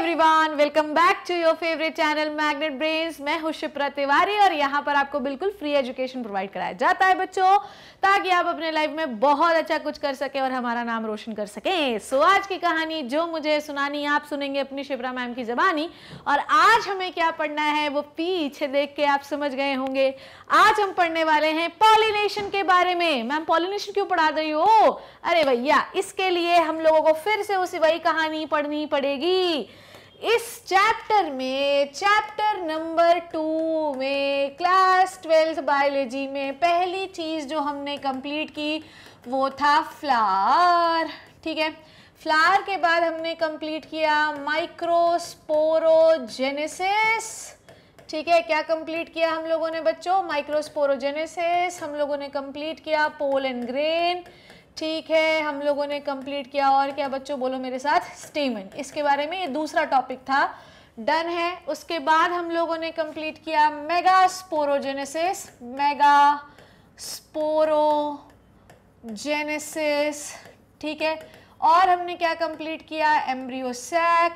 Everyone welcome back to your favourite channel Magnet Brains मैं हूं शिप्रा तिवारी और यहां पर आपको बिल्कुल फ्री एजुकेशन प्रोवाइड कराया जाता है बच्चों ताकि आप अपने लाइफ में बहुत अच्छा कुछ कर सके और हमारा नाम रोशन कर सके सो so, आज की कहानी जो मुझे सुनानी आप सुनेंगे अपनी शिप्रा मैम की जबानी और आज हमें क्या पढ़ना है वो पीछे देख के आप समझ गए होंगे आज हम पढ़ने वाले हैं पॉलिनेशन के बारे में मैम पॉलिनेशन क्यों पढ़ा रही हो अरे भैया इसके लिए हम लोगों को फिर से उसी वही कहानी पढ़नी पड़ेगी इस चैप्टर में चैप्टर नंबर टू में क्लास ट्वेल्थ बायोलॉजी में पहली चीज़ जो हमने कंप्लीट की वो था फ्लावर ठीक है फ्लावर के बाद हमने कंप्लीट किया माइक्रोस्पोरोजेनेसिस ठीक है क्या कंप्लीट किया हम लोगों ने बच्चों माइक्रोस्पोरोजेनेसिस हम लोगों ने कंप्लीट किया पोल एंड ग्रेन ठीक है हम लोगों ने कंप्लीट किया और क्या बच्चों बोलो मेरे साथ स्टेमेंट इसके बारे में ये दूसरा टॉपिक था डन है उसके बाद हम लोगों ने कंप्लीट किया मेगा स्पोरोजेनेसिस मेगा स्पोरोजेनेसिस ठीक है और हमने क्या कंप्लीट किया एम्ब्रियोसैक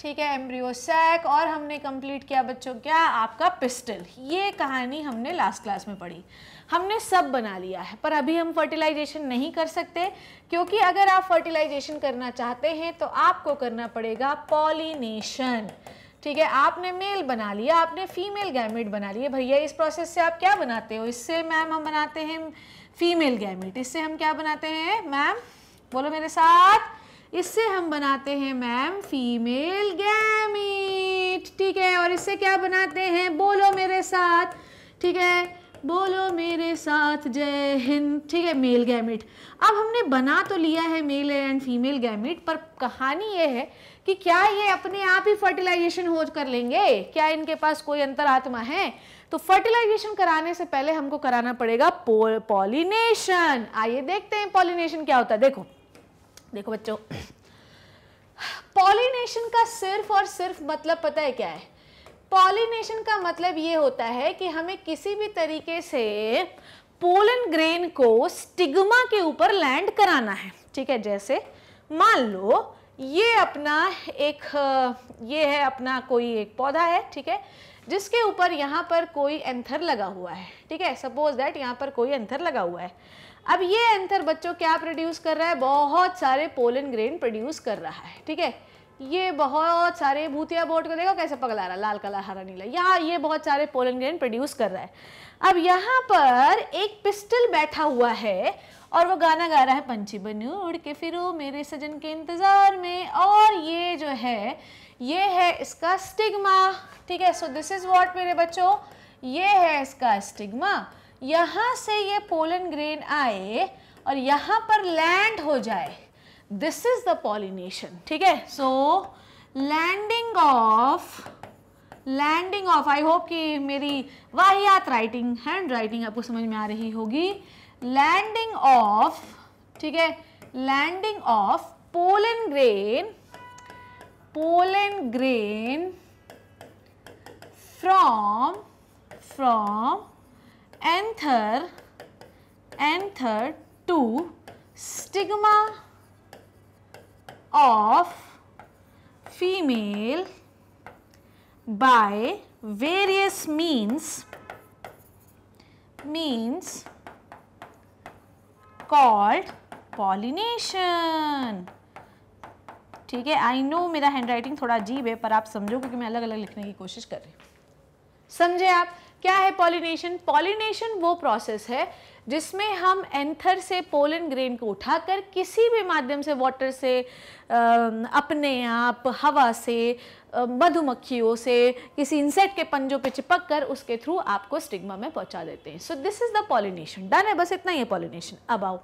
ठीक है एम्ब्रियोसैक और हमने कंप्लीट किया बच्चों क्या आपका पिस्टल ये कहानी हमने लास्ट क्लास में पढ़ी हमने सब बना लिया है पर अभी हम फर्टिलाइजेशन नहीं कर सकते क्योंकि अगर आप फर्टिलाइजेशन करना चाहते हैं तो आपको करना पड़ेगा पॉलिनेशन ठीक है आपने मेल बना लिया आपने फीमेल गैमेट बना लिए भैया इस प्रोसेस से आप क्या बनाते हो इससे मैम हम बनाते हैं फीमेल गैमेट इससे हम क्या बनाते हैं मैम बोलो मेरे साथ इससे हम बनाते हैं मैम फीमेल गैमेट ठीक है और इससे क्या बनाते हैं बोलो मेरे साथ ठीक है बोलो मेरे साथ जय हिंद ठीक है मेल गैमिट अब हमने बना तो लिया है मेल एंड फीमेल गैमिट पर कहानी ये है कि क्या ये अपने आप ही फर्टिलाइजेशन हो कर लेंगे क्या इनके पास कोई अंतरात्मा है तो फर्टिलाइजेशन कराने से पहले हमको कराना पड़ेगा पॉलिनेशन आइए देखते हैं पॉलिनेशन क्या होता है देखो देखो बच्चों पॉलिनेशन का सिर्फ और सिर्फ मतलब पता है क्या है पॉलिनेशन का मतलब ये होता है कि हमें किसी भी तरीके से पोलन ग्रेन को स्टिग्मा के ऊपर लैंड कराना है ठीक है जैसे मान लो ये अपना एक ये है अपना कोई एक पौधा है ठीक है जिसके ऊपर यहाँ पर कोई एंथर लगा हुआ है ठीक है सपोज दैट यहाँ पर कोई एंथर लगा हुआ है अब ये एंथर बच्चों क्या प्रोड्यूस कर रहा है बहुत सारे पोलन ग्रेन प्रोड्यूस कर रहा है ठीक है ये बहुत सारे भूतिया बोर्ड को देखो कैसे पगला रहा लाल कला हरा नीला यहाँ ये बहुत सारे पोलन ग्रेन प्रोड्यूस कर रहा है अब यहाँ पर एक पिस्टल बैठा हुआ है और वो गाना गा रहा है पंछी बनू उड़ के फिरो मेरे सजन के इंतज़ार में और ये जो है ये है इसका स्टिग्मा ठीक है सो दिस इज़ वॉट मेरे बच्चों ये है इसका स्टिग्मा यहाँ से ये पोलन ग्रेन आए और यहाँ पर लैंड हो जाए दिस इज द पॉलिनेशन ठीक है so landing of landing of I hope कि मेरी वाहियात राइटिंग हैंड राइटिंग आपको समझ में आ रही होगी लैंडिंग ऑफ ठीक है landing of pollen grain pollen grain from from anther anther to stigma of female by various means means called pollination ठीक है आई नो मेरा हैंड राइटिंग थोड़ा अजीब है पर आप समझो क्योंकि मैं अलग अलग लिखने की कोशिश कर रही हूँ समझे आप क्या है पॉलिनेशन पॉलिनेशन वो प्रोसेस है जिसमें हम एंथर से पोलन ग्रेन को उठाकर किसी भी माध्यम से वाटर से अपने आप हवा से मधुमक्खियों से किसी इंसेक्ट के पंजों पे चिपक कर उसके थ्रू आपको स्टिग्मा में पहुंचा देते हैं so this is the pollination done है बस इतना ही है पॉलिनेशन अब आओ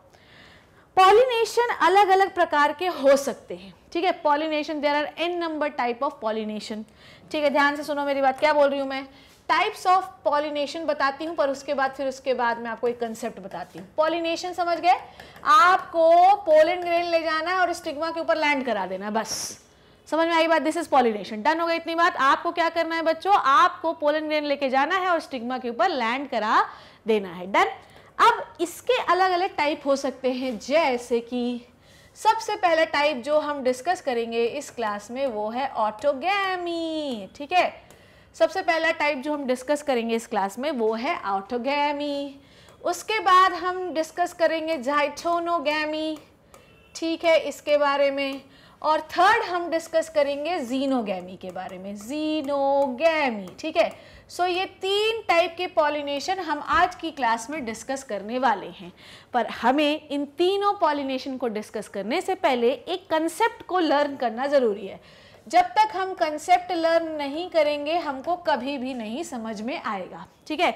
पॉलिनेशन अलग अलग प्रकार के हो सकते हैं ठीक है pollination there are N number type of pollination ठीक है ध्यान से सुनो मेरी बात क्या बोल रही हूँ मैं टाइप्स ऑफ पॉलिनेशन बताती हूँ पर उसके बाद फिर उसके बाद मैं आपको एक कंसेप्ट बताती हूँ पॉलिनेशन समझ गए आपको पोलन ग्रेन ले जाना है और स्टिग्मा के ऊपर लैंड करा देना है बस समझ में आई बात दिस इज पॉलिनेशन डन हो गई इतनी बात आपको क्या करना है बच्चों आपको पोलन ग्रेन लेके जाना है और स्टिग्मा के ऊपर लैंड करा देना है डन अब इसके अलग अलग टाइप हो सकते हैं जैसे कि सबसे पहला टाइप जो हम डिस्कस करेंगे इस क्लास में वो है ऑटोगैमी ठीक है सबसे पहला टाइप जो हम डिस्कस करेंगे इस क्लास में वो है ऑटोगैमी उसके बाद हम डिस्कस करेंगे जाइटोनोगैमी ठीक है इसके बारे में और थर्ड हम डिस्कस करेंगे जीनोगैमी के बारे में जीनोगैमी ठीक है सो ये तीन टाइप के पॉलिनेशन हम आज की क्लास में डिस्कस करने वाले हैं पर हमें इन तीनों पॉलिनेशन को डिस्कस करने से पहले एक कंसेप्ट को लर्न करना ज़रूरी है जब तक हम कंसेप्ट लर्न नहीं करेंगे हमको कभी भी नहीं समझ में आएगा ठीक है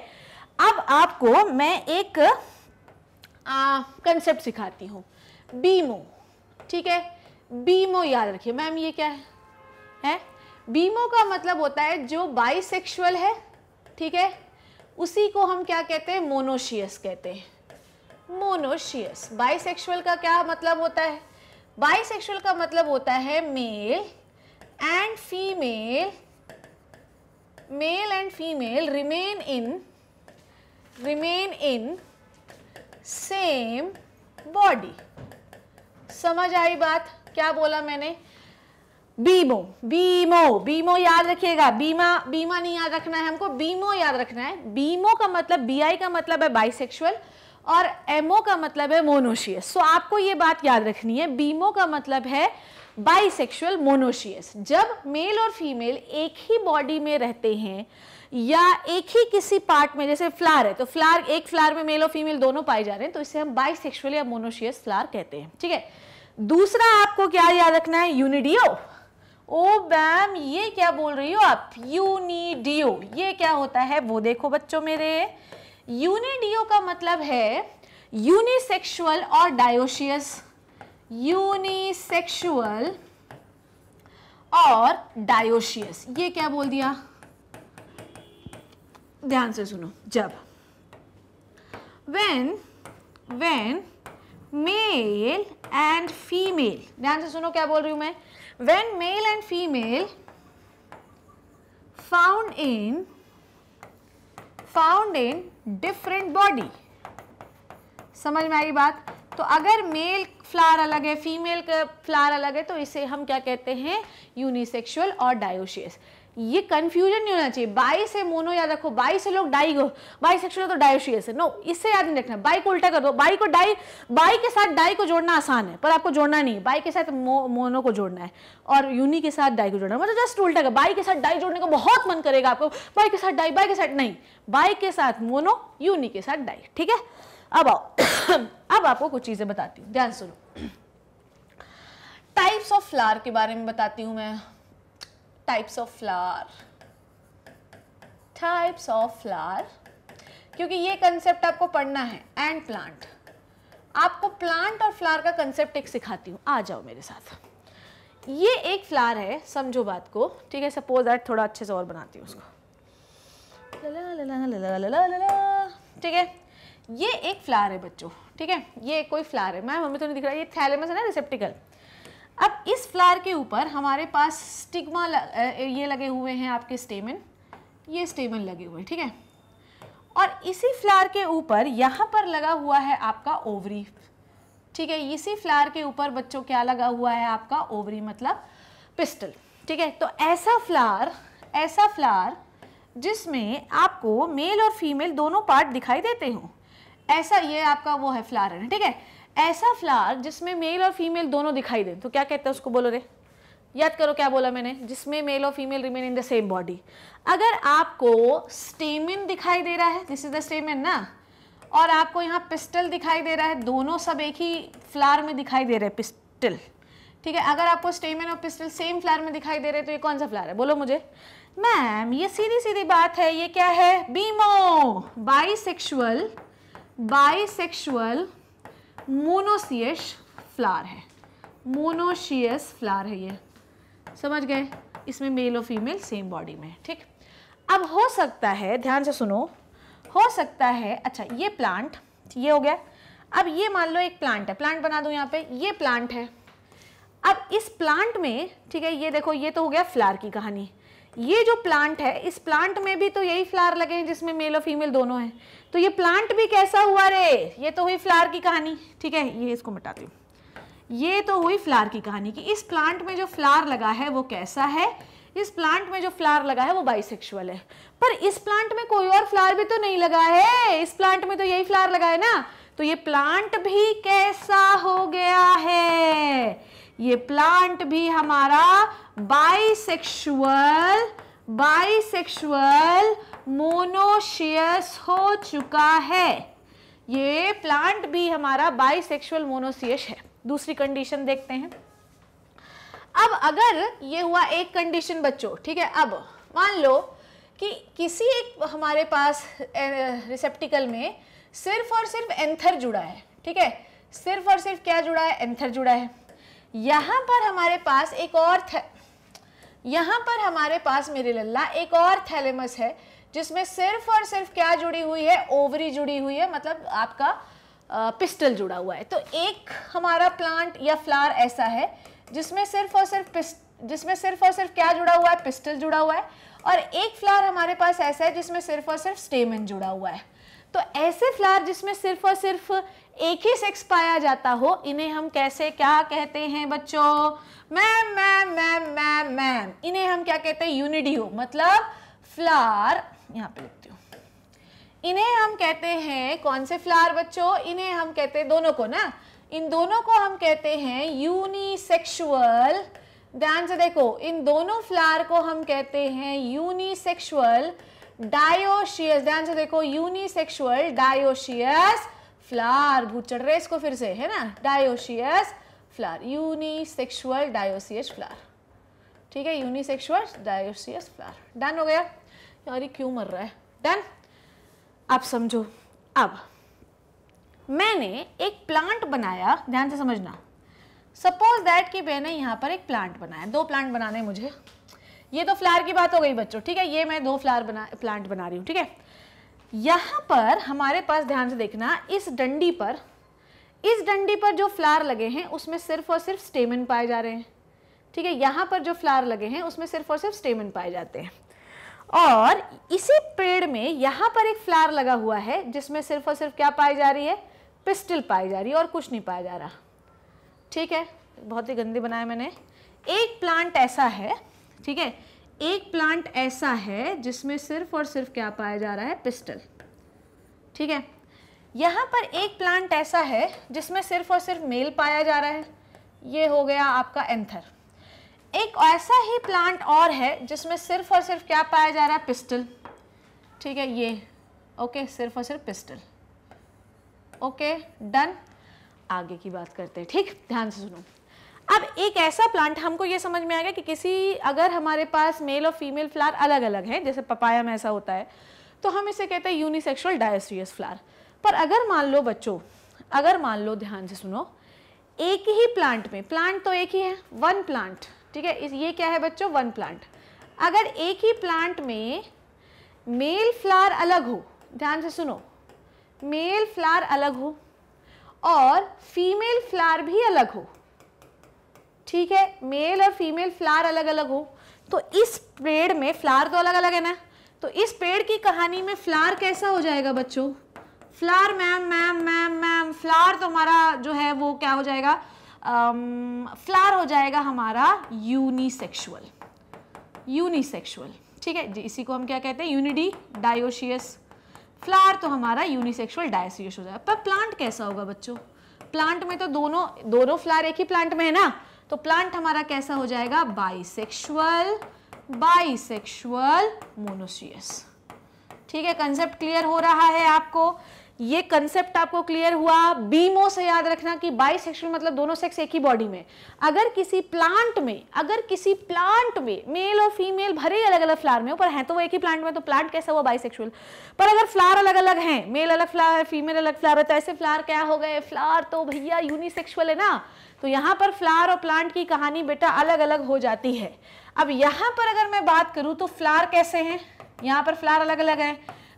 अब आपको मैं एक कंसेप्ट सिखाती हूँ बीमो ठीक है बीमो याद रखिए मैम ये क्या है है बीमो का मतलब होता है जो बाइसेक्सुअल है ठीक है उसी को हम क्या कहते हैं मोनोशियस कहते हैं मोनोशियस बाइसेक्सुअल का क्या मतलब होता है बाइसेक्सुअल का मतलब होता है male and female, male and female remain in, remain in same body समझ आई बात क्या बोला मैंने बीमो बीमो बीमो याद रखिएगा बीमा बीमा नहीं याद रखना है हमको बीमो याद रखना है बीमो का मतलब आई का मतलब है बाइसेक्सुअल और एमओ का मतलब है मोनोशियस सो so, आपको ये बात याद रखनी है बीमो का मतलब है बाइसेक्सुअल मोनोशियस जब मेल और फीमेल एक ही बॉडी में रहते हैं या एक ही किसी पार्ट में जैसे फ्लार है तो फ्लार एक फ्लार में मेल और फीमेल दोनों पाए जा रहे हैं तो इसे हम बाइसेक्सुअल या मोनोशियस फ्लार कहते हैं ठीक है दूसरा आपको क्या याद रखना है यूनिडियो ओ बैम ये क्या बोल रही हो आप यूनिडियो ये क्या होता है वो देखो बच्चों मेरे यूनिडियो का मतलब है यूनिसेक्सुअल और डायोशियस यूनिसेक्सुअल और डायोशियस ये क्या बोल दिया ध्यान से सुनो जब when when male and female ध्यान से सुनो क्या बोल रही हूं मैं when male and female found in found in different body समझ में आई बात तो अगर मेल फ्लावर अलग है फीमेल का फ्लावर अलग है तो इसे हम क्या कहते हैं यूनिसेक्सुअल और डायोशियस ये कंफ्यूजन नहीं होना चाहिए बाई से मोनो याद रखो बाई से लोग डाई बाई सेक्शुअल तो डायोशियस है नो इससे याद नहीं रखना बाई को उल्टा कर दो बाई को डाई बाई के साथ डाई को जोड़ना आसान है पर आपको जोड़ना नहीं है बाई के साथ मो, मोनो को जोड़ना है और यूनी के साथ डाई को जोड़ना मतलब जस्ट उल्टा कर बाई के साथ डाई जोड़ने का बहुत मन करेगा आपको बाई के साथ डाई बाई के साथ नहीं बाई के साथ मोनो यूनी के साथ डाई ठीक है अब आओ अब आपको कुछ चीज़ें बताती हूँ ध्यान सुनो टाइप्स ऑफ फ्लावर के बारे में बताती हूँ मैं types of flower types of flower क्योंकि ये कंसेप्ट आपको पढ़ना है एंड प्लांट आपको प्लांट और फ्लावर का कंसेप्ट एक सिखाती हूँ आ जाओ मेरे साथ ये एक फ्लावर है समझो बात को ठीक है सपोज दैट थोड़ा अच्छे से और बनाती हूँ उसको ठीक है ये एक फ्लावर है बच्चों ठीक है ये कोई फ्लावर है मैम हमें तो नहीं दिख रहा ये थैलेमस है ना रिसेप्टिकल अब इस फ्लावर के ऊपर हमारे पास स्टिग्मा लग, ये लगे हुए हैं आपके स्टेमन ये स्टेमन लगे हुए हैं ठीक है और इसी फ्लावर के ऊपर यहाँ पर लगा हुआ है आपका ओवरी ठीक है इसी फ्लावर के ऊपर बच्चों क्या लगा हुआ है आपका ओवरी मतलब पिस्टल ठीक है तो ऐसा फ्लावर ऐसा फ्लावर जिसमें आपको मेल और फीमेल दोनों पार्ट दिखाई देते हों ऐसा ये आपका वो है फ्लावर है ठीक है ऐसा फ्लावर जिसमें मेल और फीमेल दोनों दिखाई दे तो क्या कहते हैं उसको बोलो रे याद करो क्या बोला मैंने जिसमें मेल और female remain in the same body अगर आपको स्टेमिन दिखाई दे रहा है दिस इज द स्टेमिन ना और आपको यहाँ पिस्टल दिखाई दे रहा है दोनों सब एक ही फ्लावर में दिखाई दे रहे हैं पिस्टल ठीक है अगर आपको स्टेमिन और पिस्टल सेम फ्लावर में दिखाई दे रहे हैं तो ये कौन सा फ्लावर है बोलो मुझे मैम ये सीधी सीधी बात है ये क्या है बीमो सेक्शुअल बाइसेक्सुअल मोनोसियस फ्लार है मोनोशियस फ्लार है ये समझ गए इसमें मेल और फीमेल सेम बॉडी में ठीक अब हो सकता है ध्यान से सुनो हो सकता है अच्छा ये प्लांट ये हो गया अब ये मान लो एक प्लांट है प्लांट बना दूँ यहाँ पे ये प्लांट है अब इस प्लांट में ठीक है ये देखो ये तो हो गया फ्लार की कहानी ये जो प्लांट है इस प्लांट में भी तो यही फ्लावर लगे हैं जिसमें मेल और फीमेल दोनों हैं तो ये प्लांट भी कैसा हुआ रे ये तो हुई फ्लावर की कहानी ठीक है ये इसको मिटाती हूँ ये तो हुई फ्लावर की कहानी कि इस प्लांट में जो फ्लावर लगा है वो कैसा है इस प्लांट में जो फ्लावर लगा है वो बाइसेक्सुअल है पर इस प्लांट में कोई और फ्लावर भी तो नहीं लगा है इस प्लांट में तो यही फ्लावर लगा है ना तो ये प्लांट भी कैसा हो गया है ये प्लांट भी हमारा बाइसेक्सुअल बाइसेक्सुअल मोनोशियस हो चुका है ये प्लांट भी हमारा बाइसेक्सुअल मोनोसियस है दूसरी कंडीशन देखते हैं अब अगर ये हुआ एक कंडीशन बच्चों ठीक है अब मान लो कि किसी एक हमारे पास रिसेप्टिकल में सिर्फ और सिर्फ एंथर जुड़ा है ठीक है सिर्फ और सिर्फ क्या जुड़ा है एंथर जुड़ा है यहाँ पर हमारे पास एक और यहाँ पर हमारे पास मेरे लल्ला एक और थैलेमस है जिसमें सिर्फ और सिर्फ क्या जुड़ी हुई है ओवरी जुड़ी हुई है मतलब आपका पिस्टल जुड़ा हुआ है तो एक हमारा प्लांट या फ्लावर ऐसा है जिसमें सिर्फ और सिर्फ पिस्ट जिसमें सिर्फ और सिर्फ क्या जुड़ा हुआ है पिस्टल जुड़ा हुआ है और एक फ्लावर हमारे पास ऐसा है जिसमें सिर्फ और सिर्फ स्टेमन जुड़ा हुआ है तो ऐसे फ्लावर जिसमें सिर्फ और सिर्फ एक ही सेक्स पाया जाता हो इन्हें हम कैसे क्या कहते हैं बच्चों ma'am ma'am ma'am ma'am ma'am इन्हें हम क्या कहते हैं यूनिडियो मतलब फ्लावर यहाँ पे लिखती हूँ इन्हें हम कहते हैं कौन से फ्लावर बच्चों इन्हें हम कहते हैं दोनों को ना इन दोनों को हम कहते हैं यूनिसेक्सुअल ध्यान से देखो इन दोनों फ्लावर को हम कहते हैं यूनिसेक्सुअल डायोशियस ध्यान से देखो यूनिसेक्सुअल डायोशियस फ्लावर भूत चढ़ रहे इसको फिर से है ना dioecious flower unisexual dioecious flower ठीक है यूनिसेक्सुअल डायोसियस फ्लावर डन हो गया यार ये क्यों मर रहा है डन आप समझो अब मैंने एक प्लांट बनाया ध्यान से समझना सपोज दैट कि मैंने यहाँ पर एक प्लांट बनाया दो प्लांट बनाने मुझे ये तो फ्लावर की बात हो गई बच्चों ठीक है ये मैं दो फ्लावर बना प्लांट बना रही हूँ ठीक है यहाँ पर हमारे पास ध्यान से देखना इस डंडी पर इस डंडी पर जो फ्लावर लगे हैं उसमें सिर्फ और सिर्फ स्टेमिन पाए जा रहे हैं ठीक है यहाँ पर जो फ्लावर लगे हैं उसमें सिर्फ और सिर्फ स्टेमिन पाए जाते हैं और इसी पेड़ में यहाँ पर एक फ्लावर लगा हुआ है जिसमें सिर्फ और सिर्फ क्या पाई जा रही है पिस्टल पाई जा रही है और कुछ नहीं पाया जा रहा ठीक है बहुत ही गंदी बनाया मैंने एक प्लांट ऐसा है ठीक है एक प्लांट ऐसा है जिसमें सिर्फ और सिर्फ क्या पाया जा रहा है पिस्टल ठीक है यहाँ पर एक प्लांट ऐसा है जिसमें सिर्फ और सिर्फ मेल पाया जा रहा है ये हो गया आपका एंथर एक ऐसा ही प्लांट और है जिसमें सिर्फ और सिर्फ क्या पाया जा रहा है पिस्टल ठीक है ये ओके सिर्फ और सिर्फ पिस्टल ओके डन आगे की बात करते हैं ठीक ध्यान से सुनो अब एक ऐसा प्लांट हमको ये समझ में आ गया कि किसी अगर हमारे पास मेल और फीमेल फ्लार अलग अलग हैं जैसे पपाया में ऐसा होता है तो हम इसे कहते हैं यूनिसेक्सुअल डायस्ट्रियस फ्लार पर अगर मान लो बच्चों अगर मान लो ध्यान से सुनो एक ही प्लांट में प्लांट तो एक ही है वन प्लांट ठीक है इस ये क्या है बच्चों वन प्लांट अगर एक ही प्लांट में मेल फ्लावर अलग हो ध्यान से सुनो मेल फ्लावर अलग हो और फीमेल फ्लावर भी अलग हो ठीक है मेल और फीमेल फ्लावर अलग अलग हो तो इस पेड़ में फ्लावर तो अलग अलग है ना तो इस पेड़ की कहानी में फ्लावर कैसा हो जाएगा बच्चों flower ma'am ma'am ma'am ma'am flower तुम्हारा जो है वो क्या हो जाएगा फ्लार um, हो जाएगा हमारा यूनिसेक्सुअल यूनिसेक्सुअल ठीक है इसी को हम क्या कहते हैं यूनिडी डायोशियस फ्लार तो हमारा यूनिसेक्सुअल डायोशियस हो जाएगा पर प्लांट कैसा होगा बच्चों प्लांट में तो दोनों दोनों फ्लार एक ही प्लांट में है ना तो प्लांट हमारा कैसा हो जाएगा बाइसेक्सुअल बाइसेक्सुअल मोनोसियस ठीक है कंसेप्ट क्लियर हो रहा है आपको ये कंसेप्ट आपको क्लियर हुआ बीमो से याद रखना कि सेक्शुअल मतलब दोनों सेक्स एक ही बॉडी में अगर किसी प्लांट में अगर किसी प्लांट में मेल और फीमेल भरे अलग अलग फ्लावर में ऊपर है तो वो एक ही प्लांट में तो प्लांट कैसा हुआ बाइसेक्सुअल पर अगर फ्लावर अलग अलग हैं मेल अलग फ्लावर फीमेल अलग फ्लावर है तो ऐसे फ्लावर क्या हो गए फ्लावर तो भैया यूनिसेक्सुअल है ना तो यहाँ पर फ्लावर और प्लांट की कहानी बेटा अलग अलग हो जाती है अब यहाँ पर अगर मैं बात करूँ तो फ्लावर कैसे हैं यहाँ पर फ्लावर अलग अलग हैं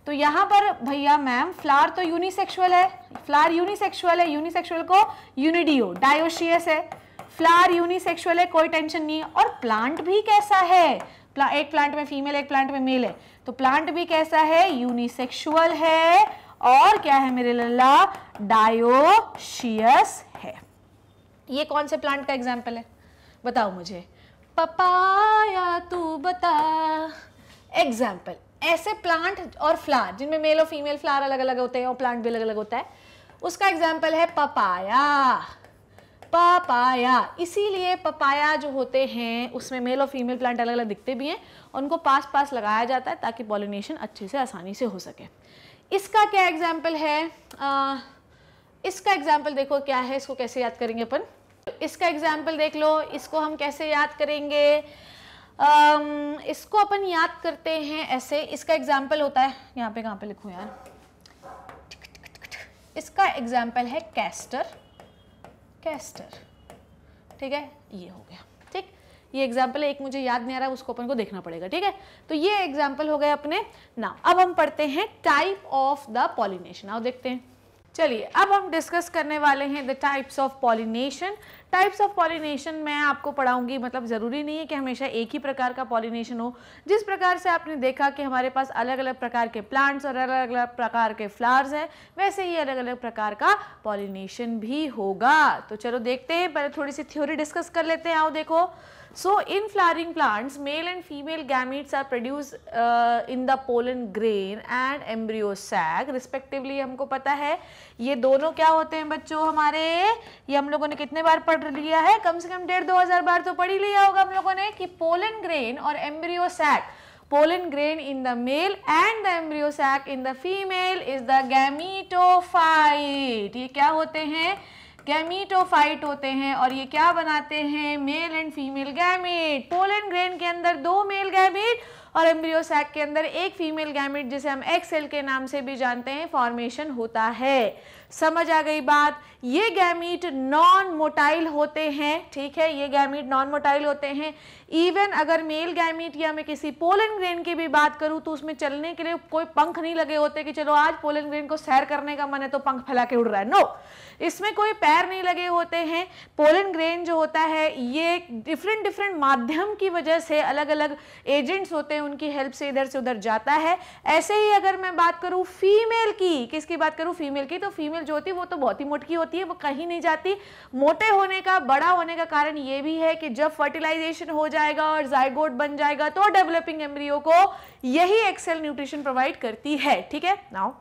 तो यहाँ पर भैया मैम फ्लार तो यूनिसेक्सुअल है फ्लार यूनिसेक्सुअल है यूनिसेक्सुअल को यूनिडियो डायोशियस है फ्लार यूनिसेक्सुअल है कोई टेंशन नहीं है और प्लांट भी कैसा है प्ला, एक प्लांट में फीमेल एक प्लांट में मेल है तो प्लांट भी कैसा है यूनिसेक्सुअल है और क्या है मेरे लल्ला डायोशियस है ये कौन से प्लांट का एग्जाम्पल है बताओ मुझे पपाया तू बता एग्जाम्पल ऐसे प्लांट और फ्लावर जिनमें मेल और फीमेल फ्लावर अलग अलग होते हैं और प्लांट भी अलग अलग होता है उसका एग्जाम्पल है पपाया पपाया इसीलिए पपाया जो होते हैं उसमें मेल और फीमेल प्लांट अलग अलग दिखते भी हैं उनको पास पास लगाया जाता है ताकि पॉलिनेशन अच्छे से आसानी से हो सके इसका क्या एग्जाम्पल है आ, इसका एग्जाम्पल देखो क्या है इसको कैसे याद करेंगे अपन इसका एग्जाम्पल देख लो इसको हम कैसे याद करेंगे um, इसको अपन याद करते हैं ऐसे इसका एग्जाम्पल होता है यहाँ पे कहाँ पे लिखूँ यार इसका एग्जाम्पल है कैस्टर कैस्टर ठीक है ये हो गया ठीक ये एग्जाम्पल एक मुझे याद नहीं आ रहा उसको अपन को देखना पड़ेगा ठीक है तो ये एग्जाम्पल हो गए अपने ना अब हम पढ़ते हैं टाइप ऑफ द पॉलिनेशन आओ देखते हैं चलिए अब हम डिस्कस करने वाले हैं the types of pollination types of pollination मैं आपको पढ़ाऊंगी मतलब ज़रूरी नहीं है कि हमेशा एक ही प्रकार का पॉलिनेशन हो जिस प्रकार से आपने देखा कि हमारे पास अलग अलग प्रकार के प्लांट्स और अलग अलग प्रकार के फ्लावर्स हैं वैसे ही अलग अलग प्रकार का पॉलिनेशन भी होगा तो चलो देखते हैं पहले थोड़ी सी थ्योरी डिस्कस कर लेते हैं आओ देखो so in flowering plants male and female gametes are produce in the pollen grain and and embryo sac हमको पता है ये दोनों क्या होते हैं बच्चों हमारे ये हम लोगों ने कितने बार पढ़ लिया है कम से कम डेढ़ दो हजार बार तो पढ़ ही लिया होगा हम लोगों ने कि पोलन ग्रेन और embryo sac pollen grain in the male and the embryo sac in the female is the gametophyte ये क्या होते हैं गैमीटोफाइट होते हैं और ये क्या बनाते हैं male and female gamete pollen grain के अंदर दो मेल गैमेट और एम्ब्रियोसैक के अंदर एक फीमेल गैमेट जिसे हम एक्सेल के नाम से भी जानते हैं फॉर्मेशन होता है समझ आ गई बात ये गैमीट नॉन मोटाइल होते हैं ठीक है ये गैमीट नॉन मोटाइल होते हैं इवन अगर मेल गैमीट या मैं किसी पोलन ग्रेन की भी बात करूँ तो उसमें चलने के लिए कोई पंख नहीं लगे होते कि चलो आज पोलन ग्रेन को सैर करने का मन है तो पंख फैला के उड़ रहा है नो इसमें कोई पैर नहीं लगे होते हैं पोलन ग्रेन जो होता है ये डिफरेंट डिफरेंट माध्यम की वजह से अलग अलग एजेंट्स होते हैं उनकी हेल्प से इधर से उधर जाता है ऐसे ही अगर मैं बात करूँ फीमेल की किसकी बात करूँ फीमेल की तो फीमेल फीमेल जो होती है वो तो बहुत ही मोटकी होती है वो कहीं नहीं जाती मोटे होने का बड़ा होने का कारण ये भी है कि जब फर्टिलाइजेशन हो जाएगा और जायगोट बन जाएगा तो डेवलपिंग एम्ब्रियो को यही एक्सेल न्यूट्रिशन प्रोवाइड करती है ठीक है नाउ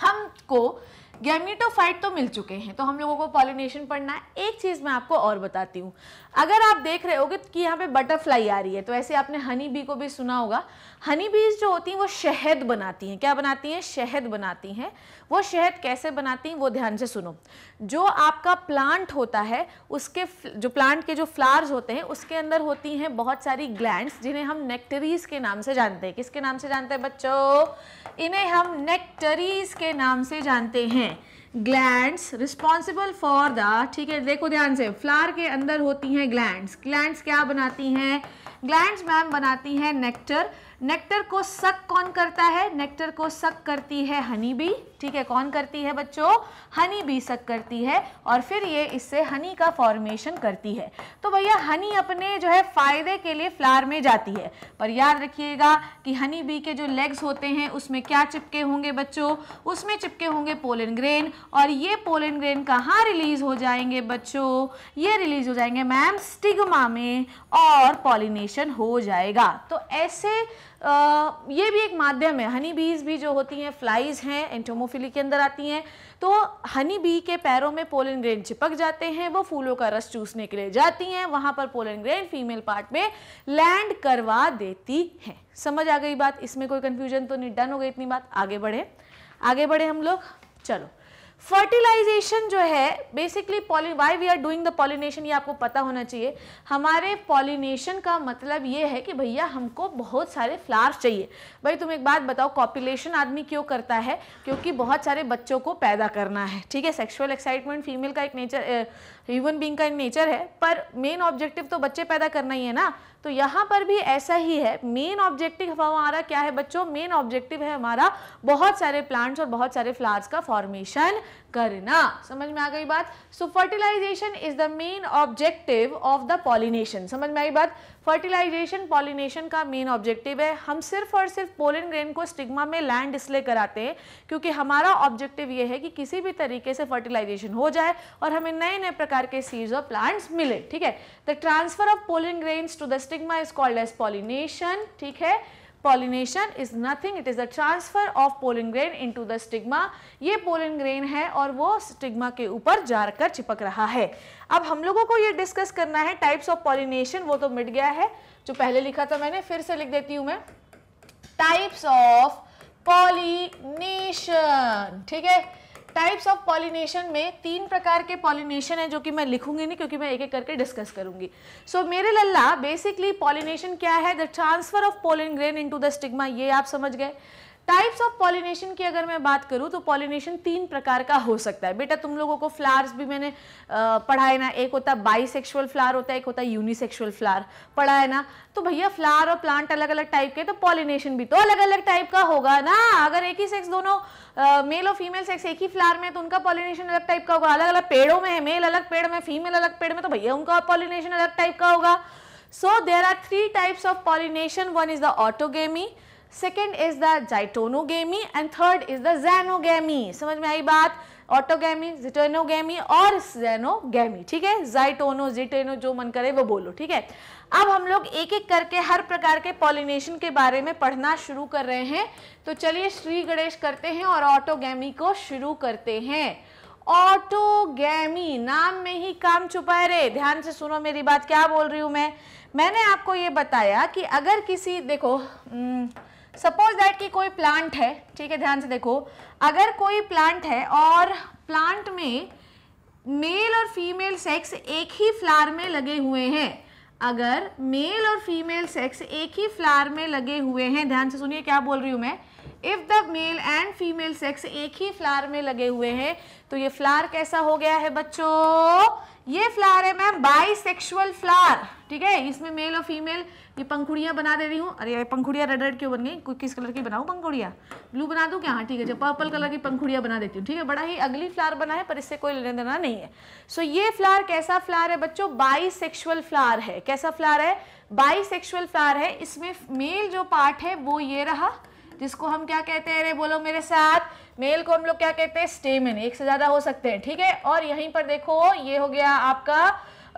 हमको गैम्यूटोफाइट तो मिल चुके हैं तो हम लोगों को पॉलिनेशन पढ़ना है एक चीज़ मैं आपको और बताती हूँ अगर आप देख रहे होगे कि यहाँ पे बटरफ्लाई आ रही है तो ऐसे आपने हनी बी को भी सुना होगा हनी बीज जो होती हैं वो शहद बनाती हैं क्या बनाती हैं शहद बनाती हैं वो शहद कैसे बनाती हैं वो ध्यान से सुनो जो आपका प्लांट होता है उसके जो प्लांट के जो फ्लावर्स होते हैं उसके अंदर होती हैं बहुत सारी ग्लैंड्स जिन्हें हम नेक्टरीज के नाम से जानते हैं किसके नाम से जानते हैं बच्चों इन्हें हम नेक्टरीज के नाम से जानते हैं ग्लैंड्स रिस्पॉन्सिबल फॉर द ठीक है देखो ध्यान से फ्लार के अंदर होती हैं ग्लैंड्स ग्लैंड्स क्या बनाती हैं ग्लैंड्स मैम बनाती हैं नेक्टर नेक्टर को सक कौन करता है नेक्टर को सक करती है हनी बी ठीक है कौन करती है बच्चों हनी बी सक करती है और फिर ये इससे हनी का फॉर्मेशन करती है तो भैया हनी अपने जो है फ़ायदे के लिए फ्लावर में जाती है पर याद रखिएगा कि हनी बी के जो लेग्स होते हैं उसमें क्या चिपके होंगे बच्चों उसमें चिपके होंगे पोलन ग्रेन और ये पोलन ग्रेन कहाँ रिलीज़ हो जाएंगे बच्चों ये रिलीज़ हो जाएंगे मैम स्टिगमा में और पॉलिनेशन हो जाएगा तो ऐसे ये भी एक माध्यम है हनी बीज भी जो होती हैं फ्लाइज हैं एंटोमोफिली के अंदर आती हैं तो हनी बी के पैरों में पोलन ग्रेन चिपक जाते हैं वो फूलों का रस चूसने के लिए जाती हैं वहाँ पर पोलन ग्रेन फीमेल पार्ट में लैंड करवा देती हैं समझ आ गई बात इसमें कोई कन्फ्यूजन तो नहीं डन हो गई इतनी बात आगे बढ़े आगे बढ़े हम लोग चलो फर्टिलाइजेशन जो है basically poly why we are doing the pollination ये आपको पता होना चाहिए हमारे पॉलिनेशन का मतलब ये है कि भैया हमको बहुत सारे फ्लावर्स चाहिए भाई तुम एक बात बताओ कॉपुलेशन आदमी क्यों करता है क्योंकि बहुत सारे बच्चों को पैदा करना है ठीक है सेक्शुअल एक्साइटमेंट फीमेल का एक नेचर ह्यूमन बींग का एक नेचर है पर मेन ऑब्जेक्टिव तो बच्चे पैदा करना ही है ना तो यहाँ पर भी ऐसा ही है मेन ऑब्जेक्टिव हमारा क्या है बच्चों मेन ऑब्जेक्टिव है हमारा बहुत सारे प्लांट्स और बहुत सारे फ्लावर्स का फॉर्मेशन करना समझ में आ गई बात so fertilisation is the main objective of the pollination समझ में आई बात फर्टिलाइजेशन पॉलिनेशन का मेन ऑब्जेक्टिव है हम सिर्फ और सिर्फ पोलन ग्रेन को स्टिग्मा में लैंड इसलिए कराते हैं क्योंकि हमारा ऑब्जेक्टिव ये है कि किसी भी तरीके से फर्टिलाइजेशन हो जाए और हमें नए नए प्रकार के सीड्स और प्लांट्स मिले ठीक है the transfer of pollen grains to the stigma is called as pollination ठीक है pollination is nothing it is a transfer of pollen grain in to the stigma ये पोलिन ग्रेन है और वो स्टिग्मा के ऊपर जाकर चिपक रहा है अब हम लोगों को ये डिस्कस करना है टाइप्स ऑफ पॉलिनेशन वो तो मिट गया है जो पहले लिखा था मैंने फिर से लिख देती हूँ मैं टाइप्स ऑफ पॉलिनेशन ठीक है टाइप्स ऑफ पॉलिनेशन में तीन प्रकार के पॉलिनेशन है जो कि मैं लिखूंगी नहीं क्योंकि मैं एक एक करके डिस्कस करूंगी सो so, मेरे लल्ला बेसिकली पॉलिनेशन क्या है the transfer of pollen grain into the stigma ये आप समझ गए टाइप्स ऑफ पॉलिनेशन की अगर मैं बात करूँ तो पॉलिनेशन तीन प्रकार का हो सकता है बेटा तुम लोगों को फ्लावर्स भी मैंने पढ़ाए ना एक होता है बाईसेक्सुअल फ्लावर होता है एक होता है यूनिसेक्सुअल फ्लावर पढ़ा है ना तो भैया फ्लावर और प्लांट अलग अलग टाइप के तो पॉलिनेशन भी तो अलग अलग टाइप का होगा ना अगर एक ही सेक्स दोनों मेल और फीमेल सेक्स एक ही फ्लावर में तो उनका पॉलिनेशन अलग टाइप का होगा अलग अलग पेड़ों में है मेल अलग पेड़ में फीमेल अलग पेड़ में तो भैया उनका पॉलिनेशन अलग टाइप का होगा so there are three types of pollination one is the autogamy second is the geitonogamy and third is the xenogamy समझ में आई बात ऑटोगेमी जिटोनोगेमी और जेनोगेमी ठीक है जाइटोनो जिटेनो जो मन करे वो बोलो ठीक है अब हम लोग एक एक करके हर प्रकार के पॉलिनेशन के बारे में पढ़ना शुरू कर रहे हैं तो चलिए श्री गणेश करते हैं और ऑटोगेमी को शुरू करते हैं ऑटोगैमी नाम में ही काम छुपा है रे ध्यान से सुनो मेरी बात क्या बोल रही हूँ मैं मैंने आपको ये बताया कि अगर किसी देखो न, हम्म, सपोज दैट कि कोई प्लांट है ठीक है ध्यान से देखो अगर कोई प्लांट है और प्लांट में मेल और फीमेल सेक्स एक ही फ्लावर में लगे हुए हैं अगर मेल और फीमेल सेक्स एक ही फ्लावर में लगे हुए हैं ध्यान से सुनिए क्या बोल रही हूँ मैं if the male and female sex एक ही फ्लावर में लगे हुए हैं तो ये फ्लावर कैसा हो गया है बच्चों ये फ्लावर है मैम बाई सेक्शुअल फ्लावर ठीक है इसमें मेल और फीमेल ये पंखुड़ियाँ बना दे रही हूँ अरे ये पंखुड़ियाँ रेड रेड क्यों बन गई किस कलर की बनाऊँ पंखुड़ियाँ ब्लू बना दूँ क्या हाँ ठीक है जब पर्पल कलर की पंखुड़ियाँ बना देती हूँ ठीक है बड़ा ही अगली फ्लार बना है पर इससे कोई लेने देना नहीं है सो ये फ्लार कैसा फ्लार है बच्चों बाई सेक्शुअल फ्लावर है कैसा फ्लार है बाई सेक्शुअल फ्लावर है इसमें मेल जो पार्ट है वो ये रहा जिसको हम क्या कहते हैं अरे बोलो मेरे साथ मेल को हम लोग क्या कहते हैं स्टेमिन एक से ज़्यादा हो सकते हैं ठीक है और यहीं पर देखो ये हो गया आपका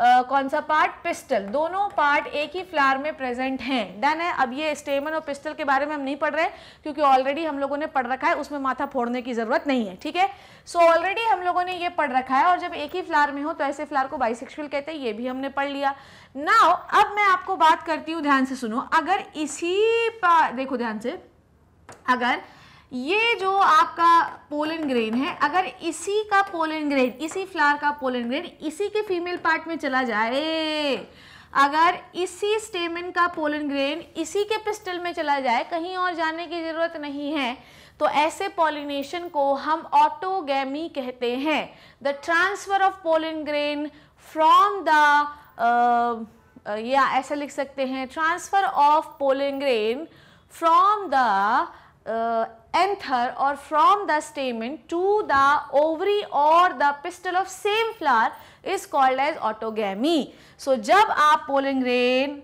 कौन सा पार्ट पिस्टल दोनों पार्ट एक ही फ्लावर में प्रेजेंट हैं डन है अब ये स्टेमन और पिस्टल के बारे में हम नहीं पढ़ रहे क्योंकि ऑलरेडी हम लोगों ने पढ़ रखा है उसमें माथा फोड़ने की ज़रूरत नहीं है ठीक है सो ऑलरेडी हम लोगों ने ये पढ़ रखा है और जब एक ही फ्लावर में हो तो ऐसे फ्लावर को बाइसेक्शुअल कहते हैं ये भी हमने पढ़ लिया नाउ अब मैं आपको बात करती हूँ ध्यान से सुनो अगर इसी देखो ध्यान से अगर ये जो आपका पोलन ग्रेन है अगर इसी का पोलन ग्रेन इसी फ्लावर का पोलन ग्रेन इसी के फीमेल पार्ट में चला जाए अगर इसी स्टेमिन का पोलन ग्रेन इसी के पिस्टल में चला जाए कहीं और जाने की ज़रूरत नहीं है तो ऐसे पॉलिनेशन को हम ऑटोगैमी कहते हैं the transfer of pollen grain from the या ऐसा लिख सकते हैं transfer of pollen grain from the anther और from the stamen to the ovary और the pistil of same flower is called as autogamy so जब आप pollen grain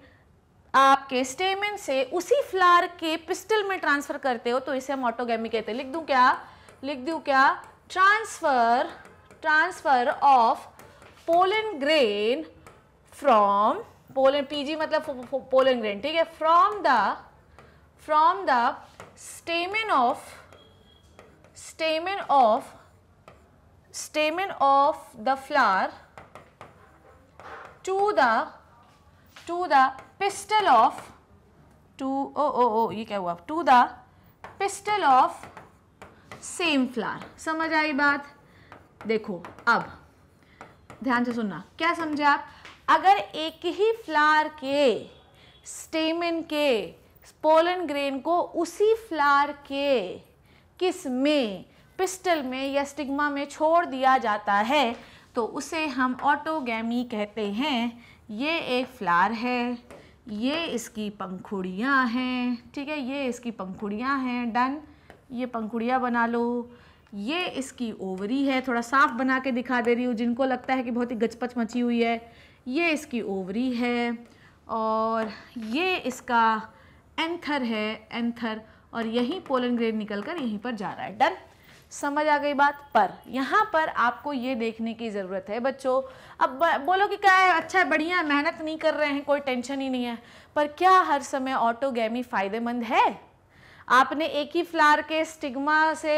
आपके स्टेमेंट से उसी फ्लावर के पिस्टल में ट्रांसफर करते हो तो इसे हम ऑटोगेमी कहते हैं लिख दू क्या लिख दू क्या transfer transfer of pollen grain from pollen PG मतलब पोलन ग्रेन ठीक है from the from the stamen of stamen of stamen of the flower to the to the pistil of to o o o ye kya hua to the pistil of same flower samajh aayi baat देखो अब ध्यान से सुनना क्या समझे आप अगर एक ही फ्लावर के स्टेमन के पोलन ग्रेन को उसी फ्लावर के किस में पिस्टल में या स्टिग्मा में छोड़ दिया जाता है तो उसे हम ऑटोगैमी कहते हैं ये एक फ्लार है ये इसकी पंखुड़ियाँ हैं ठीक है ये इसकी पंखुड़ियाँ हैं डन ये पंखुड़ियाँ बना लो ये इसकी ओवरी है थोड़ा साफ बना के दिखा दे रही हूँ जिनको लगता है कि बहुत ही गचपच मची हुई है ये इसकी ओवरी है और ये इसका एंथर है एंथर और यही पोलन ग्रेन निकल कर यहीं पर जा रहा है डन समझ आ गई बात पर यहाँ पर आपको ये देखने की ज़रूरत है बच्चों अब बोलो कि क्या है अच्छा है बढ़िया है मेहनत नहीं कर रहे हैं कोई टेंशन ही नहीं है पर क्या हर समय ऑटोगेमी फ़ायदेमंद है आपने एक ही फ्लार के स्टिग्मा से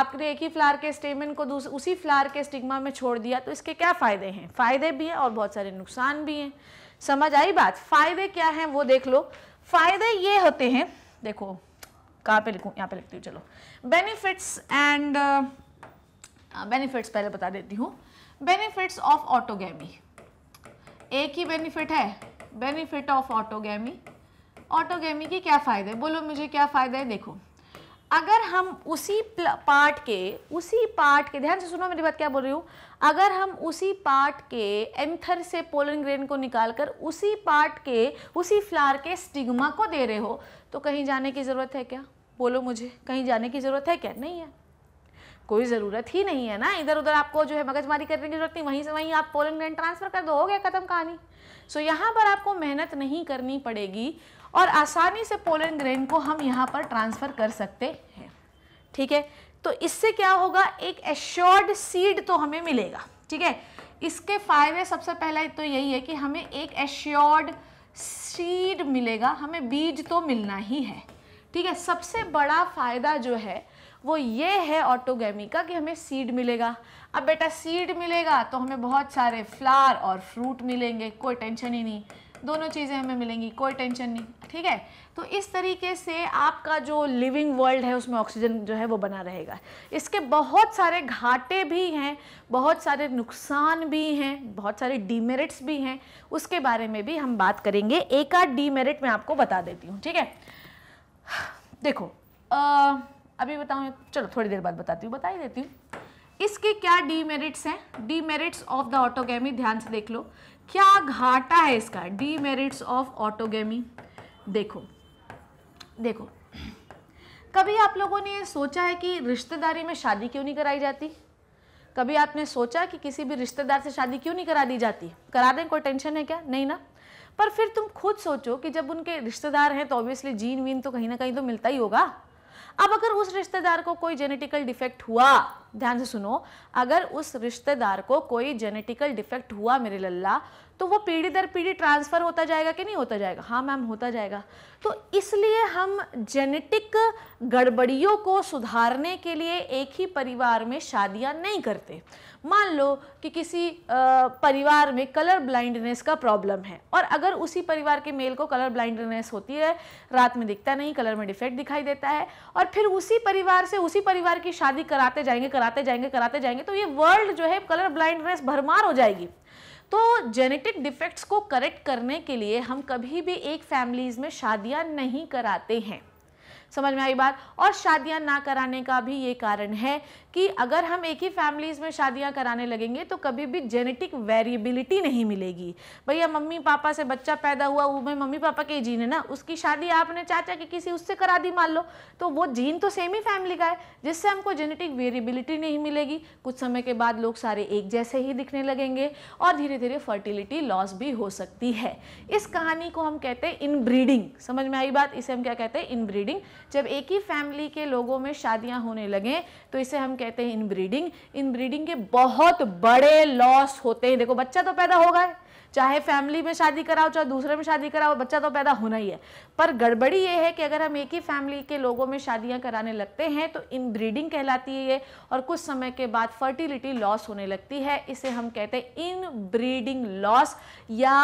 आपने एक ही फ्लार के स्टेमिन को दूसरे उसी फ्लार के स्टिग्मा में छोड़ दिया तो इसके क्या फ़ायदे हैं फ़ायदे भी हैं और बहुत सारे नुकसान भी हैं समझ आई बात फ़ायदे क्या हैं वो देख लो फायदे ये होते हैं देखो कहाँ पे लिखूँ यहाँ पे लिखती हूँ चलो बेनिफिट्स एंड बेनिफिट्स पहले बता देती हूँ बेनिफिट्स ऑफ ऑटोगेमी एक ही बेनिफिट है बेनिफिट ऑफ ऑटोगेमी ऑटोगेमी के क्या फ़ायदे बोलो मुझे क्या फ़ायदा है देखो अगर हम उसी पार्ट के उसी पार्ट के ध्यान से सुनो मेरी बात क्या बोल रही हूँ अगर हम उसी पार्ट के एंथर से पोलन ग्रेन को निकालकर उसी पार्ट के उसी फ्लावर के स्टिग्मा को दे रहे हो तो कहीं जाने की ज़रूरत है क्या बोलो मुझे कहीं जाने की ज़रूरत है क्या नहीं है कोई ज़रूरत ही नहीं है ना इधर उधर आपको जो है मगजमारी करने की ज़रूरत नहीं वहीं से वहीं आप पोलन ग्रेन ट्रांसफ़र कर दो हो गया ख़त्म कहानी सो यहाँ पर आपको मेहनत नहीं करनी पड़ेगी और आसानी से पोलन ग्रेन को हम यहाँ पर ट्रांसफ़र कर सकते हैं ठीक है तो इससे क्या होगा एक एश्योर्ड सीड तो हमें मिलेगा ठीक है इसके फ़ायदे सबसे पहला तो यही है कि हमें एक एश्योर्ड सीड मिलेगा हमें बीज तो मिलना ही है ठीक है सबसे बड़ा फ़ायदा जो है वो ये है ऑटोगेमी का कि हमें सीड मिलेगा अब बेटा सीड मिलेगा तो हमें बहुत सारे फ्लावर और फ्रूट मिलेंगे कोई टेंशन ही नहीं दोनों चीज़ें हमें मिलेंगी कोई टेंशन नहीं ठीक है तो इस तरीके से आपका जो लिविंग वर्ल्ड है उसमें ऑक्सीजन जो है वो बना रहेगा इसके बहुत सारे घाटे भी हैं बहुत सारे नुकसान भी हैं बहुत सारे डीमेरिट्स भी हैं उसके बारे में भी हम बात करेंगे एक आध डीमेरिट मैं आपको बता देती हूँ ठीक है देखो आ, अभी बताऊँ चलो थोड़ी देर बाद बताती हूँ बता ही देती हूँ इसके क्या डीमेरिट्स हैं डीमेरिट्स ऑफ द ऑटोगेमी ध्यान से देख लो क्या घाटा है इसका डी मेरिट्स ऑफ ऑटोगेमी देखो देखो कभी आप लोगों ने सोचा है कि रिश्तेदारी में शादी क्यों नहीं कराई जाती कभी आपने सोचा कि किसी भी रिश्तेदार से शादी क्यों नहीं करा दी जाती करा दें कोई टेंशन है क्या नहीं ना पर फिर तुम खुद सोचो कि जब उनके रिश्तेदार हैं तो ऑब्वियसली जीन वीन तो कहीं ना कहीं तो मिलता ही होगा अब अगर उस रिश्तेदार को कोई जेनेटिकल डिफेक्ट हुआ ध्यान से सुनो अगर उस रिश्तेदार को कोई जेनेटिकल डिफेक्ट हुआ मेरे लल्ला तो वो पीढ़ी दर पीढ़ी ट्रांसफ़र होता जाएगा कि नहीं होता जाएगा हाँ मैम होता जाएगा तो इसलिए हम जेनेटिक गड़बड़ियों को सुधारने के लिए एक ही परिवार में शादियाँ नहीं करते मान लो कि किसी परिवार में कलर ब्लाइंडनेस का प्रॉब्लम है और अगर उसी परिवार के मेल को कलर ब्लाइंडनेस होती है रात में दिखता नहीं कलर में डिफेक्ट दिखाई देता है और फिर उसी परिवार से उसी परिवार की शादी कराते जाएंगे कराते जाएंगे कराते जाएंगे तो ये वर्ल्ड जो है कलर ब्लाइंडनेस भरमार हो जाएगी तो जेनेटिक डिफेक्ट्स को करेक्ट करने के लिए हम कभी भी एक फैमिलीज़ में शादियां नहीं कराते हैं समझ में आई बात और शादियां ना कराने का भी ये कारण है कि अगर हम एक ही फैमिलीज़ में शादियां कराने लगेंगे तो कभी भी जेनेटिक वेरिएबिलिटी नहीं मिलेगी भैया मम्मी पापा से बच्चा पैदा हुआ वो मैं मम्मी पापा के जीन है ना उसकी शादी आपने चाचा के किसी उससे करा दी मान लो तो वो जीन तो सेम ही फैमिली का है जिससे हमको जेनेटिक वेरिएबिलिटी नहीं मिलेगी कुछ समय के बाद लोग सारे एक जैसे ही दिखने लगेंगे और धीरे धीरे फर्टिलिटी लॉस भी हो सकती है इस कहानी को हम कहते हैं इनब्रीडिंग समझ में आई बात इसे हम क्या कहते हैं इनब्रीडिंग जब एक ही फैमिली के लोगों में शादियां होने लगें तो इसे हम कहते हैं इनब्रीडिंग इनब्रीडिंग के बहुत बड़े लॉस होते हैं देखो बच्चा तो पैदा होगा चाहे फैमिली में शादी कराओ चाहे दूसरे में शादी कराओ बच्चा तो पैदा होना ही है पर गड़बड़ी ये है कि अगर हम एक ही फैमिली के लोगों में शादियां कराने लगते हैं तो इन ब्रीडिंग कहलाती है ये और कुछ समय के बाद फर्टिलिटी लॉस होने लगती है इसे हम कहते हैं इन ब्रीडिंग लॉस या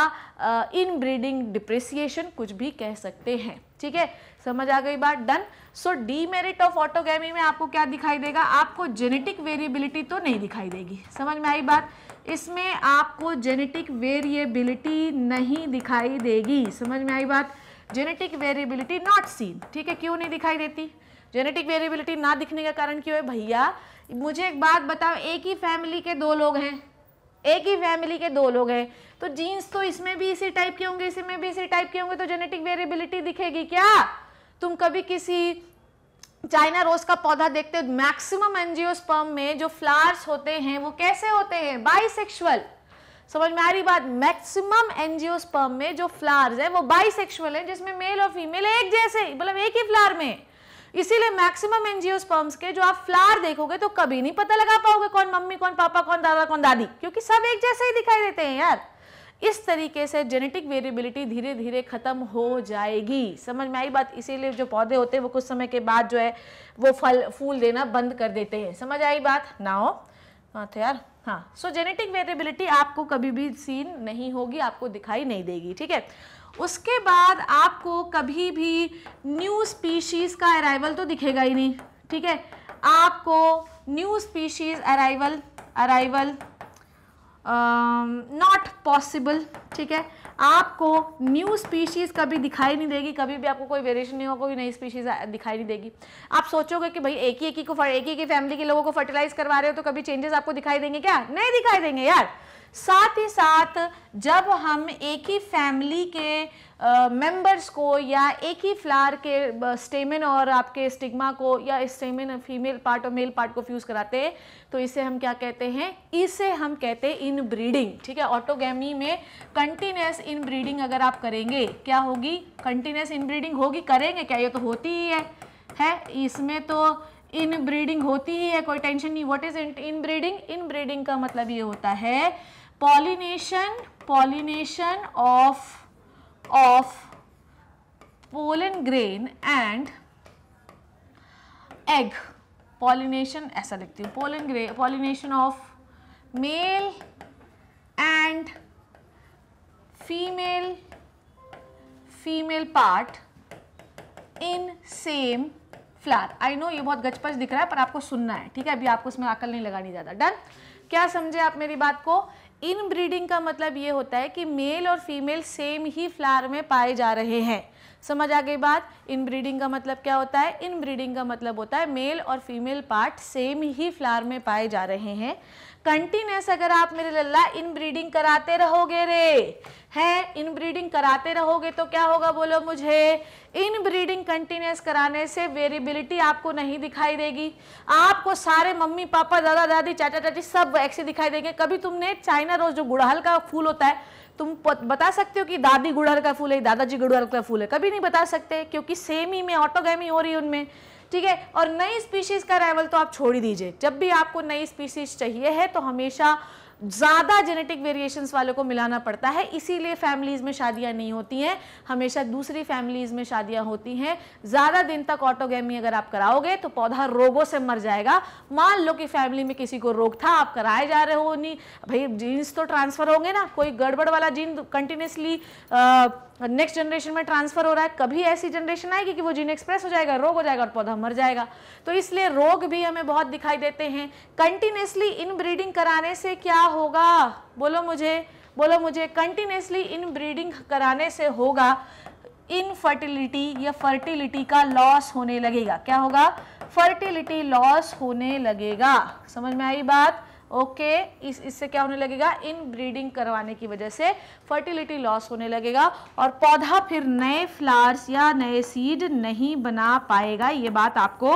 इन ब्रीडिंग डिप्रिसिएशन कुछ भी कह सकते हैं ठीक है समझ आ गई बात done so demerit of autogamy में आपको क्या दिखाई देगा आपको जेनेटिक वेरिएबिलिटी तो नहीं दिखाई देगी समझ में आई बात इसमें आपको जेनेटिक वेरिएबिलिटी नहीं दिखाई देगी समझ में आई बात जेनेटिक वेरिएबिलिटी नॉट सीन ठीक है क्यों नहीं दिखाई देती जेनेटिक वेरिएबिलिटी ना दिखने का कारण क्यों है भैया मुझे एक बात बताओ एक ही फैमिली के दो लोग हैं एक ही फैमिली के दो लोग हैं तो जीन्स तो इसमें भी इसी टाइप के होंगे इसमें भी इसी टाइप के होंगे तो जेनेटिक वेरिएबिलिटी दिखेगी क्या तुम कभी किसी चाइना रोज का पौधा देखते हो मैक्सिमम एनजियोस्पर्म में जो फ्लावर्स होते हैं वो कैसे होते हैं बाइसेक्सुअल समझ में आ रही बात मैक्सिमम एनजियोस्पर्म में जो फ्लावर्स है वो बाइसेक्सुअल है जिसमें मेल और फीमेल एक जैसे मतलब एक ही फ्लावर में इसीलिए मैक्सिमम स्पर्म्स के जो आप फ्लावर देखोगे तो कभी नहीं पता लगा पाओगे कौन मम्मी कौन पापा कौन दादा कौन दादी क्योंकि सब एक जैसे ही दिखाई देते हैं यार इस तरीके से जेनेटिक वेरिएबिलिटी धीरे धीरे ख़त्म हो जाएगी समझ में आई बात इसीलिए जो पौधे होते हैं वो कुछ समय के बाद जो है वो फल फूल देना बंद कर देते हैं समझ आई बात ना हो हाँ तो यार हाँ सो जेनेटिक वेरिएबिलिटी आपको कभी भी सीन नहीं होगी आपको दिखाई नहीं देगी ठीक है उसके बाद आपको कभी भी न्यू स्पीशीज़ का अराइवल तो दिखेगा ही नहीं ठीक है आपको new species arrival arrival not um, possible ठीक है आपको न्यू स्पीशीज़ कभी दिखाई नहीं देगी कभी भी आपको कोई वेरिएशन नहीं होगा कोई नई स्पीशीज़ दिखाई नहीं देगी आप सोचोगे कि भाई एक ही एक ही को एक ही एक फैमिली के लोगों को फर्टिलाइज करवा रहे हो तो कभी चेंजेस आपको दिखाई देंगे क्या नहीं दिखाई देंगे यार साथ ही साथ जब हम एक ही फैमिली के मेंबर्स को या एक ही फ्लावर के स्टेमिन और आपके स्टिग्मा को या स्टेमिन फीमेल पार्ट और मेल पार्ट को फ्यूज़ कराते हैं तो इसे हम क्या कहते हैं इसे हम कहते हैं इन ब्रीडिंग ठीक है ऑटोगेमी में कंटिन्यूस इन ब्रीडिंग अगर आप करेंगे क्या होगी कंटिन्यूस इन ब्रीडिंग होगी करेंगे क्या ये तो होती ही है है इसमें तो इन ब्रीडिंग होती ही है कोई टेंशन नहीं what is inbreeding inbreeding का मतलब ये होता है pollination pollination of of pollen grain and egg pollination ऐसा लिखती हूँ pollen pollination of male and female female part in same flower I know ये बहुत गचपच दिख रहा है पर आपको सुनना है ठीक है अभी आपको इसमें अकल नहीं लगानी ज़्यादा डन क्या समझे आप मेरी बात को इन ब्रीडिंग का मतलब ये होता है कि मेल और फीमेल सेम ही फ्लार में पाए जा रहे हैं समझ आ गई बात इन ब्रीडिंग का मतलब क्या होता है इन ब्रीडिंग का मतलब होता है मेल और फीमेल पार्ट सेम ही फ्लावर में पाए जा रहे हैं कंटिन्यूस अगर आप मेरे लल्ला इन ब्रीडिंग कराते रहोगे रे है इन ब्रीडिंग कराते रहोगे तो क्या होगा बोलो मुझे इन ब्रीडिंग कंटिन्यूस कराने से वेरिएबिलिटी आपको नहीं दिखाई देगी आपको सारे मम्मी पापा दादा दादी चाचा चाची सब ऐसे दिखाई देंगे कभी तुमने चाइना रोज जो गुड़हल का फूल होता है तुम बता सकते हो कि दादी गुड़हल का फूल है दादाजी गुड़हल का फूल है कभी नहीं बता सकते क्योंकि सेम ही में ऑटोगैमी हो रही है उनमें ठीक है और नई स्पीशीज़ का राइवल तो आप छोड़ ही दीजिए जब भी आपको नई स्पीशीज़ चाहिए है तो हमेशा ज़्यादा जेनेटिक वेरिएशंस वालों को मिलाना पड़ता है इसीलिए फैमिलीज़ में शादियाँ नहीं होती हैं हमेशा दूसरी फैमिलीज़ में शादियाँ होती हैं ज़्यादा दिन तक ऑटोगेमी अगर आप कराओगे तो पौधा रोगों से मर जाएगा मान लो कि फैमिली में किसी को रोग था आप कराए जा रहे हो नहीं भाई जीन्स तो ट्रांसफ़र होंगे ना कोई गड़बड़ वाला जीन कंटिन्यूसली नेक्स्ट जनरेशन में ट्रांसफर हो रहा है कभी ऐसी जनरेशन आएगी कि वो जीन एक्सप्रेस हो जाएगा रोग हो जाएगा और पौधा मर जाएगा तो इसलिए रोग भी हमें बहुत दिखाई देते हैं कंटिन्यूसली इन ब्रीडिंग कराने से क्या होगा बोलो मुझे बोलो मुझे कंटिन्यूसली ब्रीडिंग कराने से होगा इनफर्टिलिटी या फर्टिलिटी का लॉस होने लगेगा क्या होगा फर्टिलिटी लॉस होने लगेगा समझ में आई बात ओके इस इससे क्या होने लगेगा इन ब्रीडिंग करवाने की वजह से फर्टिलिटी लॉस होने लगेगा और पौधा फिर नए फ्लावर्स या नए सीड नहीं बना पाएगा ये बात आपको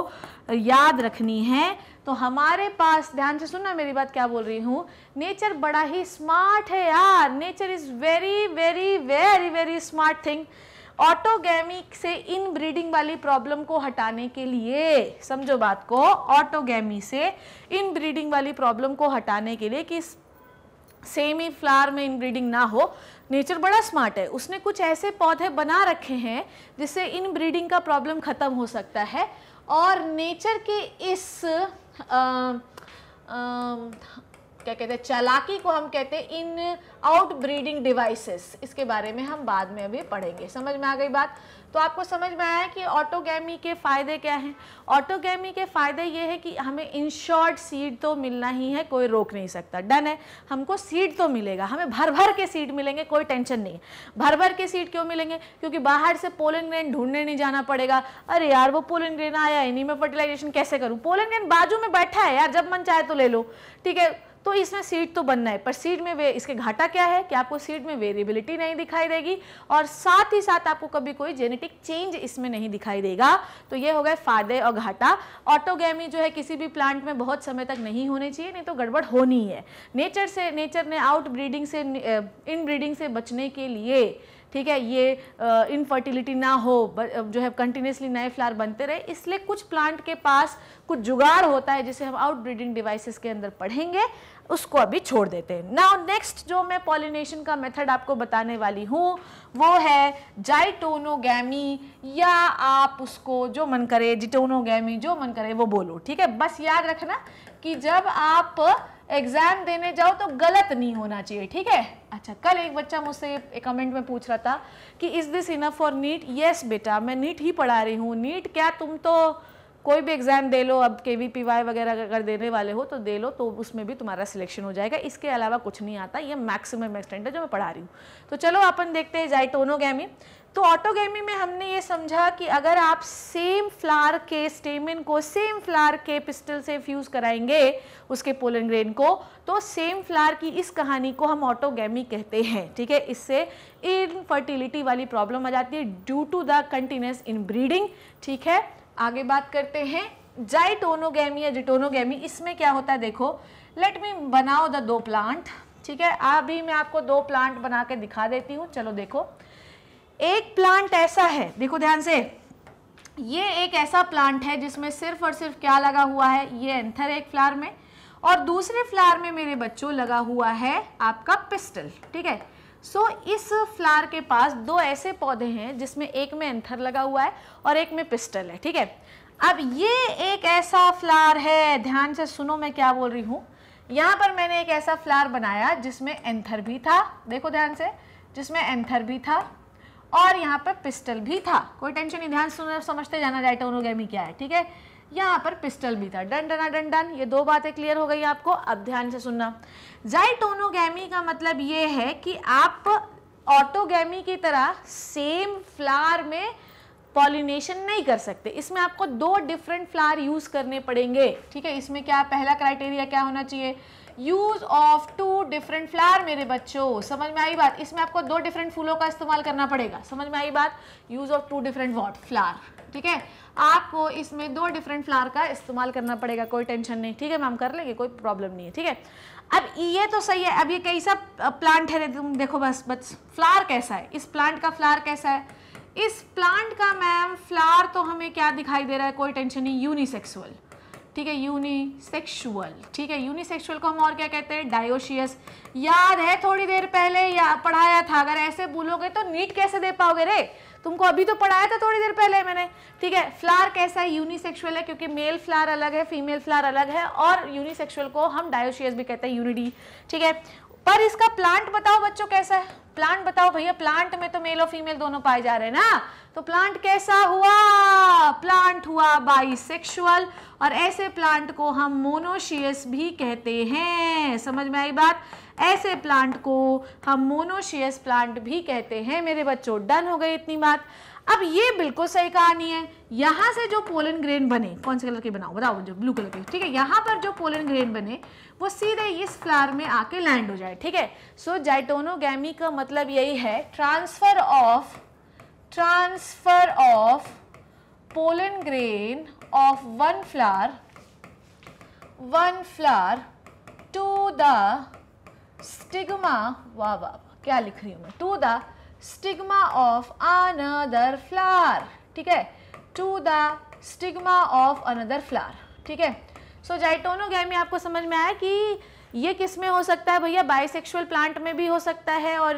याद रखनी है तो हमारे पास ध्यान से सुनना मेरी बात क्या बोल रही हूँ नेचर बड़ा ही स्मार्ट है यार nature is very very very very smart thing autogamy से इन ब्रीडिंग वाली प्रॉब्लम को हटाने के लिए समझो बात को ऑटोगैमी से इन ब्रीडिंग वाली प्रॉब्लम को हटाने के लिए कि सेमी फ्लावर में इनब्रीडिंग ना हो नेचर बड़ा स्मार्ट है उसने कुछ ऐसे पौधे बना रखे हैं जिससे इन ब्रीडिंग का प्रॉब्लम ख़त्म हो सकता है और नेचर के इस आ, आ, क्या कहते हैं चालाकी को हम कहते हैं इन आउट ब्रीडिंग डिवाइसेस इसके बारे में हम बाद में अभी पढ़ेंगे समझ में आ गई बात तो आपको समझ में आया कि ऑटोगैमी के फ़ायदे क्या हैं ऑटोगैमी के फ़ायदे ये है कि हमें इंश्योर्ड सीड तो मिलना ही है कोई रोक नहीं सकता डन है हमको सीड तो मिलेगा हमें भर भर के सीड मिलेंगे कोई टेंशन नहीं है भर भर के सीड क्यों मिलेंगे क्योंकि बाहर से पोलन ग्रेन ढूंढने नहीं जाना पड़ेगा अरे यार वो पोलन ग्रेन आया इन्हीं में फर्टिलाइजेशन कैसे करूँ पोलन ग्रेन बाजू में बैठा है यार जब मन चाहे तो ले लो ठीक है तो इसमें सीड तो बनना है पर सीड में इसके घाटा क्या है कि आपको सीड में वेरिएबिलिटी नहीं दिखाई देगी और साथ ही साथ आपको कभी कोई जेनेटिक चेंज इसमें नहीं दिखाई देगा तो ये हो गए फायदे और घाटा ऑटोगेमी जो है किसी भी प्लांट में बहुत समय तक नहीं होने चाहिए नहीं तो गड़बड़ होनी है नेचर से नेचर ने आउट ब्रीडिंग से इन ब्रीडिंग से बचने के लिए ठीक है ये इनफर्टिलिटी ना हो जो है कंटिन्यूसली नए फ्लावर बनते रहे इसलिए कुछ प्लांट के पास कुछ जुगाड़ होता है जिसे हम आउट ब्रीडिंग डिवाइसेस के अंदर पढ़ेंगे उसको अभी छोड़ देते हैं नाउ नेक्स्ट जो मैं पॉलिनेशन का मेथड आपको बताने वाली हूँ वो है जाइटोनोगैमी या आप उसको जो मन करे जिटोनोगैमी जो मन करे वो बोलो ठीक है बस याद रखना कि जब आप एग्जाम देने जाओ तो गलत नहीं होना चाहिए ठीक है अच्छा कल एक बच्चा मुझसे एक कमेंट में पूछ रहा था कि is this enough for NEET yes बेटा मैं नीट ही पढ़ा रही हूँ नीट क्या तुम तो कोई भी एग्ज़ाम दे लो अब के वी पी वाई वगैरह अगर देने वाले हो तो दे लो तो उसमें भी तुम्हारा सिलेक्शन हो जाएगा इसके अलावा कुछ नहीं आता ये मैक्सिमम एक्सटेंड है जो मैं पढ़ा रही हूँ तो चलो अपन देखते हैं जाइटोनोगी तो तो ऑटोगेमी में हमने ये समझा कि अगर आप सेम फ्लावर के स्टेमिन को सेम फ्लावर के पिस्टल से फ्यूज़ कराएंगे उसके पोलन ग्रेन को तो सेम फ्लावर की इस कहानी को हम ऑटोगेमी कहते हैं ठीक है इससे इनफर्टिलिटी वाली प्रॉब्लम आ जाती है due to the continuous inbreeding ठीक है आगे बात करते हैं जाइटोनोगेमी या जिटोनोगेमी इसमें क्या होता है देखो लेट मी बनाओ द दो प्लांट ठीक है अभी मैं आपको दो प्लांट बना के दिखा देती हूँ चलो देखो एक प्लांट ऐसा है देखो ध्यान से ये एक ऐसा प्लांट है जिसमें सिर्फ और सिर्फ क्या लगा हुआ है ये एंथर एक फ्लावर में और दूसरे फ्लावर में मेरे बच्चों लगा हुआ है आपका पिस्टल ठीक है सो so, इस फ्लावर के पास दो ऐसे पौधे हैं जिसमें एक में एंथर लगा हुआ है और एक में पिस्टल है ठीक है अब ये एक ऐसा फ्लावर है ध्यान से सुनो मैं क्या बोल रही हूँ यहाँ पर मैंने एक ऐसा फ्लावर बनाया जिसमें एंथर भी था देखो ध्यान से जिसमें एंथर भी था और यहाँ पर पिस्टल भी था कोई टेंशन नहीं ध्यान सुन समझते जाना डाइटोनोगेमी क्या है ठीक है यहाँ पर पिस्टल भी था डन डना डन डन ये दो बातें क्लियर हो गई आपको अब ध्यान से सुनना जाइटोनोगेमी का मतलब ये है कि आप ऑटोगेमी की तरह सेम फ्लावर में पॉलिनेशन नहीं कर सकते इसमें आपको दो डिफरेंट फ्लावर यूज़ करने पड़ेंगे ठीक है इसमें क्या पहला क्राइटेरिया क्या होना चाहिए use of two different flower मेरे बच्चों समझ में आई बात इसमें आपको दो डिफरेंट फूलों का इस्तेमाल करना पड़ेगा समझ में आई बात use of two different what flower ठीक है आपको इसमें दो डिफरेंट फ्लावर का इस्तेमाल करना पड़ेगा कोई टेंशन नहीं ठीक है मैम कर लेंगे कोई प्रॉब्लम नहीं है ठीक है अब ये तो सही है अब ये कैसा प्लांट है तुम देखो बस बस फ्लावर कैसा है इस प्लांट का फ्लावर कैसा है इस प्लांट का मैम फ्लावर तो हमें क्या दिखाई दे रहा है कोई टेंशन नहीं यूनिसेक्सुअल ठीक है यूनिसेक्सुअल ठीक है यूनिसेक्सुअल को हम और क्या कहते हैं डायोशियस याद है थोड़ी देर पहले या पढ़ाया था अगर ऐसे बोलोगे तो नीट कैसे दे पाओगे रे तुमको अभी तो पढ़ाया था थोड़ी देर पहले मैंने ठीक है फ्लार कैसा है यूनिसेक्सुअल है क्योंकि मेल फ्लार अलग है फीमेल फ्लार अलग है और यूनिसेक्सुअल को हम डायोशियस भी कहते हैं यूनिडी ठीक है पर इसका प्लांट बताओ बच्चों कैसा है प्लांट बताओ भैया प्लांट में तो मेल और फीमेल दोनों पाए जा रहे हैं ना तो प्लांट कैसा हुआ प्लांट हुआ बाइसेक्सुअल और ऐसे प्लांट को हम मोनोशियस भी कहते हैं समझ में आई बात ऐसे प्लांट को हम मोनोशियस प्लांट भी कहते हैं मेरे बच्चों डन हो गई इतनी बात अब ये बिल्कुल सही कहानी है यहाँ से जो पोलन ग्रेन बने कौन से कलर के बनाओ बताओ जो ब्लू कलर के ठीक है यहाँ पर जो पोलन ग्रेन बने वो सीधे इस फ्लावर में आके लैंड हो जाए ठीक है सो जाइटोनोगी का मतलब यही है transfer of transfer of pollen grain of one flower one flower to the stigma वाह वाह क्या लिख रही हूँ मैं to the stigma of another flower ठीक है to the stigma of another flower ठीक है सो जाइटोनोगी आपको समझ में आया कि ये किस में हो सकता है भैया बाइसेक्सुअल प्लांट में भी हो सकता है और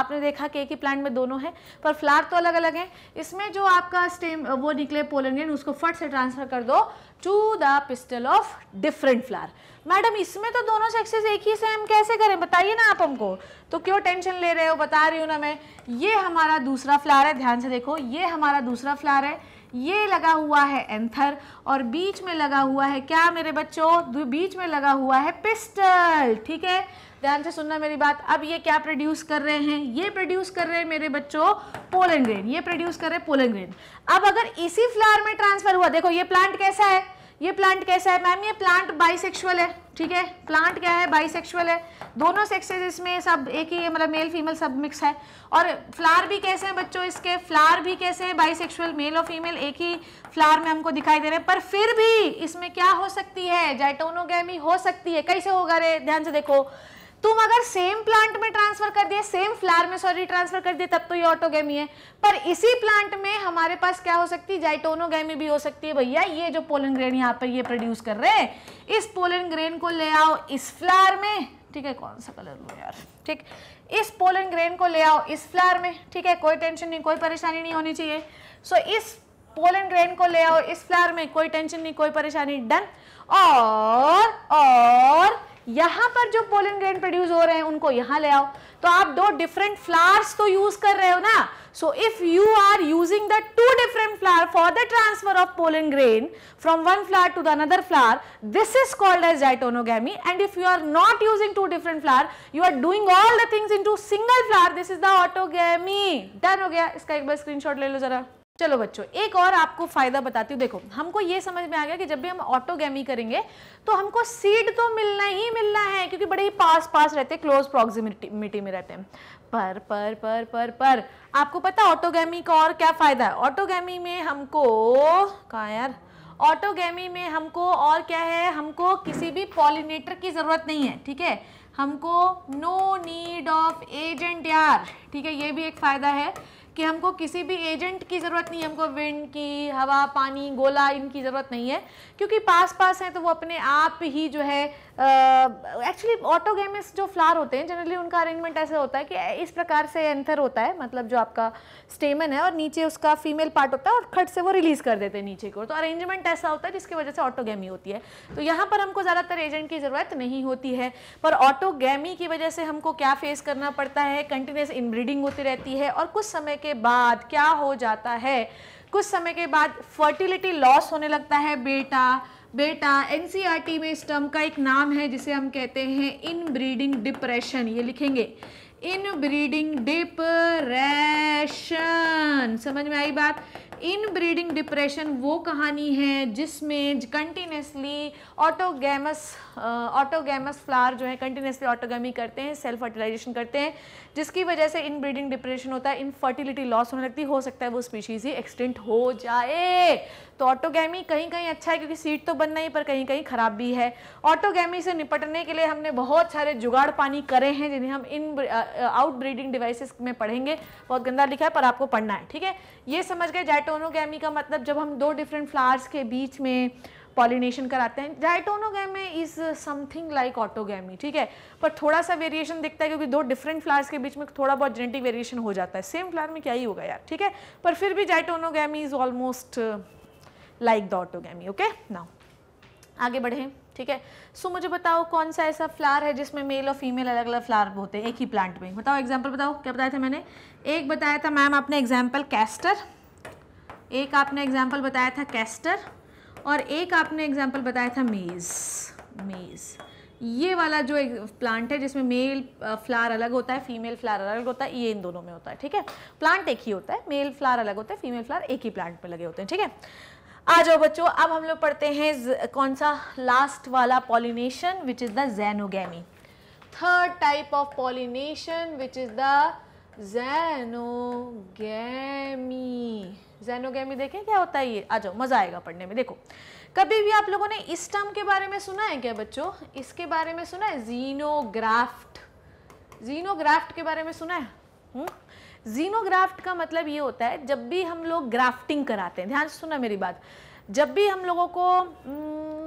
आपने देखा कि एक ही प्लांट में दोनों हैं पर फ्लावर तो अलग अलग हैं इसमें जो आपका स्टेम वो निकले पोलनियन उसको फट से ट्रांसफ़र कर दो to the pistil of different flower madam इसमें तो दोनों सेक्सेस एक ही से हम कैसे करें बताइए ना आप हमको तो क्यों टेंशन ले रहे हो बता रही हूँ ना मैं ये हमारा दूसरा फ्लार है ध्यान से देखो ये हमारा दूसरा फ्लार है ये लगा हुआ है एंथर और बीच में लगा हुआ है क्या मेरे बच्चों बीच में लगा हुआ है पिस्टल ठीक है ध्यान से सुनना मेरी बात अब ये क्या प्रोड्यूस कर रहे हैं ये प्रोड्यूस कर रहे हैं मेरे बच्चों पोलन ग्रेन ये प्रोड्यूस कर रहे हैं पोलन ग्रेन अब अगर इसी फ्लावर में ट्रांसफर हुआ देखो ये प्लांट कैसा है ये प्लांट कैसा है मैम ये प्लांट बाइसेक्सुअल है ठीक है प्लांट क्या है बाइसेक्सुअल है दोनों सेक्सेज इसमें सब एक ही मतलब मेल फीमेल सब मिक्स है और फ्लावर भी कैसे हैं बच्चों इसके फ्लावर भी कैसे हैं बाइसेक्सुअल मेल और फीमेल एक ही फ्लावर में हमको दिखाई दे रहे हैं पर फिर भी इसमें क्या हो सकती है जाइटोनोगी हो सकती है कैसे होगा रे ध्यान से देखो तुम अगर सेम प्लांट में ट्रांसफर कर दिए सेम फ्लावर में सॉरी ट्रांसफर कर दिए तब तो ये ऑटोगेमी है पर इसी प्लांट में हमारे पास क्या हो सकती है जाइटोनोगेमी भी हो सकती है भैया ये जो पोलन ग्रेन यहाँ पर ये प्रोड्यूस कर रहे हैं इस पोलन ग्रेन को ले आओ इस फ्लावर में ठीक है कौन सा कलर लो यार ठीक इस पोलन ग्रेन को ले आओ इस फ्लावर में ठीक है कोई टेंशन नहीं कोई परेशानी नहीं होनी चाहिए सो so, इस पोलन ग्रेन को ले आओ इस फ्लावर में कोई टेंशन नहीं कोई परेशानी डन और और यहां पर जो पोलन ग्रेन प्रोड्यूस हो रहे हैं उनको यहां ले आओ तो आप दो डिफरेंट फ्लावर्स तो यूज कर रहे हो ना so if you are using the two different flower for the transfer of pollen grain from one flower to the another flower this is called as geitonogamy and if you are not using two different flower you are doing all the things into single flower this is the autogamy done हो गया इसका एक बार screenshot ले लो जरा चलो बच्चों एक और आपको फ़ायदा बताती हूँ देखो हमको ये समझ में आ गया कि जब भी हम ऑटोगेमी करेंगे तो हमको सीड तो मिलना ही मिलना है क्योंकि बड़े ही पास पास रहते हैं क्लोज प्रॉक्सिमिटी में रहते हैं पर पर पर पर पर आपको पता ऑटोगेमी का और क्या फ़ायदा है ऑटोगेमी में हमको कहा यार ऑटोगेमी में हमको और क्या है हमको किसी भी पॉलिनेटर की ज़रूरत नहीं है ठीक है हमको नो नीड ऑफ एजेंट यार ठीक है ये भी एक फ़ायदा है कि हमको किसी भी एजेंट की ज़रूरत नहीं है हमको विंड की हवा पानी गोला इनकी ज़रूरत नहीं है क्योंकि पास पास हैं तो वो अपने आप ही जो है एक्चुअली ऑटोगेमिस जो फ्लावर होते हैं जनरली उनका अरेंजमेंट ऐसे होता है कि इस प्रकार से एंथर होता है मतलब जो आपका स्टेमन है और नीचे उसका फीमेल पार्ट होता है और खट से वो रिलीज़ कर देते हैं नीचे को तो अरेंजमेंट ऐसा होता है जिसकी वजह से ऑटोगेमी होती है तो यहाँ पर हमको ज़्यादातर एजेंट की ज़रूरत नहीं होती है पर ऑटोगेमी की वजह से हमको क्या फेस करना पड़ता है कंटिन्यूस इनब्रीडिंग होती रहती है और कुछ समय के बाद क्या हो जाता है कुछ समय के बाद फर्टिलिटी लॉस होने लगता है बेटा बेटा एन e में स्टम का एक नाम है जिसे हम कहते हैं इन ब्रीडिंग डिप्रेशन ये लिखेंगे इन ब्रीडिंग डिप्रेशन समझ में आई बात इन ब्रीडिंग डिप्रेशन वो कहानी है जिसमें कंटिन्यूसली ऑटोगेमस ऑटोगेमस फ्लावर जो है कंटिन्यूसली ऑटोगेमी करते हैं सेल्फ फर्टिलाइजेशन करते हैं जिसकी वजह से इन ब्रीडिंग डिप्रेशन होता है इन फर्टिलिटी लॉस होने लगती हो सकता है वो स्पीशीज़ ही एक्सटेंट हो जाए तो ऑटोगेमी कहीं कहीं अच्छा है क्योंकि सीट तो बनना ही पर कहीं कहीं ख़राब भी है ऑटोगेमी से निपटने के लिए हमने बहुत सारे जुगाड़ पानी करे हैं जिन्हें हम इन आउट ब्रीडिंग डिवाइसेस में पढ़ेंगे बहुत गंदा लिखा है पर आपको पढ़ना है ठीक है ये समझ गए जैटो डायटोनोगैमी का मतलब जब हम दो डिफरेंट फ्लावर्स के बीच में पॉलिनेशन कराते हैं geitonogamy is something like autogamy ठीक है पर थोड़ा सा वेरिएशन दिखता है क्योंकि दो डिफरेंट फ्लावर्स के बीच में थोड़ा बहुत जेनेटिक वेरिएशन हो जाता है सेम फ्लावर में क्या ही होगा यार ठीक है पर फिर भी geitonogamy is almost like the autogamy okay now आगे बढ़ें ठीक है सो मुझे बताओ कौन सा ऐसा फ्लावर है जिसमें मेल और फीमेल अलग अलग फ्लावर होते हैं एक ही प्लांट में बताओ एग्जाम्पल बताओ क्या बताया था मैंने एक बताया था मैम आपने एग्जाम्पल कैस्टर एक आपने एग्जाम्पल बताया था कैस्टर और एक आपने एग्जाम्पल बताया था मेज़ मेज़ ये वाला जो प्लांट है जिसमें मेल फ्लावर अलग होता है फीमेल फ्लावर अलग होता है ये इन दोनों में होता है ठीक है प्लांट एक ही होता है मेल फ्लावर अलग होता है फीमेल फ्लावर एक ही प्लांट में लगे होते हैं ठीक है आ जाओ बच्चों अब हम लोग पढ़ते हैं कौन सा लास्ट वाला pollination which is the xenogamy third type of pollination which is the xenogamy xenogamy देखें क्या होता है ये आ जाओ मज़ा आएगा पढ़ने में देखो कभी भी आप लोगों ने इस टर्म के बारे में सुना है क्या बच्चों इसके बारे में सुना है जीनोग्राफ्ट जीनोग्राफ्ट के बारे में सुना है जीनोग्राफ्ट हम्म? का मतलब ये होता है जब भी हम लोग ग्राफ्टिंग कराते हैं ध्यान से सुना मेरी बात जब भी हम लोगों को हम्म,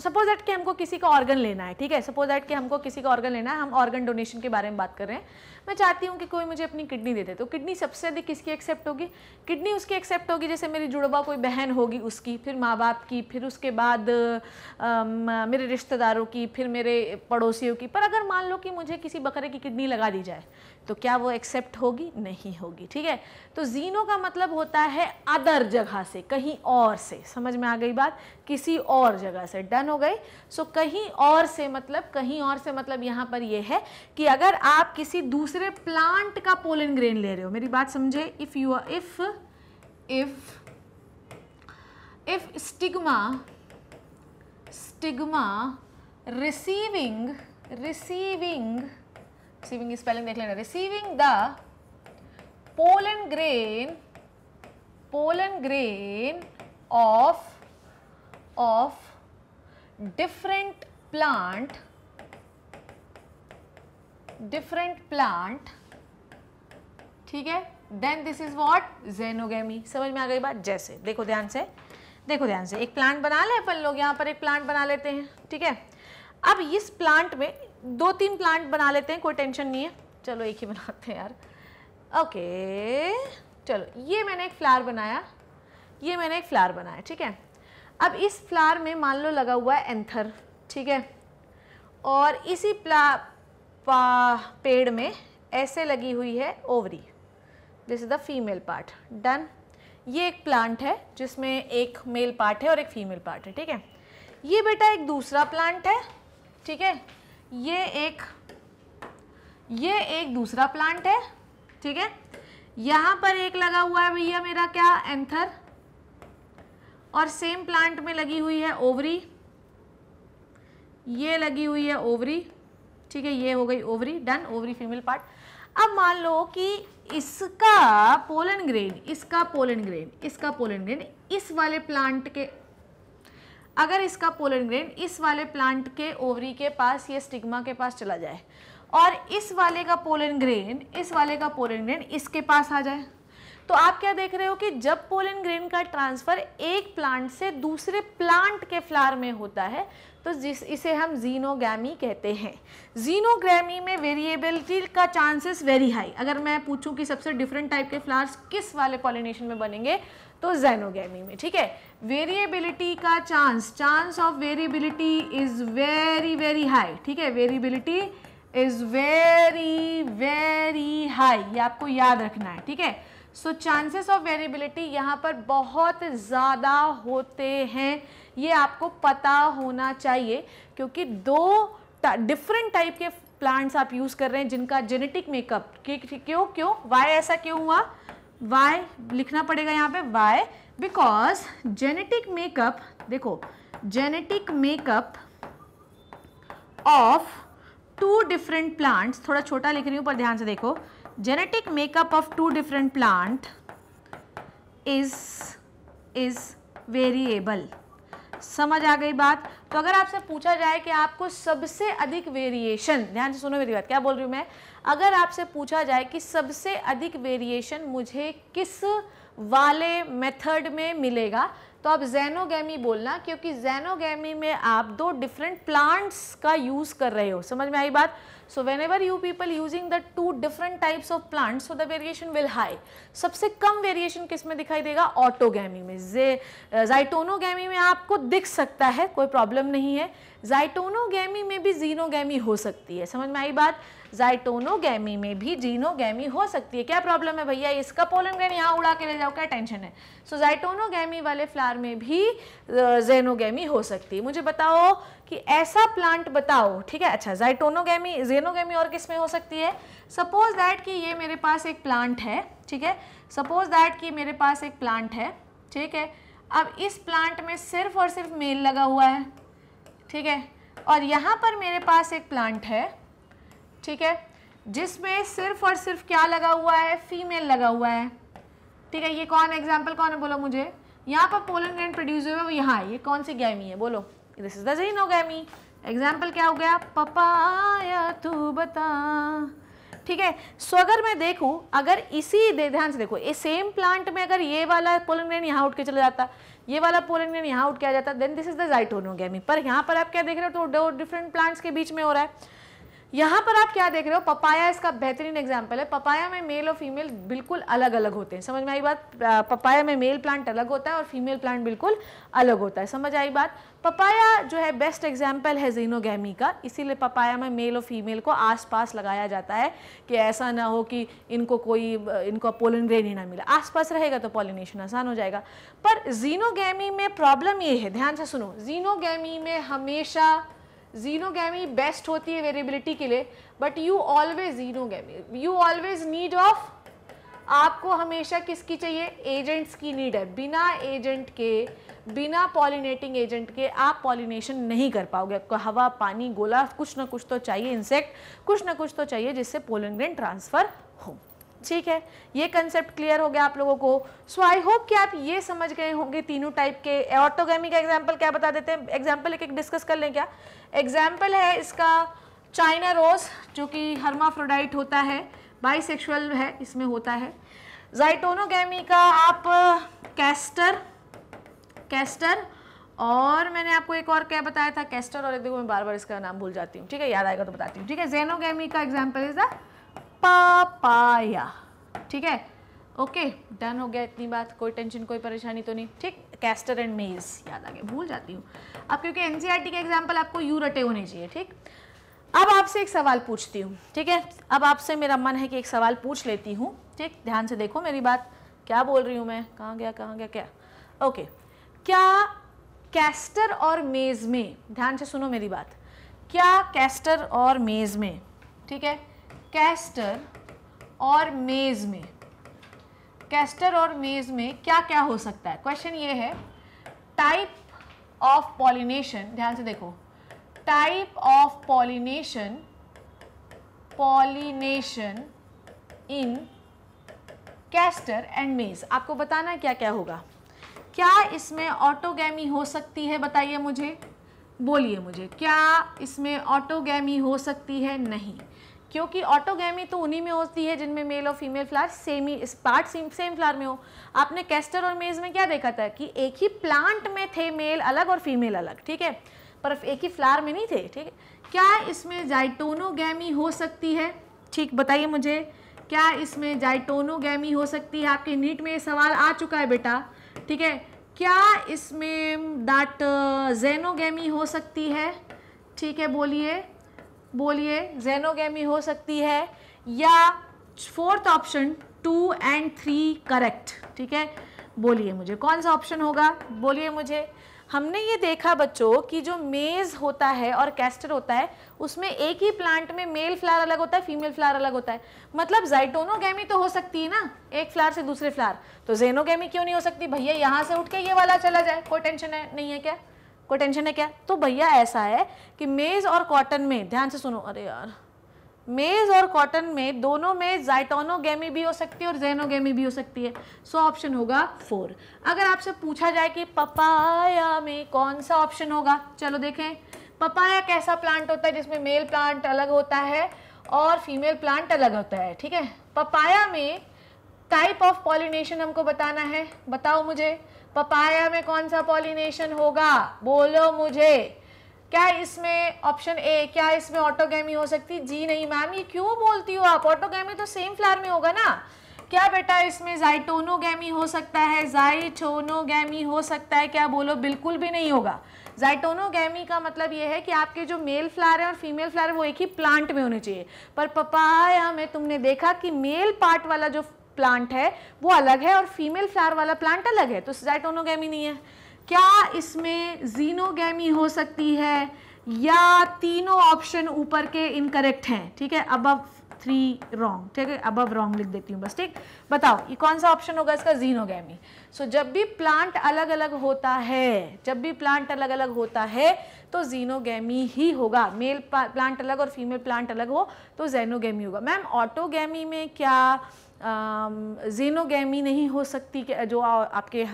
सपोज दैट कि हमको किसी का ऑर्गन लेना है ठीक है सपोज दैट कि हमको किसी का ऑर्गन लेना है हम ऑर्गन डोनेशन के बारे में बात कर रहे हैं मैं चाहती हूँ कि कोई मुझे अपनी किडनी दे दे तो किडनी सबसे अधिक किसकी एक्सेप्ट होगी किडनी उसकी एक्सेप्ट होगी जैसे मेरी जुड़वा कोई बहन होगी उसकी फिर माँ बाप की फिर उसके बाद आ, मेरे रिश्तेदारों की फिर मेरे पड़ोसियों की पर अगर मान लो कि मुझे किसी बकरे की किडनी लगा दी जाए तो क्या वो एक्सेप्ट होगी नहीं होगी ठीक है तो जीनो का मतलब होता है अदर जगह से कहीं और से समझ में आ गई बात किसी और जगह से डन हो गई सो कहीं और से मतलब कहीं और से मतलब यहाँ पर यह है कि अगर आप किसी दूसरे प्लांट का पोलन ग्रेन ले रहे हो मेरी बात समझे if you if if if stigma stigma receiving receiving receiving की स्पेलिंग देख लेना receiving the pollen grain pollen grain of of different plant different plant ठीक है then this is what xenogamy समझ में आ गई बात जैसे देखो ध्यान से देखो ध्यान से एक प्लांट बना ले अपन लोग यहाँ पर एक प्लांट बना लेते हैं ठीक है अब इस प्लांट में दो तीन प्लांट बना लेते हैं कोई टेंशन नहीं है चलो एक ही बनाते हैं यार ओके चलो ये मैंने एक फ्लावर बनाया ये मैंने एक फ्लावर बनाया ठीक है अब इस फ्लावर में मान लो लगा हुआ है एंथर ठीक है और इसी प्ला पेड़ में ऐसे लगी हुई है ovary this is the female part done ये एक प्लांट है जिसमें एक मेल पार्ट है और एक फीमेल पार्ट है ठीक है ये बेटा एक दूसरा प्लांट है ठीक है ये एक ये एक दूसरा प्लांट है ठीक है यहां पर एक लगा हुआ है भैया मेरा क्या एंथर और सेम प्लांट में लगी हुई है ओवरी ये लगी हुई है ओवरी ठीक है ये हो गई ovary done ovary female part अब मान लो कि इसका पोलन ग्रेन इसका पोलन ग्रेन इसका पोलन ग्रेन इस वाले प्लांट के अगर इसका पोलन ग्रेन इस वाले प्लांट के ओवरी के पास या स्टिग्मा के पास चला जाए और इस वाले का पोलन ग्रेन इस वाले का पोलन ग्रेन इसके पास आ जाए तो आप क्या देख रहे हो कि जब पोलन ग्रेन का ट्रांसफ़र एक प्लांट से दूसरे प्लांट के फ्लावर में होता है तो जिस इसे हम जीनोगैमी कहते हैं जीनोग्रामी में वेरिएबिलिटी का चांसेस वेरी हाई अगर मैं पूछूं कि सबसे डिफरेंट टाइप के फ्लावर्स किस वाले पॉलिनेशन में बनेंगे तो जैनोगैमी में ठीक है वेरिएबिलिटी का chance chance of variability is very very high ठीक है variability is very very high ये आपको याद रखना है ठीक है सो चांसेस ऑफ वेरिएबिलिटी यहाँ पर बहुत ज़्यादा होते हैं ये आपको पता होना चाहिए क्योंकि दो डिफरेंट टाइप के प्लांट्स आप यूज़ कर रहे हैं जिनका जेनेटिक मेकअप क्यों क्यों वाई ऐसा क्यों हुआ वाई लिखना पड़ेगा यहाँ पे वाई बिकॉज जेनेटिक मेकअप देखो genetic makeup of two different plants थोड़ा छोटा लिख रही हूँ पर ध्यान से देखो genetic makeup of two different plant is is variable समझ आ गई बात तो अगर आपसे पूछा जाए कि आपको सबसे अधिक वेरिएशन ध्यान से सुनो मेरी बात क्या बोल रही हूँ मैं अगर आपसे पूछा जाए कि सबसे अधिक वेरिएशन मुझे किस वाले मेथड में मिलेगा तो आप जैनोगेमी बोलना क्योंकि जैनोगेमी में आप दो डिफरेंट प्लांट्स का यूज़ कर रहे हो समझ में आई बात so when you people using the two different types of plants so the variation will high सबसे कम वेरिएशन किस में दिखाई देगा ऑटोगेमी में जे जाइटोनोगेमी में आपको दिख सकता है कोई प्रॉब्लम नहीं है जाइटोनोगेमी में भी जीनोगेमी हो सकती है समझ में आई बात जाइटोनोगैमी में भी जीनोगैमी हो सकती है क्या प्रॉब्लम है भैया इसका पोलन ग्रेन यहाँ उड़ा के ले जाओ क्या टेंशन है सो so, जाइटोनोगैमी वाले फ्लावर में भी जेनोगैमी हो सकती है मुझे बताओ कि ऐसा प्लांट बताओ ठीक है अच्छा जाइटोनोगैमी जेनोगैमी और किस में हो सकती है सपोज दैट कि ये मेरे पास एक प्लांट है ठीक है सपोज दैट कि मेरे पास एक प्लांट है ठीक है अब इस प्लांट में सिर्फ और सिर्फ मेल लगा हुआ है ठीक है और यहाँ पर मेरे पास एक प्लांट है ठीक है जिसमें सिर्फ और सिर्फ क्या लगा हुआ है फीमेल लगा हुआ है ठीक है ये कौन एग्जाम्पल कौन है बोलो मुझे यहाँ पर पोलन ग्रैंड प्रोड्यूस हुए वो यहाँ ये कौन सी गैमी है बोलो दिस इज दिन गैमी एग्जाम्पल क्या हो गया पपाया तू बता ठीक है सो अगर मैं देखूं अगर इसी दे ध्यान से देखो ये सेम प्लांट में अगर ये वाला पोलन ग्रैंड यहाँ उठ के चला जाता ये वाला पोलन ग्रैंड यहाँ उठ के आ जाता then this is the gamy पर यहाँ पर आप क्या देख रहे हो तो दो डिफरेंट प्लांट्स के बीच में हो रहा है यहाँ पर आप क्या देख रहे हो पपाया इसका बेहतरीन एग्जाम्पल है पपाया में मेल और फीमेल बिल्कुल अलग अलग होते हैं समझ में आई बात पपाया में मेल प्लांट अलग होता है और फीमेल प्लांट बिल्कुल अलग होता है समझ आई बात पपाया जो है बेस्ट एग्जाम्पल है जीनोगैमी का इसीलिए पपाया में मेल और फीमेल को आसपास लगाया जाता है कि ऐसा ना हो कि इनको कोई इनको पोलन ग्रेन ही ना मिले आसपास रहेगा तो पॉलिनेशन आसान हो जाएगा पर जीनोगैमी में प्रॉब्लम ये है ध्यान से सुनो जीनोगैमी में हमेशा जीनोगैमी बेस्ट होती है वेरिएबिलिटी के लिए but you always xenogamy you always need of आपको हमेशा किसकी चाहिए एजेंट्स की नीड है बिना एजेंट के बिना पॉलिनेटिंग एजेंट के आप पॉलिनेशन नहीं कर पाओगे आपको हवा पानी गोला कुछ ना कुछ तो चाहिए इंसेक्ट कुछ ना कुछ तो चाहिए जिससे पोलन ट्रांसफ़र हो ठीक है ये कंसेप्ट क्लियर हो गया आप लोगों को सो आई होप कि आप ये समझ गए होंगे तीनों टाइप के ऑटोगेमी का एग्जाम्पल क्या बता देते हैं एग्जाम्पल एक एक डिस्कस कर लें क्या एग्जाम्पल है इसका चाइना रोज जो कि हर्माफ्रोडाइट होता है बाई है इसमें होता है जाइटोनोगेमी का आप कैस्टर कैस्टर और मैंने आपको एक और क्या बताया था कैस्टर और एक देखो मैं बार बार इसका नाम भूल जाती हूँ ठीक है याद आएगा तो बताती हूँ ठीक है जेनोगेमी का एग्जाम्पल इज द पापाया ठीक है ओके डन हो गया इतनी बात कोई टेंशन कोई परेशानी तो नहीं ठीक कैस्टर एंड मेज याद आ गया भूल जाती हूँ अब क्योंकि एन e के एग्जाम्पल आपको यू रटे होने चाहिए ठीक अब आपसे एक सवाल पूछती हूँ ठीक है अब आपसे मेरा मन है कि एक सवाल पूछ लेती हूँ ठीक ध्यान से देखो मेरी बात क्या बोल रही हूँ मैं कहाँ गया कहाँ गया क्या ओके क्या कैस्टर और मेज़ में ध्यान से सुनो मेरी बात क्या कैस्टर और मेज़ में ठीक है कैस्टर और मेज़ में कैस्टर और मेज़ में क्या क्या हो सकता है क्वेश्चन ये है टाइप ऑफ पॉलिनेशन ध्यान से देखो type of pollination pollination in castor and maize आपको बताना क्या क्या होगा क्या इसमें ऑटोगैमी हो सकती है बताइए मुझे बोलिए मुझे क्या इसमें ऑटोगैमी हो सकती है नहीं क्योंकि ऑटोगैमी तो उन्हीं में होती है जिनमें मेल और फीमेल फ्लावर सेम ही पार्ट सेम सेम फ्लावर में हो आपने कैस्टर और मेज में क्या देखा था कि एक ही प्लांट में थे मेल अलग और फीमेल अलग ठीक है पर एक ही फ्लावर में नहीं थे ठीक है क्या इसमें जाइटोनोगैमी हो सकती है ठीक बताइए मुझे क्या इसमें जाइटोनोगैमी हो सकती है आपके नीट में ये सवाल आ चुका है बेटा ठीक है क्या इसमें दैट जेनोगैमी uh, हो सकती है ठीक है बोलिए बोलिए जेनोगेमी हो सकती है या fourth option two and three correct ठीक है बोलिए मुझे कौन सा ऑप्शन होगा बोलिए मुझे हमने ये देखा बच्चों कि जो मेज़ होता है और कैस्टर होता है उसमें एक ही प्लांट में मेल फ्लावर अलग होता है फीमेल फ्लावर अलग होता है मतलब जाइटोनोगेमी तो हो सकती है ना एक फ्लावर से दूसरे फ्लावर तो जेनोगेमी क्यों नहीं हो सकती भैया यहाँ से उठ के ये वाला चला जाए कोई टेंशन है नहीं है क्या कोई टेंशन है क्या तो भैया ऐसा है कि मेज़ और कॉटन में ध्यान से सुनो अरे यार मेज़ और कॉटन में दोनों में जाइटोनोगेमी भी हो सकती है और जेनोगेमी भी हो सकती है सो so, ऑप्शन होगा फोर अगर आपसे पूछा जाए कि पपाया में कौन सा ऑप्शन होगा चलो देखें पपाया कैसा प्लांट होता है जिसमें मेल प्लांट अलग होता है और फीमेल प्लांट अलग होता है ठीक है पपाया में टाइप ऑफ पॉलिनेशन हमको बताना है बताओ मुझे पपाया में कौन सा पॉलिनेशन होगा बोलो मुझे क्या इसमें ऑप्शन ए क्या इसमें ऑटोगेमी हो सकती जी नहीं मैम ये क्यों बोलती हो आप ऑटोगेमी तो सेम फ्लावर में होगा ना क्या बेटा इसमें जाइटोनोगेमी हो सकता है जाइटोनोगेमी हो सकता है क्या बोलो बिल्कुल भी नहीं होगा जाइटोनोगेमी का मतलब ये है कि आपके जो मेल फ्लावर है और फीमेल फ्लावर वो एक ही प्लांट में होने चाहिए पर पपाया में तुमने देखा कि मेल पार्ट वाला जो प्लांट है वो अलग है और फीमेल फ्लावर वाला प्लांट अलग है तो जैटोनोगैमी नहीं है क्या इसमें जीनोगैमी हो सकती है या तीनों ऑप्शन ऊपर के इनकरेक्ट हैं ठीक है अब थ्री रॉन्ग ठीक है अब रॉन्ग लिख देती हूँ बस ठीक बताओ ये कौन सा ऑप्शन होगा इसका जीनोगैमी सो so, जब भी प्लांट अलग अलग होता है जब भी प्लांट अलग अलग होता है तो जीनोगैमी ही होगा मेल प्लांट अलग और फीमेल प्लांट अलग हो तो जेनोगैमी होगा मैम ऑटोगैमी में क्या जीनोगेमी um, नहीं हो सकती कि जो आपके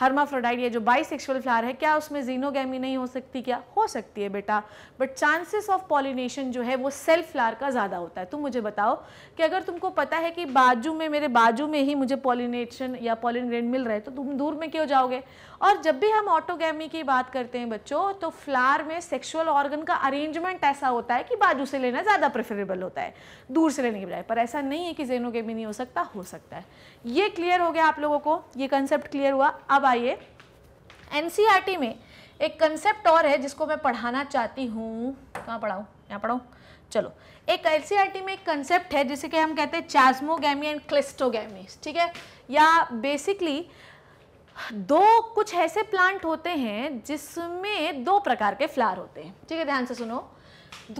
हर्माफ्रोडाइट या जो बाइसेक्सुअल फ्लावर है क्या उसमें जीनोगेमी नहीं हो सकती क्या हो सकती है बेटा बट चांसेस ऑफ पॉलिनेशन जो है वो सेल्फ फ्लावर का ज़्यादा होता है तुम मुझे बताओ कि अगर तुमको पता है कि बाजू में मेरे बाजू में ही मुझे पॉलिनेशन या पॉलिन ग्रेन मिल रहा है तो तुम दूर में क्यों जाओगे और जब भी हम ऑटोगैमी की बात करते हैं बच्चों तो फ्लावर में सेक्सुअल ऑर्गन का अरेंजमेंट ऐसा होता है कि बाजू से लेना ज़्यादा प्रेफरेबल होता है दूर से लेने के बजाय पर ऐसा नहीं है कि जेनोगेमी नहीं हो सकता हो सकता है ये क्लियर हो गया आप लोगों को ये कंसेप्ट क्लियर हुआ अब आइए एन e में एक कंसेप्ट और है जिसको मैं पढ़ाना चाहती हूँ कहाँ पढ़ाऊँ यहाँ पढ़ाऊँ चलो एक टी में एक कंसेप्ट है जिसे कि हम कहते हैं चार्जमोगैमी एंड क्लिस्टोगैमी ठीक है या बेसिकली दो कुछ ऐसे प्लांट होते हैं जिसमें दो प्रकार के फ्लावर होते हैं ठीक है ध्यान से सुनो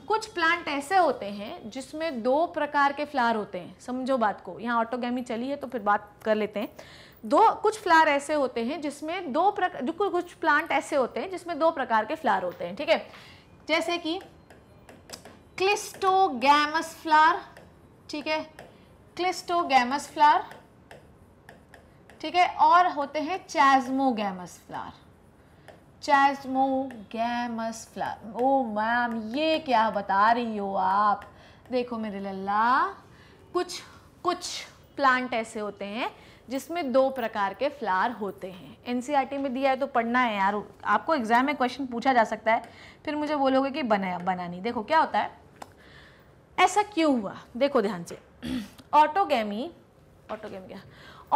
कुछ प्लांट ऐसे होते हैं जिसमें दो प्रकार के फ्लावर होते हैं समझो बात को यहाँ ऑटोगैमी चली है तो फिर बात कर लेते हैं दो कुछ फ्लावर ऐसे होते हैं जिसमें दो प्रकार कुछ प्लांट ऐसे होते हैं जिसमें दो प्रकार के फ्लावर होते हैं ठीक है जैसे कि क्लिस्टोगैमस फ्लार ठीक है क्लिस्टोगैमस फ्लार ठीक है और होते हैं gamous flower gamous flower oh ma'am ये क्या बता रही हो आप देखो मेरे लल्ला कुछ कुछ प्लांट ऐसे होते हैं जिसमें दो प्रकार के फ्लावर होते हैं एनसीईआरटी e में दिया है तो पढ़ना है यार आपको एग्जाम में क्वेश्चन पूछा जा सकता है फिर मुझे बोलोगे कि बना बना नहीं देखो क्या होता है ऐसा क्यों हुआ देखो ध्यान से ऑटोगैमी ऑटोगेमी क्या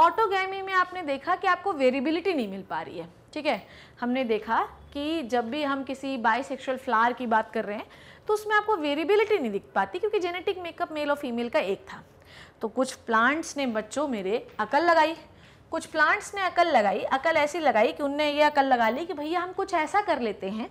ऑटोगैमी में आपने देखा कि आपको वेरिबिलिटी नहीं मिल पा रही है ठीक है हमने देखा कि जब भी हम किसी सेक्शुअल फ्लावर की बात कर रहे हैं तो उसमें आपको वेरिबिलिटी नहीं दिख पाती क्योंकि जेनेटिक मेकअप मेल और फीमेल का एक था तो कुछ प्लांट्स ने बच्चों मेरे अकल लगाई कुछ प्लांट्स ने अकल लगाई अकल ऐसी लगाई कि उनने ये अकल लगा ली कि भैया हम कुछ ऐसा कर लेते हैं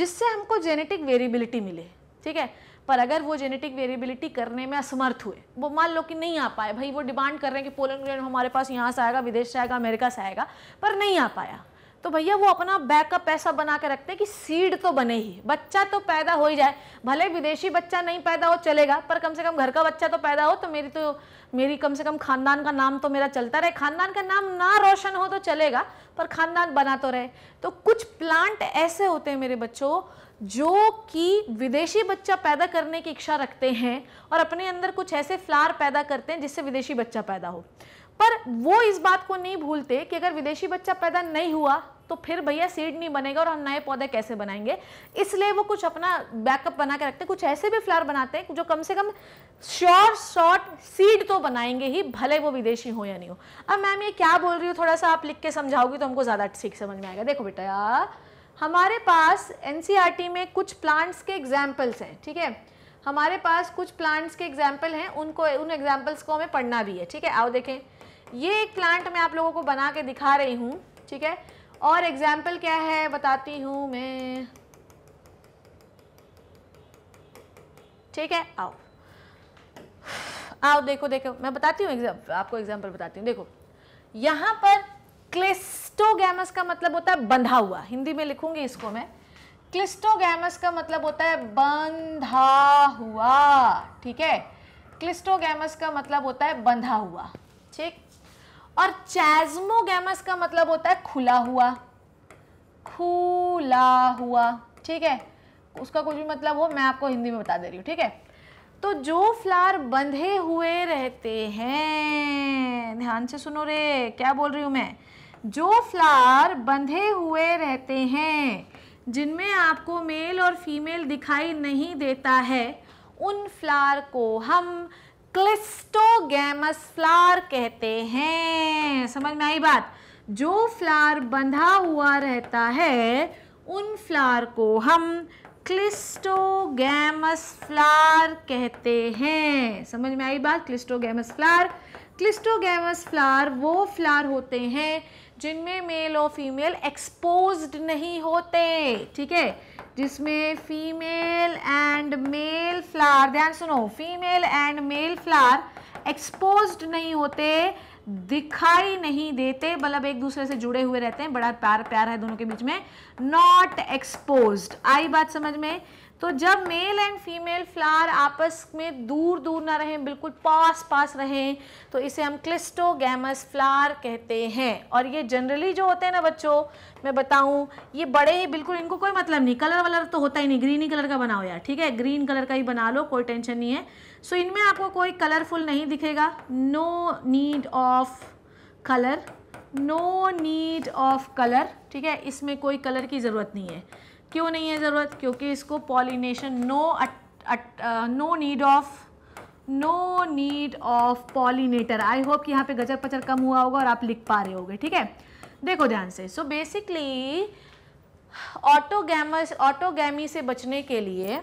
जिससे हमको जेनेटिक वेरिएबिलिटी मिले ठीक है पर अगर वो जेनेटिक वेरिएबिलिटी करने में असमर्थ हुए वो मान लो कि नहीं आ पाए भाई वो डिमांड कर रहे हैं कि पोलन ग्रेन हमारे पास यहाँ से आएगा विदेश से आएगा अमेरिका से आएगा पर नहीं आ पाया तो भैया वो अपना बैकअप ऐसा बना के रखते हैं कि सीड तो बने ही बच्चा तो पैदा हो ही जाए भले विदेशी बच्चा नहीं पैदा हो चलेगा पर कम से कम घर का बच्चा तो पैदा हो तो मेरी तो मेरी कम से कम खानदान का नाम तो मेरा चलता रहे खानदान का नाम ना रोशन हो तो चलेगा पर खानदान बना तो रहे तो कुछ प्लांट ऐसे होते हैं मेरे बच्चों जो कि विदेशी बच्चा पैदा करने की इच्छा रखते हैं और अपने अंदर कुछ ऐसे फ्लार पैदा करते हैं जिससे विदेशी बच्चा पैदा हो पर वो इस बात को नहीं भूलते कि अगर विदेशी बच्चा पैदा नहीं हुआ तो फिर भैया सीड नहीं बनेगा और हम नए पौधे कैसे बनाएंगे इसलिए वो कुछ अपना बैकअप बना के रखते हैं कुछ ऐसे भी फ्लावर बनाते हैं जो कम से कम श्योर शॉर्ट सीड तो बनाएंगे ही भले वो विदेशी हो या नहीं हो अब मैम ये क्या बोल रही हूँ थोड़ा सा आप लिख के समझाओगी तो हमको ज़्यादा ठीक समझ में आएगा देखो बेटा हमारे पास एन e में कुछ प्लांट्स के एग्जाम्पल्स हैं ठीक है हमारे पास कुछ प्लांट्स के एग्जाम्पल हैं उनको उन एग्जाम्पल्स को हमें पढ़ना भी है ठीक है आओ देखें ये एक प्लांट मैं आप लोगों को बना के दिखा रही हूँ ठीक है और एग्जाम्पल क्या है बताती हूँ मैं ठीक है आओ आओ देखो देखो मैं बताती हूँ आपको एग्जाम्पल बताती हूँ देखो यहाँ पर क्लिस क्लिस्टोगैमस का मतलब होता है बंधा हुआ हिंदी में लिखूंगी इसको मैं क्लिस्टोगैमस का मतलब होता है बंधा हुआ ठीक है क्लिस्टोगैमस का मतलब होता है बंधा हुआ ठीक और चैजमोगैमस का मतलब होता है खुला हुआ खुला हुआ ठीक है उसका कुछ भी मतलब हो मैं आपको हिंदी में बता दे रही हूँ ठीक है तो जो फ्लावर बंधे हुए रहते हैं ध्यान से सुनो रे क्या बोल रही हूँ मैं जो फ्लावर बंधे हुए रहते हैं जिनमें आपको मेल और फीमेल दिखाई नहीं देता है उन फ्लावर को हम क्लिस्टोगेमस फ्लावर कहते हैं समझ में आई बात जो फ्लावर बंधा हुआ रहता है उन फ्लावर को हम क्लिस्टोगेमस फ्लावर कहते हैं समझ में आई बात क्लिस्टोगेमस फ्लावर क्लिस्टोगेमस फ्लावर वो फ्लावर होते हैं जिनमें मेल और फीमेल एक्सपोज्ड नहीं होते ठीक है जिसमें फीमेल एंड मेल फ्लावर ध्यान सुनो female and male flower exposed नहीं होते दिखाई नहीं देते मतलब एक दूसरे से जुड़े हुए रहते हैं बड़ा प्यार प्यार है दोनों के बीच में नॉट एक्सपोज्ड आई बात समझ में तो जब मेल एंड फीमेल फ्लावर आपस में दूर दूर ना रहें बिल्कुल पास पास रहें तो इसे हम क्लिस्टोगैमस फ्लावर कहते हैं और ये जनरली जो होते हैं ना बच्चों मैं बताऊं ये बड़े ही बिल्कुल इनको कोई मतलब नहीं कलर वलर तो होता ही नहीं ग्रीन ही कलर का बनाओ यार ठीक है ग्रीन कलर का ही बना लो कोई टेंशन नहीं है सो so, इनमें आपको कोई कलरफुल नहीं दिखेगा no need of colour no need of colour ठीक है इसमें कोई कलर की ज़रूरत नहीं है क्यों नहीं है ज़रूरत क्योंकि इसको pollination no no need of no need of pollinator I hope कि यहाँ पे गजर पचर कम हुआ होगा और आप लिख पा रहे होगे ठीक है देखो ध्यान से सो बेसिकली ऑटोगैमस ऑटोगैमी से बचने के लिए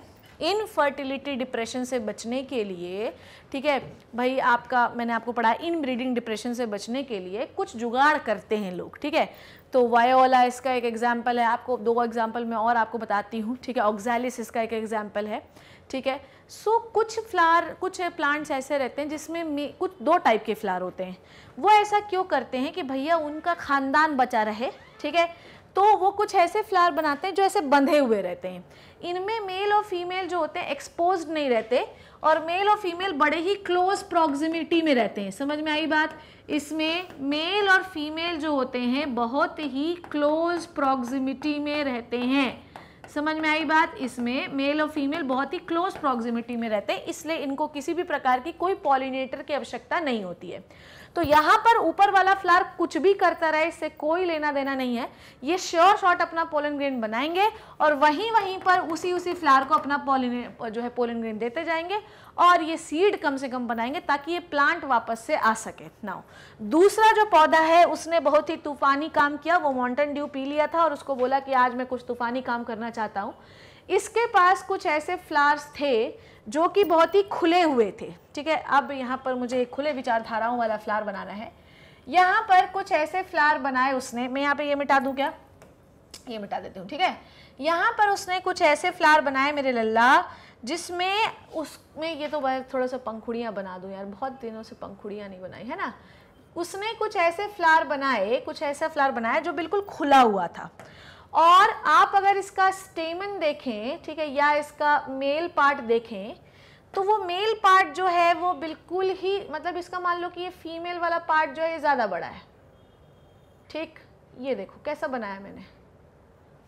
इनफर्टिलिटी डिप्रेशन से बचने के लिए ठीक है भाई आपका मैंने आपको पढ़ा इन ब्रीडिंग डिप्रेशन से बचने के लिए कुछ जुगाड़ करते हैं लोग ठीक है तो वायोला इसका एक एग्जाम्पल है आपको दो एग्जाम्पल मैं और आपको बताती हूँ ठीक है ऑक्जैलिस इसका एक एग्जाम्पल है ठीक है सो so, कुछ फ्लावर कुछ प्लांट्स ऐसे रहते हैं जिसमें कुछ दो टाइप के फ्लावर होते हैं वो ऐसा क्यों करते हैं कि भैया उनका ख़ानदान बचा रहे ठीक है तो वो कुछ ऐसे फ्लावर बनाते हैं जो ऐसे बंधे हुए रहते हैं इनमें मेल और फीमेल जो होते हैं एक्सपोज नहीं रहते और मेल और फीमेल बड़े ही क्लोज प्रॉक्सिमिटी में रहते हैं समझ में आई बात इसमें मेल और फीमेल जो होते हैं बहुत ही क्लोज प्रॉक्सिमिटी में रहते हैं समझ में आई बात इसमें मेल और फीमेल बहुत ही क्लोज प्रॉक्सिमिटी में रहते हैं इसलिए इनको किसी भी प्रकार की कोई पॉलिनेटर की आवश्यकता नहीं होती है तो यहाँ पर ऊपर वाला फ्लावर कुछ भी करता रहे इससे कोई लेना देना नहीं है ये श्योर शॉट अपना पोलन ग्रेन बनाएंगे और वहीं वहीं पर उसी उसी फ्लावर को अपना पोलिन जो है पोलन ग्रेन देते जाएंगे और ये सीड कम से कम बनाएंगे ताकि ये प्लांट वापस से आ सके नाउ दूसरा जो पौधा है उसने बहुत ही तूफानी काम किया वो माउंटेन ड्यू पी लिया था और उसको बोला कि आज मैं कुछ तूफानी काम करना चाहता हूँ इसके पास कुछ ऐसे फ्लावर्स थे जो कि बहुत ही खुले हुए थे ठीक है अब यहाँ पर मुझे खुले विचारधाराओं वाला फ्लार बनाना है यहाँ पर कुछ ऐसे फ्लार बनाए उसने मैं यहाँ पे ये मिटा दूँ क्या ये मिटा देती हूँ ठीक है यहाँ पर उसने कुछ ऐसे फ्लार बनाए मेरे लल्ला जिसमें उसमें ये तो मैं थोड़ा सा पंखुड़ियाँ बना दूँ यार बहुत दिनों से पंखुड़ियाँ नहीं बनाई है ना उसने कुछ ऐसे फ्लार बनाए कुछ ऐसा फ्लार बनाया जो बिल्कुल खुला हुआ था और आप अगर इसका स्टेमन देखें ठीक है या इसका मेल पार्ट देखें तो वो मेल पार्ट जो है वो बिल्कुल ही मतलब इसका मान लो कि ये फीमेल वाला पार्ट जो है ये ज़्यादा बड़ा है ठीक ये देखो कैसा बनाया मैंने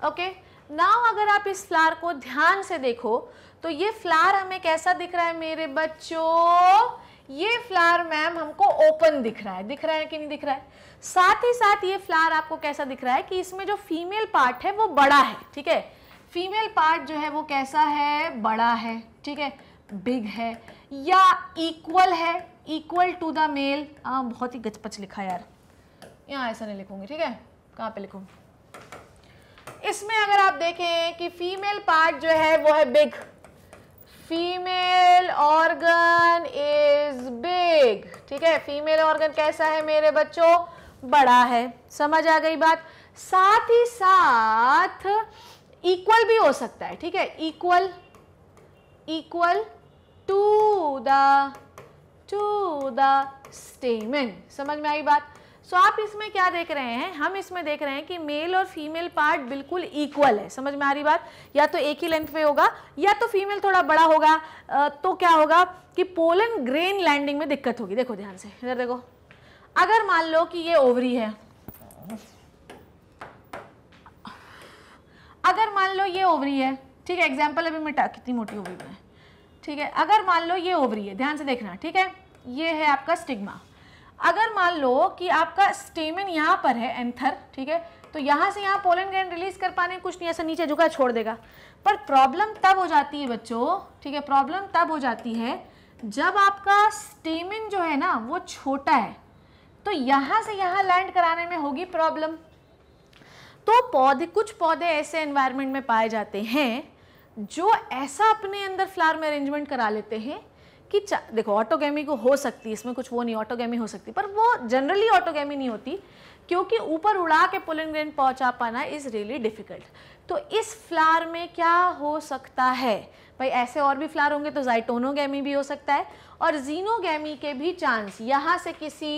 ओके नाव अगर आप इस फ्लार को ध्यान से देखो तो ये फ्लार हमें कैसा दिख रहा है मेरे बच्चों ये फ्लार मैम हमको ओपन दिख रहा है दिख रहा है कि नहीं दिख रहा है साथ ही साथ ये फ्लावर आपको कैसा दिख रहा है कि इसमें जो फीमेल पार्ट है वो बड़ा है ठीक है फीमेल पार्ट जो है वो कैसा है बड़ा है ठीक है बिग है या इक्वल है equal to the male uh, बहुत ही गचपच लिखा यार यहाँ ऐसा नहीं लिखूंगी ठीक है कहाँ पे लिखूँ इसमें अगर आप देखें कि फीमेल पार्ट जो है वो है big female organ is big ठीक है फीमेल ऑर्गन कैसा है मेरे बच्चों बड़ा है समझ आ गई बात साथ ही साथ इक्वल भी हो सकता है ठीक है equal equal to the to the statement समझ में आई बात सो so, आप इसमें क्या देख रहे हैं हम इसमें देख रहे हैं कि मेल और फीमेल पार्ट बिल्कुल इक्वल है समझ में आ रही बात या तो एक ही लेंथ पे होगा या तो फीमेल थोड़ा बड़ा होगा तो क्या होगा कि पोलन ग्रेन लैंडिंग में दिक्कत होगी देखो ध्यान से इधर देखो अगर मान लो कि ये ओवरी है अगर मान लो ये ओवरी है ठीक है एग्जाम्पल अभी मिटा कितनी मोटी ओवरी है ठीक है अगर मान लो ये ओवरी है ध्यान से देखना ठीक है ये है आपका स्टिग्मा अगर मान लो कि आपका स्टेमिन यहाँ पर है एंथर ठीक है तो यहाँ से यहाँ पोलन ग्रैंड रिलीज कर पाने कुछ नहीं ऐसा नीचे झुका छोड़ देगा पर प्रॉब्लम तब हो जाती है बच्चों ठीक है प्रॉब्लम तब हो जाती है जब आपका स्टेमिन जो है ना वो छोटा है तो यहाँ से यहाँ लैंड कराने में होगी प्रॉब्लम तो पौधे कुछ पौधे ऐसे एनवायरनमेंट में पाए जाते हैं जो ऐसा अपने अंदर फ्लावर में अरेंजमेंट करा लेते हैं कि देखो ऑटोगेमी को हो सकती है इसमें कुछ वो नहीं ऑटोगेमी हो सकती पर वो जनरली ऑटोगेमी नहीं होती क्योंकि ऊपर उड़ा के पोलन ग्रेन पहुंचा पाना इज़ रियली डिफ़िकल्ट तो इस फ्लार में क्या हो सकता है भाई ऐसे और भी फ्लार होंगे तो जाइटोनोगेमी भी हो सकता है और जीनोगेमी के भी चांस यहाँ से किसी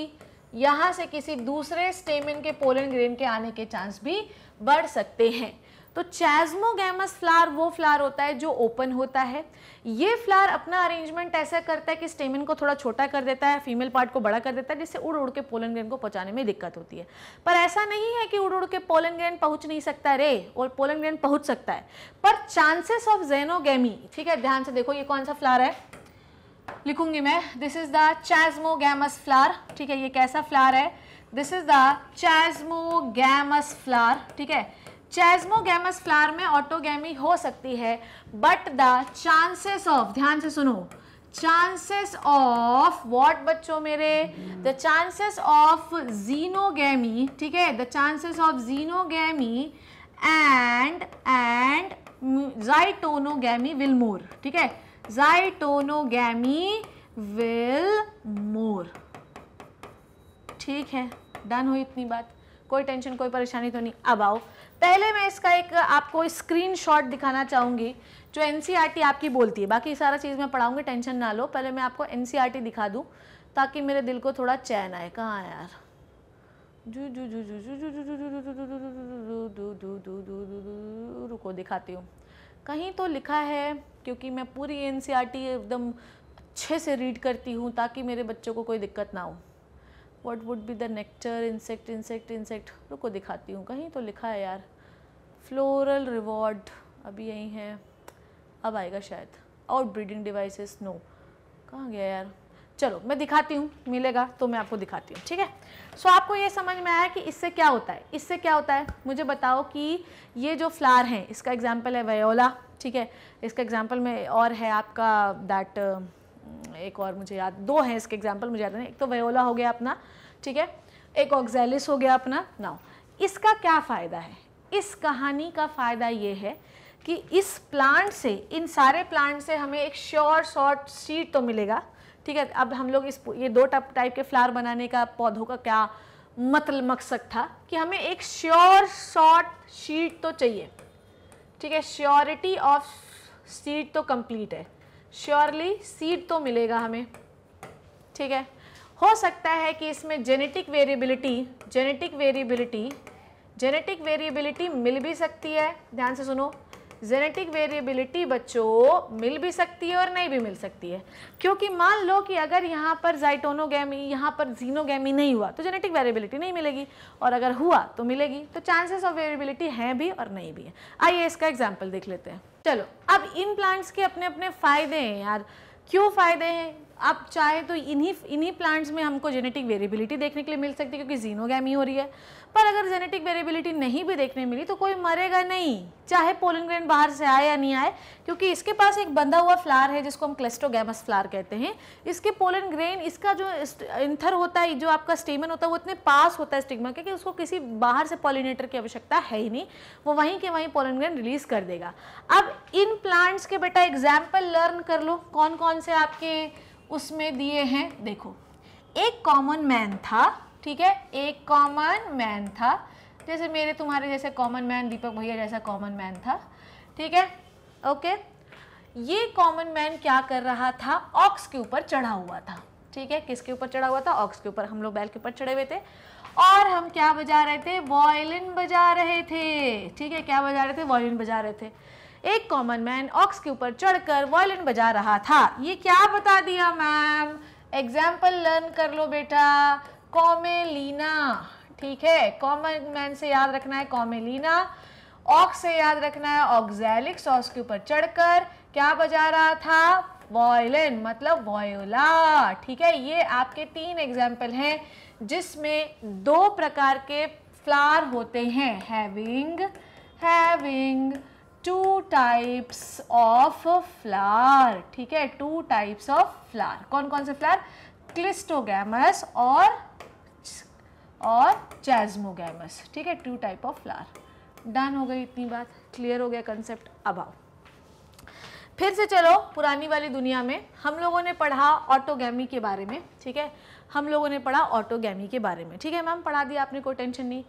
यहाँ से किसी दूसरे स्टेमिन के पोलन ग्रेन के आने के चांस भी बढ़ सकते हैं तो चैजमोगेमस फ्लार वो फ्लार होता है जो ओपन होता है ये फ्लार अपना अरेंजमेंट ऐसा करता है कि स्टेमिन को थोड़ा छोटा कर देता है फीमेल पार्ट को बड़ा कर देता है जिससे उड़ उड़ के पोलन ग्रेन को पहुंचाने में दिक्कत होती है पर ऐसा नहीं है कि उड़ उड़ के पोलन ग्रेन पहुंच नहीं सकता रे और पोलन ग्रेन पहुंच सकता है पर चांसेस ऑफ जेनोगेमी ठीक है ध्यान से देखो ये कौन सा फ्लार है लिखूंगी मैं this is the chasmogamous flower ठीक है ये कैसा फ्लार है this is the gamous flower ठीक है गैमस फ्लार में ऑटोगैमी हो सकती है बट द चांसेस ऑफ ध्यान से सुनो चांसेस ऑफ वॉट बच्चों मेरे द चांसेस ऑफ जीनोगैमी ठीक है the chances of xenogamy and and geitonogamy will more ठीक है जाइटोनोगी विल मोर ठीक है डन हुई इतनी बात कोई टेंशन कोई परेशानी तो नहीं अब आओ पहले मैं इसका एक आपको स्क्रीनशॉट दिखाना चाहूँगी जो एन आपकी बोलती है बाकी सारा चीज़ मैं पढ़ाऊँगी टेंशन ना लो पहले मैं आपको एन दिखा दूँ ताकि मेरे दिल को थोड़ा चैन आए कहाँ यार रुको दिखाती हूँ कहीं तो लिखा है क्योंकि मैं पूरी एन e एकदम अच्छे से रीड करती हूँ ताकि मेरे बच्चों को कोई दिक्कत ना हो what would be the nectar insect insect insect रुको दिखाती हूँ कहीं तो लिखा है यार फ्लोरल रिवॉर्ड अभी यही है अब आएगा शायद और ब्रीडिंग डिवाइसेस नो कहाँ गया यार चलो मैं दिखाती हूँ मिलेगा तो मैं आपको दिखाती हूँ ठीक है सो आपको ये समझ में आया कि इससे क्या होता है इससे क्या होता है मुझे बताओ कि ये जो फ्लार हैं इसका एग्जाम्पल है वयोला ठीक है इसका एग्जाम्पल में और है आपका दैट एक और मुझे याद दो हैं इसके एग्जाम्पल मुझे याद नहीं एक तो वेओला हो गया अपना ठीक है एक ऑक्जेलिस हो गया अपना नाउ इसका क्या फ़ायदा है इस कहानी का फ़ायदा ये है कि इस प्लांट से इन सारे प्लांट से हमें एक श्योर शॉर्ट सीड तो मिलेगा ठीक है अब हम लोग इस ये दो टाइप टाइप के फ्लावर बनाने का पौधों का क्या मतलब मकसद था कि हमें एक श्योर शॉर्ट शीट तो चाहिए ठीक है श्योरिटी ऑफ सीट तो कंप्लीट है श्योरली सीट तो मिलेगा हमें ठीक है हो सकता है कि इसमें genetic variability genetic variability genetic variability मिल भी सकती है ध्यान से सुनो जेनेटिक वेरिएबिलिटी बच्चों मिल भी सकती है और नहीं भी मिल सकती है क्योंकि मान लो कि अगर यहाँ पर जाइटोनोगी यहाँ पर जीनोगैमी नहीं हुआ तो जेनेटिक वेरिएबिलिटी नहीं मिलेगी और अगर हुआ तो मिलेगी तो चांसेस ऑफ वेरिएबिलिटी हैं भी और नहीं भी है आइए इसका एग्जाम्पल देख लेते हैं चलो अब इन प्लांट्स के अपने अपने फ़ायदे हैं यार क्यों फ़ायदे हैं आप चाहे तो इन्हीं इन्हीं प्लांट्स में हमको जेनेटिक वेरिएबिलिटी देखने के लिए मिल सकती है क्योंकि जीनोगैमी हो रही है पर अगर जेनेटिक वेरिएबिलिटी नहीं भी देखने मिली तो कोई मरेगा नहीं चाहे पोलन ग्रेन बाहर से आए या नहीं आए क्योंकि इसके पास एक बंधा हुआ फ्लार है जिसको हम क्लेस्टोगैमस फ्लार कहते हैं इसके पोलन ग्रेन इसका जो इंथर होता है जो आपका स्टेमन होता है वो इतने पास होता है स्टिग्मा के कि उसको किसी बाहर से पॉलिनेटर की आवश्यकता है ही नहीं वो वहीं के वहीं पोलन ग्रेन रिलीज कर देगा अब इन प्लांट्स के बेटा एग्जाम्पल लर्न कर लो कौन कौन से आपके उसमें दिए हैं देखो एक कॉमन मैन था ठीक है एक कॉमन मैन था जैसे मेरे तुम्हारे जैसे कॉमन मैन दीपक भैया जैसा कॉमन मैन था ठीक है ओके ये कॉमन मैन क्या कर रहा था ऑक्स के ऊपर चढ़ा हुआ था ठीक है किसके ऊपर चढ़ा हुआ था ऑक्स के ऊपर हम लोग बैल के ऊपर चढ़े हुए थे और हम क्या बजा रहे थे वॉयलिन बजा रहे थे ठीक है क्या बजा रहे थे वॉयलिन बजा रहे थे एक कॉमन मैन ऑक्स के ऊपर चढ़कर वॉयलिन बजा रहा था ये क्या बता दिया मैम एग्जाम्पल लर्न कर लो बेटा कॉमेलिना ठीक है कॉमन मैन से याद रखना है कॉमेलिना ऑक्स से याद रखना है ऑक्सैलिक सॉस के ऊपर चढ़कर क्या बजा रहा था वॉयलिन मतलब वॉयोला ठीक है ये आपके तीन एग्जाम्पल हैं जिसमें दो प्रकार के फ्लावर होते हैं having having two types of flower ठीक है टू टाइप्स ऑफ फ्लावर कौन कौन से फ्लावर क्लिस्टोगैमस और और चैजमोगैमस ठीक है two type of flower done हो गई इतनी बात क्लियर हो गया कंसेप्ट अब आओ फिर से चलो पुरानी वाली दुनिया में हम लोगों ने पढ़ा ऑटोगैमी के बारे में ठीक है हम लोगों ने पढ़ा ऑटोगैमी के बारे में ठीक है मैम पढ़ा दिया आपने कोई टेंशन नहीं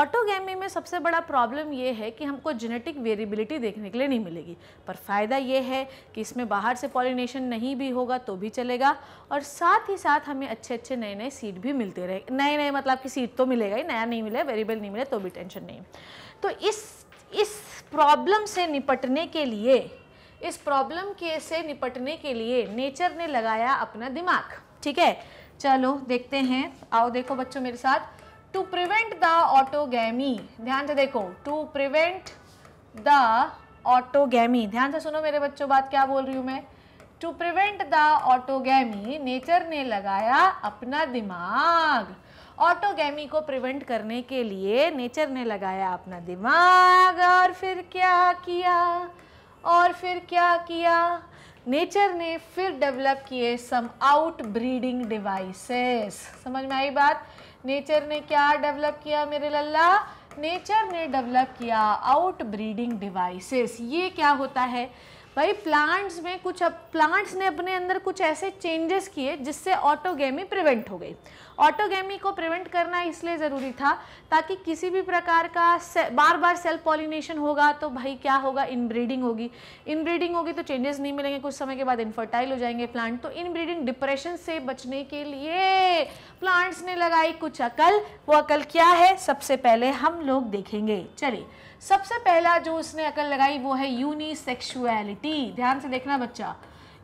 ऑटोगैमी में सबसे बड़ा प्रॉब्लम ये है कि हमको जेनेटिक वेरिएबिलिटी देखने के लिए नहीं मिलेगी पर फ़ायदा ये है कि इसमें बाहर से पॉलिनेशन नहीं भी होगा तो भी चलेगा और साथ ही साथ हमें अच्छे अच्छे नए नए सीड भी मिलते रहे नए नए मतलब कि सीड तो मिलेगा ही नया नहीं मिले वेरिएबल नहीं मिले तो भी टेंशन नहीं तो इस इस प्रॉब्लम से निपटने के लिए इस प्रॉब्लम के से निपटने के लिए नेचर ने लगाया अपना दिमाग ठीक है चलो देखते हैं आओ देखो बच्चों मेरे साथ टू प्रिवेंट द ऑटोगैमी ध्यान से देखो टू प्रिवेंट द ऑटोगैमी ध्यान से सुनो मेरे बच्चों बात क्या बोल रही हूँ मैं to prevent the autogamy nature ने लगाया अपना दिमाग ऑटोगैमी को प्रिवेंट करने के लिए नेचर ने लगाया अपना दिमाग और फिर क्या किया और फिर क्या किया नेचर ने फिर डेवलप किए सम आउट ब्रीडिंग डिवाइसेस समझ में आई बात नेचर ने क्या डेवलप किया मेरे लल्ला नेचर ने डेवलप किया आउट ब्रीडिंग डिवाइसेस ये क्या होता है भाई प्लांट्स में कुछ अब प्लांट्स ने अपने अंदर कुछ ऐसे चेंजेस किए जिससे ऑटोगेमी प्रिवेंट हो गई ऑटोगेमी को प्रिवेंट करना इसलिए ज़रूरी था ताकि किसी भी प्रकार का बार बार सेल्फ पॉलिनेशन होगा तो भाई क्या होगा इनब्रीडिंग होगी इनब्रीडिंग होगी तो चेंजेस नहीं मिलेंगे कुछ समय के बाद इनफर्टाइल हो जाएंगे प्लांट तो इनब्रीडिंग डिप्रेशन से बचने के लिए प्लांट्स ने लगाई कुछ अकल वो अकल क्या है सबसे पहले हम लोग देखेंगे चलिए सबसे पहला जो उसने अकल लगाई वो है यूनिसेक्सुअलिटी ध्यान से देखना बच्चा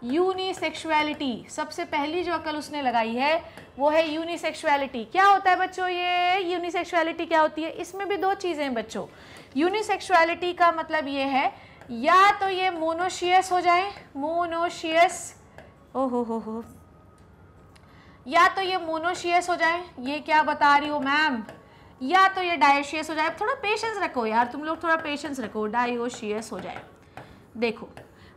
यूनिसेक्सुअलिटी सबसे पहली जो अकल उसने लगाई है वो है यूनिसेक्सुअलिटी क्या होता है बच्चों ये यूनिसेक्सुअलिटी क्या होती है इसमें भी दो चीज़ें हैं बच्चों यूनिसेक्सुअलिटी का मतलब ये है या तो ये मोनोशियस हो जाए मोनोशियस ओ हो हो हो या तो ये मोनोशियस हो जाए ये क्या बता रही हो मैम या तो ये डायोशियस हो जाए थोड़ा पेशेंस रखो यार तुम लोग थोड़ा पेशेंस रखो डायोशियस हो जाए देखो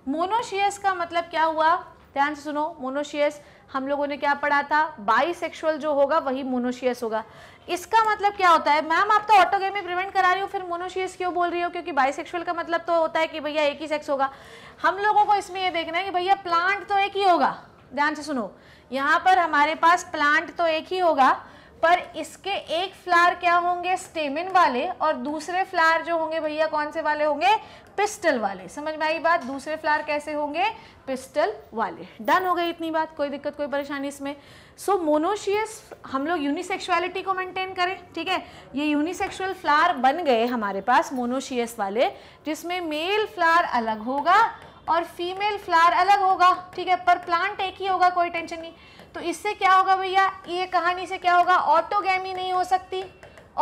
मोनोशियस का मतलब क्या हुआ ध्यान से सुनो मोनोशियस हम लोगों ने क्या पढ़ा था बाईसेक्सुअल जो होगा वही मोनोशियस होगा इसका मतलब क्या होता है मैम आप तो ऑटोगेमी प्रिवेंट करा रही हो फिर मोनोशियस क्यों बोल रही हो क्योंकि बाईसेक्सुअल का मतलब तो होता है कि भैया एक ही सेक्स होगा हम लोगों को इसमें ये देखना है कि भैया प्लांट तो एक ही होगा ध्यान से सुनो यहाँ पर हमारे पास प्लांट तो एक ही होगा पर इसके एक फ्लावर क्या होंगे स्टेमिन वाले और दूसरे फ्लावर जो होंगे भैया कौन से वाले होंगे पिस्टल वाले समझ में आई बात दूसरे फ्लावर कैसे होंगे पिस्टल वाले डन हो गई इतनी बात कोई दिक्कत कोई परेशानी इसमें सो so, मोनोशियस हम लोग यूनिसेक्सुअलिटी को मेंटेन करें ठीक है ये यूनिसेक्सुअल फ्लावर बन गए हमारे पास मोनोशियस वाले जिसमें मेल फ्लावर अलग होगा और फीमेल फ्लावर अलग होगा ठीक है पर प्लांट एक ही होगा कोई टेंशन नहीं तो इससे क्या होगा भैया ये कहानी से क्या होगा ऑटोगेमी नहीं हो सकती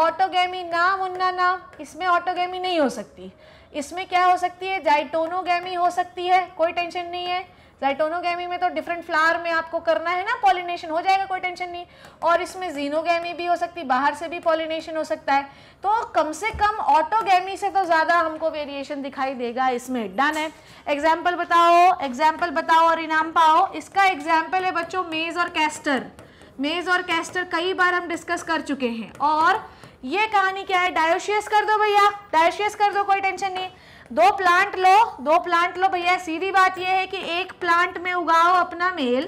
ऑटोगेमी नाम उन्ना नाम इसमें ऑटोगेमी नहीं हो सकती इसमें क्या हो सकती है जाइटोनोगैमी हो सकती है कोई टेंशन नहीं है जाइटोनोगैमी में तो डिफरेंट फ्लावर में आपको करना है ना पॉलिनेशन हो जाएगा कोई टेंशन नहीं और इसमें जीनोगैमी भी हो सकती है बाहर से भी पॉलिनेशन हो सकता है तो कम से कम ऑटोगैमी से तो ज़्यादा हमको वेरिएशन दिखाई देगा इसमें डन है एग्जाम्पल बताओ एग्जाम्पल बताओ और इनाम पाओ इसका एग्जाम्पल है बच्चों मेज़ और कैस्टर मेज़ और कैस्टर कई बार हम डिस्कस कर चुके हैं और ये कहानी क्या है डायोशियस कर दो भैया डायोशियस कर दो कोई टेंशन नहीं दो प्लांट लो दो प्लांट लो भैया सीधी बात यह है कि एक प्लांट में उगाओ अपना मेल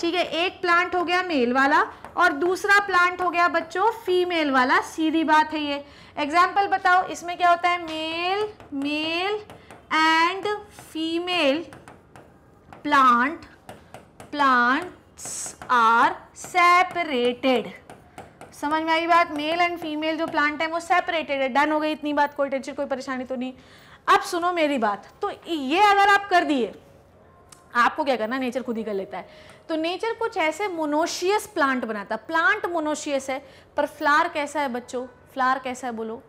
ठीक है एक प्लांट हो गया मेल वाला और दूसरा प्लांट हो गया बच्चों फीमेल वाला सीधी बात है ये एग्जाम्पल बताओ इसमें क्या होता है male male and female plant plants are separated समझ में आई बात मेल एंड फीमेल जो प्लांट है वो सेपरेटेड है डन हो गई इतनी बात कोई टेंशन कोई परेशानी तो नहीं अब सुनो मेरी बात तो ये अगर आप कर दिए आपको क्या करना नेचर खुद ही कर लेता है तो नेचर कुछ ऐसे मोनोशियस प्लांट बनाता है प्लांट मोनोशियस है पर फ्लार कैसा है बच्चों फ्लार कैसा है बोलो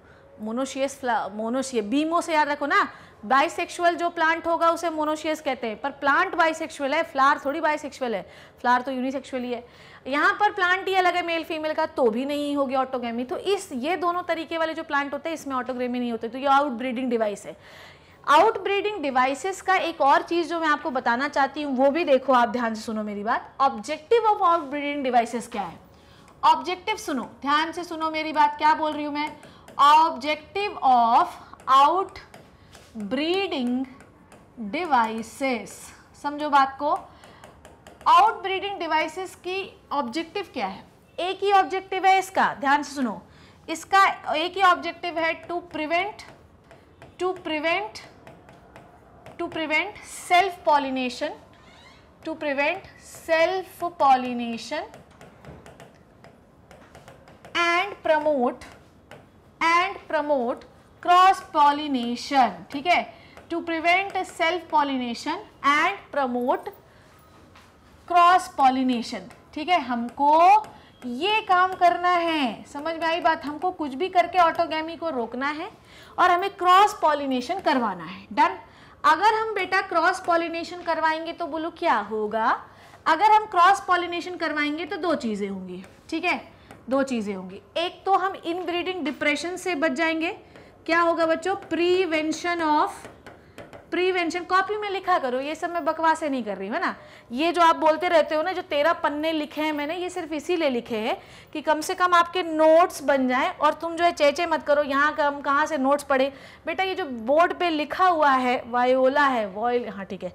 मोनोशियस फ्ला मोनोशियस बीमो से याद रखो ना बाइसेक्सुअल जो प्लांट होगा उसे मोनोशियस कहते हैं पर प्लांट बाइसेक्सुअल है फ्लार थोड़ी बाइसेक्सुअल है फ्लार तो यूनिसेक्सुअल ही है यहाँ पर प्लांट ही अलग है मेल फीमेल का तो भी नहीं होगी ऑटोगेमी तो इस ये दोनों तरीके वाले जो प्लांट होते हैं इसमें ऑटोग्रेमी नहीं होते तो ये आउट ब्रीडिंग डिवाइस है आउट ब्रीडिंग डिवाइसेस का एक और चीज़ जो मैं आपको बताना चाहती हूँ वो भी देखो आप ध्यान से सुनो मेरी बात objective of outbreeding devices क्या है ऑब्जेक्टिव सुनो ध्यान से सुनो मेरी बात क्या बोल रही हूँ मैं objective of outbreeding devices समझो बात को आउटब्रीडिंग डिवाइसेस की ऑब्जेक्टिव क्या है एक ही ऑब्जेक्टिव है इसका ध्यान से सुनो इसका एक ही ऑब्जेक्टिव है to prevent to prevent to prevent self pollination to prevent self pollination and promote and promote cross pollination ठीक है to prevent self pollination and promote cross pollination ठीक है हमको ये काम करना है समझ में आई बात हमको कुछ भी करके ऑटोगैमी को रोकना है और हमें क्रॉस पॉलिनेशन करवाना है डन अगर हम बेटा क्रॉस पॉलिनेशन करवाएंगे तो बोलो क्या होगा अगर हम क्रॉस पॉलिनेशन करवाएंगे तो दो चीज़ें होंगी ठीक है दो चीज़ें होंगी एक तो हम इनब्रीडिंग डिप्रेशन से बच जाएंगे क्या होगा बच्चों प्रीवेंशन ऑफ प्रीवेंशन कॉपी में लिखा करो ये सब मैं बकवासें नहीं कर रही है ना ये जो आप बोलते रहते हो ना जो तेरह पन्ने लिखे हैं मैंने ये सिर्फ इसीलिए लिखे हैं कि कम से कम आपके नोट्स बन जाएं और तुम जो है चेचे मत करो यहाँ का हम कहाँ से नोट्स पढ़े बेटा ये जो बोर्ड पे लिखा हुआ है वायोला है वॉयल हाँ ठीक है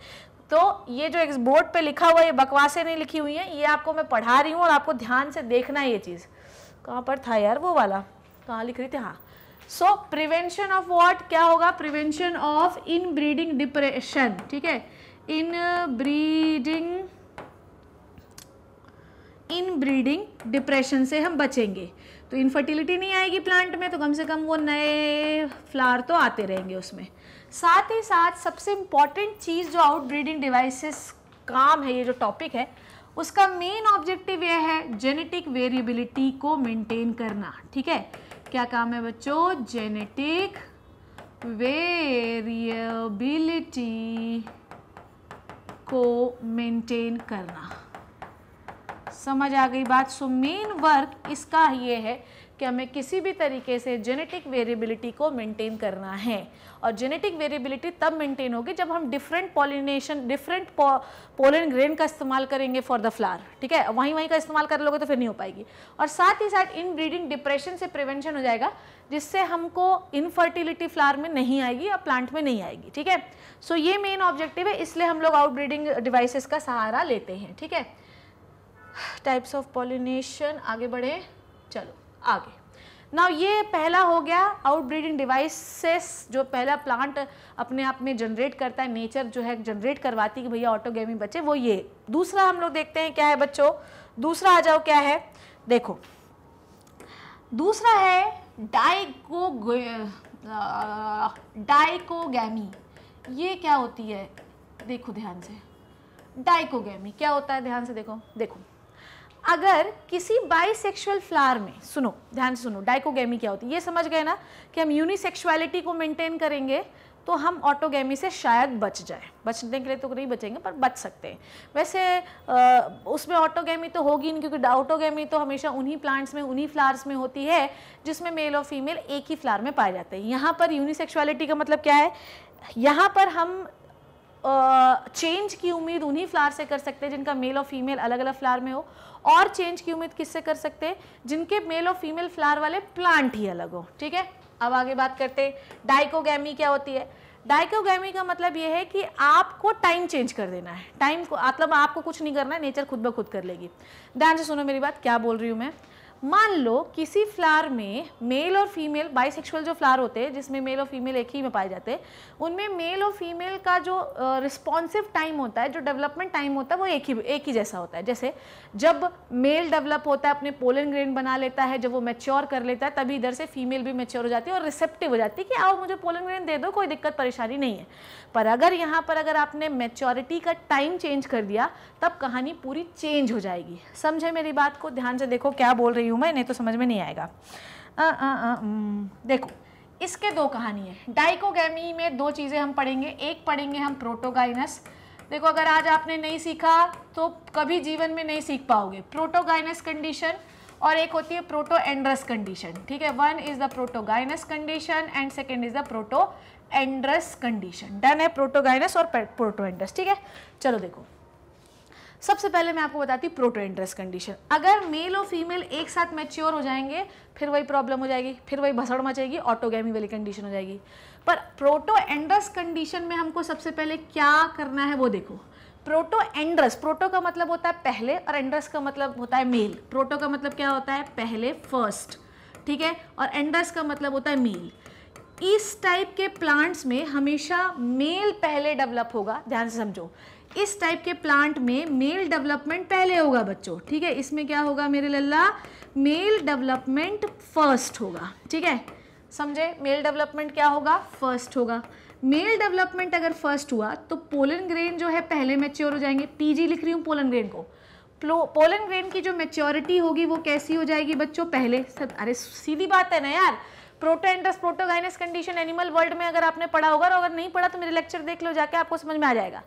तो ये जो एक बोर्ड पर लिखा हुआ ये बकवासें नहीं लिखी हुई हैं ये आपको मैं पढ़ा रही हूँ और आपको ध्यान से देखना है ये चीज़ कहाँ पर था यार वो वाला कहाँ लिख रही थी हाँ सो प्रिवेंशन ऑफ वॉट क्या होगा prevention of inbreeding depression ठीक है inbreeding inbreeding depression से हम बचेंगे तो इनफर्टिलिटी नहीं आएगी प्लांट में तो कम से कम वो नए फ्लावर तो आते रहेंगे उसमें साथ ही साथ सबसे इम्पॉर्टेंट चीज़ जो आउट ब्रीडिंग डिवाइसेस काम है ये जो टॉपिक है उसका मेन ऑब्जेक्टिव ये है जेनेटिक वेरिएबिलिटी को मेंटेन करना ठीक है क्या काम है बच्चों जेनेटिक वेरिएबिलिटी को मेंटेन करना समझ आ गई बात सो मेन वर्क इसका ये है कि हमें किसी भी तरीके से जेनेटिक वेरिएबिलिटी को मेंटेन करना है और जेनेटिक वेरिएबिलिटी तब मेंटेन होगी जब हम different pollination different pollen grain का इस्तेमाल करेंगे फॉर द फ्लावर ठीक है वहीं वहीं का इस्तेमाल कर लोगे तो फिर नहीं हो पाएगी और साथ ही साथ इन ब्रीडिंग डिप्रेशन से प्रिवेंशन हो जाएगा जिससे हमको इनफर्टिलिटी फ्लावर में नहीं आएगी या प्लांट में नहीं आएगी ठीक है सो ये मेन ऑब्जेक्टिव है इसलिए हम लोग आउट ब्रीडिंग डिवाइसेस का सहारा लेते हैं ठीक है टाइप्स ऑफ पॉलिनेशन आगे बढ़े चलो आगे ना ये पहला हो गया आउट ब्रीडिंग डिवाइसेस जो पहला प्लांट अपने आप में जनरेट करता है नेचर जो है जनरेट करवाती कि भैया ऑटोगेमी बचे वो ये दूसरा हम लोग देखते हैं क्या है बच्चों दूसरा आ जाओ क्या है देखो दूसरा है डाइको डाइकोगैमी ये क्या होती है देखो ध्यान से डाइकोगैमी क्या होता है ध्यान से देखो देखो अगर किसी बाइसेक्सुअल फ्लावर में सुनो ध्यान सुनो डाइकोगेमी क्या होती है ये समझ गए ना कि हम यूनिसेक्सुअलिटी को मेंटेन करेंगे तो हम ऑटोगेमी से शायद बच जाए बचने के लिए तो नहीं बचेंगे पर बच सकते हैं वैसे आ, उसमें ऑटोगेमी तो होगी नहीं क्योंकि ऑटोगेमी तो हमेशा उन्हीं प्लांट्स में उन्हीं फ्लावर्स में होती है जिसमें मेल और फीमेल एक ही फ्लावर में पाए जाते हैं यहाँ पर यूनिसेक्सुअलिटी का मतलब क्या है यहाँ पर हम चेंज की उम्मीद उन्हीं फ्लावर से कर सकते हैं जिनका मेल और फीमेल अलग अलग फ्लावर में हो और चेंज की उम्मीद किससे कर सकते हैं जिनके मेल और फीमेल फ्लावर वाले प्लांट ही अलग हो ठीक है अब आगे बात करते हैं डाइकोगैमी क्या होती है डाइकोगैमी का मतलब ये है कि आपको टाइम चेंज कर देना है टाइम को मतलब आपको कुछ नहीं करना है नेचर खुद ब खुद कर लेगी ध्यान से सुनो मेरी बात क्या बोल रही हूँ मैं मान लो किसी फ्लावर में मेल और फीमेल बाइसेक्सुअल जो फ्लावर होते हैं जिसमें मेल और फीमेल एक ही में पाए जाते हैं उनमें मेल और फीमेल का जो रिस्पॉन्सिव uh, टाइम होता है जो डेवलपमेंट टाइम होता है वो एक ही एक ही जैसा होता है जैसे जब मेल डेवलप होता है अपने पोलन ग्रेन बना लेता है जब वो मेच्योर कर लेता है तभी इधर से फीमेल भी मेच्योर हो जाती है और रिसेप्टिव हो जाती है कि आओ मुझे पोलन ग्रेन दे दो कोई दिक्कत परेशानी नहीं है पर अगर यहाँ पर अगर आपने मेच्योरिटी का टाइम चेंज कर दिया तब कहानी पूरी चेंज हो जाएगी समझे मेरी बात को ध्यान से देखो क्या बोल रही हूँ हूँ मैं नहीं तो समझ में नहीं आएगा आ, आ, आ, देखो इसके दो कहानी है डाइकोगी में दो चीज़ें हम पढ़ेंगे एक पढ़ेंगे हम प्रोटोगाइनस देखो अगर आज आपने नहीं सीखा तो कभी जीवन में नहीं सीख पाओगे प्रोटोगाइनस कंडीशन और एक होती है प्रोटो एंड्रस कंडीशन ठीक है one is the protogynous condition and second is the protandrous condition done है प्रोटोगाइनस और प्रोटो एंड्रस ठीक है चलो देखो सबसे पहले मैं आपको बताती हूँ प्रोटो इंटरेस्ट कंडीशन अगर मेल और फीमेल एक साथ मैच्योर हो जाएंगे फिर वही प्रॉब्लम हो जाएगी फिर वही भसड़ मचेगी ऑटोगेमी वाली कंडीशन हो जाएगी पर प्रोटो एंड्रस कंडीशन में हमको सबसे पहले क्या करना है वो देखो प्रोटो एंड्रस प्रोटो का मतलब होता है पहले और एंड्रस का मतलब होता है मेल प्रोटो का मतलब क्या होता है पहले फर्स्ट ठीक है और एंड्रस का मतलब होता है मेल इस टाइप के प्लांट्स में हमेशा मेल पहले डेवलप होगा ध्यान से समझो इस टाइप के प्लांट में मेल डेवलपमेंट पहले होगा बच्चों ठीक है इसमें क्या होगा मेरे लल्ला मेल डेवलपमेंट फर्स्ट होगा ठीक है समझे मेल डेवलपमेंट क्या होगा फर्स्ट होगा मेल डेवलपमेंट अगर फर्स्ट हुआ तो पोलन ग्रेन जो है पहले मेच्योर हो जाएंगे पीजी लिख रही हूँ पोलन ग्रेन को पोलन ग्रेन की जो मेच्योरिटी होगी वो कैसी हो जाएगी बच्चों पहले सब अरे सीधी बात है ना यार protandrous protogynous condition animal world में अगर आपने पढ़ा होगा और अगर नहीं पढ़ा तो मेरे लेक्चर देख लो जाके आपको समझ में आ जाएगा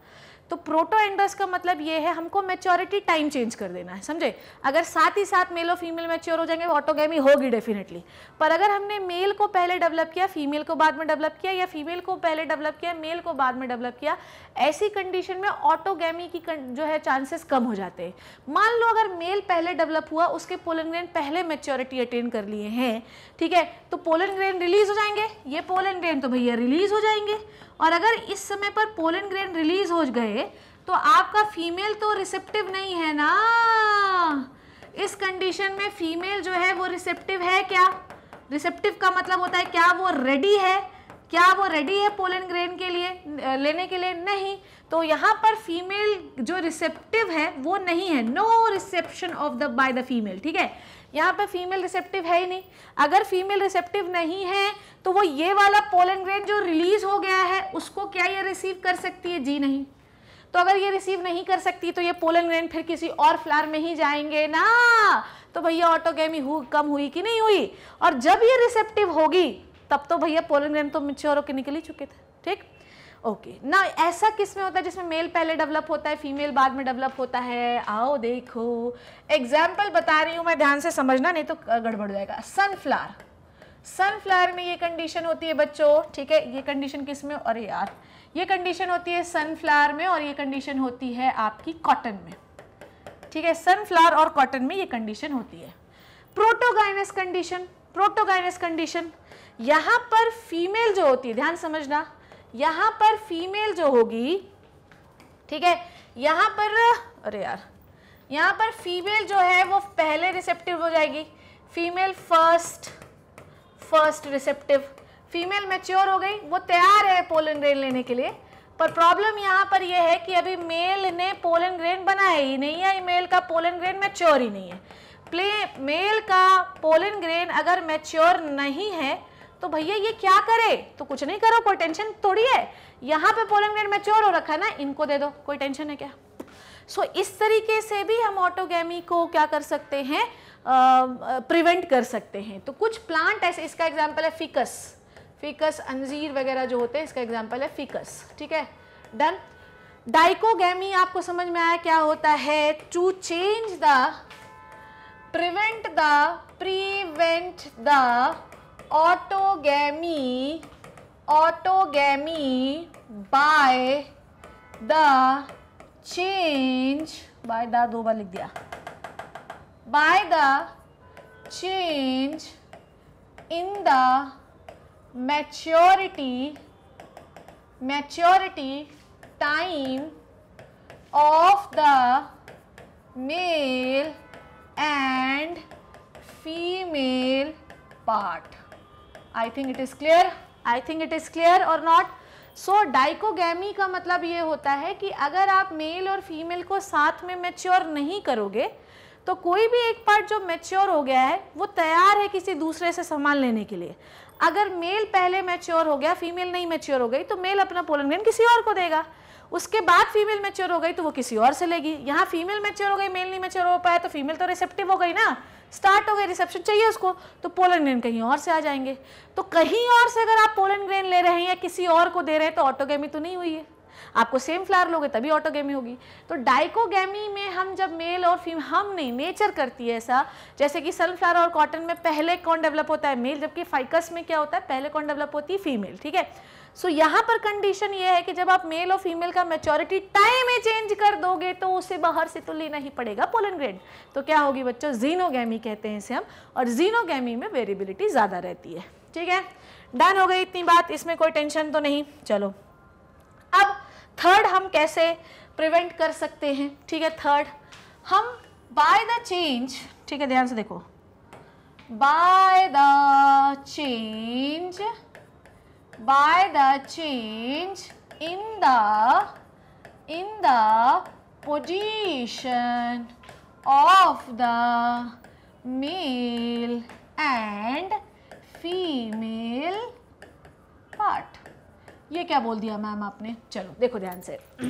तो प्रोटो एंडस का मतलब ये है हमको मेच्योरिटी टाइम चेंज कर देना है समझे अगर साथ ही साथ मेल और फीमेल मेच्योर हो जाएंगे ऑटोगेमी होगी डेफिनेटली पर अगर हमने मेल को पहले डेवलप किया फीमेल को बाद में डेवलप किया या फीमेल को पहले डेवलप किया मेल को बाद में डेवलप किया ऐसी कंडीशन में ऑटोगेमी की जो है चांसेस कम हो जाते हैं मान लो अगर मेल पहले डेवलप हुआ उसके पोलन ग्रेन पहले मेच्योरिटी अटेन कर लिए हैं ठीक है तो पोलन ग्रेन रिलीज हो जाएंगे ये पोलन ग्रेन तो भैया रिलीज हो जाएंगे और अगर इस समय पर पोलन ग्रेन रिलीज हो गए तो आपका फीमेल तो रिसेप्टिव नहीं है ना इस कंडीशन में फीमेल जो है वो रिसेप्टिव है क्या रिसेप्टिव का मतलब होता है क्या वो रेडी है क्या वो रेडी है पोलन ग्रेन के लिए लेने के लिए नहीं तो यहाँ पर फीमेल जो रिसेप्टिव है वो नहीं है no reception of the by the female ठीक है यहाँ पे फीमेल रिसेप्टिव है ही नहीं अगर फीमेल रिसेप्टिव नहीं है तो वो ये वाला पोलन ग्रेन जो रिलीज हो गया है उसको क्या ये रिसीव कर सकती है जी नहीं तो अगर ये रिसीव नहीं कर सकती तो ये पोलन ग्रेन फिर किसी और फ्लार में ही जाएंगे ना तो भैया ऑटोगेमी हु, कम हुई कि नहीं हुई और जब ये रिसेप्टिव होगी तब तो भैया पोलन ग्रेन तो मिच्योर होकर निकल ही चुके थे ठीक ओके ना ऐसा किस में होता है जिसमें मेल पहले डेवलप होता है फीमेल बाद में डेवलप होता है आओ देखो एग्जाम्पल बता रही हूँ मैं ध्यान से समझना नहीं तो गड़बड़ जाएगा सनफ्लावर सनफ्लावर में ये कंडीशन होती है बच्चों ठीक है ये कंडीशन किस में अरे यार ये कंडीशन होती है सनफ्लावर में और ये कंडीशन होती है आपकी कॉटन में ठीक है सनफ्लावर और कॉटन में ये कंडीशन होती है प्रोटोगाइनस कंडीशन प्रोटोगाइनस कंडीशन यहाँ पर फीमेल जो होती है ध्यान समझना यहां पर फीमेल जो होगी ठीक है यहां पर अरे यार यहां पर फीमेल जो है वो पहले रिसेप्टिव हो जाएगी female first first receptive female mature हो गई वो तैयार है पोलन ग्रेन लेने के लिए पर प्रॉब्लम यहां पर यह है कि अभी मेल ने पोलन ग्रेन बनाया ही नहीं है मेल का पोलन ग्रेन मेच्योर ही नहीं है प्ले मेल का पोलन ग्रेन अगर मेच्योर नहीं है तो भैया ये क्या करे तो कुछ नहीं करो कोई टेंशन थोड़ी है यहाँ पे पोलन ग्रेड मेच्योर हो रखा है ना इनको दे दो कोई टेंशन है क्या सो so, इस तरीके से भी हम ऑटोगेमी को क्या कर सकते हैं प्रिवेंट कर सकते हैं तो कुछ प्लांट ऐसे इसका एग्जाम्पल है फिकस फिकस अंजीर वगैरह जो होते हैं इसका एग्जाम्पल है फिकस ठीक है डन डाइकोगेमी आपको समझ में आया क्या होता है to change the prevent the prevent the autogamy autogamy by the change by the दो बार लिख दिया by the change in the maturity maturity time of the male and female part I think it is clear I think it is clear और not so dichogamy का मतलब ये होता है कि अगर आप मेल और फीमेल को साथ में मेच्योर नहीं करोगे तो कोई भी एक पार्ट जो मेच्योर हो गया है वो तैयार है किसी दूसरे से संभाल लेने के लिए अगर मेल पहले मेच्योर हो गया फीमेल नहीं मेच्योर हो गई तो मेल अपना पोलन ग्रेन किसी और को देगा उसके बाद फीमेल मेच्योर हो गई तो वो किसी और से लेगी यहाँ फीमेल मेच्योर हो गई मेल नहीं मेच्योर हो पाया तो फीमेल तो रिसेप्टिव हो गई ना स्टार्ट हो गई रिसेप्शन चाहिए उसको तो पोलन ग्रेन कहीं और से आ जाएंगे तो कहीं और से अगर आप पोलन ग्रेन ले रहे हैं या किसी और को दे रहे हैं तो ऑटोगेमी तो नहीं हुई है आपको सेम फ्लावर लोगे तभी ऑटोगेमी होगी तो डाइकोगेमी में हम जब मेल और फीम हम नहीं नेचर करती है ऐसा जैसे कि सनफ्लावर और कॉटन में पहले कौन डेवलप होता है मेल जबकि फाइकस में क्या होता है पहले कौन डेवलप होती है फीमेल ठीक है सो so, यहाँ पर कंडीशन ये है कि जब आप मेल और फीमेल का मेच्योरिटी टाइम में चेंज कर दोगे तो उसे बाहर से तो लेना ही पड़ेगा पोलन ग्रेड तो क्या होगी बच्चों जीनोगैमी कहते हैं इसे हम और जीनोगैमी में वेरिएबिलिटी ज़्यादा रहती है ठीक है डन हो गई इतनी बात इसमें कोई टेंशन तो नहीं चलो अब थर्ड हम कैसे प्रिवेंट कर सकते हैं ठीक है थर्ड हम बाय द चेंज ठीक है ध्यान से देखो by the change by the change in the in the position of the male and female part ये क्या बोल दिया मैम आपने चलो देखो ध्यान से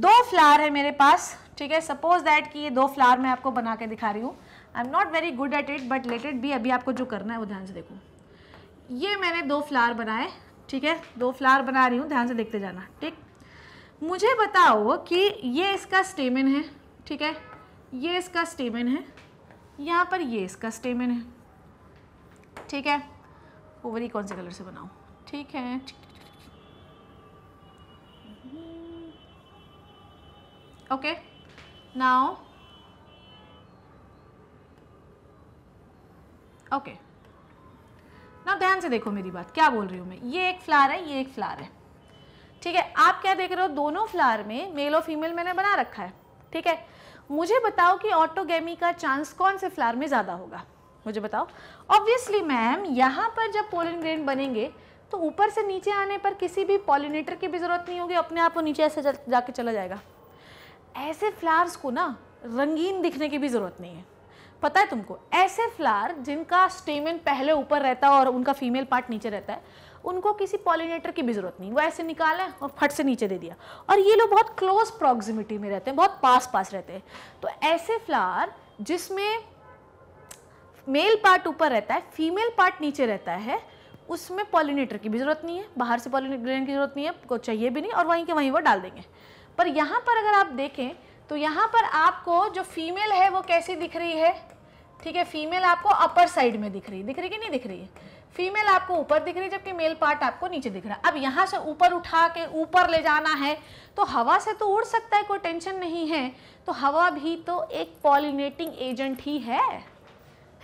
दो फ्लावर है मेरे पास ठीक है सपोज दैट कि ये दो फ्लावर मैं आपको बना के दिखा रही हूँ I am not very good at it but let it भी अभी आपको जो करना है वो ध्यान से देखो ये मैंने दो फ्लावर बनाए ठीक है दो फ्लावर बना रही हूँ ध्यान से देखते जाना ठीक मुझे बताओ कि ये इसका स्टेमिन है ठीक है ये इसका स्टेमिन है यहाँ पर ये इसका स्टेमिन है ठीक है ओवरी कौन से कलर से बनाऊँ ठीक है ओके नाउ ओके ना ध्यान से देखो मेरी बात क्या बोल रही हूँ मैं ये एक फ्लावर है ये एक फ्लावर है ठीक है आप क्या देख रहे हो दोनों फ्लावर में मेल और फीमेल मैंने बना रखा है ठीक है मुझे बताओ कि ऑटोगेमी का चांस कौन से फ्लावर में ज़्यादा होगा मुझे बताओ ऑब्वियसली मैम यहाँ पर जब पोलिन ग्रेन बनेंगे तो ऊपर से नीचे आने पर किसी भी पॉलिनेटर की भी ज़रूरत नहीं होगी अपने आप वो नीचे ऐसे जाके चला जाएगा ऐसे फ्लावर्स को ना रंगीन दिखने की भी ज़रूरत नहीं है पता है तुमको ऐसे फ्लावर जिनका स्टेमन पहले ऊपर रहता है और उनका फीमेल पार्ट नीचे रहता है उनको किसी पॉलिनेटर की भी ज़रूरत नहीं वो ऐसे निकाले और फट से नीचे दे दिया और ये लोग बहुत क्लोज प्रॉक्सिमिटी में रहते हैं बहुत पास पास रहते हैं तो ऐसे फ्लावर जिसमें मेल पार्ट ऊपर रहता है फीमेल पार्ट नीचे रहता है उसमें पॉलिनेटर की भी ज़रूरत नहीं है बाहर से पॉलिनेटर की ज़रूरत नहीं है को चाहिए भी नहीं और वहीं के वहीं वो डाल देंगे पर यहाँ पर अगर आप देखें तो यहाँ पर आपको जो फीमेल है वो कैसी दिख रही है ठीक है फीमेल आपको अपर साइड में दिख रही है दिख रही कि नहीं दिख रही है फीमेल आपको ऊपर दिख रही है जबकि मेल पार्ट आपको नीचे दिख रहा है अब यहाँ से ऊपर उठा के ऊपर ले जाना है तो हवा से तो उड़ सकता है कोई टेंशन नहीं है तो हवा भी तो एक पॉलिनेटिंग एजेंट ही है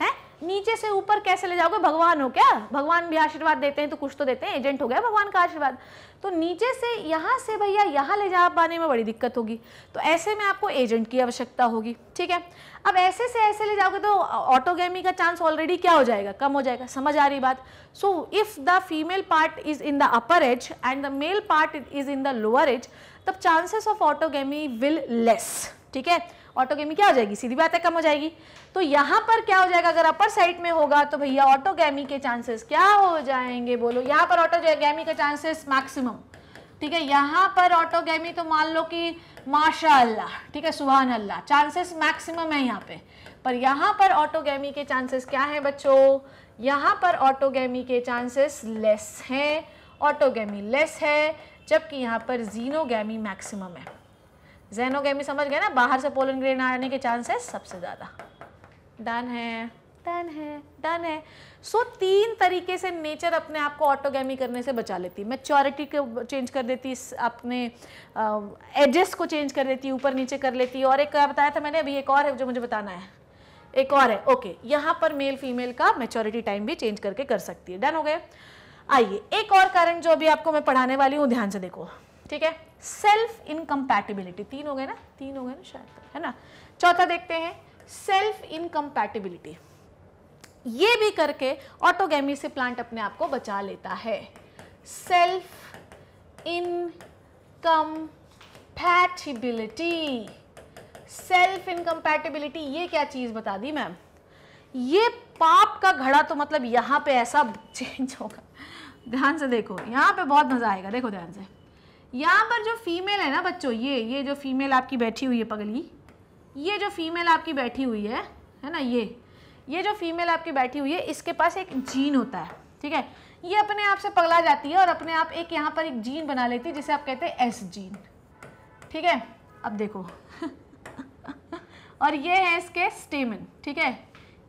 हैं नीचे से ऊपर कैसे ले जाओगे भगवान हो क्या भगवान भी आशीर्वाद देते हैं तो कुछ तो देते हैं एजेंट हो गया भगवान का आशीर्वाद तो नीचे से यहाँ से भैया यहाँ ले जा पाने में बड़ी दिक्कत होगी तो ऐसे में आपको एजेंट की आवश्यकता होगी ठीक है अब ऐसे से ऐसे ले जाओगे तो ऑटोगेमी का चांस ऑलरेडी क्या हो जाएगा कम हो जाएगा समझ आ रही बात so if the female part is in the upper edge and the male part is in the lower edge तब chances of autogamy will less ठीक है ऑटोगेमी क्या हो जाएगी सीधी बात है कम हो जाएगी तो यहाँ पर क्या हो जाएगा अगर अपर साइड में होगा तो भैया ऑटोगेमी के चांसेस क्या हो जाएंगे बोलो यहाँ पर ऑटोगेमी के चांसेस मैक्सिमम ठीक है यहाँ पर ऑटोगेमी तो मान लो कि माशा अल्लाह ठीक है सुहान अल्लाह चांसेस मैक्सिमम है यहाँ पे पर यहाँ पर ऑटोगेमी के चांसेस क्या है बच्चों यहाँ पर ऑटोगेमी के चांसेस लेस हैं ऑटोगेमी लेस है जबकि यहाँ पर जीनोगेमी मैक्सिमम है जेनोगेमी समझ गए ना बाहर से पोलन ग्रेन आने के चांसेस सबसे ज़्यादा डन है डन है डन है सो so, तीन तरीके से नेचर अपने आप को ऑटोगेमी करने से बचा लेती है मेच्योरिटी को चेंज कर देती अपने एजेस को चेंज कर देती ऊपर नीचे कर लेती और एक बताया था मैंने अभी एक और है जो मुझे बताना है एक और है ओके यहाँ पर मेल फीमेल का मेच्योरिटी टाइम भी चेंज करके कर सकती है डन हो गए आइए एक और कारण जो अभी आपको मैं पढ़ाने वाली हूँ ध्यान से देखो ठीक है सेल्फ इनकम्पैटिबिलिटी तीन हो गए ना तीन हो गए ना शायद है ना चौथा देखते हैं सेल्फ इनकम्पैटिबिलिटी ये भी करके ऑटोगेमी से प्लांट अपने आप को बचा लेता है सेल्फ इनकम्पैटिबिलिटी सेल्फ इनकम्पैटिबिलिटी ये क्या चीज़ बता दी मैम ये पाप का घड़ा तो मतलब यहां पे ऐसा चेंज होगा ध्यान से देखो यहां पे बहुत मज़ा आएगा देखो ध्यान से यहाँ पर जो फीमेल है ना बच्चों ये ये जो फीमेल आपकी बैठी हुई है पगली ये जो फीमेल आपकी बैठी हुई है है ना ये ये जो फीमेल आपकी बैठी हुई है इसके पास एक जीन होता है ठीक है ये अपने आप से पगला जाती है और अपने आप एक यहाँ पर एक जीन बना लेती है जिसे आप कहते हैं एस जीन ठीक है अब देखो और ये है इसके स्टेमन ठीक है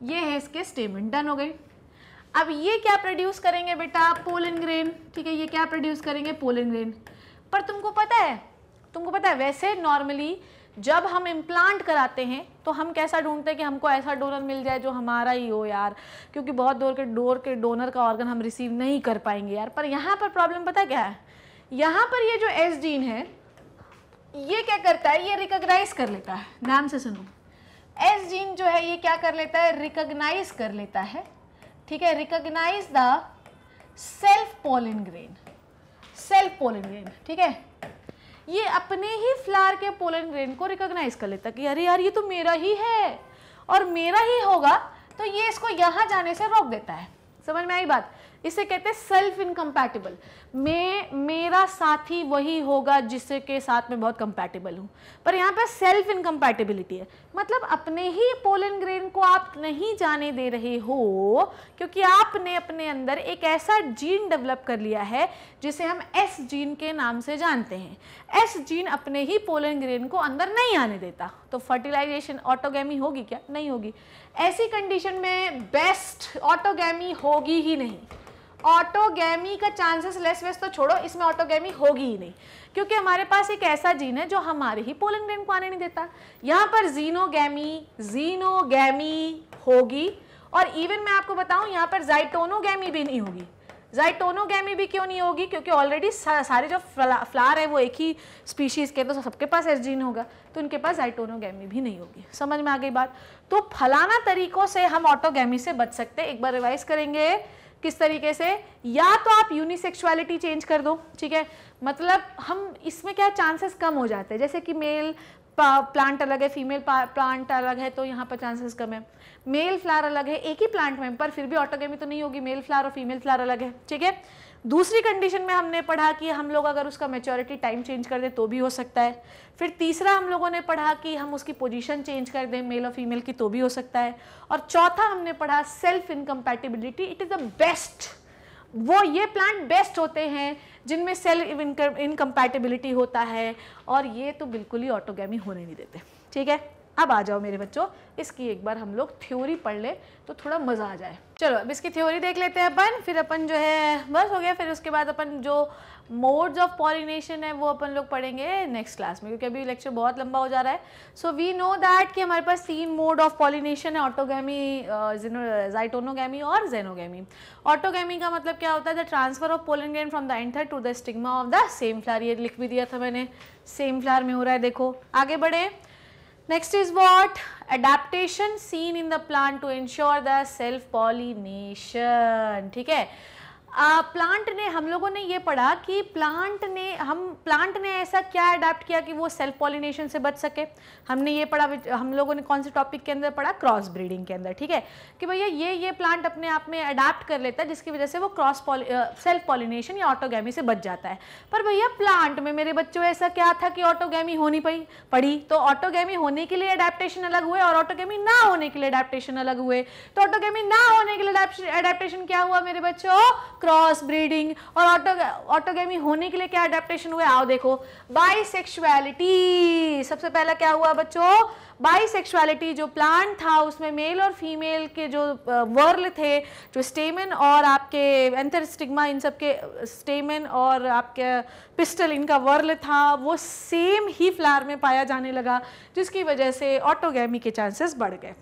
ये है इसके स्टेमन डन हो गए अब ये क्या प्रोड्यूस करेंगे बेटा पोलन ग्रेन ठीक है ये क्या प्रोड्यूस करेंगे पोलन ग्रेन पर तुमको पता है तुमको पता है वैसे नॉर्मली जब हम इम्प्लांट कराते हैं तो हम कैसा ढूंढते हैं कि हमको ऐसा डोनर मिल जाए जो हमारा ही हो यार क्योंकि बहुत दूर के डोर के डोनर का ऑर्गन हम रिसीव नहीं कर पाएंगे यार पर यहाँ पर प्रॉब्लम पता क्या है यहाँ पर ये जो एस जीन है ये क्या करता है ये रिकोगनाइज कर लेता है नाम से सुनो एस जीन जो है ये क्या कर लेता है रिकोगनाइज कर लेता है ठीक है recognise the self pollen grain self pollen grain ठीक है ये अपने ही फ्लावर के पोलन ग्रेन को रिकॉग्नाइज कर लेता कि अरे यार ये तो मेरा ही है और मेरा ही होगा तो ये इसको यहाँ जाने से रोक देता है समझ में आई बात इसे कहते हैं सेल्फ इनकम्पैटिबल मैं मेरा साथी वही होगा जिसके साथ मैं बहुत कंपैटिबल हूँ पर यहाँ पर सेल्फ इनकम्पैटिबिलिटी है मतलब अपने ही पोलन ग्रेन को आप नहीं जाने दे रहे हो क्योंकि आपने अपने अंदर एक ऐसा जीन डेवलप कर लिया है जिसे हम एस जीन के नाम से जानते हैं एस जीन अपने ही पोलन ग्रेन को अंदर नहीं आने देता तो फर्टिलाइजेशन ऑटोगेमी होगी क्या नहीं होगी ऐसी कंडीशन में बेस्ट ऑटोगेमी होगी ही नहीं ऑटोगेमी का चांसेस लेस वेस तो छोड़ो इसमें ऑटोगेमी होगी ही नहीं क्योंकि हमारे पास एक ऐसा जीन है जो हमारे ही पोलन ग्रेन को आने नहीं देता यहाँ पर जीनोगेमी जीनोगेमी होगी और इवन मैं आपको बताऊँ यहाँ पर जाइटोनोगेमी भी नहीं होगी जाइटोनोगेमी भी क्यों नहीं होगी क्योंकि ऑलरेडी सा, सारे जो फ्ला, फ्लार है वो एक ही स्पीशीज़ के तो सबके पास एस जीन होगा तो उनके पास जाइटोनोगेमी भी नहीं होगी समझ में आ गई बात तो फलाना तरीकों से हम ऑटोगेमी से बच सकते एक बार रिवाइज करेंगे किस तरीके से या तो आप यूनिसेक्सुअलिटी चेंज कर दो ठीक है मतलब हम इसमें क्या चांसेस कम हो जाते हैं जैसे कि मेल प्लांट अलग है फीमेल प्लांट अलग है तो यहाँ पर चांसेस कम है मेल फ्लावर अलग है एक ही प्लांट में पर फिर भी ऑटोगेमी तो नहीं होगी मेल फ्लावर और फीमेल फ्लावर अलग है ठीक है दूसरी कंडीशन में हमने पढ़ा कि हम लोग अगर उसका मेचोरिटी टाइम चेंज कर दें तो भी हो सकता है फिर तीसरा हम लोगों ने पढ़ा कि हम उसकी पोजीशन चेंज कर दें मेल और फीमेल की तो भी हो सकता है और चौथा हमने पढ़ा self incompatibility it is the best वो ये प्लांट बेस्ट होते हैं जिनमें सेल्फ इनकम्पैटिबिलिटी होता है और ये तो बिल्कुल ही ऑटोगेमी होने नहीं देते ठीक है अब आ जाओ मेरे बच्चों इसकी एक बार हम लोग थ्योरी पढ़ लें तो थोड़ा मज़ा आ जाए चलो अब इसकी थ्योरी देख लेते हैं अपन फिर अपन जो है बस हो गया फिर उसके बाद अपन जो मोड्स ऑफ पॉलिनेशन है वो अपन लोग पढ़ेंगे नेक्स्ट क्लास में क्योंकि अभी लेक्चर बहुत लंबा हो जा रहा है सो वी नो दैट कि हमारे पास तीन मोड ऑफ पॉलिनेशन है ऑटोगैमी जाइटोनोगैमी और जेनोगैमी ऑटोगैमी का मतलब क्या होता है the transfer of pollen from the anther to the stigma of the same flower ये लिख भी दिया था मैंने सेम फ्लार में हो रहा है देखो आगे बढ़े Next is what? Adaptation seen in the plant to ensure the self pollination. ठीक है आ, प्लांट ने हम लोगों ने ये पढ़ा कि प्लांट ने हम प्लांट ने ऐसा क्या अडेप्ट किया कि वो सेल्फ पॉलिनेशन से बच सके हमने ये पढ़ा हम लोगों ने कौन से टॉपिक के अंदर पढ़ा क्रॉस ब्रीडिंग के अंदर ठीक है कि भैया ये ये प्लांट अपने आप में अडाप्ट कर लेता है जिसकी वजह से वो क्रॉस सेल्फ पॉलिनेशन या ऑटोगैमी से बच जाता है पर भैया प्लांट में मेरे बच्चों ऐसा क्या था कि ऑटोगैमी होनी पड़ी पड़ी तो ऑटोगैमी होने के लिए अडेप्टेशन अलग हुए और ऑटोगैमी ना होने के लिए अडेप्टेशन अलग हुए तो ऑटोगैमी ना होने के लिए अडेप्टेशन क्या हुआ मेरे बच्चों क्रॉस ब्रीडिंग और ऑटो ऑटोगेमी होने के लिए क्या अडेप्टेशन हुए आओ देखो बाइसेक्सुअलिटी सबसे पहला क्या हुआ बच्चों बाइसेक्सुअलिटी जो प्लांट था उसमें मेल और फीमेल के जो वर्ल थे जो स्टेमन और आपके एंथर स्टिग्मा इन सब के स्टेमन और आपके पिस्टल इनका वर्ल था वो सेम ही फ्लावर में पाया जाने लगा जिसकी वजह से ऑटोगेमी के चांसेस बढ़ गए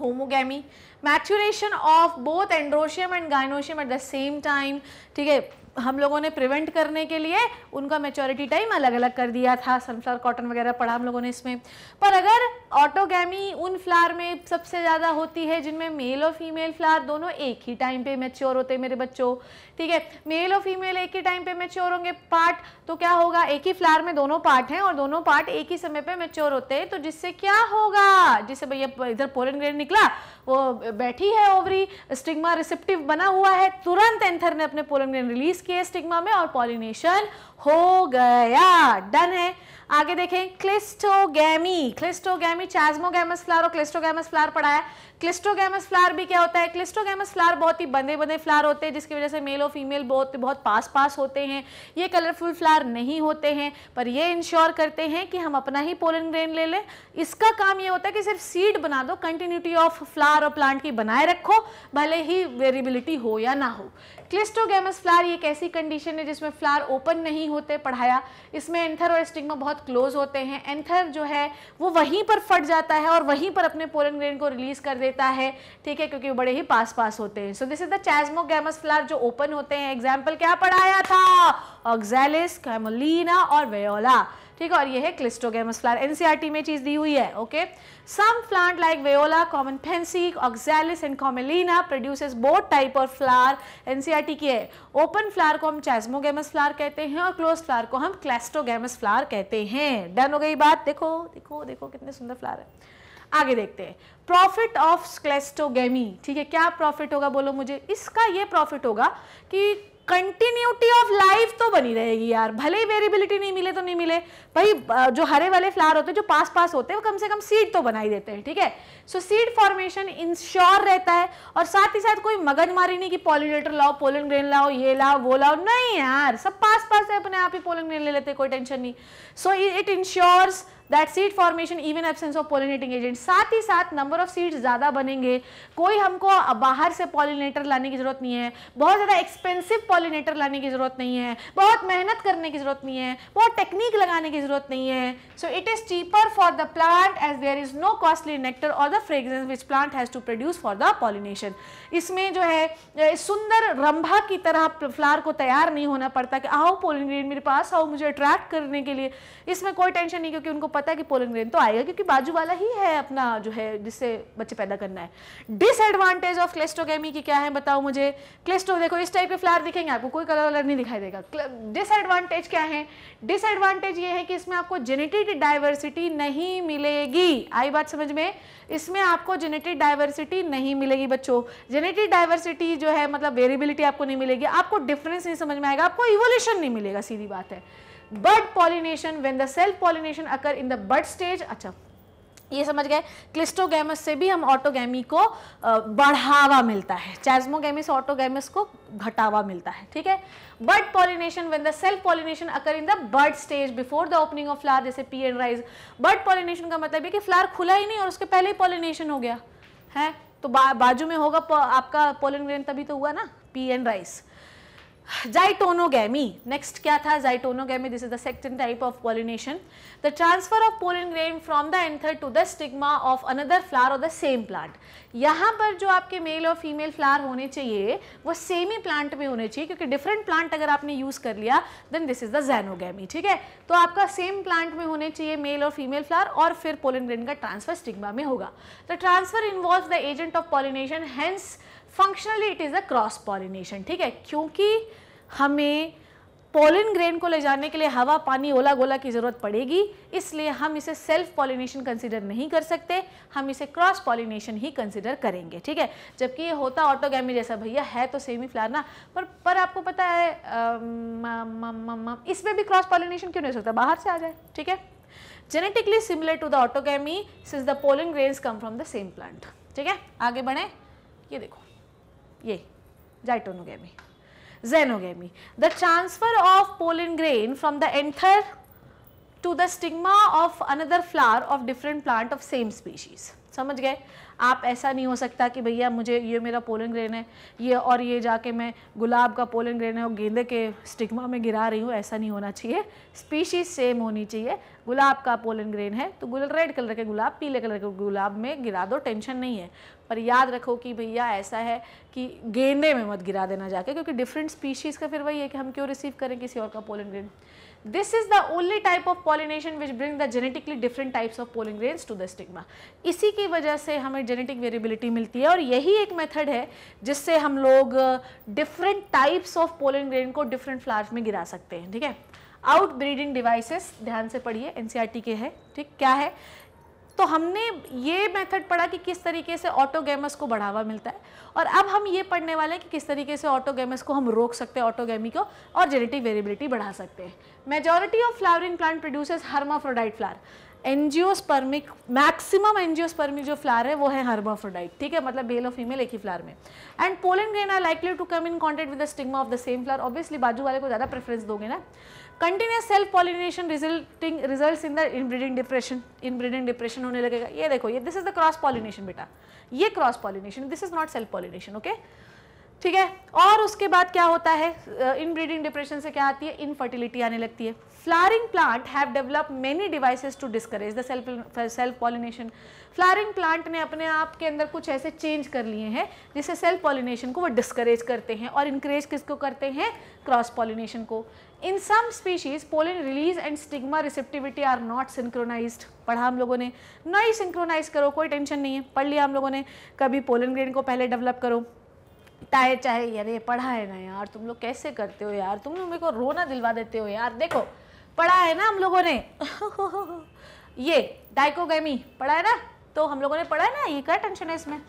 homogamy maturation of both androecium and gynoecium at the same time ठीक है हम लोगों ने प्रिवेंट करने के लिए उनका मेच्योरिटी टाइम अलग अलग कर दिया था सनफ्लावर कॉटन वगैरह पढ़ा हम लोगों ने इसमें पर अगर ऑटोगैमी उन फ्लावर में सबसे ज़्यादा होती है जिनमें मेल और फीमेल फ्लावर दोनों एक ही टाइम पे मेच्योर होते हैं मेरे बच्चों ठीक है मेल और फीमेल एक ही टाइम पे मेच्योर होंगे पार्ट तो क्या होगा एक ही फ्लावर में दोनों पार्ट हैं और दोनों पार्ट एक ही समय पर मेच्योर होते हैं तो जिससे क्या होगा जिससे भैया इधर पोलन ग्रेड निकला वो बैठी है ओवरी स्टिग्मा रिसेप्टिव बना हुआ है तुरंत एंथर ने अपने पोलन ग्रेन रिलीज के स्टिग्मा में और पॉलिनेशन हो गया डन है आगे देखें क्लिस्टोगैमी क्लिस्टोगैमी चार्जमोगैमस फ्लावर और क्लिस्टोगैमस फ्लावर पड़ा है क्लिस्टोगैमस फ्लावर भी क्या होता है क्लिस्टोगैमस फ्लावर बहुत ही बंदे बंदे फ्लावर होते हैं जिसकी वजह से मेल और फीमेल बहुत बहुत पास पास होते हैं ये कलरफुल फ्लावर नहीं होते हैं पर ये इंश्योर करते हैं कि हम अपना ही पोलन ग्रेन ले लें इसका काम ये होता है कि सिर्फ सीड बना दो कंटिन्यूटी ऑफ फ्लावर और प्लांट की बनाए रखो भले ही वेरिबिलिटी हो या ना हो क्लिस्टोगेमस फ्लार ये एक ऐसी कंडीशन है जिसमें फ्लार ओपन नहीं होते पढ़ाया इसमें एंथर और स्टिग्मा बहुत क्लोज होते हैं एंथर जो है वो वहीं पर फट जाता है और वहीं पर अपने पोलन ग्रेन को रिलीज कर देता है ठीक है क्योंकि वो बड़े ही पास पास होते हैं so this is the chasmogamous flower जो ओपन होते हैं एग्जाम्पल क्या पढ़ाया था ऑक्जेलिस कैमोलिना और वेला ठीक है और ये है क्लिस्टोगेमस फ्लावर एनसीआरटी में चीज़ दी हुई है okay some plant like viola common pansy oxalis and commelina produces both type of flower NCERT की है ओपन फ्लावर को हम चैस्मोगेमस फ्लावर कहते हैं और क्लोज फ्लावर को हम क्लेस्टोगेमस फ्लावर कहते हैं डन हो गई बात देखो देखो देखो कितने सुंदर फ्लावर है आगे देखते हैं प्रॉफिट ऑफ क्लेस्टोगेमी ठीक है क्या प्रॉफिट होगा बोलो मुझे इसका ये प्रॉफिट होगा कि कंटिन्यूटी ऑफ लाइफ तो बनी रहेगी यार भले ही वेरिएबिलिटी नहीं मिले तो नहीं मिले भाई जो हरे वाले फ्लावर होते हैं जो पास पास होते हैं वो कम से कम सीड तो बनाई देते हैं ठीक है सो सीड फॉर्मेशन इंश्योर रहता है और साथ ही साथ कोई मगजमारी नहीं कि पॉलिनेटर लाओ पोलन ग्रेन लाओ ये लाओ वो लाओ नहीं यार सब पास पास है अपने आप ही पोलन ग्रेन ले लेते कोई टेंशन नहीं so it ensures that seed formation even absence of pollinating agent साथ ही साथ नंबर ऑफ सीड्स ज़्यादा बनेंगे कोई हमको बाहर से पॉलिनेटर लाने की ज़रूरत नहीं है बहुत ज़्यादा एक्सपेंसिव पॉलिनेटर लाने की ज़रूरत नहीं है बहुत मेहनत करने की ज़रूरत नहीं है बहुत टेक्निक लगाने की ज़रूरत नहीं है so it is cheaper for the plant as there is no costly nectar और the fragrance which plant has to produce for the pollination. इसमें जो है सुंदर रंभा की तरह फ्लावर को तैयार नहीं होना पड़ता कि आओ पोलिंग ग्रेन मेरे पास आओ मुझे अट्रैक्ट करने के लिए इसमें कोई टेंशन नहीं क्योंकि उनको पता है कि पोलिंग ग्रेन तो आएगा क्योंकि बाजू वाला ही है अपना जो है जिससे बच्चे पैदा करना है डिसएडवांटेज ऑफ क्लेस्टोगेमी की क्या है बताओ मुझे क्लेस्टो देखो इस टाइप के फ्लावर दिखेंगे आपको कोई कलर वलर नहीं दिखाई देगा डिसएडवांटेज क्या है डिसएडवांटेज ये है कि इसमें आपको जेनेटिक डाइवर्सिटी नहीं मिलेगी आई बात समझ में इसमें आपको जेनेटिक डाइवर्सिटी नहीं मिलेगी बच्चों जेनेटिक डाइवर्सिटी जो है मतलब वेरिएबिलिटी आपको नहीं मिलेगी आपको डिफरेंस नहीं समझ में आएगा आपको इवोल्यूशन नहीं मिलेगा सीधी बात है bird pollination when the self pollination occur in the bird stage अच्छा ये समझ गए क्लिस्टोगेमस से भी हम ऑटोगेमी को बढ़ावा मिलता है चैजमोगेमिस ऑटोगेमिस को घटावा मिलता है ठीक है bird pollination when the self pollination occur in the bird stage before the opening of flower जैसे pea and rice bird pollination का मतलब है कि फ्लावर खुला ही नहीं और उसके पहले ही पॉलिनेशन हो गया है तो बा, बाजू में होगा प, आपका पोलन ग्रेन तभी तो हुआ ना pea and rice geitonogamy next क्या था geitonogamy this is the second type of pollination the transfer of pollen grain from the anther to the stigma of another flower of the same plant यहाँ पर जो आपके mail और female flower होने चाहिए वो सेम ही प्लांट में होने चाहिए क्योंकि डिफरेंट प्लांट अगर आपने यूज़ कर लिया then this is the xenogamy ठीक है तो आपका सेम प्लांट में होने चाहिए मेल और फीमेल फ्लावर और फिर पोलिन ग्रेन का ट्रांसफर स्टिग्मा में होगा the transfer involve the agent of pollination hence functionally it is a cross pollination ठीक है क्योंकि हमें पोलिन ग्रेन को ले जाने के लिए हवा पानी ओला गोला की ज़रूरत पड़ेगी इसलिए हम इसे सेल्फ पॉलिनेशन कंसिडर नहीं कर सकते हम इसे क्रॉस पॉलिनेशन ही कंसिडर करेंगे ठीक है जबकि ये होता ऑटोगैमी जैसा भैया है तो सेमी फ्लार ना पर पर आपको पता है इसमें भी क्रॉस पॉलिनेशन क्यों नहीं हो सकता बाहर से आ जाए ठीक है genetically similar to the autogamy सिज the pollen grains come from the same plant ठीक है आगे बढ़ें ये देखो ये geitonogamy xenogamy. The transfer of pollen grain from the anther to the stigma of another flower of different plant of same species समझ गए आप ऐसा नहीं हो सकता कि भैया मुझे ये मेरा पोलन ग्रेन है ये और ये जाके मैं गुलाब का पोलन ग्रेन है और गेंदे के स्टिग्मा में गिरा रही हूँ ऐसा नहीं होना चाहिए स्पीशीज सेम होनी चाहिए गुलाब का पोलन ग्रेन है तो गुल रेड कलर के गुलाब पीले कलर के गुलाब में गिरा दो टेंशन नहीं है पर याद रखो कि भैया ऐसा है कि गेंदे में मत गिरा देना जाके क्योंकि डिफरेंट स्पीशीज़ का फिर वही है कि हम क्यों रिसीव करें किसी और का pollen grain this is the only type of pollination which bring the genetically different types of pollen grains to the stigma इसी की वजह से हमें जेनेटिक वेरिएबिलिटी मिलती है और यही एक मेथड है जिससे हम लोग different types of pollen grain को डिफरेंट फ्लावर्स में गिरा सकते हैं ठीक है आउट ब्रीडिंग डिवाइसेस ध्यान से पढ़िए एनसीआरटी e के है ठीक क्या है तो हमने ये मेथड पढ़ा कि किस तरीके से ऑटोगेमस को बढ़ावा मिलता है और अब हम ये पढ़ने वाले हैं कि किस तरीके से ऑटोगेमस को हम रोक सकते हैं ऑटोगेमी को और जेनेटिक वेरिएबिलिटी बढ़ा सकते हैं majority of flowering plant producers hermaphrodite flower angiospermic maximum angiospermic जो फ्लावर है वो है हर्माफ्रोडाइट ठीक है मतलब बेल और फीमेल एक ही फ्लावर में and pollen grain are likely to come in contact with the stigma of the same flower obviously बाजू वाले को ज़्यादा प्रेफरेंस दोगे ना continuous self pollination resulting result in the inbreeding depression inbreeding depression होने लगेगा ये देखो ये this is the cross pollination बेटा ये cross pollination this is not self pollination okay ठीक है और उसके बाद क्या होता है इनब्रीडिंग डिप्रेशन से क्या आती है इनफर्टिलिटी आने लगती है flowering plant have develop many devices to discourage the self self pollination flowering plant ने अपने आप के अंदर कुछ ऐसे चेंज कर लिए हैं जिससे सेल्फ पॉलिनेशन को वो डिस्करेज करते हैं और इंकरेज किसको करते हैं क्रॉस पॉलिनेशन को in some species pollen release and stigma receptivity are not synchronise पढ़ा हम लोगों ने नहीं सिंक्रोनाइज करो कोई टेंशन नहीं है पढ़ लिया हम लोगों ने कभी पोलिन ग्रेन को पहले डेवलप करो चाहे चाहे अरे पढ़ा है ना यार तुम लोग कैसे करते हो यार तुम लोग मेरे को रोना दिलवा देते हो यार देखो पढ़ा है ना हम लोगों ने ये डाइकोगी पढ़ा है ना तो हम लोगों ने पढ़ा है ना ये क्या टेंशन है इसमें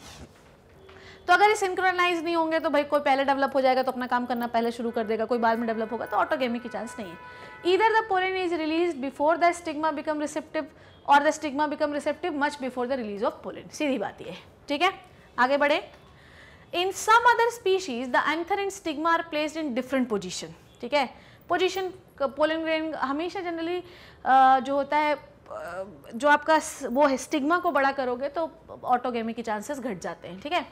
तो अगर ये सिंक्रोनाइज नहीं होंगे तो भाई कोई पहले डेवलप हो जाएगा तो अपना काम करना पहले शुरू कर देगा कोई बाद में डेवलप होगा तो ऑटोगेमिक की चांस नहीं है इधर the pollen is release before the stigma become receptive और the stigma become receptive much before the release of pollen सीधी बात यह ठीक है आगे बढ़े in some other species the anther and stigma are placed in different position ठीक है पोजिशन पोलिन ग्रेन हमेशा जनरली जो होता है जो आपका वो है स्टिग्मा को बड़ा करोगे तो ऑटोगेमी के चांसेस घट जाते हैं ठीक है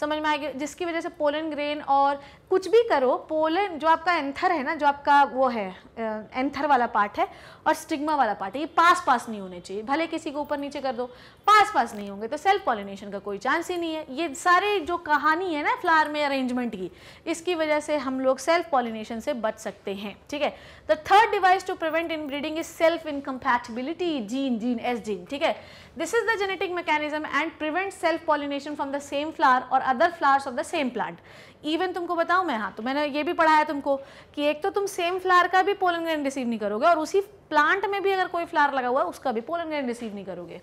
समझ में आएगी जिसकी वजह से पोलन ग्रेन और कुछ भी करो पोलन जो आपका एंथर है ना जो आपका वो है एंथर वाला पार्ट है और स्टिग्मा वाला पार्ट है ये पास पास नहीं होने चाहिए भले किसी को ऊपर नीचे कर दो पास पास नहीं होंगे तो सेल्फ पॉलिनेशन का कोई चांस ही नहीं है ये सारे जो कहानी है ना फ्लावर में अरेंजमेंट की इसकी वजह से हम लोग सेल्फ पॉलिनेशन से बच सकते हैं ठीक है the third device to prevent in breeding is self incompatibility gene gene S gene ठीक है this is the genetic mechanism and prevent self pollination from the same flower और other flowers of the same plant even तुमको बताऊँ मैं हाँ तो मैंने ये भी पढ़ाया तुमको कि एक तो तुम सेम फ्लावर का भी पोलन ग्रेन रिसीव नहीं करोगे और उसी प्लांट में भी अगर कोई फ्लावर लगा हुआ है उसका भी पोलन ग्रेन रिसीव नहीं करोगे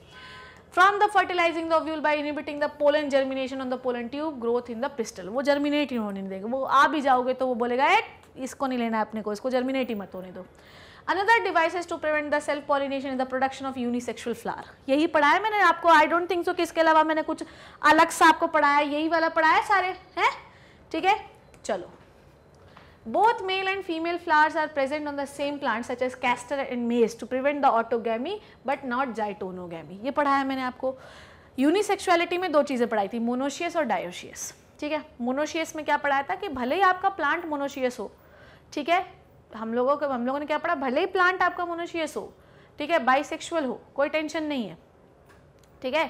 from the fertilising the ovule by inhibiting the pollen germination on the pollen tube growth in the pistil वो जर्मिनेट ही होने नहीं देगा वो आ भी जाओगे तो वो बोलेगा ए इसको नहीं लेना है अपने को इसको जर्मिनेट ही मत होने दो another device to prevent the self pollination in the production of unisexual flower यही पढ़ाया मैंने आपको आई डोंट थिंक सो कि इसके अलावा मैंने कुछ अलग सा आपको पढ़ाया यही वाला पढ़ाया सारे हैं ठीक है चलो both male and female flowers are present on the same plant such as castor and maize to prevent the autogamy but not geitonogamy ये पढ़ाया मैंने आपको यूनिसेक्सुअलिटी में दो चीज़ें पढ़ाई थी मोनोशियस और डायोशियस ठीक है मोनोशियस में क्या पढ़ाया था कि भले ही आपका प्लांट मोनोशियस हो ठीक है हम लोगों को हम लोगों ने क्या पढ़ा भले ही प्लांट आपका मोनोशियस हो ठीक है बाइसेक्सुअल हो कोई टेंशन नहीं है ठीक है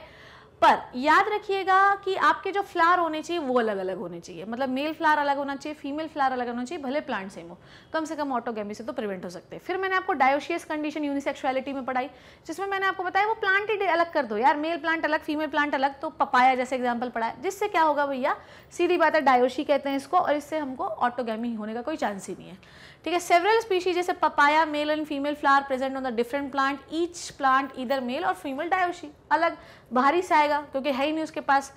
पर याद रखिएगा कि आपके जो फ्लावर होने चाहिए वो अलग अलग होने चाहिए मतलब मेल फ्लावर अलग होना चाहिए फीमेल फ्लावर अलग होना चाहिए भले प्लांट सेम हो कम से कम ऑटोगेमी से तो प्रिवेंट हो सकते हैं फिर मैंने आपको डायोशियस कंडीशन यूनिसेक्सुअलिटी में पढ़ाई जिसमें मैंने आपको बताया वो प्लांट ही अलग कर दो यार मेल प्लांट अलग फीमेल प्लांट अलग तो पपाया जैसे एग्जाम्पल पढ़ाया जिससे क्या होगा भैया सीधी बात है डायोशी कहते हैं इसको और इससे हमको ऑटोगेमी होने का कोई चांस ही नहीं है ठीक है सेवरल स्पीशीज जैसे papaya male and female flower present on the different plant each plant इधर मेल और फीमेल डायोशी अलग बाहरी से आएगा क्योंकि है ही नहीं उसके पास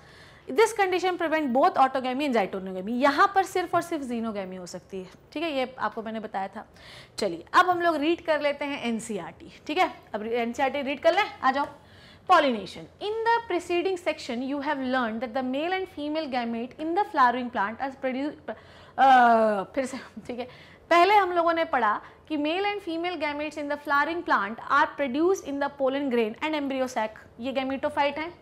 this condition prevent both autogamy and geitonogamy यहाँ पर सिर्फ और सिर्फ जीनोगैमी हो सकती है ठीक है ये आपको मैंने बताया था चलिए अब हम लोग रीड कर लेते हैं एन e ठीक है अब एन रीड e कर लें आ जाओ pollination in the preceding section you have learn that the male and female gamete in the flowering plant as produced फिर से ठीक है पहले हम लोगों ने पढ़ा कि male and female gametes in the flowering plant are produce in the pollen grain and embryo sac ये गैमेटोफाइट हैं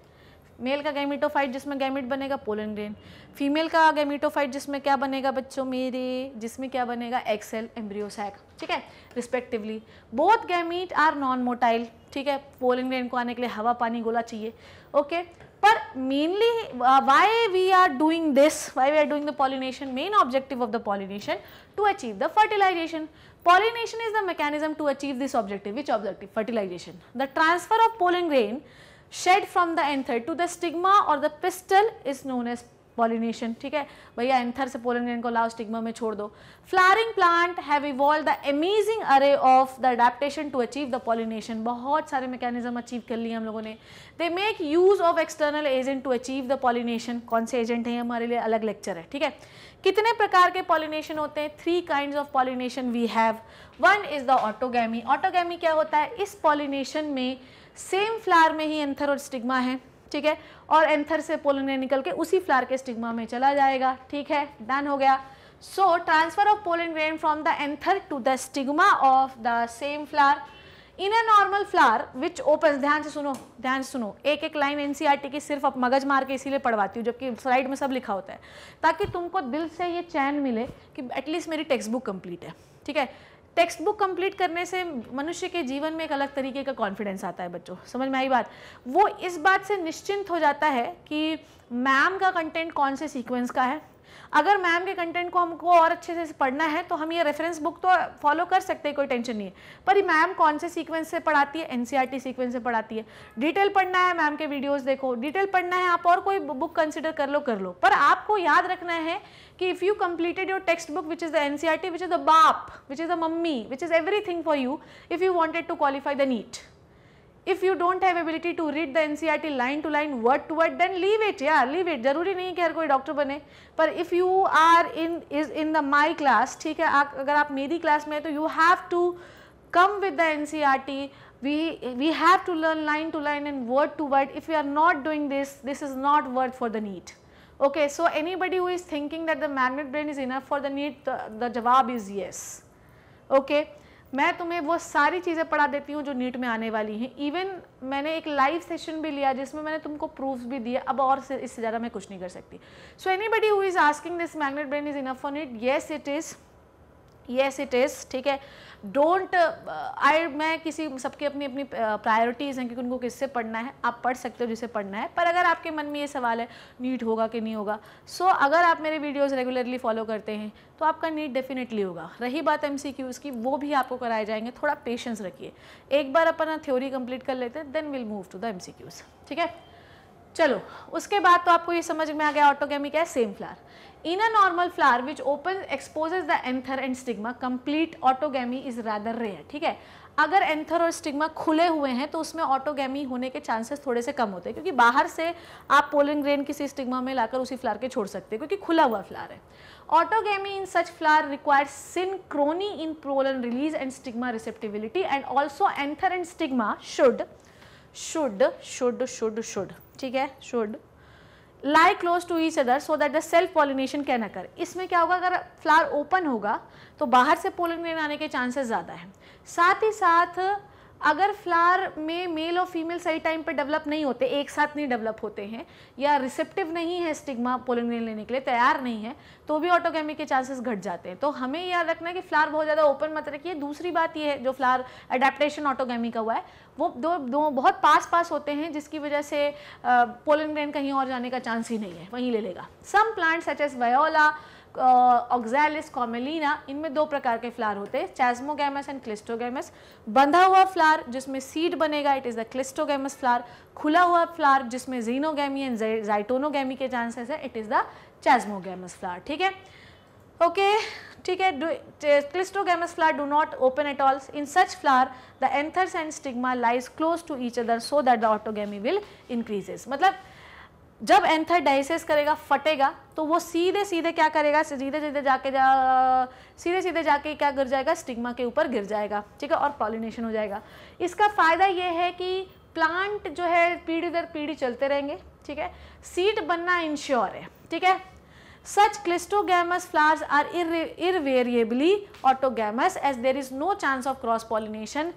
मेल का गैमिटोफाइट जिसमें गैमिट बनेगा पोलन ग्रेन फीमेल का गैमिटोफाइट जिसमें क्या बनेगा बच्चों मेरे जिसमें क्या बनेगा एक्सेल एम्ब्रियोसैक ठीक है respectively both gamete are non motile ठीक है पोलन ग्रेन को आने के लिए हवा पानी गोला चाहिए ओके पर mainly why we are doing this why we are doing the pollination main objective of the pollination to achieve the fertilisation pollination is the mechanism to achieve this objective which objective fertilisation the transfer of pollen grain shed from the anther to the stigma और the pistil is known as pollination ठीक है भैया anther से pollen को लाओ stigma में छोड़ दो flowering plant have evolve the amazing array of the adaptation to achieve the pollination बहुत सारे मैकेनिज्म अचीव कर लिए हम लोगों ने they make use of external agent to achieve the pollination कौन से एजेंट हैं हमारे लिए अलग लेक्चर है ठीक है कितने प्रकार के पॉलिनेशन होते हैं three kind of pollination we have one is the autogamy autogamy क्या होता है इस पॉलिनेशन में सेम फ्लार में ही एंथर और स्टिग्मा है ठीक है और एंथर से पोलन निकल के उसी फ्लार के स्टिग्मा में चला जाएगा ठीक है डन हो गया so transfer of pollen grain from the anther to the stigma of the same flower in a normal flower which open ध्यान से सुनो ध्यान से सुनो एक एक लाइन एनसीईआरटी की सिर्फ आप मगज मार के इसीलिए पढ़वाती हूँ जबकि स्लाइड में सब लिखा होता है ताकि तुमको दिल से ये चैन मिले कि एटलीस्ट मेरी टेक्स्ट बुक कंप्लीट है ठीक है टेक्स्ट बुक कंप्लीट करने से मनुष्य के जीवन में एक अलग तरीके का कॉन्फिडेंस आता है बच्चों समझ में आई बात वो इस बात से निश्चिंत हो जाता है कि मैम का कंटेंट कौन से सीक्वेंस का है अगर मैम के कंटेंट को हमको और अच्छे से पढ़ना है तो हम ये रेफरेंस बुक तो फॉलो कर सकते हैं कोई टेंशन नहीं है पर मैम कौन से सीक्वेंस से पढ़ाती है एन सीक्वेंस e से पढ़ाती है डिटेल पढ़ना है मैम के वीडियोज़ देखो डिटेल पढ़ना है आप और कोई बुक कंसिडर कर लो कर लो पर आपको याद रखना है कि if you completed your text book which is the N C R T which is the बाप which is the mummy which is thing for you if you wanted to qualify the NEET if you don't have ability to read the NCRT line to line word to word then leave it yeah leave it जरूरी नहीं कि हर कोई doctor बने But if you are in is in the my class ठीक है अगर आप मेरी क्लास में है तो you have to come with the NCRT we we have to learn line to line and word to word if you are not doing this this is not worth for the need okay so anybody who is thinking that the magnet brain is enough for the need the, the jawab is yes okay मैं तुम्हें वो सारी चीज़ें पढ़ा देती हूँ जो NEET में आने वाली हैं इवन मैंने एक लाइव सेशन भी लिया जिसमें मैंने तुमको प्रूफ भी दिए अब और से, इससे ज़्यादा मैं कुछ नहीं कर सकती so anybody who is asking this magnet brain is enough on it yes it is yes it is ठीक है डोंट आई uh, मैं किसी सबके अपनी अपनी प्रायोरिटीज़ हैं कि उनको किससे पढ़ना है आप पढ़ सकते हो जिसे पढ़ना है पर अगर आपके मन में ये सवाल है नीट होगा कि नहीं होगा सो so, अगर आप मेरे वीडियोस रेगुलरली फॉलो करते हैं तो आपका नीट डेफिनेटली होगा रही बात एम की वो भी आपको कराए जाएंगे थोड़ा पेशेंस रखिए एक बार अपन थ्योरी कम्प्लीट कर लेते हैं then will move to the M ठीक है चलो उसके बाद तो आपको ये समझ में आ गया ऑटोकेमिक है same flower in a normal flower which open exposes the anther and stigma complete autogamy is rather rare ठीक है अगर एंथर और स्टिग्मा खुले हुए हैं तो उसमें ऑटोगैमी होने के चांसेस थोड़े से कम होते हैं क्योंकि बाहर से आप पोलिंग ग्रेन किसी स्टिग्मा में लाकर उसी फ्लार के छोड़ सकते हैं क्योंकि खुला हुआ फ्लार है autogamy in such flower require synchrony in pollen release and stigma receptivity and also anther and stigma should should should should should ठीक है should lie close to each other so that the self pollination can occur इसमें क्या होगा अगर flower open होगा तो बाहर से पोलन आने के चांसेस ज़्यादा हैं साथ ही साथ अगर फ्लावर में मेल और फीमेल सही टाइम पर डेवलप नहीं होते एक साथ नहीं डेवलप होते हैं या रिसेप्टिव नहीं है स्टिग्मा पोलिग्रेन लेने के लिए तैयार नहीं है तो भी ऑटोकेमी के चांसेस घट जाते हैं तो हमें याद रखना कि फ्लावर बहुत ज़्यादा ओपन मत रखिए दूसरी बात यह है जो फ्लावर अडेप्टेशन ऑटोकेमी का हुआ है वो दो दो बहुत पास पास होते हैं जिसकी वजह से पोलन कहीं और जाने का चांस ही नहीं है वहीं ले लेगा some plants such as Viola Oxalis Commelina इनमें दो प्रकार के फ्लार होते हैं चैजमोगेमस एंड क्लिस्टोगेमस बंधा हुआ फ्लार जिसमें सीड बनेगा it is the cleistogamous flower खुला हुआ फ्लार जिसमें जीनोगेमी एंड जाइटोनोगेमी के चांसेस है it is the chasmogamous flower ठीक है ओके ठीक है cleistogamous flower do not open at all in such flower the anthers and stigma lies close to each other so that the autogamy will increases मतलब जब anther dices करेगा फटेगा तो वो सीधे सीधे क्या करेगा सीधे सीधे जाके जा सीधे सीधे जाके क्या गिर जाएगा स्टिग्मा के ऊपर गिर जाएगा ठीक है और पॉलिनेशन हो जाएगा इसका फ़ायदा ये है कि प्लांट जो है पीढ़ी दर पीढ़ी चलते रहेंगे ठीक है सीड बनना इंश्योर है ठीक है Such cleistogamous flowers are irre irvariably autogamous as there is no chance of cross-pollination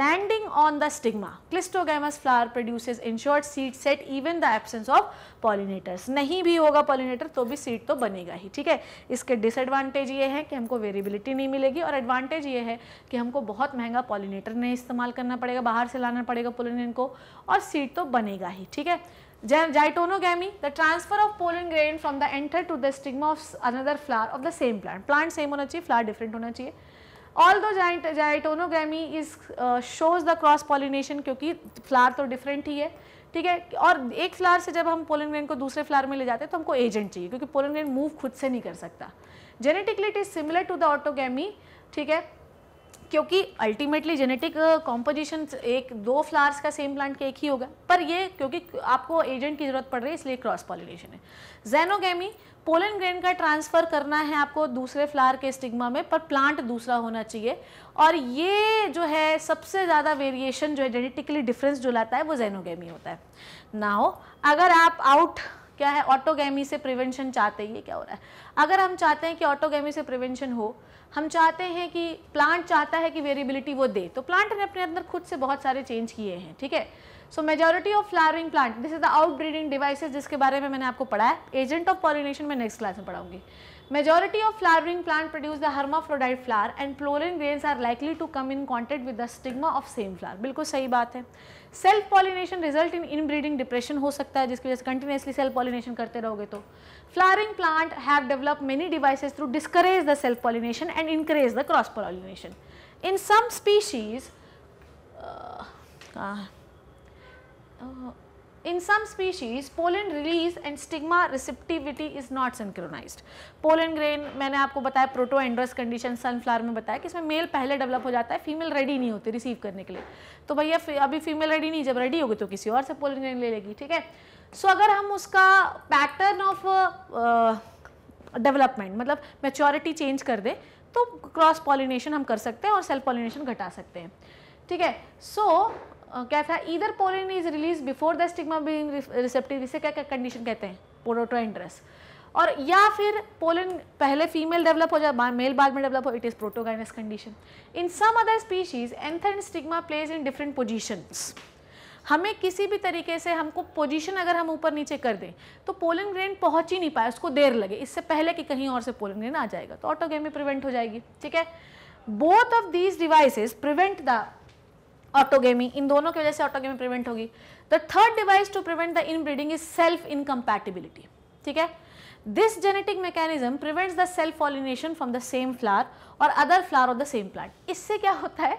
landing on the stigma. cleistogamous flower produces ensured seed set even the absence of pollinators. nahi bhi hoga pollinator to bhi seed to banega hi theek hai iske disadvantage ye hai ki humko variability nahi milegi aur advantage ye hai ki humko bahut mehanga pollinator nahi istemal karna padega bahar se lana padega pollination ko aur seed to banega hi theek hai geitonogamy the transfer of pollen grain from the anther to the stigma of another flower of the same plant plant same होना चाहिए flower different होना चाहिए all दो geitonogamy is shows the cross pollination क्योंकि flower तो different ही है ठीक है और एक फ्लावर से जब हम पोलन ग्रेन को दूसरे फ्लावर में ले जाते हैं तो हमको एजेंट चाहिए क्योंकि पोलन ग्रेन मूव खुद से नहीं कर सकता genetically it is similar to the autogamy ठीक है क्योंकि अल्टीमेटली जेनेटिक कॉम्पोजिशन एक दो फ्लावर्स का सेम प्लांट के एक ही होगा पर ये क्योंकि आपको एजेंट की ज़रूरत पड़ रही है इसलिए क्रॉस पॉलिनेशन है जेनोगेमी पोलन ग्रेन का ट्रांसफ़र करना है आपको दूसरे फ्लावर के स्टिग्मा में पर प्लांट दूसरा होना चाहिए और ये जो है सबसे ज़्यादा वेरिएशन जो है जेनेटिकली डिफरेंस जो लाता है वो जेनोगेमी होता है नाओ अगर आप आउट क्या है ऑटोगेमी से प्रिवेंशन चाहते हैं ये क्या हो रहा है अगर हम चाहते हैं कि ऑटोगेमी से प्रिवेंशन हो हम चाहते हैं कि प्लांट चाहता है कि वेरिएबिलिटी वो दे तो प्लांट ने अपने अंदर खुद से बहुत सारे चेंज किए हैं ठीक है so majority of flowering plant this is the out breeding devices जिसके बारे में मैंने आपको पढ़ा है एजेंट ऑफ पॉलिनेशन में नेक्स्ट क्लास में पढ़ाऊंगी of flowering plant produce the hermaphrodite flower and pollen grains are likely to come in contact with the stigma of same flower बिल्कुल सही बात है self pollination result in inbreeding depression हो सकता है जिसकी वजह से कंटिन्यूसली सेल्फ पॉलिनेशन करते रहोगे तो flowering plant have develop many devices through discourage the self pollination and encourage the cross pollination in some species in some species pollen release and stigma receptivity is not synchronized. Pollen grain मैंने आपको बताया proto protandrous condition sunflower में बताया कि इसमें mail पहले develop हो जाता है फीमेल रेडी नहीं होती रिसीव करने के लिए तो भैया अभी फीमेल रेडी नहीं जब रेडी होगी तो किसी और से पोलन ग्रेन ले लेगी ठीक है सो so, अगर हम उसका पैटर्न ऑफ डेवलपमेंट मतलब मेच्योरिटी चेंज कर दें तो क्रॉस पॉलिनेशन हम कर सकते हैं और सेल्फ पॉलिनेशन घटा सकते हैं ठीक है सो क्या था इधर pollen is release before the stigma been receptive इसे क्या क्या कंडीशन कहते हैं पोरोटो एंड्रेस और या फिर पोलिन पहले फीमेल डेवलप हो जाए मेल बाद में डेवलप हो it is protogynous condition in some other species and stigma plays in different position हमें किसी भी तरीके से हमको पोजीशन अगर हम ऊपर नीचे कर दें तो पोलन ग्रेन पहुंच ही नहीं पाए उसको देर लगे इससे पहले कि कहीं और से पोलन ग्रेन आ जाएगा तो ऑटोगेमी प्रिवेंट हो जाएगी ठीक है both of these devices prevent the autogamy इन दोनों की वजह से ऑटोगेमी प्रिवेंट होगी the third device to prevent the in breeding is self incompatibility ठीक है this genetic mechanism prevents the self pollination from the same flower और other flower of the same plant इससे क्या होता है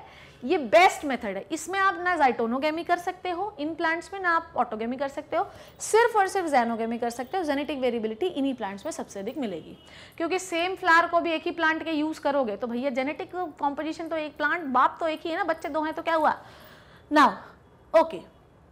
ये बेस्ट मेथड है इसमें आप ना जाइटोनोगेमी कर सकते हो इन प्लांट्स में ना आप ऑटोगेमी कर सकते हो सिर्फ और सिर्फ जेनोगेमी कर सकते हो जेनेटिक वेरिएबिलिटी इन्हीं प्लांट्स में सबसे अधिक मिलेगी क्योंकि सेम फ्लावर को भी एक ही प्लांट के यूज़ करोगे तो भैया जेनेटिक कॉम्पोजिशन तो एक प्लांट बाप तो एक ही है ना बच्चे दो हैं तो क्या हुआ ना ओके okay.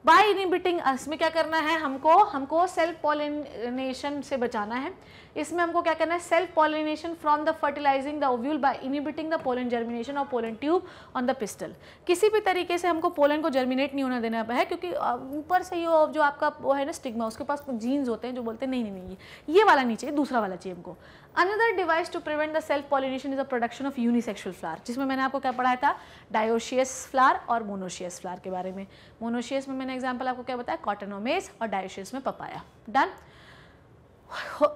बाय इनिबिटिंग इसमें क्या करना है हमको हमको सेल्फ पॉलिनेशन से बचाना है इसमें हमको क्या करना है self pollination from the fertilising the ovule by inhibiting the pollen germination और pollen tube on the pistil किसी भी तरीके से हमको पोलन को जर्मिनेट नहीं होना देना है क्योंकि ऊपर से ही जो आपका वो है ना स्टिग्मा उसके पास जीन्स होते हैं जो बोलते हैं नहीं नहीं नहीं ये वाला नहीं चाहिए दूसरा वाला चाहिए हमको another device to prevent the self pollination is a production of unisexual flower जिसमें मैंने आपको क्या पढ़ाया था डायोशियस फ्लावर और मोनोशियस फ्लावर के बारे में मोनोशियस में मैंने एग्जाम्पल आपको क्या बताया कॉटनोमेस और डायोशियस में पपाया डन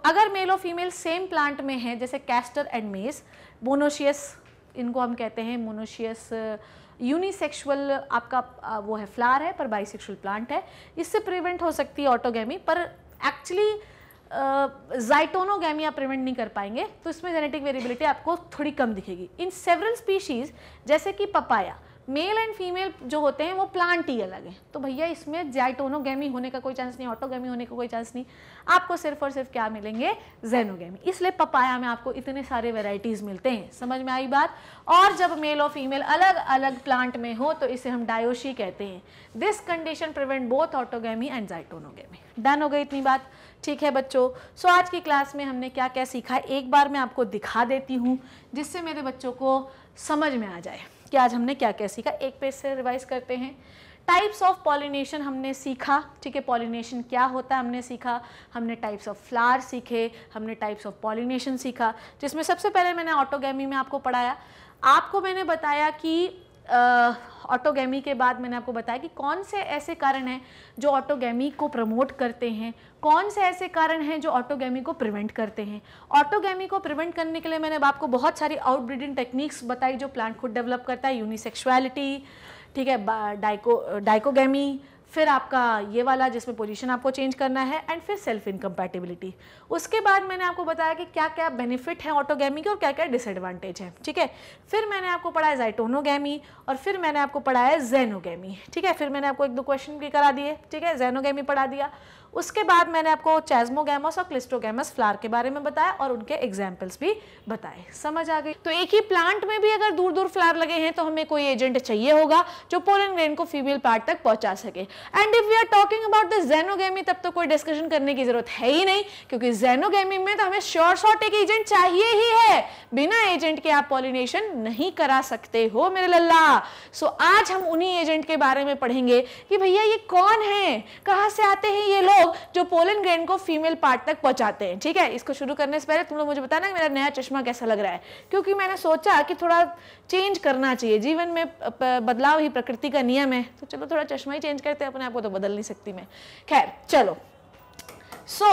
अगर मेल और फीमेल सेम प्लांट में है जैसे कैस्टर एंड मेज मोनोशियस इनको हम कहते हैं मोनोशियस यूनिसेक्सुअल आपका वो है फ्लावर है पर बाइसेक्सुअल प्लांट है इससे प्रिवेंट हो सकती है ऑटोगेमी पर एक्चुअली जाइटोनोगैमिया प्रिवेंट नहीं कर पाएंगे तो इसमें जेनेटिक वेरिएबिलिटी आपको थोड़ी कम दिखेगी इन सेवरल स्पीशीज़ जैसे कि पपाया मेल एंड फीमेल जो होते हैं वो प्लांट ही अलग है तो भैया इसमें जाइटोनोगैमी होने का कोई चांस नहीं ऑटोगैमी होने का कोई चांस नहीं आपको सिर्फ और सिर्फ क्या मिलेंगे जेनोगैमी इसलिए पपाया में आपको इतने सारे वेराइटीज़ मिलते हैं समझ में आई बात और जब मेल और फीमेल अलग अलग प्लांट में हो तो इसे हम डायोशी कहते हैं this condition prevent both autogamy and geitonogamy done हो गई इतनी बात ठीक है बच्चों सो आज की क्लास में हमने क्या क्या सीखा है एक बार मैं आपको दिखा देती हूँ जिससे मेरे बच्चों को समझ में आ जाए कि आज हमने क्या क्या सीखा एक पेज से रिवाइज करते हैं टाइप्स ऑफ पॉलिनेशन हमने सीखा ठीक है पॉलिनेशन क्या होता है हमने सीखा हमने टाइप्स ऑफ फ्लावर सीखे हमने टाइप्स ऑफ पॉलिनेशन सीखा जिसमें सबसे पहले मैंने ऑटोगेमी में आपको पढ़ाया आपको मैंने बताया कि ऑटोगेमी के बाद मैंने आपको बताया कि कौन से ऐसे कारण हैं जो ऑटोगेमी को प्रमोट करते हैं कौन से ऐसे कारण हैं जो ऑटोगेमी को प्रिवेंट करते हैं ऑटोगेमी को प्रिवेंट करने के लिए मैंने अब आपको बहुत सारी आउटब्रीडिंग टेक्निक्स बताई जो प्लांट खुद डेवलप करता है यूनिसेक्सुअलिटी ठीक है डाइको डाइकोगेमी फिर आपका ये वाला जिसमें पोजीशन आपको चेंज करना है एंड फिर सेल्फ इनकम्पैटिबिलिटी उसके बाद मैंने आपको बताया कि क्या क्या बेनिफिट है ऑटोगैमी के और क्या क्या डिसएडवांटेज है ठीक है फिर मैंने आपको पढ़ाया जाइटोनोगैमी और फिर मैंने आपको पढ़ाया जेनोगैमी ठीक है फिर मैंने आपको एक दो क्वेश्चन भी करा दिए ठीक है जेनोगैमी पढ़ा दिया उसके बाद मैंने आपको चैजमोगैमस और क्लिस्टोगैमस फ्लार के बारे में बताया और उनके एग्जाम्पल्स भी बताए समझ आ गई तो एक ही प्लांट में भी अगर दूर दूर फ्लार लगे हैं तो हमें कोई एजेंट चाहिए होगा जो पोलन ग्रेन को फीमेल पार्ट तक पहुंचा सके and if we are talking about the xenogamy तब तो कोई डिस्कशन करने की जरूरत है ही नहीं क्योंकि जेनोगेमी में तो हमें श्योर शॉर्ट एक एजेंट चाहिए ही है बिना एजेंट के आप पॉलिनेशन नहीं करा सकते हो मेरे लल्ला सो आज हम उन्हीं एजेंट के बारे में पढ़ेंगे कि भैया ये कौन है कहाँ से आते हैं ये लोग लोग जो पोलन ग्रेन को फीमेल पार्ट तक पहुंचाते हैं ठीक है इसको शुरू करने से पहले तुम लोग मुझे बताना कि मेरा नया चश्मा कैसा लग रहा है क्योंकि मैंने सोचा कि थोड़ा चेंज करना चाहिए जीवन में बदलाव ही प्रकृति का नियम है तो चलो थोड़ा चश्मा ही चेंज करते हैं अपने आप को तो बदल नहीं सकती मैं खैर चलो so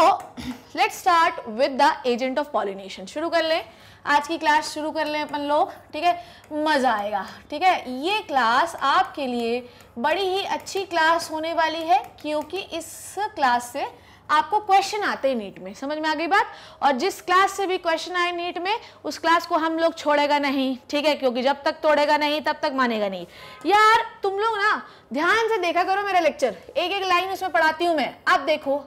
let start with the agent of pollination शुरू कर लें आज की क्लास शुरू कर लें अपन लोग ठीक है मज़ा आएगा ठीक है ये क्लास आपके लिए बड़ी ही अच्छी क्लास होने वाली है क्योंकि इस क्लास से आपको क्वेश्चन आते हैं नीट में समझ में आ गई बात और जिस क्लास से भी क्वेश्चन आए नीट में उस क्लास को हम लोग छोड़ेगा नहीं ठीक है क्योंकि जब तक तोड़ेगा नहीं तब तक मानेगा नहीं यार तुम लोग ना ध्यान से देखा करो मेरा लेक्चर एक एक लाइन उसमें पढ़ाती हूँ मैं आप देखो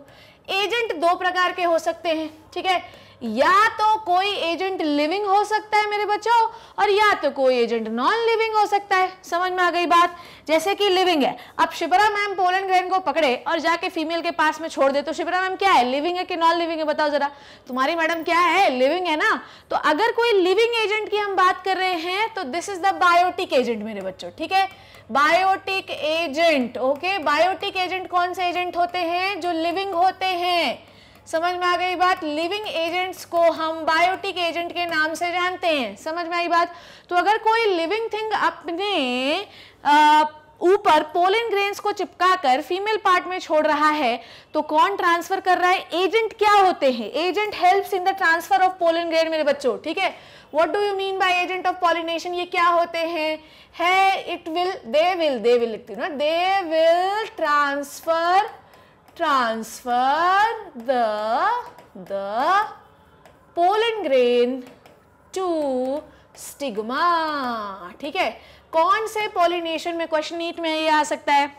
एजेंट दो प्रकार के हो सकते हैं ठीक है या तो कोई एजेंट लिविंग हो सकता है मेरे बच्चों और या तो कोई एजेंट नॉन लिविंग हो सकता है समझ में आ गई बात जैसे कि लिविंग है अब शिपरा मैम पोलन ग्रहण को पकड़े और जाके फीमेल के पास में छोड़ दे तो शिपरा मैम क्या है लिविंग है कि नॉन लिविंग है बताओ जरा तुम्हारी मैडम क्या है लिविंग है ना तो अगर कोई लिविंग एजेंट की हम बात कर रहे हैं तो this is the biotic agent मेरे बच्चों ठीक है biotic agent okay biotic agent कौन से एजेंट होते हैं जो लिविंग होते हैं समझ में आ गई बात लिविंग एजेंट्स को हम बायोटिक एजेंट के नाम से जानते हैं समझ में आई बात तो अगर कोई लिविंग थिंग अपने ऊपर पोलिन ग्रेन्स को चिपकाकर फीमेल पार्ट में छोड़ रहा है तो कौन ट्रांसफर कर रहा है एजेंट क्या होते हैं agent helps in the transfer of pollen grain मेरे बच्चों ठीक है what do you mean by agent of pollination ये क्या होते हैं है it will they will they will लिखती हूँ ना they will transfer transfer the the pollen grain to stigma ठीक है कौन से पॉलिनेशन में क्वेश्चन ईट में ये आ सकता है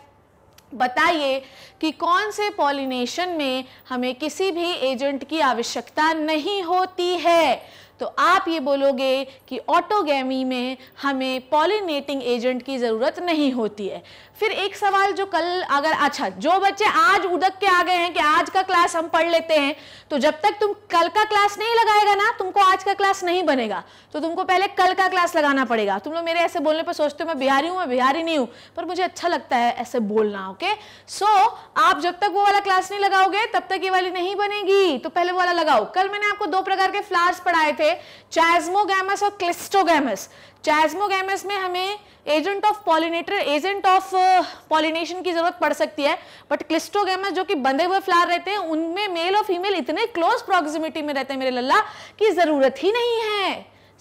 बताइए कि कौन से पॉलिनेशन में हमें किसी भी एजेंट की आवश्यकता नहीं होती है तो आप ये बोलोगे कि ऑटोगेमी में हमें पॉलिनेटिंग एजेंट की ज़रूरत नहीं होती है फिर एक सवाल जो कल अगर अच्छा जो बच्चे आज उदक के आ गए हैं कि आज का क्लास हम पढ़ लेते हैं तो जब तक तुम कल का क्लास नहीं लगाएगा ना तुमको आज का क्लास नहीं बनेगा तो तुमको पहले कल का क्लास लगाना पड़ेगा तुम लोग मेरे ऐसे बोलने पर सोचते हो मैं बिहारी हूँ मैं बिहारी नहीं हूँ पर मुझे अच्छा लगता है ऐसे बोलना ओके सो so, आप जब तक वो वाला क्लास नहीं लगाओगे तब तक ये वाली नहीं बनेगी तो पहले वो वाला लगाओ कल मैंने आपको दो प्रकार के फ्लावर्स पढ़ाए थे चैजमोगैमस और क्लिस्टोगैमस चैस्मोगेमस में हमें agent of pollinator agent of pollination की जरूरत पड़ सकती है बट क्लिस्टोगेमस जो कि बंधे हुए फ्लावर रहते हैं उनमें मेल और फीमेल इतने क्लोज प्रॉक्सिमिटी में रहते हैं मेरे लल्ला की ज़रूरत ही नहीं है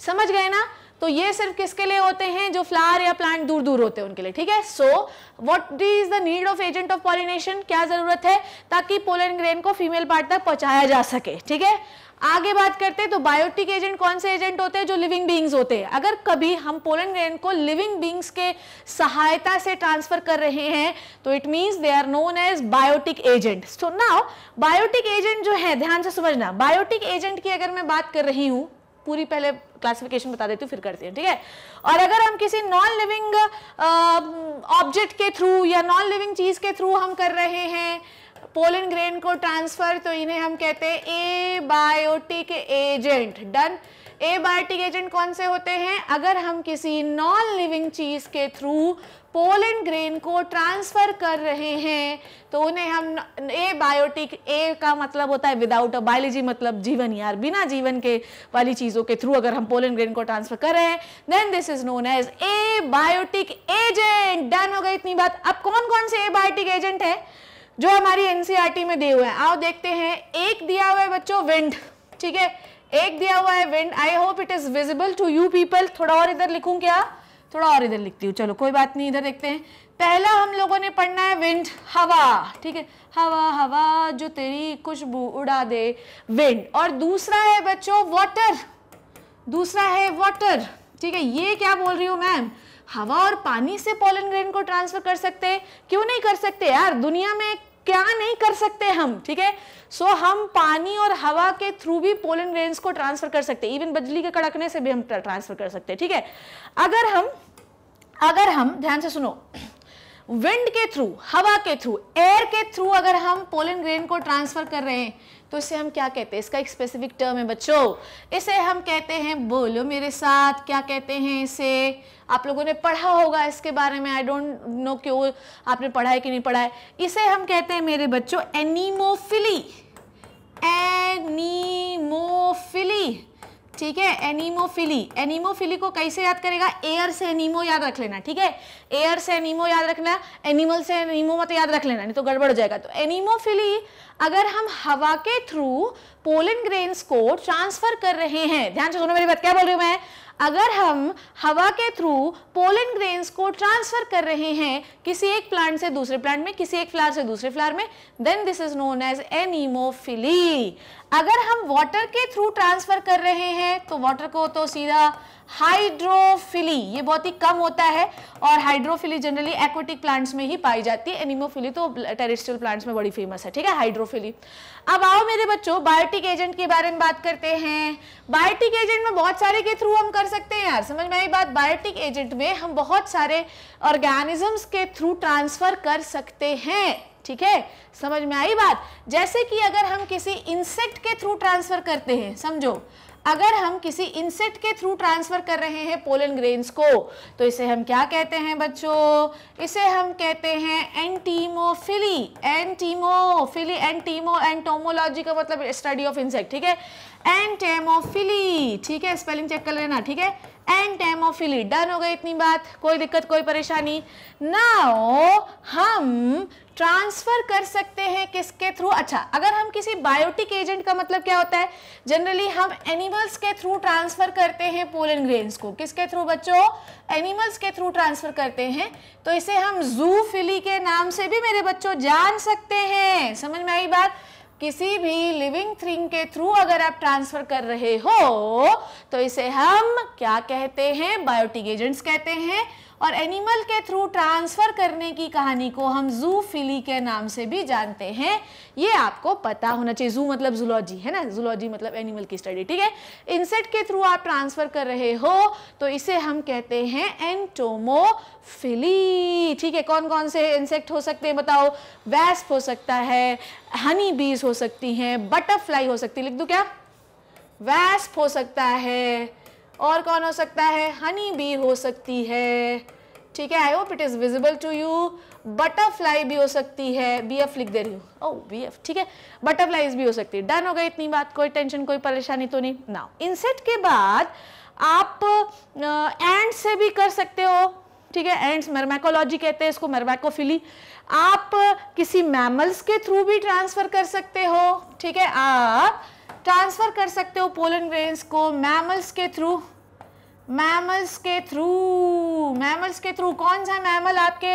समझ गए ना तो ये सिर्फ किसके लिए होते हैं जो फ्लावर या प्लांट दूर दूर होते हैं उनके लिए ठीक है so what is the need of agent of pollination क्या जरूरत है ताकि पोलन ग्रेन को फीमेल पार्ट तक पहुंचाया जा सके ठीक है आगे बात करते हैं तो बायोटिक एजेंट कौन से एजेंट होते हैं जो लिविंग बींग्स होते हैं अगर कभी हम पोलन ग्रेन को लिविंग बींग्स के सहायता से ट्रांसफर कर रहे हैं तो it means they are known as biotic agent so now biotic agent जो है ध्यान से समझना बायोटिक एजेंट की अगर मैं बात कर रही हूँ पूरी पहले क्लासिफिकेशन बता देती हूँ फिर करते हैं ठीक है और अगर हम किसी नॉन लिविंग ऑब्जेक्ट के थ्रू या नॉन लिविंग चीज़ के थ्रू हम कर रहे हैं पोलन ग्रेन को ट्रांसफर तो इन्हें हम कहते हैं abiotic agent done abiotic agent कौन से होते हैं अगर हम किसी नॉन लिविंग चीज़ के थ्रू पोलन ग्रेन को ट्रांसफ़र कर रहे हैं तो उन्हें हम ए बायोटिक ए का मतलब होता है विदाउट अ बायोलॉजी मतलब जीवन यार बिना जीवन के वाली चीज़ों के थ्रू अगर हम पोलन ग्रेन को ट्रांसफ़र कर रहे हैं then this is known as abiotic agent done हो गई इतनी बात अब कौन कौन से ए बायोटिक एजेंट है जो हमारी एनसीईआरटी e में दिए हुए हैं आओ देखते हैं एक दिया हुआ है बच्चों विंड ठीक है एक दिया हुआ है wind I hope it is visible to you people थोड़ा और इधर लिखूं क्या थोड़ा और इधर लिखती हूँ चलो कोई बात नहीं इधर देखते हैं पहला हम लोगों ने पढ़ना है विंड हवा ठीक है हवा हवा जो तेरी खुशबू उड़ा दे विंड और दूसरा है बच्चों वाटर दूसरा है वाटर ठीक है ये क्या बोल रही हूँ मैम हवा और पानी से पोलन ग्रेन को ट्रांसफर कर सकते क्यों नहीं कर सकते यार दुनिया में क्या नहीं कर सकते हम ठीक है सो हम पानी और हवा के थ्रू भी पोलन ग्रेन को ट्रांसफर कर सकते इवन बजली के कड़कने से भी हम ट्रांसफर कर सकते ठीक है अगर हम अगर हम ध्यान से सुनो विंड के थ्रू हवा के थ्रू एयर के थ्रू अगर हम पोलन ग्रेन को ट्रांसफर कर रहे हैं तो इसे हम क्या कहते हैं इसका एक स्पेसिफिक टर्म है बच्चों इसे हम कहते हैं बोलो मेरे साथ क्या कहते हैं इसे आप लोगों ने पढ़ा होगा इसके बारे में आई डोंट नो क्यों आपने पढ़ा है कि नहीं पढ़ा है इसे हम कहते हैं मेरे बच्चों एनीमोफिली एनीमोफिली ठीक है एनीमोफिली एनीमोफिली को कैसे याद करेगा एयर से एनीमो याद रख लेना ठीक है एयर से एनीमो याद रखना एनिमल से एनीमो मत याद रख लेना नहीं तो गड़बड़ हो जाएगा तो एनीमोफिली अगर हम हवा के थ्रू पोलन ग्रेन्स को ट्रांसफर कर रहे हैं ध्यान से सुनो मेरी बात क्या बोल रही हूँ मैं अगर हम हवा के थ्रू पोलन ग्रेन्स को ट्रांसफर कर रहे हैं किसी एक प्लांट से दूसरे प्लांट में किसी एक फ्लावर से दूसरे फ्लावर में then this is known as anemophily अगर हम वाटर के थ्रू ट्रांसफ़र कर रहे हैं तो वाटर को तो सीधा हाइड्रोफिली ये बहुत ही कम होता है और हाइड्रोफिली जनरली एक्वेटिक प्लांट्स में ही पाई जाती है एनिमोफिली तो टेरिस्ट्रियल प्लांट्स में बड़ी फेमस है ठीक है हाइड्रोफिली अब आओ मेरे बच्चों बायोटिक एजेंट के बारे में बात करते हैं बायोटिक एजेंट में बहुत सारे के थ्रू हम कर सकते हैं यार समझ में आई बात बायोटिक एजेंट में हम बहुत सारे ऑर्गेनिजम्स के थ्रू ट्रांसफ़र कर सकते हैं ठीक है समझ में आई बात जैसे कि अगर हम किसी इंसेक्ट के थ्रू ट्रांसफर करते हैं समझो अगर हम किसी इंसेक्ट के थ्रू ट्रांसफर कर रहे हैं पोलन ग्रेन्स को तो इसे हम क्या कहते हैं बच्चों इसे हम कहते हैं एंटीमोफिली एंटीमोफिली एंटीमो एंटोमोलॉजी का मतलब स्टडी ऑफ इंसेक्ट ठीक है एंटेमोफिली ठीक है स्पेलिंग चेक कर लेना ठीक है एंटेमोफिली डन हो गई इतनी बात कोई दिक्कत कोई परेशानी ना हम ट्रांसफर कर सकते हैं किसके थ्रू अच्छा अगर हम किसी बायोटिक एजेंट का मतलब क्या होता है जनरली हम एनिमल्स के थ्रू ट्रांसफर करते हैं पोलन ग्रेन्स को किसके थ्रू बच्चों एनिमल्स के थ्रू ट्रांसफर करते हैं तो इसे हम फिली के नाम से भी मेरे बच्चों जान सकते हैं समझ में आई बात किसी भी लिविंग थिंग के थ्रू अगर आप ट्रांसफर कर रहे हो तो इसे हम क्या कहते हैं बायोटिक एजेंट्स कहते हैं और एनिमल के थ्रू ट्रांसफ़र करने की कहानी को हम जू फिली के नाम से भी जानते हैं ये आपको पता होना चाहिए जू मतलब जूलॉजी है ना जूलॉजी मतलब एनिमल की स्टडी ठीक है इंसेक्ट के थ्रू आप ट्रांसफ़र कर रहे हो तो इसे हम कहते हैं एंटोमोफिली ठीक है कौन कौन से इंसेक्ट हो सकते हैं बताओ वैस्प हो सकता है हनी बीज हो सकती हैं बटरफ्लाई हो सकती है लिख दो क्या वैस्प हो सकता है और कौन हो सकता है हनी बी हो सकती है ठीक है I hope it is visible to you butterfly भी हो सकती है बी एफ लिख दे रही हूँ ओ बी एफ ठीक है बटरफ्लाईज भी हो सकती है डन हो गई इतनी बात कोई टेंशन कोई परेशानी तो नहीं ना इनसेट के बाद आप एंड uh, से भी कर सकते हो ठीक है एंड्स मरमैकोलॉजी कहते हैं इसको मरमैकोफिली आप किसी मैमल्स के थ्रू भी ट्रांसफ़र कर सकते हो ठीक है आप ट्रांसफ़र कर सकते हो पोलन ग्रेन्स को मैमल्स के थ्रू मैमल्स के थ्रू मैमल्स के थ्रू कौन सा मैमल आपके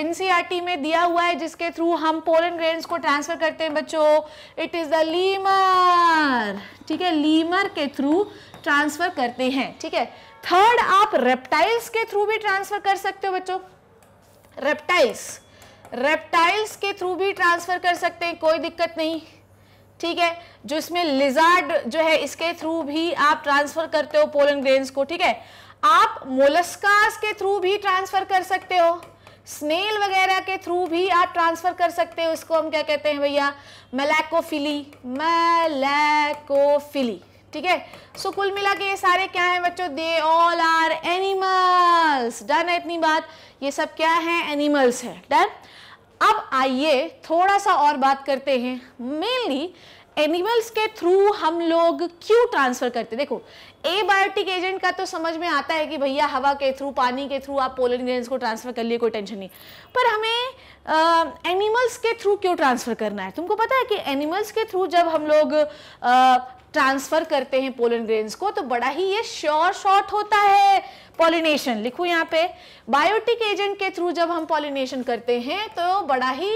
एनसीईआरटी e में दिया हुआ है जिसके थ्रू हम पोलन ग्रेन्स को ट्रांसफ़र करते हैं बच्चों इट इज़ द लीमर ठीक है लीमर के थ्रू ट्रांसफ़र करते हैं ठीक है थर्ड आप रेप्टाइल्स के थ्रू भी ट्रांसफ़र कर सकते हो बच्चों रेप्टाइल्स रेप्टाइल्स के थ्रू भी ट्रांसफ़र कर सकते हैं कोई दिक्कत नहीं ठीक है जो इसमें लिजार्ड जो है इसके थ्रू भी आप ट्रांसफर करते हो पोलन ग्रेन्स को ठीक है आप मोलस्कास के थ्रू भी ट्रांसफर कर सकते हो स्नेल वगैरह के थ्रू भी आप ट्रांसफर कर सकते हो इसको हम क्या कहते हैं भैया मलैकोफिली मलैकोफिली ठीक है सो कुल मिला के ये सारे क्या हैं बच्चों they all are animals done है इतनी बात ये सब क्या है एनिमल्स है डन अब आइए थोड़ा सा और बात करते हैं मेनली एनिमल्स के थ्रू हम लोग क्यों ट्रांसफ़र करते देखो एबायोटिक एजेंट का तो समझ में आता है कि भैया हवा के थ्रू पानी के थ्रू आप पोलन ग्रेन्स को ट्रांसफ़र कर लिए कोई टेंशन नहीं पर हमें एनिमल्स के थ्रू क्यों ट्रांसफ़र करना है तुमको पता है कि एनिमल्स के थ्रू जब हम लोग ट्रांसफर करते हैं पोलन ग्रेन्स को तो बड़ा ही ये श्योर शॉर्ट होता है पॉलिनेशन लिखो यहाँ पे बायोटिक एजेंट के थ्रू जब हम पॉलिनेशन करते हैं तो बड़ा ही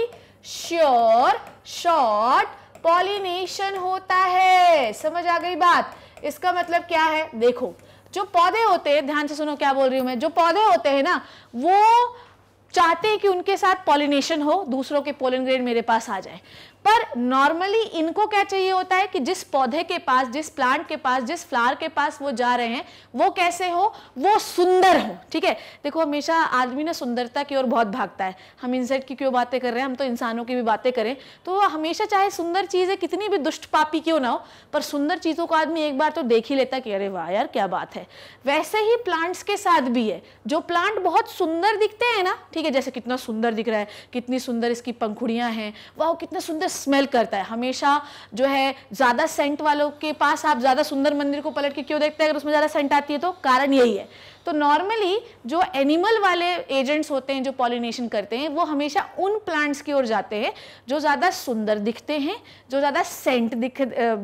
श्योर शॉर्ट पॉलिनेशन होता है समझ आ गई बात इसका मतलब क्या है देखो जो पौधे होते हैं ध्यान से सुनो क्या बोल रही हूं मैं जो पौधे होते हैं ना वो चाहते हैं कि उनके साथ पॉलिनेशन हो दूसरों के पोलन ग्रेन मेरे पास आ जाए पर नॉर्मली इनको क्या चाहिए होता है कि जिस पौधे के पास जिस प्लांट के पास जिस फ्लावर के पास वो जा रहे हैं वो कैसे हो वो सुंदर हो ठीक है देखो हमेशा आदमी ना सुंदरता की ओर बहुत भागता है हम इंसेक्ट की क्यों बातें कर रहे हैं हम तो इंसानों की भी बातें करें तो हमेशा चाहे सुंदर चीज़ें कितनी भी दुष्ट पापी क्यों ना हो पर सुंदर चीज़ों को आदमी एक बार तो देख ही लेता कि अरे वाह यार क्या बात है वैसे ही प्लांट्स के साथ भी है जो प्लांट बहुत सुंदर दिखते हैं ना ठीक है जैसे कितना सुंदर दिख रहा है कितनी सुंदर इसकी पंखुड़ियाँ हैं वाह कितना सुंदर स्मेल करता है हमेशा जो है ज़्यादा सेंट वालों के पास आप ज़्यादा सुंदर मंदिर को पलट के क्यों देखते हैं अगर उसमें ज़्यादा सेंट आती है तो कारण यही है तो नॉर्मली जो एनिमल वाले एजेंट्स होते हैं जो पॉलिनेशन करते हैं वो हमेशा उन प्लांट्स की ओर जाते हैं जो ज़्यादा सुंदर दिखते हैं जो ज़्यादा सेंट दिख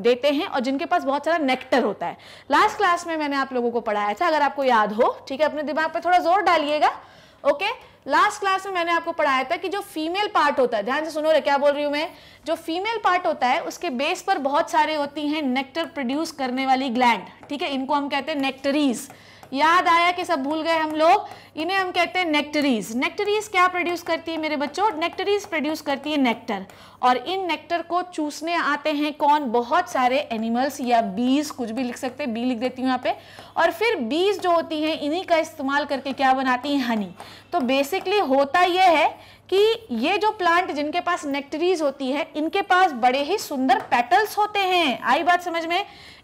देते हैं और जिनके पास बहुत सारा नेक्टर होता है लास्ट क्लास में मैंने आप लोगों को पढ़ाया था अगर आपको याद हो ठीक है अपने दिमाग पर थोड़ा जोर डालिएगा ओके okay? लास्ट क्लास में मैंने आपको पढ़ाया था कि जो फीमेल पार्ट होता है ध्यान से सुनो क्या बोल रही हूँ मैं जो फीमेल पार्ट होता है उसके बेस पर बहुत सारे होती हैं नेक्टर प्रोड्यूस करने वाली ग्लैंड ठीक है इनको हम कहते हैं नेक्टरीज याद आया कि सब भूल गए हम लोग इन्हें हम कहते हैं नेक्टरीज नेक्टरीज क्या प्रोड्यूस करती है मेरे बच्चों नेक्टरीज प्रोड्यूस करती है नेक्टर और इन नेक्टर को चूसने आते हैं कौन बहुत सारे एनिमल्स या बीज कुछ भी लिख सकते हैं बी लिख देती हूँ यहाँ पे और फिर बीज जो होती हैं इन्हीं का इस्तेमाल करके क्या बनाती हैं हनी तो बेसिकली होता यह है कि ये जो प्लांट जिनके पास नेक्टरीज होती है इनके पास बड़े ही सुंदर पेटल्स होते हैं आई बात समझ में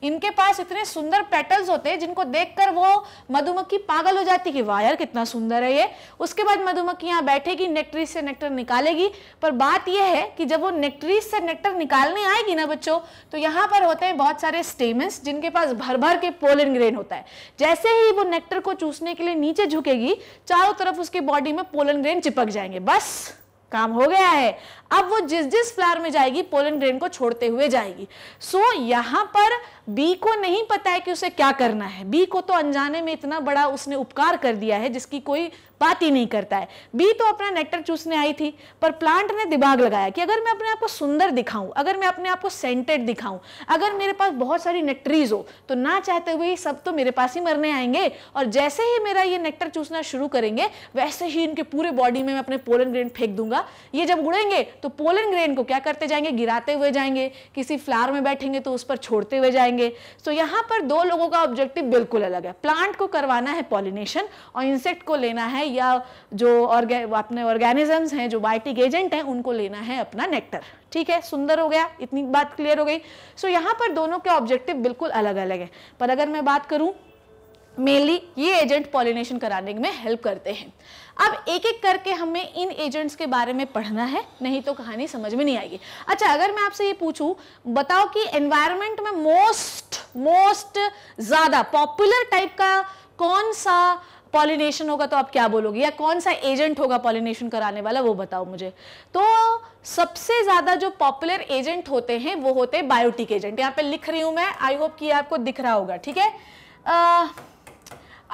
इनके पास इतने सुंदर पेटल्स होते हैं जिनको देखकर वो मधुमक्खी पागल हो जाती कि वाह यार कितना सुंदर है ये उसके बाद मधुमक्खी यहाँ बैठेगी नेक्टरीज से नेक्टर निकालेगी पर बात यह है कि जब वो नेक्टरीज से नेक्टर निकालने आएगी ना बच्चों तो यहाँ पर होते हैं बहुत सारे स्टेमेंस जिनके पास भर भर के पोलन ग्रेन होता है जैसे ही वो नेक्टर को चूसने के लिए नीचे झुकेगी चारों तरफ उसकी बॉडी में पोलन ग्रेन चिपक जाएंगे बस काम हो गया है अब वो जिस जिस फ्लावर में जाएगी पोलन ग्रेन को छोड़ते हुए जाएगी सो so, यहां पर बी को नहीं पता है कि उसे क्या करना है बी को तो अनजाने में इतना बड़ा उसने उपकार कर दिया है जिसकी कोई बात ही नहीं करता है बी तो अपना नेक्टर चूसने आई थी पर प्लांट ने दिमाग लगाया कि अगर मैं अपने आप को सुंदर दिखाऊं अगर मैं अपने आप को सेंटेड दिखाऊं अगर मेरे पास बहुत सारी नेक्टरीज हो तो ना चाहते हुए सब तो मेरे पास ही मरने आएंगे और जैसे ही मेरा ये नेक्टर चूसना शुरू करेंगे वैसे ही इनके पूरे बॉडी में मैं अपने पोलन ग्रेन फेंक दूंगा ये जब उड़ेंगे तो पोलन ग्रेन को क्या करते जाएंगे गिराते हुए जाएंगे किसी फ्लावर में बैठेंगे तो उस पर छोड़ते हुए जाएंगे करेंगे सो so, यहाँ पर दो लोगों का ऑब्जेक्टिव बिल्कुल अलग है प्लांट को करवाना है पॉलिनेशन और इंसेक्ट को लेना है या जो ऑर्गे अपने ऑर्गेनिजम्स हैं जो बायोटिक एजेंट हैं उनको लेना है अपना नेक्टर ठीक है सुंदर हो गया इतनी बात क्लियर हो गई सो so, यहाँ पर दोनों के ऑब्जेक्टिव बिल्कुल अलग अलग है पर अगर मैं बात करूँ मेनली ये एजेंट पॉलिनेशन कराने में हेल्प करते हैं अब एक एक करके हमें इन एजेंट्स के बारे में पढ़ना है नहीं तो कहानी समझ में नहीं आएगी अच्छा अगर मैं आपसे ये पूछूं बताओ कि एनवायरमेंट में मोस्ट मोस्ट ज़्यादा पॉपुलर टाइप का कौन सा पॉलिनेशन होगा तो आप क्या बोलोगे या कौन सा एजेंट होगा पॉलिनेशन कराने वाला वो बताओ मुझे तो सबसे ज़्यादा जो पॉपुलर एजेंट होते हैं वो होते हैं बायोटिक एजेंट यहाँ पे लिख रही हूं मैं आई होप कि आपको दिख रहा होगा ठीक है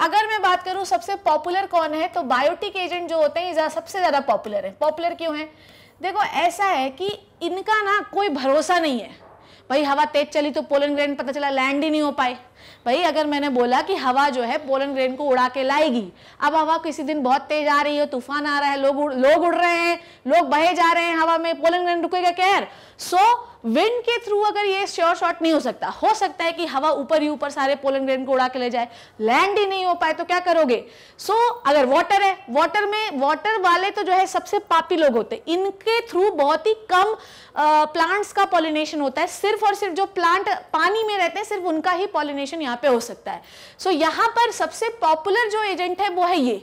अगर मैं बात करूँ सबसे पॉपुलर कौन है तो बायोटिक एजेंट जो होते हैं ये सबसे ज़्यादा पॉपुलर है पॉपुलर क्यों है देखो ऐसा है कि इनका ना कोई भरोसा नहीं है भाई हवा तेज चली तो पोलन ग्रैंड पता चला लैंड ही नहीं हो पाए भाई अगर मैंने बोला कि हवा जो है पोलन ग्रेन को उड़ा के लाएगी अब हवा किसी दिन बहुत तेज आ रही है तूफान आ रहा है लोग उड़ लोग उड़ रहे हैं लोग बहे जा रहे हैं हवा में पोलन ग्रेन रुकेगा कैर सो विंड के थ्रू अगर ये श्योर शॉट नहीं हो सकता हो सकता है कि हवा ऊपर ही ऊपर सारे पोलन ग्रेन को उड़ा के ले जाए लैंड ही नहीं हो पाए तो क्या करोगे सो so, अगर वाटर है वाटर में वाटर वाले तो जो है सबसे पापी लोग होते हैं इनके थ्रू बहुत ही कम आ, प्लांट्स का पॉलिनेशन होता है सिर्फ और सिर्फ जो प्लांट पानी में रहते हैं सिर्फ उनका ही पॉलिनेशन कॉम्बिनेशन यहाँ पे हो सकता है सो so, यहाँ पर सबसे पॉपुलर जो एजेंट है वो है ये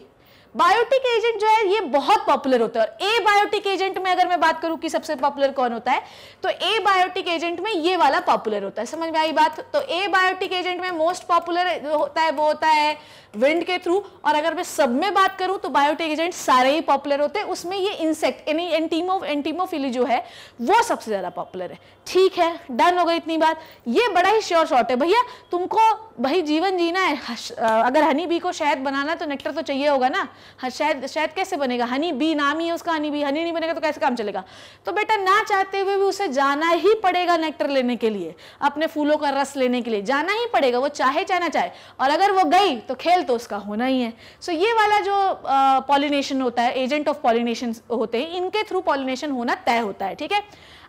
बायोटिक एजेंट जो है ये बहुत पॉपुलर होता है और ए बायोटिक एजेंट में अगर मैं बात करूं कि सबसे पॉपुलर कौन होता है तो ए बायोटिक एजेंट में ये वाला पॉपुलर होता है समझ में आई बात तो ए बायोटिक एजेंट में मोस्ट पॉपुलर होता है वो होता है विंड के थ्रू और अगर मैं सब में बात करूं तो बायोटिक एजेंट सारे ही पॉपुलर होते हैं उसमें ये इंसेक्ट यानी एंटीमो एंटीमोफिली जो है वो सबसे ज़्यादा पॉपुलर है ठीक है डन हो गई इतनी बात ये बड़ा ही श्योर शॉर्ट है भैया तुमको भाई जीवन जीना है अगर हनी बी को शहद बनाना है तो नेक्टर तो चाहिए होगा ना शहद शहद कैसे बनेगा हनी बी नाम ही है उसका हनी बी हनी नहीं बनेगा तो कैसे काम चलेगा तो बेटा ना चाहते हुए भी उसे जाना ही पड़ेगा नेक्टर लेने के लिए अपने फूलों का रस लेने के लिए जाना ही पड़ेगा वो चाहे चाहे ना चाहे और अगर वो गई तो खेल तो उसका होना ही है सो ये वाला जो पॉलिनेशन होता है एजेंट ऑफ पॉलिनेशन होते हैं इनके थ्रू पॉलिनेशन होना तय होता है ठीक है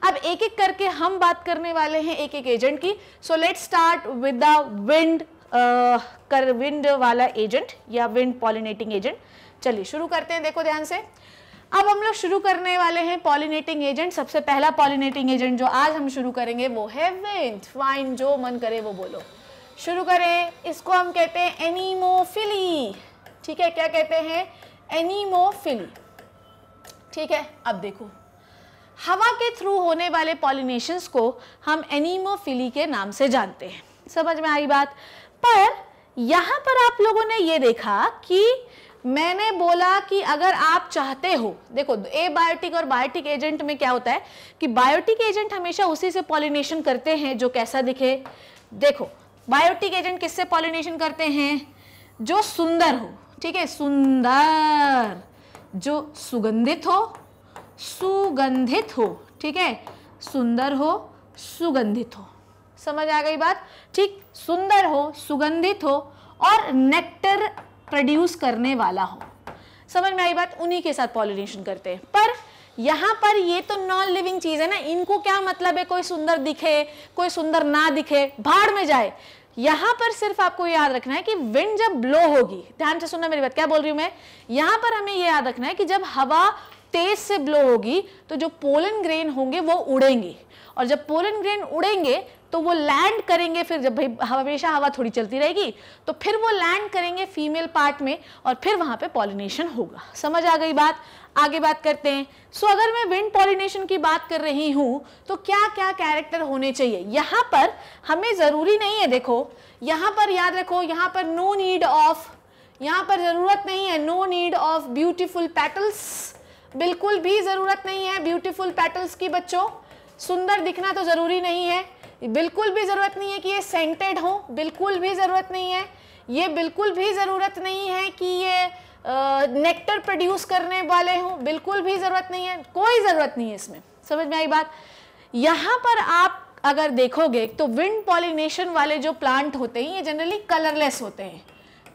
अब एक एक करके हम बात करने वाले हैं एक एक एजेंट की so let start with wind कर विंड वाला एजेंट या विंड पॉलिनेटिंग एजेंट चलिए शुरू करते हैं देखो ध्यान से अब हम लोग शुरू करने वाले हैं पॉलिनेटिंग एजेंट सबसे पहला पॉलिनेटिंग एजेंट जो आज हम शुरू करेंगे वो है विंड फाइन जो मन करे वो बोलो शुरू करें इसको हम कहते हैं एनीमोफिली ठीक है क्या कहते हैं एनीमोफिली ठीक है अब देखो हवा के थ्रू होने वाले पॉलिनेशंस को हम एनीमोफिली के नाम से जानते हैं समझ में आई बात पर यहाँ पर आप लोगों ने ये देखा कि मैंने बोला कि अगर आप चाहते हो देखो ए बायोटिक और बायोटिक एजेंट में क्या होता है कि बायोटिक एजेंट हमेशा उसी से पॉलिनेशन करते हैं जो कैसा दिखे देखो बायोटिक एजेंट किससे पॉलिनेशन करते हैं जो सुंदर हो ठीक है सुंदर जो सुगंधित हो सुगंधित हो ठीक है सुंदर हो सुगंधित हो समझ आ गई बात ठीक सुंदर हो सुगंधित हो और नेक्टर प्रोड्यूस करने वाला हो समझ में आई बात उन्हीं के साथ पॉलिनेशन करते हैं पर यहाँ पर ये तो नॉन लिविंग चीज़ है ना इनको क्या मतलब है कोई सुंदर दिखे कोई सुंदर ना दिखे भाड़ में जाए यहां पर सिर्फ आपको याद रखना है कि विंड जब ब्लो होगी ध्यान से सुनना मेरी बात क्या बोल रही हूँ मैं यहां पर हमें यह याद रखना है कि जब हवा तेज से ब्लो होगी तो जो पोलन ग्रेन होंगे वो उड़ेंगे और जब पोलन ग्रेन उड़ेंगे तो वो लैंड करेंगे फिर जब भाई हमेशा हवा थोड़ी चलती रहेगी तो फिर वो लैंड करेंगे फीमेल पार्ट में और फिर वहाँ पे पॉलिनेशन होगा समझ आ गई बात आगे बात करते हैं सो so, अगर मैं विंड पॉलिनेशन की बात कर रही हूँ तो क्या क्या कैरेक्टर होने चाहिए यहाँ पर हमें ज़रूरी नहीं है देखो यहाँ पर याद रखो यहाँ पर नो नीड ऑफ यहाँ पर ज़रूरत नहीं है no need of beautiful petals बिल्कुल भी ज़रूरत नहीं है ब्यूटीफुल पेटल्स की बच्चों सुंदर दिखना तो ज़रूरी नहीं है बिल्कुल भी ज़रूरत नहीं है कि ये सेंटेड हो बिल्कुल भी ज़रूरत नहीं है ये बिल्कुल भी ज़रूरत नहीं है कि ये नेक्टर प्रोड्यूस करने वाले हों बिल्कुल भी ज़रूरत नहीं है कोई ज़रूरत नहीं है इसमें समझ में आई बात यहाँ पर आप अगर देखोगे तो विंड पॉलिनेशन वाले जो प्लांट होते हैं ये जनरली कलरलेस होते हैं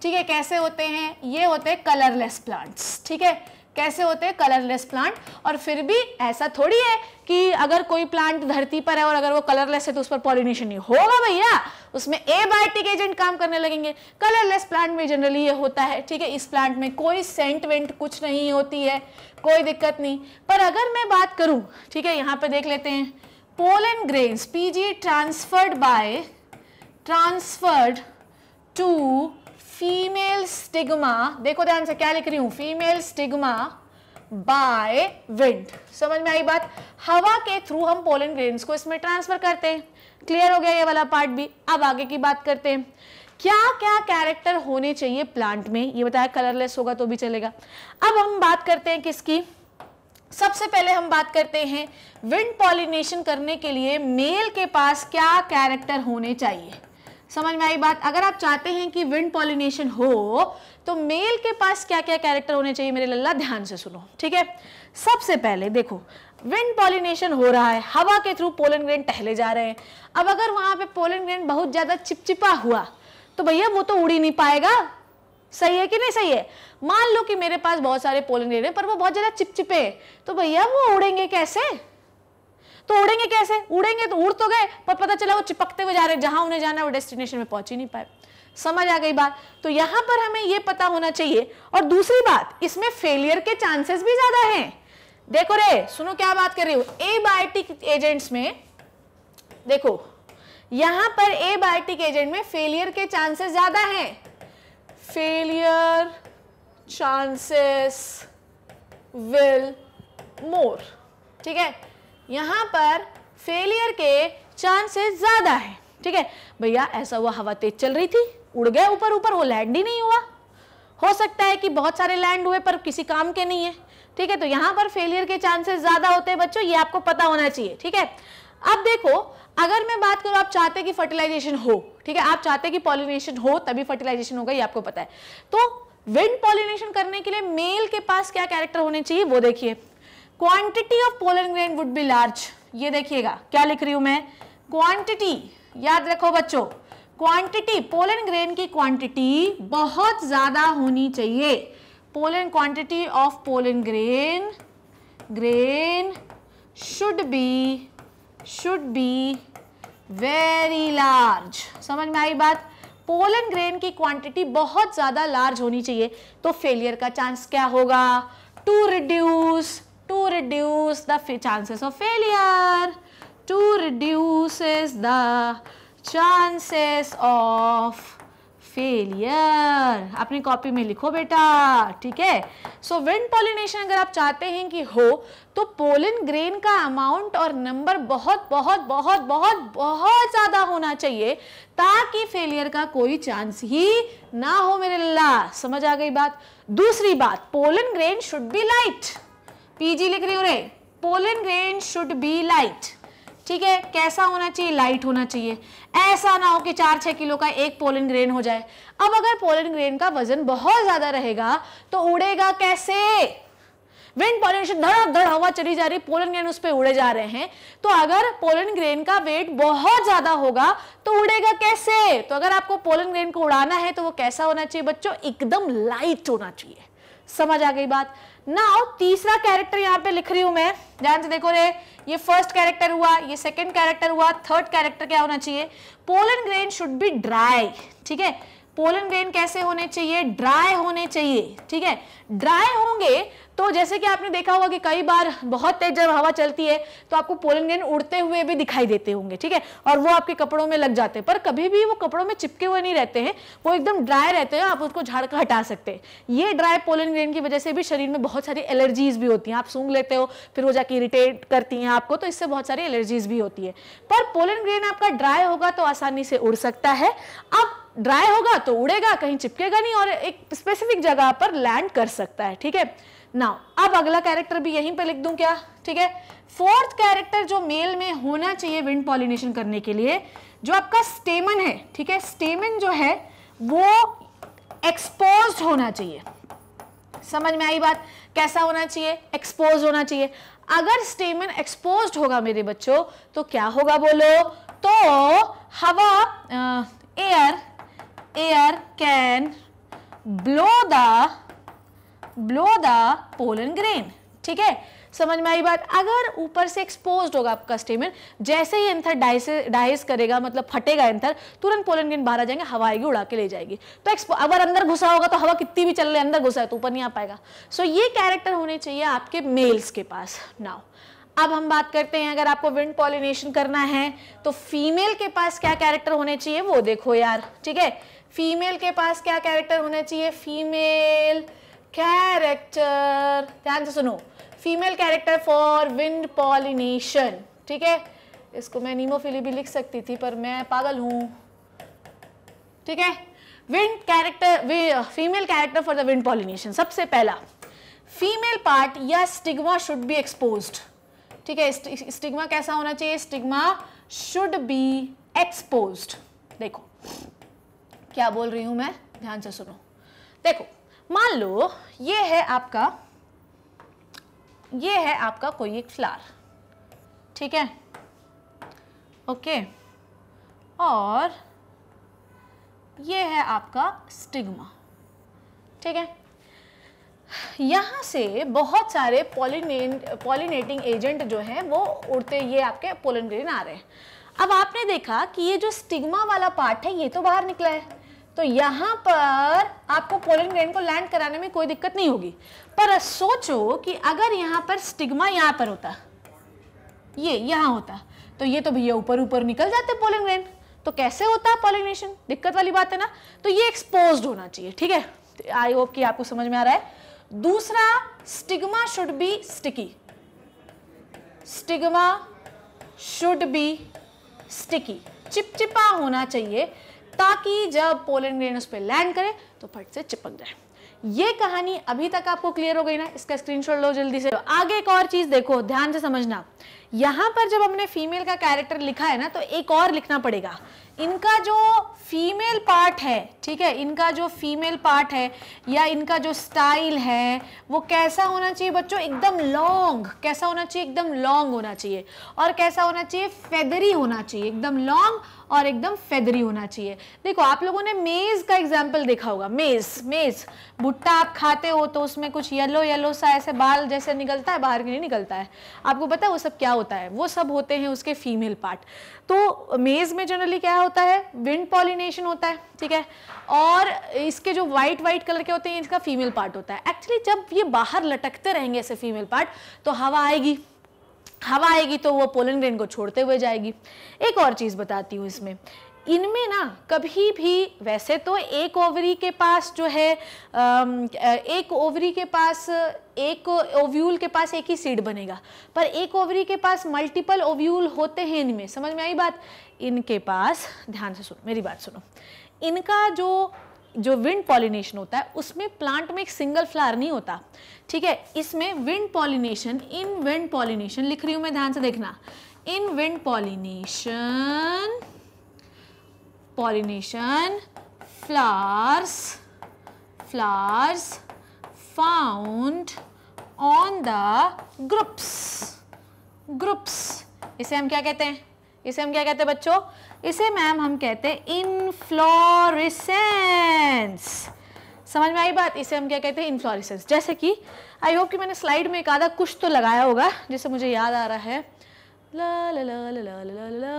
ठीक है कैसे होते हैं ये होते हैं कलरलेस प्लांट्स ठीक है कैसे होते हैं कलरलेस प्लांट और फिर भी ऐसा थोड़ी है कि अगर कोई प्लांट धरती पर है और अगर वो कलरलेस है तो उस पर पॉलिनेशन नहीं होगा भैया उसमें एबायोटिक एजेंट काम करने लगेंगे कलरलेस प्लांट में जनरली ये होता है ठीक है इस प्लांट में कोई सेंट वेंट कुछ नहीं होती है कोई दिक्कत नहीं पर अगर मैं बात करूँ ठीक है यहाँ पर देख लेते हैं pollen grains be transferred by transferred to female stigma देखो ध्यान से क्या लिख रही हूं फीमेल स्टिग्मा बाय विंड समझ में आई बात हवा के थ्रू हम पोलन ग्रेन्स को इसमें ट्रांसफर करते हैं क्लियर हो गया ये वाला पार्ट भी अब आगे की बात करते हैं क्या क्या कैरेक्टर होने चाहिए प्लांट में ये बताया कलरलेस होगा तो भी चलेगा अब हम बात करते हैं किसकी सबसे पहले हम बात करते हैं विंड पॉलिनेशन करने के लिए मेल के पास क्या कैरेक्टर होने चाहिए समझ में आई बात अगर आप चाहते हैं कि विंड पॉलिनेशन हो तो मेल के पास क्या क्या कैरेक्टर होने चाहिए मेरे लल्ला ध्यान से सुनो ठीक है सबसे पहले देखो विंड पॉलिनेशन हो रहा है हवा के थ्रू पोलन ग्रेन टहले जा रहे हैं अब अगर वहां पे पोलन ग्रेन बहुत ज़्यादा चिपचिपा हुआ तो भैया वो तो उड़ ही नहीं पाएगा सही है कि नहीं सही है मान लो कि मेरे पास बहुत सारे पोलन ग्रेन है पर वो बहुत ज़्यादा चिपचिपे हैं तो भैया वो उड़ेंगे कैसे तो उड़ेंगे कैसे उड़ेंगे तो उड़ तो गए पर पता चला वो चिपकते हुए जा रहे जहां उन्हें जाना वो डेस्टिनेशन में पहुंच ही नहीं पाए समझ आ गई बात तो यहां पर हमें ये पता होना चाहिए और दूसरी बात इसमें फेलियर के चांसेस भी ज्यादा हैं देखो रे सुनो क्या बात कर रही हो एबायोटिक एजेंट्स में देखो यहां पर एबायोटिक एजेंट में फेलियर के चांसेस ज्यादा हैं फेलियर चांसेस विल मोर ठीक है यहाँ पर फेलियर के चांसेस ज़्यादा है ठीक है भैया ऐसा हुआ हवा तेज चल रही थी उड़ गए ऊपर ऊपर वो लैंड ही नहीं हुआ हो सकता है कि बहुत सारे लैंड हुए पर किसी काम के नहीं है ठीक है तो यहाँ पर फेलियर के चांसेस ज़्यादा होते हैं बच्चों ये आपको पता होना चाहिए ठीक है अब देखो अगर मैं बात करूं आप चाहते कि फर्टिलाइजेशन हो ठीक है आप चाहते कि पॉलिनेशन हो तभी फर्टिलाइजेशन होगा ये आपको पता है तो विंड पॉलिनेशन करने के लिए मेल के पास क्या कैरेक्टर होने चाहिए वो देखिए quantity of pollen grain would be large ये देखिएगा क्या लिख रही हूं मैं क्वांटिटी याद रखो बच्चों क्वांटिटी पोलन ग्रेन की क्वांटिटी बहुत ज्यादा होनी चाहिए pollen quantity of pollen grain grain should be should be very large समझ में आई बात पोलन ग्रेन की क्वांटिटी बहुत ज़्यादा लार्ज होनी चाहिए तो फेलियर का चांस क्या होगा to reduce to reduce the chances of failure to reduces the chances of failure अपनी कॉपी में लिखो बेटा ठीक है सो विंड पॉलिनेशन अगर आप चाहते हैं कि हो तो पोलिन ग्रेन का अमाउंट और नंबर बहुत बहुत बहुत बहुत बहुत ज़्यादा होना चाहिए ताकि फेलियर का कोई चांस ही ना हो मेरे ला समझ आ गई बात दूसरी बात pollen grain should be light P लिख रही हूँ रे pollen grain should be light ठीक है कैसा होना चाहिए लाइट होना चाहिए ऐसा ना हो कि चार छह किलो का एक पोलन ग्रेन हो जाए अब अगर पोलन ग्रेन का वजन बहुत ज़्यादा रहेगा तो उड़ेगा कैसे विंड पॉल्यूशन धड़क धड़ हवा चली जा रही पोलन ग्रेन उस पर उड़े जा रहे हैं तो अगर पोलन ग्रेन का वेट बहुत ज्यादा होगा तो उड़ेगा कैसे तो अगर आपको पोलन ग्रेन को उड़ाना है तो वो कैसा होना चाहिए बच्चों एकदम लाइट होना चाहिए समझ आ गई बात नाउ तीसरा कैरेक्टर यहाँ पे लिख रही हूं मैं ध्यान से देखो रे ये फर्स्ट कैरेक्टर हुआ ये सेकंड कैरेक्टर हुआ थर्ड कैरेक्टर क्या होना चाहिए pollen grain should be dry ठीक है पोलन ग्रेन कैसे होने चाहिए ड्राई होने चाहिए ठीक है ड्राई होंगे तो जैसे कि आपने देखा होगा कि कई बार बहुत तेज जब हवा चलती है तो आपको पोलन ग्रेन उड़ते हुए भी दिखाई देते होंगे ठीक है और वो आपके कपड़ों में लग जाते हैं पर कभी भी वो कपड़ों में चिपके हुए नहीं रहते हैं वो एकदम ड्राई रहते हैं आप उसको झाड़ कर हटा सकते हैं ये ड्राई पोलन ग्रेन की वजह से भी शरीर में बहुत सारी एलर्जीज भी होती हैं आप सूंघ लेते हो फिर वो जाके इरिटेट करती हैं आपको तो इससे बहुत सारी एलर्जीज भी होती है पर पोलन ग्रेन आपका ड्राई होगा तो आसानी से उड़ सकता है अब ड्राई होगा तो उड़ेगा कहीं चिपकेगा नहीं और एक स्पेसिफिक जगह पर लैंड कर सकता है ठीक है नाउ अब अगला कैरेक्टर भी यहीं पे लिख दूं क्या ठीक है फोर्थ कैरेक्टर जो मेल में होना चाहिए विंड पॉलिनेशन करने के लिए जो आपका स्टेमन है ठीक है स्टेमन जो है वो एक्सपोज होना चाहिए समझ में आई बात कैसा होना चाहिए एक्सपोज होना चाहिए अगर स्टेमन एक्सपोज होगा मेरे बच्चों तो क्या होगा बोलो तो हवा air air can blow the blow the pollen grain ठीक है समझ में आई बात अगर ऊपर से एक्सपोज होगा आपका स्टेमिन जैसे ही एंथर डाइस करेगा मतलब फटेगा एंथर तुरंत पोलन ग्रेन बाहर आ जाएंगे हवा आएगी उड़ा के ले जाएगी तो एक्सपो अगर अंदर घुसा होगा तो हवा कितनी भी चल रही अंदर घुसा है तो ऊपर नहीं आ पाएगा सो ये कैरेक्टर होने चाहिए आपके मेल्स के पास नाउ अब हम बात करते हैं अगर आपको विंड पॉलिनेशन करना है तो फीमेल के पास क्या कैरेक्टर होने चाहिए वो देखो यार ठीक है फीमेल के पास क्या कैरेक्टर होने चाहिए फीमेल कैरेक्टर ध्यान से सुनो female character for wind pollination ठीक है इसको मैं नीमोफिली भी लिख सकती थी पर मैं पागल हूं ठीक है wind character female character for the wind pollination सबसे पहला फीमेल पार्ट या स्टिग्मा शुड बी एक्सपोज ठीक है स्टिग्मा कैसा होना चाहिए स्टिग्मा शुड बी एक्सपोज्ड देखो क्या बोल रही हूं मैं ध्यान से सुनो देखो मान लो ये है आपका ये है आपका कोई एक फ्लार ठीक है ओके और ये है आपका स्टिग्मा ठीक है यहाँ से बहुत सारे पॉलिनेट पॉलिनेटिंग एजेंट जो हैं वो उड़ते ये आपके पोलिन ग्रीन आ रहे हैं अब आपने देखा कि ये जो स्टिग्मा वाला पार्ट है ये तो बाहर निकला है तो यहां पर आपको पोलन ग्रेन को लैंड कराने में कोई दिक्कत नहीं होगी पर सोचो कि अगर यहां पर स्टिग्मा यहां पर होता ये यहां होता तो ये तो भैया ऊपर ऊपर निकल जाते पोलन ग्रेन तो कैसे होता है पॉलिनेशन दिक्कत वाली बात है ना तो ये एक्सपोज होना चाहिए ठीक है आई होप कि आपको समझ में आ रहा है दूसरा stigma should be sticky stigma should be sticky चिपचिपा होना चाहिए ताकि जब पोलन ग्रेन उस पर लैंड करे तो फट से चिपक जाए ये कहानी अभी तक आपको क्लियर हो गई ना इसका स्क्रीनशॉट लो जल्दी से आगे एक और चीज देखो ध्यान से समझना यहां पर जब हमने फीमेल का कैरेक्टर लिखा है ना तो एक और लिखना पड़ेगा इनका जो फीमेल पार्ट है ठीक है इनका जो फीमेल पार्ट है या इनका जो स्टाइल है वो कैसा होना चाहिए बच्चों एकदम लॉन्ग कैसा होना चाहिए एकदम लॉन्ग होना चाहिए और कैसा होना चाहिए फेदरी होना चाहिए एकदम लॉन्ग और एकदम फेदरी होना चाहिए देखो आप लोगों ने मेज़ का एग्जाम्पल देखा होगा मेज़ मेज़ भुट्टा आप खाते हो तो उसमें कुछ येलो येलो सा ऐसे बाल जैसे निकलता है बाहर के नहीं निकलता है आपको पता है वो सब क्या होता है वो सब होते हैं उसके फीमेल पार्ट तो मेज़ में जनरली क्या होता है विंड पॉलिनेशन होता है ठीक है और इसके जो वाइट वाइट कलर के होते हैं इसका फीमेल पार्ट होता है एक्चुअली जब ये बाहर लटकते रहेंगे ऐसे फीमेल पार्ट तो हवा आएगी हवा आएगी तो वो पोलन ग्रेन को छोड़ते हुए जाएगी एक और चीज़ बताती हूँ इसमें इनमें ना कभी भी वैसे तो एक ओवरी के पास जो है एक ओवरी के पास एक ओव्यूल के पास एक ही सीड बनेगा पर एक ओवरी के पास मल्टीपल ओव्यूल होते हैं इनमें समझ में आई बात इनके पास ध्यान से सुनो मेरी बात सुनो इनका जो जो विंड पॉलिनेशन होता है उसमें प्लांट में एक सिंगल फ्लावर नहीं होता ठीक है इसमें wind pollination in wind pollination लिख रही हूं मैं ध्यान से देखना in wind pollination pollination flowers flowers found on the groups groups इसे हम क्या कहते हैं इसे हम क्या कहते हैं बच्चों इसे मैम हम कहते हैं इनफ्लोरिसेंस समझ में आई बात इसे हम क्या कहते हैं इन्फ्लोरिसेंस जैसे कि आई होप कि मैंने स्लाइड में एक आधा कुछ तो लगाया होगा जिसे मुझे याद आ रहा है ला ला ला ला ला ला ला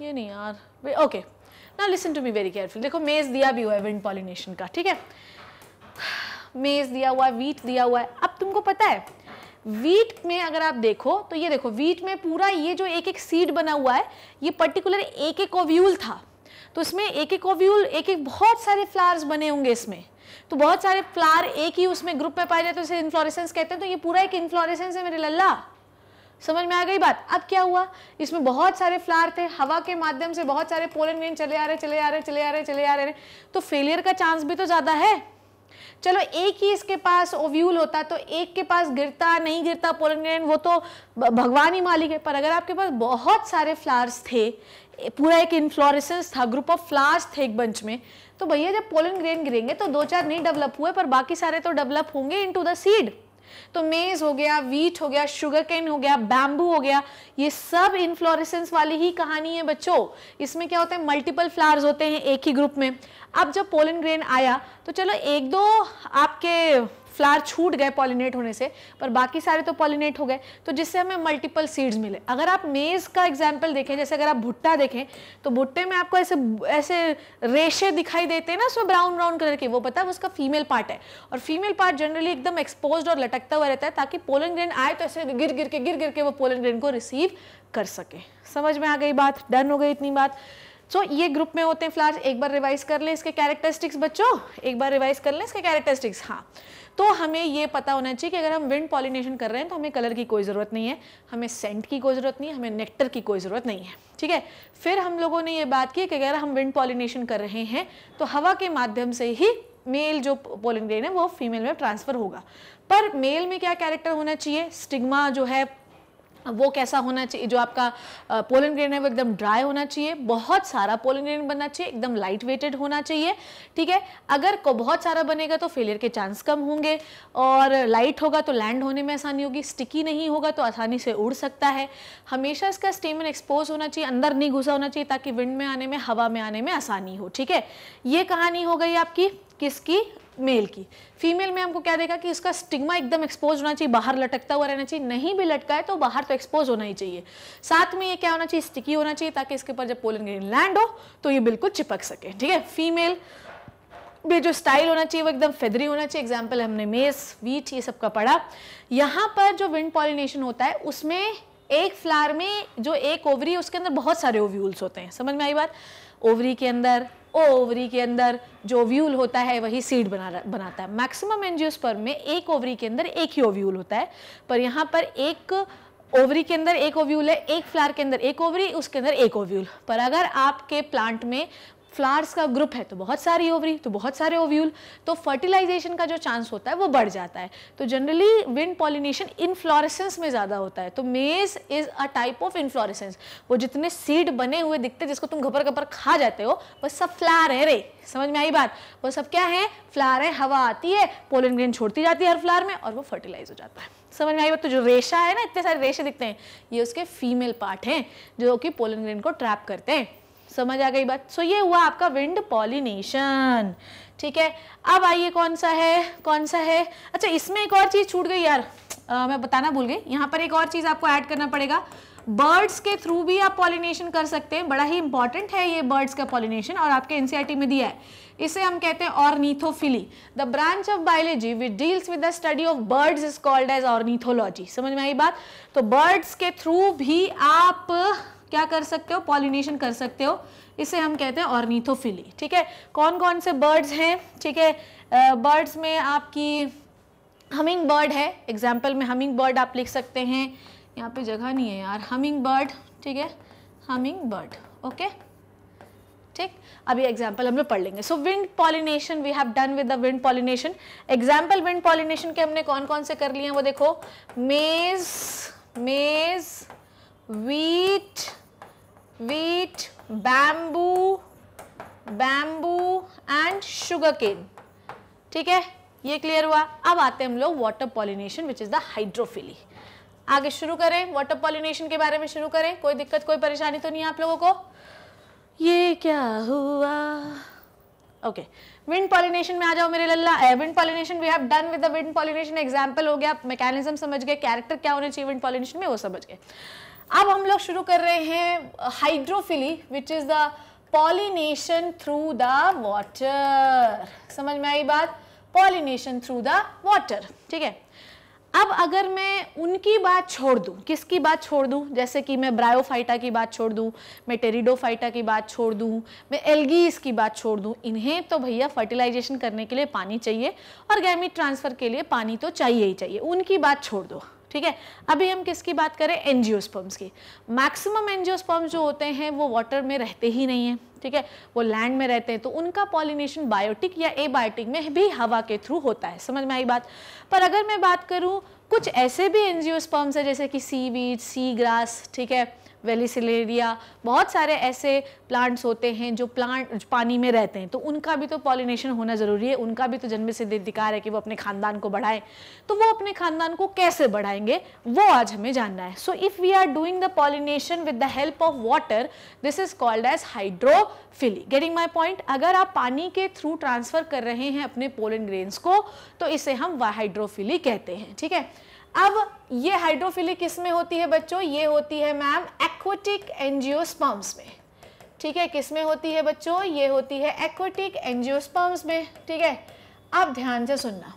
ये नहीं यार ओके ना listen to me very careful देखो मेज़ दिया भी हुआ है विंड पॉलिनेशन का ठीक है मेज़ दिया हुआ है वीट दिया हुआ है अब तुमको पता है वीट में अगर आप देखो तो ये देखो वीट में पूरा ये जो एक एक सीड बना हुआ है ये पर्टिकुलर एक एक ओव्यूल था तो इसमें एक एक ओव्यूल एक एक बहुत सारे फ्लावर्स बने होंगे इसमें तो बहुत सारे फ्लावर एक ही उसमें ग्रुप में पाए जाते तो इसे इन्फ्लोरेसेंस कहते हैं तो ये पूरा एक इन्फ्लोरेसेंस है मेरे लल्ला समझ में आ गई बात अब क्या हुआ इसमें बहुत सारे फ्लावर थे हवा के माध्यम से बहुत सारे पोलन वेन चले आ रहे चले आ रहे चले आ रहे चले आ रहे तो फेलियर का चांस भी तो ज़्यादा है चलो एक ही इसके पास ओव्यूल होता तो एक के पास गिरता नहीं गिरता पोलन ग्रेन वो तो भगवान ही मालिक है पर अगर आपके पास बहुत सारे फ्लावर्स थे पूरा एक इन्फ्लोरेसेंस था ग्रुप ऑफ फ्लावर्स थे एक बंच में तो भैया जब पोलन ग्रेन गिरेंगे तो दो चार नहीं डेवलप हुए पर बाकी सारे तो डेवलप होंगे इन द सीड तो मेज हो गया वीट हो गया शुगर केन हो गया बैम्बू हो गया ये सब इन्फ्लोरेसेंस वाली ही कहानी है बच्चों इसमें क्या होता है मल्टीपल फ्लावर्स होते हैं एक ही ग्रुप में अब जब पोलन ग्रेन आया तो चलो एक दो आपके फ्लावर छूट गए पॉलिनेट होने से पर बाकी सारे तो पॉलिनेट हो गए तो जिससे हमें मल्टीपल सीड्स मिले अगर आप मेज़ का एग्जाम्पल देखें जैसे अगर आप भुट्टा देखें तो भुट्टे में आपको ऐसे ऐसे रेशे दिखाई देते हैं ना उसमें ब्राउन ब्राउन कलर के वो पता है उसका फीमेल पार्ट है और फीमेल पार्ट जनरली एकदम एक्सपोज और लटकता हुआ रहता है ताकि पोलन ग्रेन आए तो ऐसे गिर गिर के गिर गिर के वो पोलन ग्रेन को रिसीव कर सके समझ में आ गई बात डन हो गई इतनी बात सो so, ये ग्रुप में होते हैं फ्लावर्स एक बार रिवाइज कर लें इसके कैरेक्टरिस्टिक्स बच्चों एक बार रिवाइज कर लें इसके कैरेक्टरिस्टिक्स हाँ तो हमें ये पता होना चाहिए कि अगर हम विंड पॉलिनेशन कर रहे हैं तो हमें कलर की कोई ज़रूरत नहीं है हमें सेंट की कोई ज़रूरत नहीं है हमें नेक्टर की कोई ज़रूरत नहीं है ठीक है फिर हम लोगों ने ये बात की कि अगर हम विंड पॉलिनेशन कर रहे हैं तो हवा के माध्यम से ही मेल जो पोलन ग्रेन है वो फीमेल में ट्रांसफ़र होगा पर मेल में क्या कैरेक्टर होना चाहिए स्टिग्मा जो है वो कैसा होना चाहिए जो आपका पोलन ग्रेन है वो एकदम ड्राई होना चाहिए बहुत सारा पोलन ग्रेन बनना चाहिए एकदम लाइट वेटेड होना चाहिए ठीक है अगर को बहुत सारा बनेगा तो फेलियर के चांस कम होंगे और लाइट होगा तो लैंड होने में आसानी होगी स्टिकी नहीं होगा तो आसानी से उड़ सकता है हमेशा इसका स्टेमन एक्सपोज होना चाहिए अंदर नहीं घुसा होना चाहिए ताकि विंड में आने में हवा में आने में आसानी हो ठीक है ये कहानी हो गई आपकी किसकी मेल की फीमेल में हमको क्या देगा कि इसका स्टिग्मा एकदम एक्सपोज होना चाहिए बाहर लटकता हुआ रहना चाहिए नहीं भी लटका है तो बाहर तो एक्सपोज होना ही चाहिए साथ में ये क्या होना चाहिए स्टिकी होना चाहिए ताकि इसके ऊपर जब पोलन ग्रीन लैंड हो तो ये बिल्कुल चिपक सके ठीक है फीमेल में जो स्टाइल होना चाहिए वो एकदम फेदरी होना चाहिए एग्जाम्पल हमने मेस वीट ये सब का पढ़ा यहाँ पर जो विंड पॉलिनेशन होता है उसमें एक फ्लावर में जो एक ओवरी है उसके अंदर बहुत सारे ओव्यूल्स होते हैं समझ में आई बात ओवरी के अंदर ओ ओवरी के अंदर जो ओव्यूल होता है वही सीड बना बनाता है मैक्सिमम एनजियोस्पर्म में एक ओवरी के अंदर एक ही ओव्यूल होता है पर यहाँ पर एक ओवरी के अंदर एक ओव्यूल है एक फ्लावर के अंदर एक ओवरी उसके अंदर एक ओव्यूल पर अगर आपके प्लांट में फ्लावर्स का ग्रुप है तो बहुत सारी ओवरी तो बहुत सारे ओव्यूल तो फर्टिलाइजेशन का जो चांस होता है वो बढ़ जाता है तो जनरली विंड पॉलिनेशन इनफ्लोरेसेंस में ज़्यादा होता है तो maize is a type of inflorescence वो जितने सीड बने हुए दिखते हैं जिसको तुम घपर घपर खा जाते हो वह सब फ्लार है रे समझ में आई बात वो सब क्या है फ्लार है हवा आती है पोलन ग्रेन छोड़ती जाती है हर फ्लार में और वो फर्टिलाइज हो जाता है समझ में आई बात तो जो रेशा है ना इतने सारे रेशे दिखते हैं ये उसके फीमेल पार्ट हैं जो कि पोलन ग्रेन को ट्रैप करते हैं समझ आ गई बात सो ये हुआ आपका विंड पॉलिनेशन ठीक है अब आइए कौन सा है कौन सा है अच्छा इसमें एक और चीज़ छूट गई यार आ, मैं बताना भूल गई यहाँ पर एक और चीज़ आपको ऐड करना पड़ेगा बर्ड्स के थ्रू भी आप पॉलिनेशन कर सकते हैं बड़ा ही इंपॉर्टेंट है ये बर्ड्स का पॉलिनेशन और आपके एनसीईआरटी e में दिया है इसे हम कहते हैं ornithophily the branch of biology which deals with the study of birds is called as ornithology समझ में आई बात तो बर्ड्स के थ्रू भी आप क्या कर सकते हो पॉलिनेशन कर सकते हो इसे हम कहते हैं ऑर्निथोफिली ठीक है कौन कौन से बर्ड्स हैं ठीक है बर्ड्स में आपकी हमिंग बर्ड है एग्जाम्पल में हमिंग बर्ड आप लिख सकते हैं यहाँ पे जगह नहीं है यार हमिंग बर्ड ठीक है हमिंग बर्ड ओके ठीक अभी एग्जाम्पल हम लोग पढ़ लेंगे so wind pollination we have done with the wind pollination example wind pollination के हमने कौन कौन से कर लिए हैं वो देखो मेज मेज़ wheat, wheat, bamboo, bamboo and sugarcane. ठीक है ये क्लियर हुआ अब आते हैं हम लोग water pollination which is the hydrophily आगे शुरू करें वाटर पॉलिनेशन के बारे में शुरू करें कोई दिक्कत कोई परेशानी तो नहीं है आप लोगों को ये क्या हुआ ओके विंड पॉलिनेशन में आ जाओ मेरे लल्ला wind pollination we have done with the wind pollination example हो गया मैकेनिज्म समझ गए कैरेक्टर क्या होने चाहिए विंड पॉलिनेशन में वो समझ गए अब हम लोग शुरू कर रहे हैं hydrophily which is the pollination through the water समझ में आई बात पॉलिनेशन थ्रू द वॉटर ठीक है अब अगर मैं उनकी बात छोड़ दूं किसकी बात छोड़ दूं जैसे कि मैं ब्रायोफाइटा की बात छोड़ दूं मैं टेरिडोफाइटा की बात छोड़ दूं मैं एल्गीस की बात छोड़ दूं इन्हें तो भैया फर्टिलाइजेशन करने के लिए पानी चाहिए और गैमिट ट्रांसफ़र के लिए पानी तो चाहिए ही चाहिए उनकी बात छोड़ दो ठीक है अभी हम किसकी बात करें एनजियोस्पर्म्स की मैक्सिमम एनजियोस्पर्म्स जो होते हैं वो वाटर में रहते ही नहीं है ठीक है वो लैंड में रहते हैं तो उनका पॉलिनेशन बायोटिक या एबायोटिक में भी हवा के थ्रू होता है समझ में आई बात पर अगर मैं बात करूँ कुछ ऐसे भी एनजियोस्पर्म्स है जैसे कि सी वीड सी ग्रास ठीक है वेलीसिलेरिया बहुत सारे ऐसे प्लांट्स होते हैं जो प्लांट पानी में रहते हैं तो उनका भी तो पॉलिनेशन होना ज़रूरी है उनका भी तो जन्म से अधिकार है कि वो अपने ख़ानदान को बढ़ाएं तो वो अपने ख़ानदान को कैसे बढ़ाएंगे वो आज हमें जानना है so if we are doing the pollination with the help of water this is called as hydrophily getting my point अगर आप पानी के थ्रू ट्रांसफ़र कर रहे हैं अपने पोलन ग्रेन्स को तो इसे हम हाइड्रोफिली कहते हैं ठीक है अब ये हाइड्रोफिलिक किसमें होती है बच्चों ये होती है मैम एक्वेटिक एंजियोस्पर्म्स में ठीक है किसमें होती है बच्चों ये होती है एक्वेटिक एंजियोस्पर्म्स में ठीक है अब ध्यान से सुनना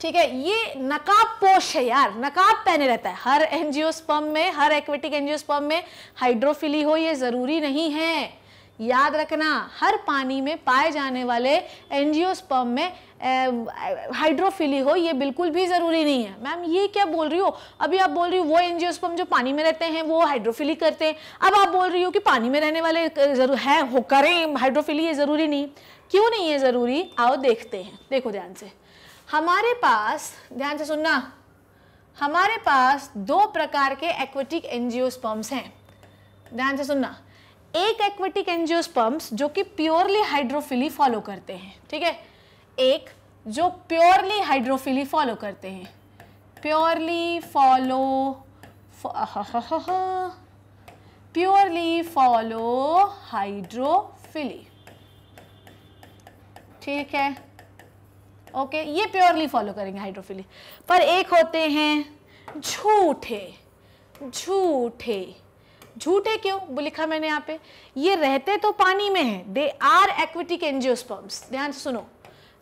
ठीक है ये नकाब पोष है यार नकाब पहने रहता है हर एंजियोस्पर्म में हर एक्वेटिक एंजियोस्पर्म में हाइड्रोफिली हो ये ज़रूरी नहीं है याद रखना हर पानी में पाए जाने वाले एनजियोस्पर्म में हाइड्रोफिली हो ये बिल्कुल भी ज़रूरी नहीं है मैम ये क्या बोल रही हो अभी आप बोल रही हो वो एनजियोस्पर्म जो पानी में रहते हैं वो हाइड्रोफिली करते हैं अब आप बोल रही हो कि पानी में रहने वाले जरूर है हो करें हाइड्रोफिली ये ज़रूरी नहीं क्यों नहीं है ज़रूरी आओ देखते हैं देखो ध्यान से हमारे पास ध्यान से सुनना हमारे पास दो प्रकार के एक्वेटिक एनजियोस्पर्म्स हैं ध्यान से सुनना एक एक्वेटिक एंजियोस्पर्म्स जो कि प्योरली हाइड्रोफिली फॉलो करते हैं ठीक है एक जो प्योरली हाइड्रोफिली फॉलो करते हैं purely follow purely follow hydrophily ठीक है ओके ये प्योरली फॉलो करेंगे हाइड्रोफिली पर एक होते हैं झूठे झूठे झूठ है क्यों वो लिखा मैंने यहाँ पे ये रहते तो पानी में है दे आर एक्विटिक एंजियोस्पर्म्स ध्यान सुनो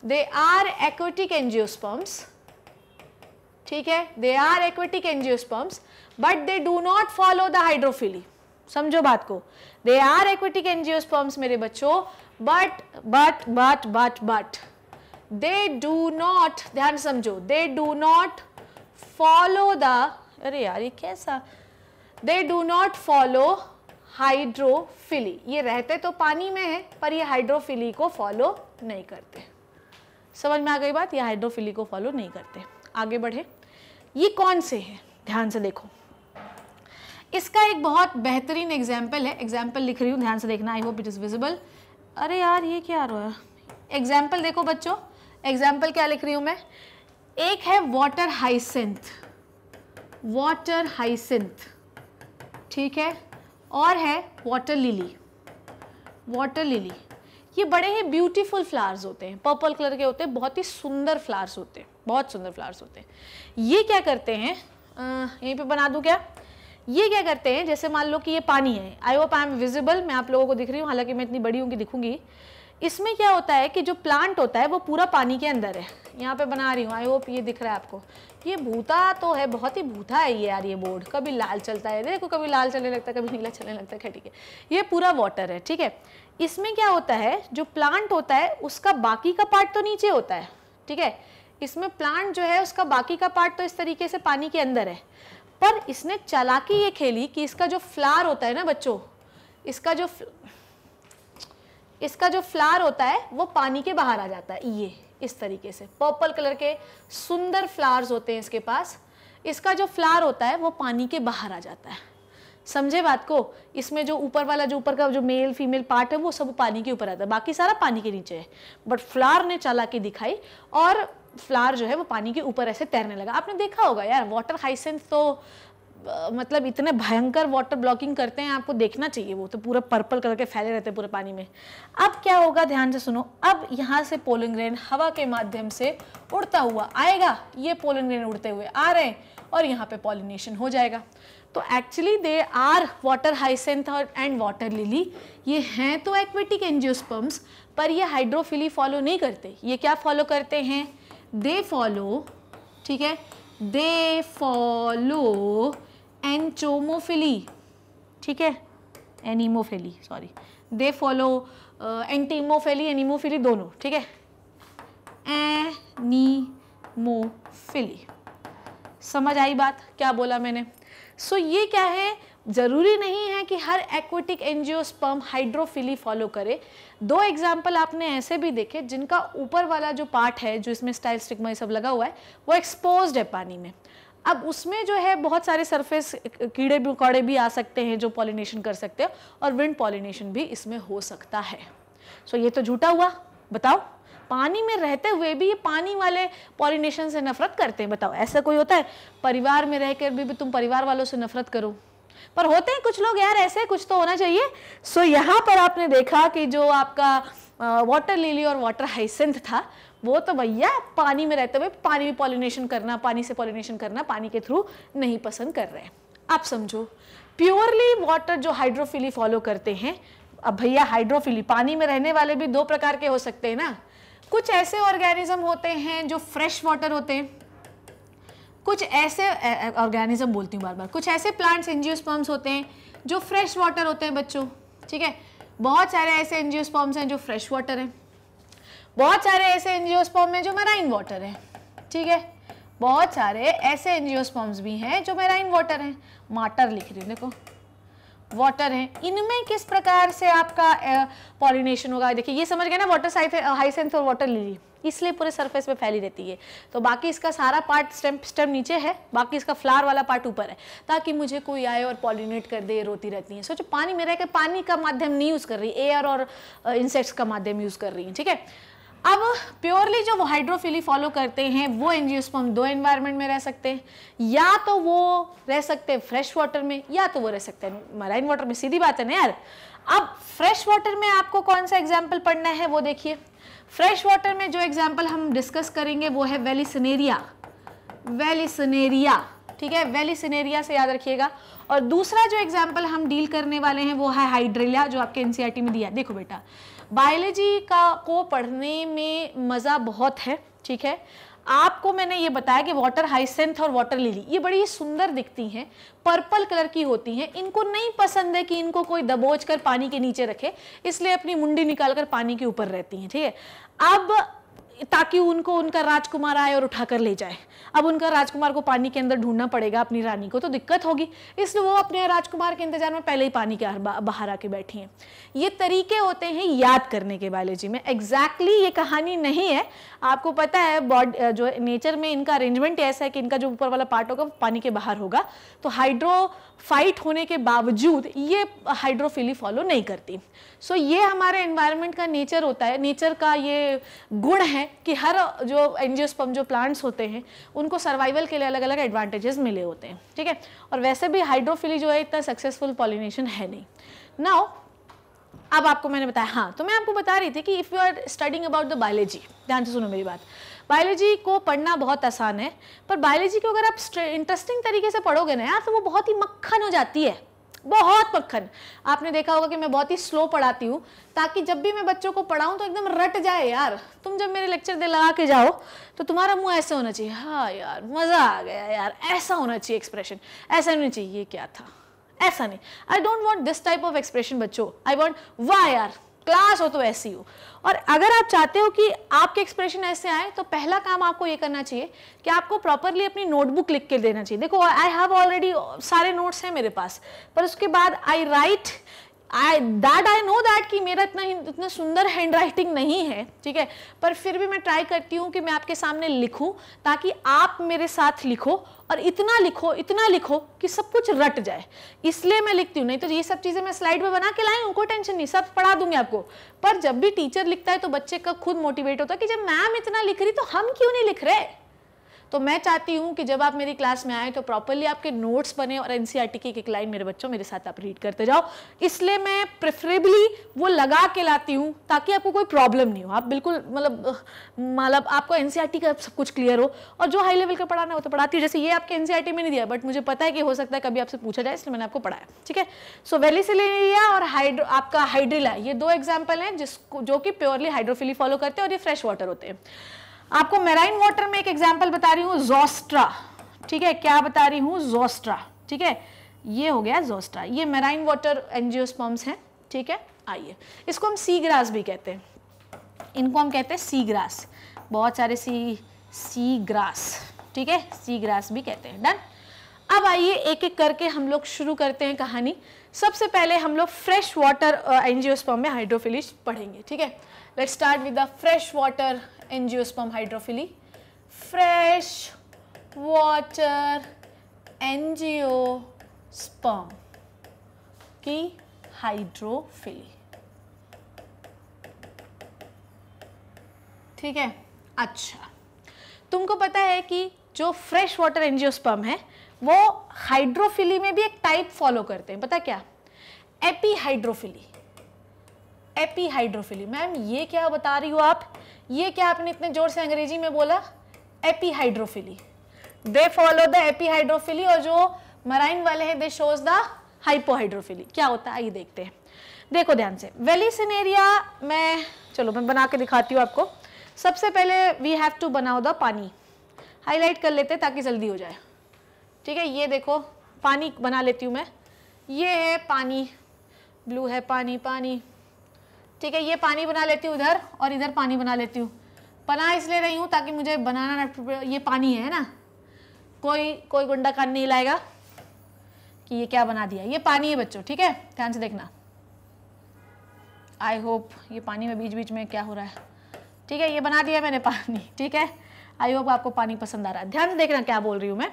दे आर एक्विटिक एंजियोस्पर्म्स ठीक है they are aquatic angiosperms but they do not follow the hydrophily समझो बात को दे आर एक्विटिक एंजियोस्पर्म्स मेरे बच्चों but but but but but they do not ध्यान समझो they do not follow the अरे यार ये कैसा they do not follow hydrophily ये रहते तो पानी में है पर ये हाइड्रोफिली को फॉलो नहीं करते समझ में आ गई बात ये हाइड्रोफिली को फॉलो नहीं करते आगे बढ़े ये कौन से हैं ध्यान से देखो इसका एक बहुत बेहतरीन एग्जाम्पल है एग्जाम्पल लिख रही हूँ ध्यान से देखना I hope it is visible अरे यार ये क्या रो है एग्जाम्पल देखो बच्चों एग्जाम्पल क्या लिख रही हूँ मैं एक है वाटर हाइसेंथ वाटर हाइसेंथ ठीक है और है वाटर लिली वाटर लिली ये बड़े ही ब्यूटीफुल फ्लावर्स होते हैं पर्पल कलर के होते हैं बहुत ही सुंदर फ्लावर्स होते हैं बहुत सुंदर फ्लावर्स होते हैं ये क्या करते हैं यहीं पे बना दूँ क्या ये क्या करते हैं जैसे मान लो कि ये पानी है I hope I am visible मैं आप लोगों को दिख रही हूँ हालांकि मैं इतनी बड़ी हूँ कि दिखूंगी इसमें क्या होता है कि जो प्लांट होता है वो पूरा पानी के अंदर है यहाँ पे बना रही हूँ आई होप ये दिख रहा है आपको ये भूता तो है बहुत ही भूता है ये यार ये बोर्ड कभी लाल चलता है देखो कभी लाल चलने लगता है कभी नीला चलने लगता है ठीक है ये पूरा वाटर है ठीक है इसमें क्या होता है जो प्लांट होता है उसका बाकी का पार्ट तो नीचे होता है ठीक है इसमें प्लांट जो है उसका बाकी का पार्ट तो इस तरीके से पानी के अंदर है पर इसने चालाकी ये खेली कि इसका जो फ्लार होता है ना बच्चों इसका जो इसका जो फ्लार होता है वो पानी के बाहर आ जाता है ये इस तरीके से पर्पल कलर के सुंदर फ्लावर्स होते हैं इसके पास इसका जो फ्लावर होता है वो पानी के बाहर आ जाता है समझे बात को इसमें जो ऊपर वाला जो ऊपर का जो मेल फीमेल पार्ट है वो सब पानी के ऊपर आता है बाकी सारा पानी के नीचे है बट फ्लावर ने चला के दिखाई और फ्लावर जो है वो पानी के ऊपर ऐसे तैरने लगा आपने देखा होगा यार वाटर हाइसेंस तो मतलब इतने भयंकर वाटर ब्लॉकिंग करते हैं आपको देखना चाहिए वो तो पूरा पर्पल कलर के फैले रहते हैं पूरे पानी में अब क्या होगा ध्यान से सुनो अब यहाँ से पोलन हवा के माध्यम से उड़ता हुआ आएगा ये पोलन उड़ते हुए आ रहे हैं और यहाँ पे पॉलिनेशन हो जाएगा तो actually they are water hyacinth and water lily ये हैं तो एक्वेटिक एनजियोस्पम्स पर ये हाइड्रोफिली फॉलो नहीं करते ये क्या फॉलो करते हैं दे फॉलो ठीक है दे फॉलो एनचोमोफिली ठीक है anemophily sorry they follow entomophily anemophily दोनों ठीक है एनीमोफिली समझ आई बात क्या बोला मैंने सो so, ये क्या है ज़रूरी नहीं है कि हर एक्वेटिक एनजियोस्पर्म हाइड्रोफिली फॉलो करे दो एग्जाम्पल आपने ऐसे भी देखे जिनका ऊपर वाला जो पार्ट है जो इसमें स्टाइल स्टिकमा सब लगा हुआ है वो एक्सपोज है पानी में अब उसमें जो है बहुत सारे सरफेस कीड़े मकौड़े भी आ सकते हैं जो पॉलिनेशन कर सकते हैं और विंड पॉलिनेशन भी इसमें हो सकता है सो so, ये तो झूठा हुआ बताओ पानी में रहते हुए भी ये पानी वाले पॉलिनेशन से नफरत करते हैं बताओ ऐसा कोई होता है परिवार में रहकर भी, भी तुम परिवार वालों से नफरत करो पर होते हैं कुछ लोग यार ऐसे कुछ तो होना चाहिए सो so, यहाँ पर आपने देखा कि जो आपका वाटर लिली और वाटर हाइसेंथ था वो तो भैया पानी में रहते हुए पानी में पॉलिनेशन करना पानी से पॉलिनेशन करना पानी के थ्रू नहीं पसंद कर रहे हैं आप समझो प्योरली वाटर जो हाइड्रोफिली फॉलो करते हैं अब भैया हाइड्रोफिली पानी में रहने वाले भी दो प्रकार के हो सकते हैं ना कुछ ऐसे ऑर्गेनिज्म होते हैं जो फ्रेश वाटर होते हैं कुछ ऐसे ऑर्गेनिज्म बोलती हूँ बार बार कुछ ऐसे प्लांट्स एनजियोस्पॉम्स होते हैं जो फ्रेश वाटर होते हैं बच्चों ठीक है बहुत सारे ऐसे एनजियोस्पॉम्स हैं जो फ्रेश वाटर हैं बहुत सारे ऐसे एनजियोस्पर्म है जो मेराइन वाटर है ठीक है बहुत सारे ऐसे एनजियोस्पर्म्स भी हैं जो मेराइन वाटर हैं माटर लिख रही हूँ देखो वाटर हैं इनमें किस प्रकार से आपका पॉलिनेशन होगा देखिए ये समझ गए ना वाटर सेंस और वाटर लिली इसलिए पूरे सरफेस पे फैली रहती है तो बाकी इसका सारा पार्ट स्टेम स्टेम नीचे है बाकी इसका फ्लावर वाला पार्ट ऊपर है ताकि मुझे कोई आए और पॉलिनेट कर दे रोती रहती है सोचो पानी मेरा पानी का माध्यम नहीं यूज़ कर रही एयर और इंसेक्ट्स का माध्यम यूज़ कर रही है ठीक है अब प्योरली जो वो हाइड्रोफिली फॉलो करते हैं वो एनजियोस्पर्म दो एनवायरनमेंट में रह सकते हैं या तो वो रह सकते हैं फ्रेश वाटर में या तो वो रह सकते हैं मराइन वाटर में सीधी बात है ना यार अब फ्रेश वाटर में आपको कौन सा एग्जाम्पल पढ़ना है वो देखिए फ्रेश वाटर में जो एग्जाम्पल हम डिस्कस करेंगे वो है वेलिसनेरिया वेलिसनेरिया ठीक है वेलिसनेरिया से याद रखिएगा और दूसरा जो एग्जाम्पल हम डील करने वाले हैं वो है हाइड्रेलिया जो आपके एनसीईआरटी e में दिया देखो बेटा बायोलॉजी का को पढ़ने में मज़ा बहुत है ठीक है आपको मैंने ये बताया कि वाटर हाइसेंथ और वाटर लिली ये बड़ी सुंदर दिखती हैं पर्पल कलर की होती हैं इनको नहीं पसंद है कि इनको कोई दबोच कर पानी के नीचे रखे इसलिए अपनी मुंडी निकाल कर पानी के ऊपर रहती हैं ठीक है अब ताकि उनको उनका राजकुमार आए और उठाकर ले जाए अब उनका राजकुमार को पानी के अंदर ढूंढना पड़ेगा अपनी रानी को तो दिक्कत होगी इसलिए वो अपने राजकुमार के इंतजार में पहले ही पानी के बाहर आके बैठी हैं ये तरीके होते हैं याद करने के बायोलॉजी में एग्जैक्टली exactly ये कहानी नहीं है आपको पता है जो नेचर में इनका अरेंजमेंट ऐसा है कि इनका जो ऊपर वाला पार्ट होगा वो पानी के बाहर होगा तो हाइड्रो फाइट होने के बावजूद ये हाइड्रोफिली फॉलो नहीं करती सो so, ये हमारे एनवायरनमेंट का नेचर होता है नेचर का ये गुण है कि हर जो एनजियोस्पम जो प्लांट्स होते हैं उनको सर्वाइवल के लिए अलग अलग एडवांटेजेस मिले होते हैं ठीक है और वैसे भी हाइड्रोफिली जो है इतना सक्सेसफुल पॉलिनेशन है नहीं नाउ अब आपको मैंने बताया हाँ तो मैं आपको बता रही थी कि if you are studying about the biology ध्यान से सुनो मेरी बात बायोलॉजी को पढ़ना बहुत आसान है पर बायोलॉजी को अगर आप इंटरेस्टिंग तरीके से पढ़ोगे ना यार तो वो बहुत ही मक्खन हो जाती है बहुत मक्खन आपने देखा होगा कि मैं बहुत ही स्लो पढ़ाती हूँ ताकि जब भी मैं बच्चों को पढ़ाऊँ तो एकदम रट जाए यार तुम जब मेरे लेक्चर दे लगा के जाओ तो तुम्हारा मुंह ऐसे होना चाहिए हाँ यार मज़ा आ गया यार ऐसा होना चाहिए एक्सप्रेशन ऐसा नहीं चाहिए क्या था ऐसा नहीं I don't want this type of expression बच्चों आई वॉन्ट वाह यार क्लास हो तो ऐसी हो और अगर आप चाहते हो कि आपके एक्सप्रेशन ऐसे आए तो पहला काम आपको ये करना चाहिए कि आपको प्रॉपरली अपनी नोटबुक लिख के देना चाहिए देखो आई हैव ऑलरेडी सारे नोट्स हैं मेरे पास पर उसके बाद I write I that I know that कि मेरा इतना इतना सुंदर हैंड राइटिंग नहीं है ठीक है पर फिर भी मैं ट्राई करती हूँ कि मैं आपके सामने लिखूँ ताकि आप मेरे साथ लिखो और इतना लिखो इतना लिखो कि सब कुछ रट जाए इसलिए मैं लिखती हूँ नहीं तो ये सब चीज़ें मैं स्लाइड में बना के लाई उनको टेंशन नहीं सब पढ़ा दूंगी आपको पर जब भी टीचर लिखता है तो बच्चे का खुद मोटिवेट होता है कि जब मैम इतना लिख रही तो हम क्यों नहीं लिख रहे तो मैं चाहती हूँ कि जब आप मेरी क्लास में आए तो प्रॉपरली आपके नोट्स बने और एन e की एक लाइन मेरे बच्चों मेरे साथ आप रीड करते जाओ इसलिए मैं प्रेफरेबली वो लगा के लाती हूँ ताकि आपको कोई प्रॉब्लम नहीं हो आप बिल्कुल मतलब मतलब आपको एन e का सब कुछ क्लियर हो और जो हाई लेवल का पढ़ाना हो तो पढ़ाती हूँ जैसे ये आपके एन e में नहीं दिया बट मुझे पता है कि हो सकता है कभी आपसे पूछा जाए इसलिए मैंने आपको पढ़ाया ठीक है सो वेलिसिलिया और हाइड्रो आपका हाइड्रिला ये दो एग्जाम्पल हैं जिसको जो कि प्योरली हाइड्रोफिली फॉलो करते हैं और ये फ्रेश वाटर होते हैं आपको मेराइन वाटर में एक एग्जाम्पल बता रही हूँ जोस्ट्रा ठीक है क्या बता रही हूँ जोस्ट्रा ठीक है ये हो गया जोस्ट्रा ये मेराइन वाटर एनजियोस्पम्स हैं ठीक है आइए इसको हम सी ग्रास भी कहते हैं इनको हम कहते हैं सी ग्रास बहुत सारे सी सी ग्रास ठीक है सी ग्रास भी कहते हैं डन अब आइए एक एक करके हम लोग शुरू करते हैं कहानी सबसे पहले हम लोग फ्रेश वाटर एनजीओस्पर्म में हाइड्रोफिलिश पढ़ेंगे ठीक है let start with the fresh water angiosperm hydrophily fresh water sperm की हाइड्रोफिली ठीक है अच्छा तुमको पता है कि जो फ्रेश वाटर एनजीओ स्पम है वो हाइड्रोफिली में भी एक टाइप फॉलो करते हैं पता क्या एपी एपी एपीहाइड्रोफिली मैम ये क्या बता रही हो आप ये क्या आपने इतने जोर से अंग्रेजी में बोला एपीहाइड्रोफिली दे फॉलो द एपीहाइड्रोफिली और जो मराइन वाले हैं दे शोज द हाइपोहाइड्रोफिली क्या होता है ये देखते हैं देखो ध्यान से वेलिसिनेरिया मैं चलो मैं बना के दिखाती हूँ आपको सबसे पहले वी हैव टू बनाओ द पानी हाईलाइट कर लेते हैं ताकि जल्दी हो जाए ठीक है ये देखो पानी बना लेती हूँ मैं ये है पानी ब्लू है पानी पानी ठीक है ये पानी बना लेती हूँ इधर और इधर पानी बना लेती हूँ बना इसलिए रही हूँ ताकि मुझे बनाना ये पानी है ना कोई कोई गुंडा कान नहीं लाएगा कि ये क्या बना दिया ये पानी है बच्चों ठीक है ध्यान से देखना आई होप ये पानी में बीच बीच में क्या हो रहा है ठीक है ये बना दिया मैंने पानी ठीक है आई होप आपको पानी पसंद आ रहा है ध्यान से देखना क्या बोल रही हूँ मैं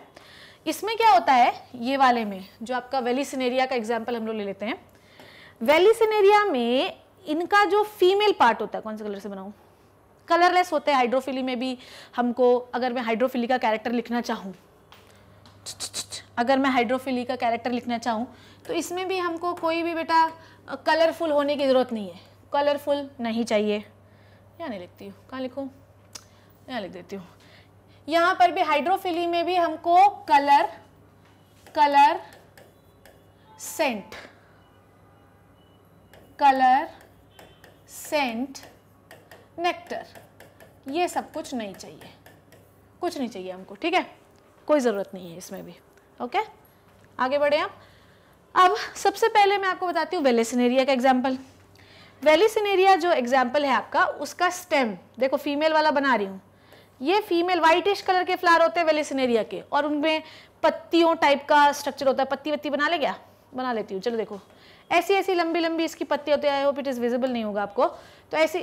इसमें क्या होता है ये वाले में जो आपका वैली सिनेरिया का एग्जाम्पल हम लोग ले लेते हैं वैली सिनेरिया में इनका जो फीमेल पार्ट होता है कौन से कलर से बनाऊँ कलरलेस होते हैं हाइड्रोफिली में भी हमको अगर मैं हाइड्रोफिली का कैरेक्टर लिखना चाहूँ अगर मैं हाइड्रोफिली का कैरेक्टर लिखना चाहूँ तो इसमें भी हमको कोई भी बेटा कलरफुल होने की ज़रूरत नहीं है कलरफुल नहीं चाहिए यहाँ नहीं लिखती हूँ कहाँ लिखूँ यहाँ लिख देती हूँ यहाँ पर भी हाइड्रोफिली में भी हमको colour colour scent colour scent nectar ये सब कुछ नहीं चाहिए कुछ नहीं चाहिए हमको ठीक है कोई ज़रूरत नहीं है इसमें भी ओके आगे बढ़े आप अब सबसे पहले मैं आपको बताती हूँ वेलेसिनेरिया का एग्जाम्पल वेलेसिनेरिया जो एग्जाम्पल है आपका उसका स्टेम देखो फीमेल वाला बना रही हूँ ये फीमेल वाइटिश कलर के फ्लावर होते हैं वेलेसिनेरिया के और उनमें पत्तियों टाइप का स्ट्रक्चर होता है पत्ती वत्ती बना ले क्या बना लेती हूँ चलो देखो ऐसी ऐसी लंबी लंबी इसकी पत्ती होती तो है I hope it is visible नहीं होगा आपको तो ऐसी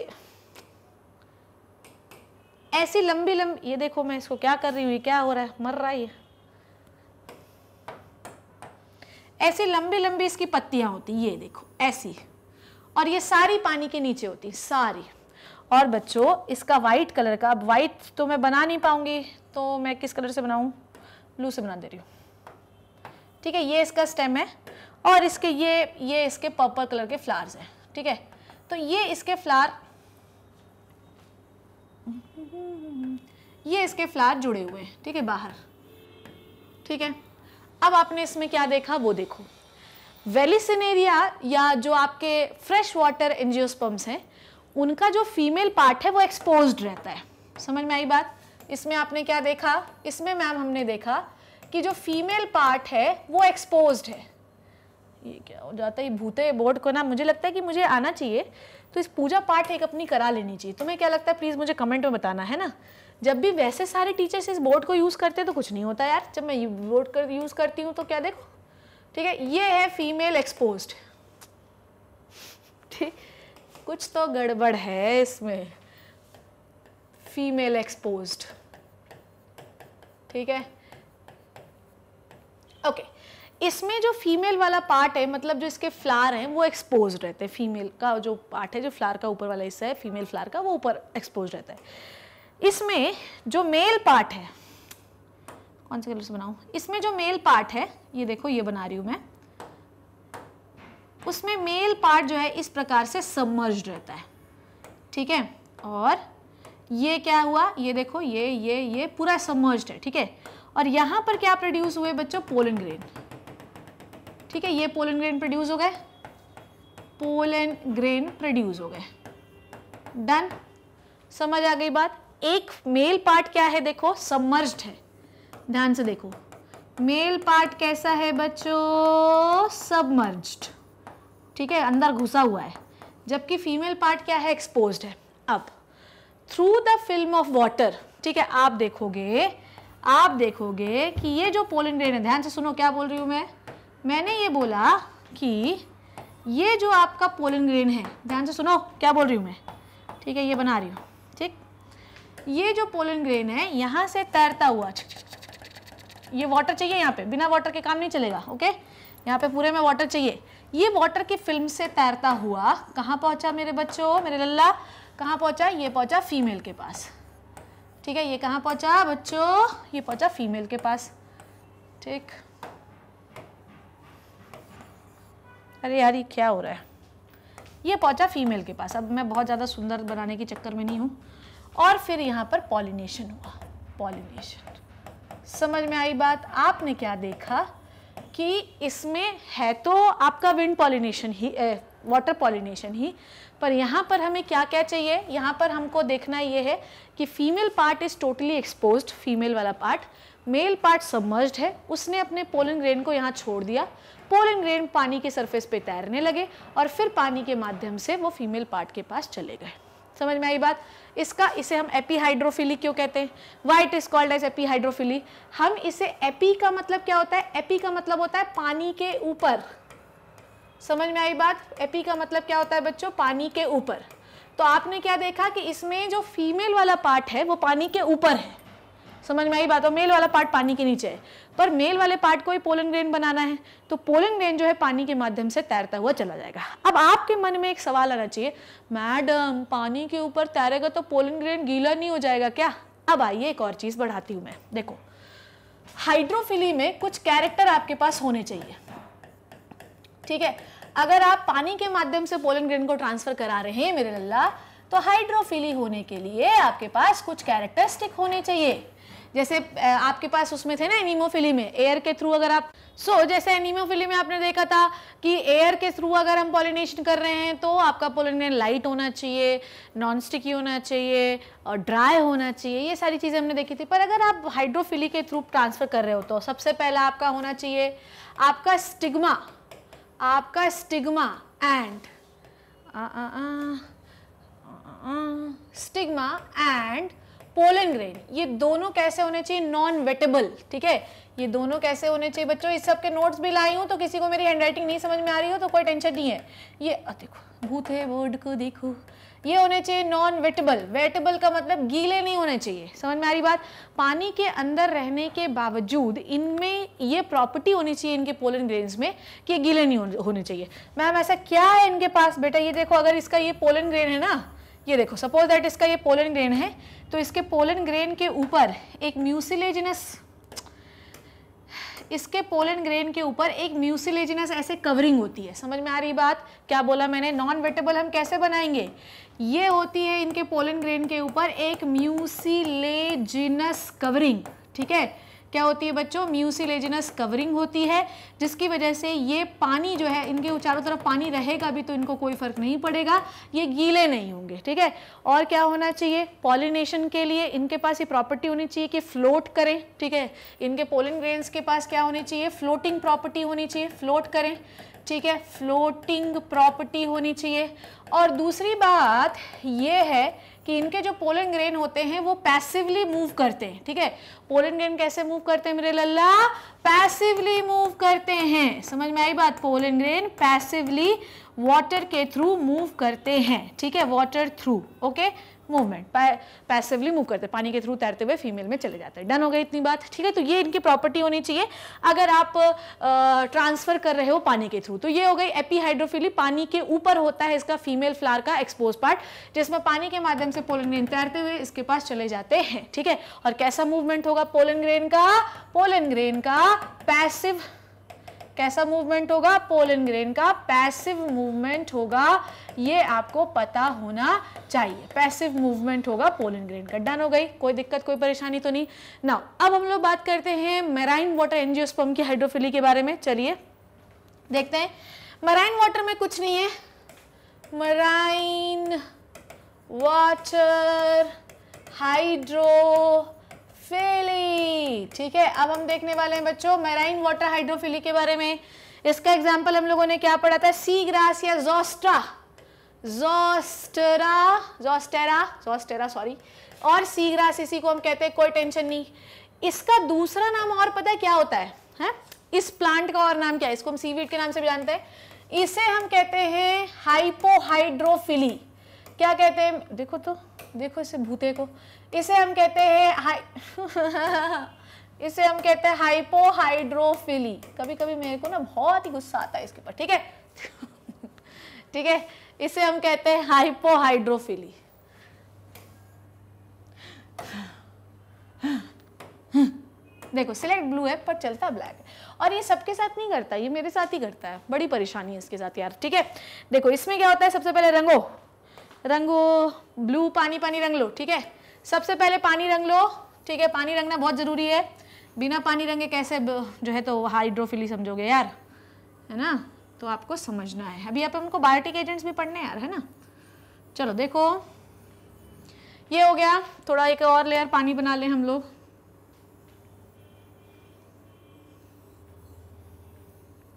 ऐसी लंबी लंबी ये देखो मैं इसको क्या कर रही हूँ क्या हो रहा है मर रहा है ये ऐसी लंबी लंबी इसकी पत्तियां होती ये देखो ऐसी और ये सारी पानी के नीचे होती सारी और बच्चों इसका वाइट कलर का अब वाइट तो मैं बना नहीं पाऊंगी तो मैं किस कलर से बनाऊं ब्लू से बना दे रही हूँ ठीक है ये इसका स्टेम है और इसके ये ये इसके पर्पल कलर के फ्लावर्स हैं ठीक है तो ये इसके फ्लावर ये इसके फ्लावर जुड़े हुए हैं ठीक है बाहर ठीक है अब आपने इसमें क्या देखा वो देखो वेलिसिनेरिया या जो आपके फ्रेश वाटर एनजियोस्पम्स हैं उनका जो फीमेल पार्ट है वो एक्सपोज रहता है समझ में आई बात इसमें आपने क्या देखा इसमें मैम हमने देखा कि जो फीमेल पार्ट है वो एक्सपोज है ये क्या हो जाता है भूते बोर्ड को ना मुझे लगता है कि मुझे आना चाहिए तो इस पूजा पाठ एक अपनी करा लेनी चाहिए तुम्हें तो क्या लगता है प्लीज़ मुझे कमेंट में बताना है ना जब भी वैसे सारे टीचर्स इस बोर्ड को यूज़ करते तो कुछ नहीं होता यार जब मैं बोर्ड कर यूज़ करती हूँ तो क्या देखो ठीक है ये है फीमेल एक्सपोज ठीक कुछ तो गड़बड़ है इसमें फीमेल एक्सपोज ठीक है ओके okay. इसमें जो फीमेल वाला पार्ट है मतलब जो इसके फ्लार हैं वो एक्सपोज रहते हैं फीमेल का जो पार्ट है जो फ्लार का ऊपर वाला हिस्सा है फीमेल फ्लार का वो ऊपर एक्सपोज रहता है इसमें जो मेल पार्ट है कौन से कलर से बनाऊँ इसमें जो मेल पार्ट है ये देखो ये बना रही हूँ मैं उसमें मेल पार्ट जो है इस प्रकार से सबमर्ज रहता है ठीक है और ये क्या हुआ ये देखो ये ये ये पूरा सबमर्ज है ठीक है और यहाँ पर क्या प्रोड्यूस हुए बच्चों पोलन ग्रेन ठीक है ये पोलन ग्रेन प्रोड्यूस हो गए पोलन ग्रेन प्रोड्यूस हो गए डन समझ आ गई बात एक मेल पार्ट क्या है देखो सबमर्ज है ध्यान से देखो मेल पार्ट कैसा है बच्चों सबमर्ज ठीक है अंदर घुसा हुआ है जबकि फीमेल पार्ट क्या है एक्सपोज है अब through the film of water ठीक है आप देखोगे आप देखोगे कि ये जो पोलन ग्रेन है ध्यान से सुनो क्या बोल रही हूँ मैं मैंने ये बोला कि ये जो आपका पोलन ग्रेन है ध्यान से सुनो क्या बोल रही हूँ मैं ठीक है ये बना रही हूँ ठीक ये जो पोलन ग्रेन है यहाँ से तैरता हुआ ये वाटर चाहिए यहाँ पे बिना वाटर के काम नहीं चलेगा ओके यहाँ पे पूरे में वाटर चाहिए ये वाटर की फिल्म से तैरता हुआ कहाँ पहुँचा मेरे बच्चों मेरे लल्ला कहाँ पहुँचा ये पहुँचा फीमेल के पास ठीक है ये कहाँ पहुँचा बच्चों ये पहुँचा फीमेल के पास ठीक अरे यार ये क्या हो रहा है ये पहुंचा फीमेल के पास अब मैं बहुत ज़्यादा सुंदर बनाने के चक्कर में नहीं हूँ और फिर यहाँ पर पॉलिनेशन हुआ पॉलिनेशन समझ में आई बात आपने क्या देखा कि इसमें है तो आपका विंड पॉलिनेशन ही वाटर पॉलिनेशन ही पर यहाँ पर हमें क्या क्या चाहिए यहाँ पर हमको देखना ये है कि female part is totally expose female वाला पार्ट मेल पार्ट सबमर्ज है उसने अपने पोलन ग्रेन को यहाँ छोड़ दिया पोलन ग्रेन पानी के सरफेस पे तैरने लगे और फिर पानी के माध्यम से वो फीमेल पार्ट के पास चले गए समझ में आई बात इसका इसे हम एपीहाइड्रोफिली क्यों कहते हैं which is called as epihydrophily हम इसे एपी का मतलब क्या होता है एपी का मतलब होता है पानी के ऊपर समझ में आई बात एपी का मतलब क्या होता है बच्चों पानी के ऊपर तो आपने क्या देखा कि इसमें जो फीमेल वाला पार्ट है वो पानी के ऊपर है समझ में आई बात और मेल वाला पार्ट पानी के नीचे है पर मेल वाले पार्ट को ही पोलन ग्रेन बनाना है तो पोलन ग्रेन जो है पानी के माध्यम से तैरता हुआ चला जाएगा अब आपके मन में एक सवाल आना चाहिए मैडम पानी के ऊपर तैरेगा तो पोलन ग्रेन गीला नहीं हो जाएगा क्या अब आइए एक और चीज़ बढ़ाती हूं मैं देखो हाइड्रोफिली में कुछ कैरेक्टर आपके पास होने चाहिए ठीक है अगर आप पानी के माध्यम से पोलन ग्रेन को ट्रांसफर करा रहे हैं मेरे लल्ला तो हाइड्रोफिली होने के लिए आपके पास कुछ कैरेक्टरिस्टिक होने चाहिए जैसे आपके पास उसमें थे ना एनीमोफिली में एयर के थ्रू अगर आप सो so, जैसे एनीमोफिली में आपने देखा था कि एयर के थ्रू अगर हम पॉलिनेशन कर रहे हैं तो आपका पोलिनेशन लाइट होना चाहिए नॉन स्टिकी होना चाहिए और ड्राई होना चाहिए ये सारी चीज़ें हमने देखी थी पर अगर आप हाइड्रोफिली के थ्रू ट्रांसफ़र कर रहे हो तो सबसे पहला आपका होना चाहिए आपका स्टिग्मा आपका stigma and stigma and pollen grain ये दोनों कैसे होने चाहिए नॉन वेटेबल ठीक है ये दोनों कैसे होने चाहिए बच्चों इस सब के नोट्स भी लाई हूँ तो किसी को मेरी हैंडराइटिंग नहीं समझ में आ रही हो तो कोई टेंशन नहीं है ये देखो भूत है वर्ड को देखो ये होने चाहिए नॉन वेटेबल वेटेबल का मतलब गीले नहीं होने चाहिए समझ में आ रही बात पानी के अंदर रहने के बावजूद इनमें ये प्रॉपर्टी होनी चाहिए इनके पोलन ग्रेन्स में कि गीले नहीं होने चाहिए मैम ऐसा क्या है इनके पास बेटा ये देखो अगर इसका ये पोलन ग्रेन है ना ये देखो सपोज दैट इसका ये पोलन ग्रेन है तो इसके पोलन ग्रेन के ऊपर एक म्यूसिलेजिनस इसके पोलन ग्रेन के ऊपर एक म्यूसिलेजिनस ऐसे कवरिंग होती है समझ में आ रही बात क्या बोला मैंने नॉन वेटेबल हम कैसे बनाएंगे ये होती है इनके पोलन ग्रेन के ऊपर एक म्यूसिलेजिनस कवरिंग ठीक है क्या होती है बच्चों म्यूसिलेजिनस कवरिंग होती है जिसकी वजह से ये पानी जो है इनके चारों तरफ पानी रहेगा भी तो इनको कोई फ़र्क नहीं पड़ेगा ये गीले नहीं होंगे ठीक है और क्या होना चाहिए पॉलिनेशन के लिए इनके पास ये प्रॉपर्टी होनी चाहिए कि फ्लोट करें ठीक है इनके पोलिन ग्रेन्स के पास क्या होनी चाहिए फ्लोटिंग प्रॉपर्टी होनी चाहिए फ्लोट करें ठीक है फ्लोटिंग प्रॉपर्टी होनी चाहिए और दूसरी बात ये है कि इनके जो पोलन ग्रेन होते हैं वो पैसिवली मूव करते हैं ठीक है पोलन ग्रेन कैसे मूव करते हैं मेरे लल्ला पैसिवली मूव करते हैं समझ में आई बात पोलन ग्रेन पैसिवली वाटर के थ्रू मूव करते हैं ठीक है water through okay movement passively move करते पानी के थ्रू तैरते हुए फीमेल में चले जाते हैं डन हो गए इतनी बात ठीक है तो ये इनकी प्रॉपर्टी होनी चाहिए अगर आप ट्रांसफर कर रहे हो पानी के थ्रू तो ये हो गई एपीहाइड्रोफिली पानी के ऊपर होता है इसका फीमेल फ्लार का एक्सपोज पार्ट जिसमें पानी के माध्यम से पोलन ग्रेन तैरते हुए इसके पास चले जाते हैं ठीक है और कैसा मूवमेंट होगा पोलन ग्रेन का पोलन ग्रेन का पैसिव कैसा मूवमेंट होगा पोलन ग्रेन का पैसिव मूवमेंट होगा ये आपको पता होना चाहिए पैसिव मूवमेंट होगा पोलन ग्रेन का डन हो गई कोई दिक्कत कोई परेशानी तो नहीं ना अब हम लोग बात करते हैं मेराइन वाटर एनजियोस्पम की हाइड्रोफिली के बारे में चलिए देखते हैं मराइन वाटर में कुछ नहीं है मराइन वाटर हाइड्रो हाइड्रोफिली ठीक है अब हम देखने वाले हैं बच्चों मेराइन वाटर हाइड्रोफिली के बारे में इसका एग्जाम्पल हम लोगों ने क्या पढ़ा था सी ग्रास या zostera zostera zostera zostera sorry और सी ग्रास इसी को हम कहते हैं कोई टेंशन नहीं इसका दूसरा नाम और पता है क्या होता है, है? इस प्लांट का और नाम क्या है इसको हम सीवीड के नाम से भी जानते हैं इसे हम कहते हैं हाइपोहाइड्रोफिली क्या कहते हैं देखो तो देखो इसे भूते को इसे हम कहते हैं हाई इसे हम कहते हैं हाइपोहाइड्रोफिली कभी कभी मेरे को ना बहुत ही गुस्सा आता है इसके ऊपर ठीक है ठीक है इसे हम कहते हैं हाइपोहाइड्रोफिली देखो सिलेक्ट ब्लू है पर चलता ब्लैक है और ये सबके साथ नहीं करता ये मेरे साथ ही करता है बड़ी परेशानी है इसके साथ यार ठीक है देखो इसमें क्या होता है सबसे पहले रंगो रंगो ब्लू पानी पानी रंग लो ठीक है सबसे पहले पानी रंग लो ठीक है पानी रंगना बहुत ज़रूरी है बिना पानी रंगे कैसे जो है तो हाइड्रोफिली समझोगे यार है ना तो आपको समझना है अभी आप हमको बायोटिक एजेंट्स भी पढ़ने यार है ना चलो देखो ये हो गया थोड़ा एक और लेयर पानी बना लें हम लोग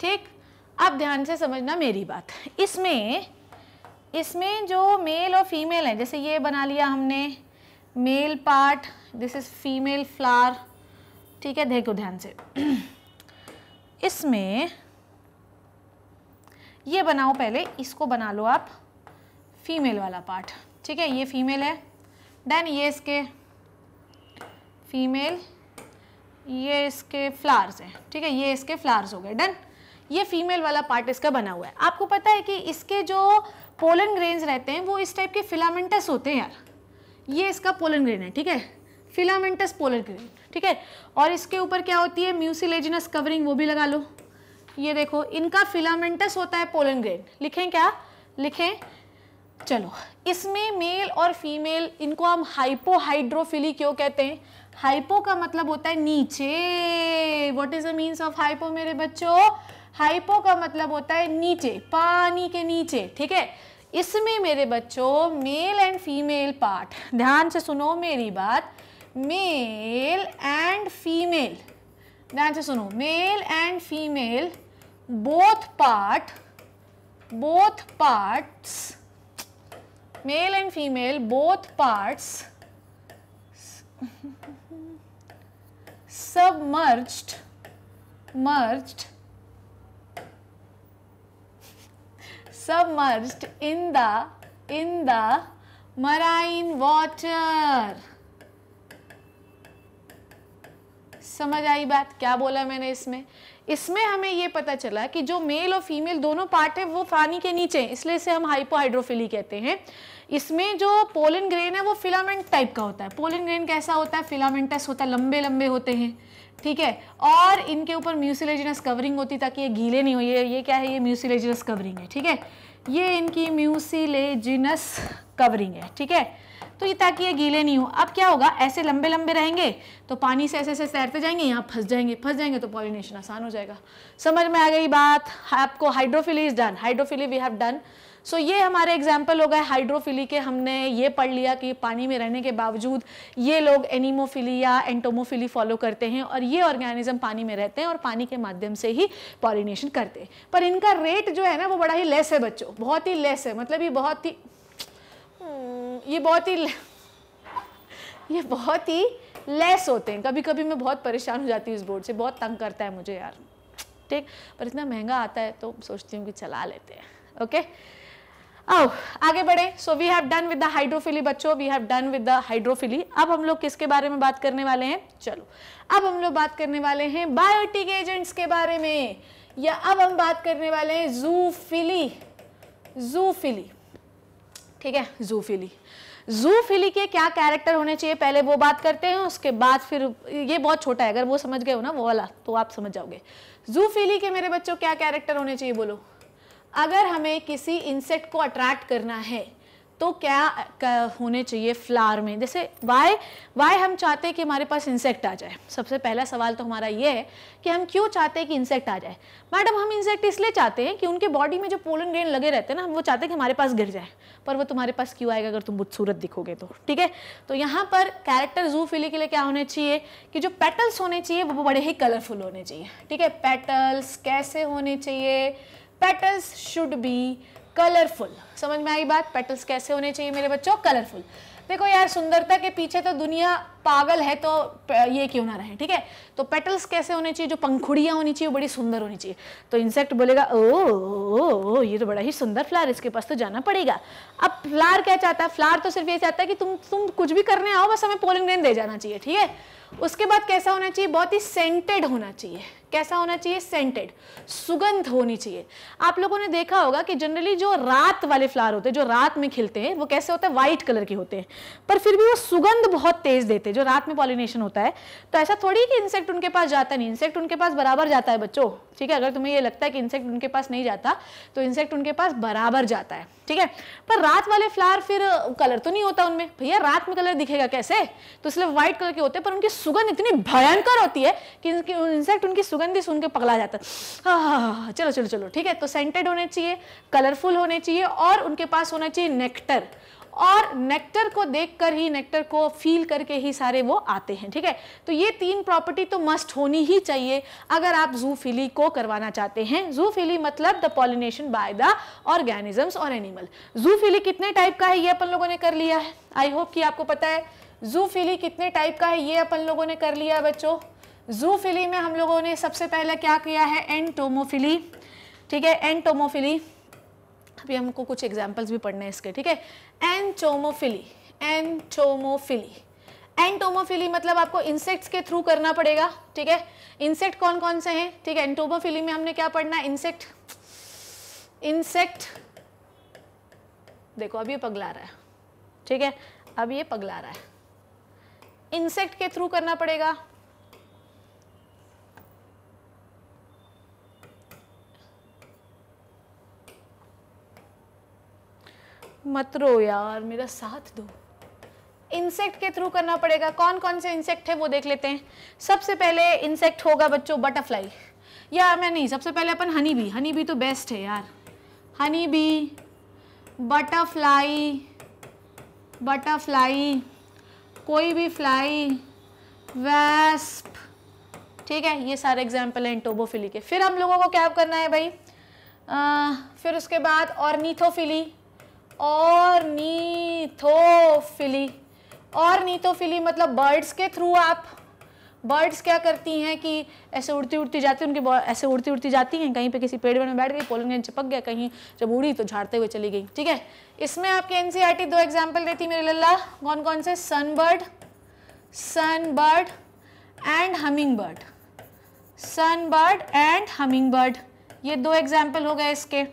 ठीक अब ध्यान से समझना मेरी बात इसमें इसमें जो मेल और फीमेल है जैसे ये बना लिया हमने male part this is female flower ठीक है देखो ध्यान से इसमें ये बनाओ पहले इसको बना लो आप फीमेल वाला पार्ट ठीक है ये फीमेल है देन ये इसके फीमेल ये इसके फ्लावर्स हैं ठीक है ये इसके फ्लावर्स हो गए डन ये फीमेल वाला पार्ट इसका बना हुआ है आपको पता है कि इसके जो पोलन ग्रेन्स रहते हैं वो इस टाइप के फिलामेंटस होते हैं यार ये इसका पोलन ग्रेन है ठीक है फिलामेंटस पोलन ग्रेन ठीक है और इसके ऊपर क्या होती है म्यूसिलेजिनस कवरिंग वो भी लगा लो ये देखो इनका फिलामेंटस होता है पोलन ग्रेन लिखें क्या लिखें चलो इसमें मेल और फीमेल इनको हम हाइपोहाइड्रोफिली क्यों कहते हैं हाइपो का मतलब होता है नीचे what is the means of hypo मेरे बच्चों हाइपो का मतलब होता है नीचे पानी के नीचे ठीक है इसमें मेरे बच्चों मेल एंड फीमेल पार्ट ध्यान से सुनो मेरी बात मेल एंड फीमेल ध्यान से सुनो male and female both part both parts male and female both parts submerged merged submerged in the in the marine water समझ आई बात क्या बोला मैंने इसमें इसमें हमें ये पता चला कि जो मेल और फीमेल दोनों पार्ट है वो पानी के नीचे हैं इसलिए इसे हम हाइपोहाइड्रोफिली कहते हैं इसमें जो पोलन ग्रेन है वो फिलामेंट टाइप का होता है पोलन ग्रेन कैसा होता है फिलामेंटस होता है लंबे लंबे होते हैं ठीक है और इनके ऊपर म्यूसिलेजिनस कवरिंग होती ताकि ये गीले नहीं हो ये ये क्या है ये म्यूसिलेजिनस कवरिंग है ठीक है ये इनकी म्यूसिलेजिनस कवरिंग है ठीक है तो ये ताकि ये गीले नहीं हो अब क्या होगा ऐसे लंबे लंबे रहेंगे तो पानी से ऐसे ऐसे तैरते जाएंगे यहाँ फंस जाएंगे फंस जाएंगे तो पॉलिनेशन आसान हो जाएगा समझ में आ गई बात आपको hydrophily is done hydrophily we have done so ये हमारे एग्जाम्पल हो गए हाइड्रोफिली के हमने ये पढ़ लिया कि पानी में रहने के बावजूद ये लोग एनिमोफिली या एंटोमोफिली फॉलो करते हैं और ये ऑर्गेनिज्म पानी में रहते हैं और पानी के माध्यम से ही पॉलिनेशन करते हैं पर इनका रेट जो है ना वो बड़ा ही लेस है बच्चों बहुत ही लेस है मतलब ये बहुत ही हम्म, ये बहुत ही ये बहुत ही लेस होते हैं कभी कभी मैं बहुत परेशान हो जाती हूँ इस बोर्ड से बहुत तंग करता है मुझे यार ठीक पर इतना महंगा आता है तो सोचती हूँ कि चला लेते हैं ओके आओ आगे बढ़े so we have done with the hydrophily बच्चों we have done with the hydrophily अब हम लोग किसके बारे में बात करने वाले हैं चलो अब हम लोग बात करने वाले हैं बायोटिक एजेंट्स के बारे में या अब हम बात करने वाले हैं जूफिली जूफिली ठीक है जूफिली जूफिली के क्या कैरेक्टर होने चाहिए पहले वो बात करते हैं उसके बाद फिर ये बहुत छोटा है अगर वो समझ गए हो ना वो वाला तो आप समझ जाओगे जूफिली के मेरे बच्चों क्या कैरेक्टर होने चाहिए बोलो अगर हमें किसी इंसेक्ट को अट्रैक्ट करना है तो क्या, होने चाहिए फ्लावर में जैसे वाई वाई हम चाहते हैं कि हमारे पास इंसेक्ट आ जाए सबसे पहला सवाल तो हमारा ये है कि हम क्यों चाहते हैं कि इंसेक्ट आ जाए मैडम हम इंसेक्ट इसलिए चाहते हैं कि उनके बॉडी में जो पोलन ग्रेन लगे रहते हैं ना हम वो चाहते हैं कि हमारे पास गिर जाए पर वो तुम्हारे पास क्यों आएगा अगर तुम खूबसूरत दिखोगे तो ठीक है तो यहाँ पर कैरेक्टर जू फिली के लिए क्या होने चाहिए कि जो पेटल्स होने चाहिए वो बड़े ही कलरफुल होने चाहिए ठीक है पेटल्स कैसे होने चाहिए पेटल्स शुड बी कलरफुल समझ में आई बात पेटल्स कैसे होने चाहिए मेरे बच्चों कलरफुल देखो यार सुंदरता के पीछे तो दुनिया पागल है तो ये क्यों ना रहे ठीक है तो पेटल्स कैसे होने चाहिए जो पंखुड़ियाँ होनी चाहिए वो बड़ी सुंदर होनी चाहिए तो इंसेक्ट बोलेगा ओ, ओ, ओ ये तो बड़ा ही सुंदर फ्लावर इसके पास तो जाना पड़ेगा अब फ्लावर क्या चाहता है फ्लावर तो सिर्फ ये चाहता है कि तुम तुम कुछ भी करने आओ बस हमें पोलिंग दे जाना चाहिए ठीक है उसके बाद कैसा होना चाहिए बहुत ही सेंटेड होना चाहिए कैसा होना चाहिए सेंटेड सुगंध होनी चाहिए आप लोगों ने देखा होगा कि जनरली जो रात वाले फ्लावर होते हैं जो रात में खिलते हैं वो कैसे होते हैं वाइट कलर के होते हैं पर फिर भी वो सुगंध बहुत तेज देते हैं जो रात में पॉलिनेशन होता है तो ऐसा थोड़ी कि इंसेक्ट उनके पास जाता नहीं इंसेक्ट उनके पास बराबर जाता है बच्चों ठीक है अगर तुम्हें ये लगता है कि इंसेक्ट उनके पास नहीं जाता तो इंसेक्ट उनके पास बराबर जाता है ठीक है पर रात वाले फ्लावर फिर कलर तो नहीं होता उनमें भैया रात में कलर दिखेगा कैसे तो इसलिए व्हाइट कलर के होते हैं पर उनकी सुगंध इतनी भयंकर होती है कि इंसेक्ट उनकी सुगंध ही सुन के पगला जाता है हाँ, हाँ, हाँ, चलो चलो चलो ठीक है तो सेंटेड होने चाहिए कलरफुल होने चाहिए और उनके पास होना चाहिए नेक्टर और नेक्टर को देखकर ही नेक्टर को फील करके ही सारे वो आते हैं ठीक है तो ये तीन प्रॉपर्टी तो मस्ट होनी ही चाहिए अगर आप जू को करवाना चाहते हैं जू मतलब the pollination by the organisms और एनिमल जू कितने टाइप का है ये अपन लोगों ने कर लिया है आई होप कि आपको पता है जूफिली कितने टाइप का है ये अपन लोगों ने कर लिया बच्चों जूफिली में हम लोगों ने सबसे पहले क्या किया है एंटोमोफिली ठीक है एंटोमोफिली अभी हमको कुछ एग्जाम्पल्स भी पढ़ने हैं इसके ठीक है एंटोमोफिली एंटोमोफिली एंटोमोफिली मतलब आपको इंसेक्ट्स के थ्रू करना पड़ेगा ठीक है इंसेक्ट कौन कौन से हैं ठीक है एंटोमोफिली में हमने क्या पढ़ना है इंसेक्ट इंसेक्ट देखो अब ये पगला रहा है ठीक है अब ये पगला रहा है इंसेक्ट के थ्रू करना पड़ेगा मत रो यार मेरा साथ दो इंसेक्ट के थ्रू करना पड़ेगा कौन कौन से इंसेक्ट है वो देख लेते हैं सबसे पहले इंसेक्ट होगा बच्चों बटरफ्लाई या मैं नहीं सबसे पहले अपन हनी भी हनी भी तो बेस्ट है यार हनी भी बटरफ्लाई बटरफ्लाई कोई भी फ्लाई वैस्प ठीक है ये सारे एग्जाम्पल हैं इंटोबोफिली के फिर हम लोगों को क्या करना है भाई आ, फिर उसके बाद और नीथोफिली और नीथोफिली मतलब बर्ड्स के थ्रू आप बर्ड्स क्या करती हैं कि ऐसे उड़ती उड़ती जाती हैं उनके ऐसे उड़ती उड़ती जाती हैं कहीं पे किसी पेड़ में बैठ गई पोलन गेंद चिपक गया कहीं जब उड़ी तो झाड़ते हुए चली गई ठीक है इसमें आपके एनसीईआरटी e दो एग्जाम्पल देती मेरे लल्ला कौन कौन से sun bird sun bird and humming bird sun bird and humming bird ये दो एग्जाम्पल हो गए इसके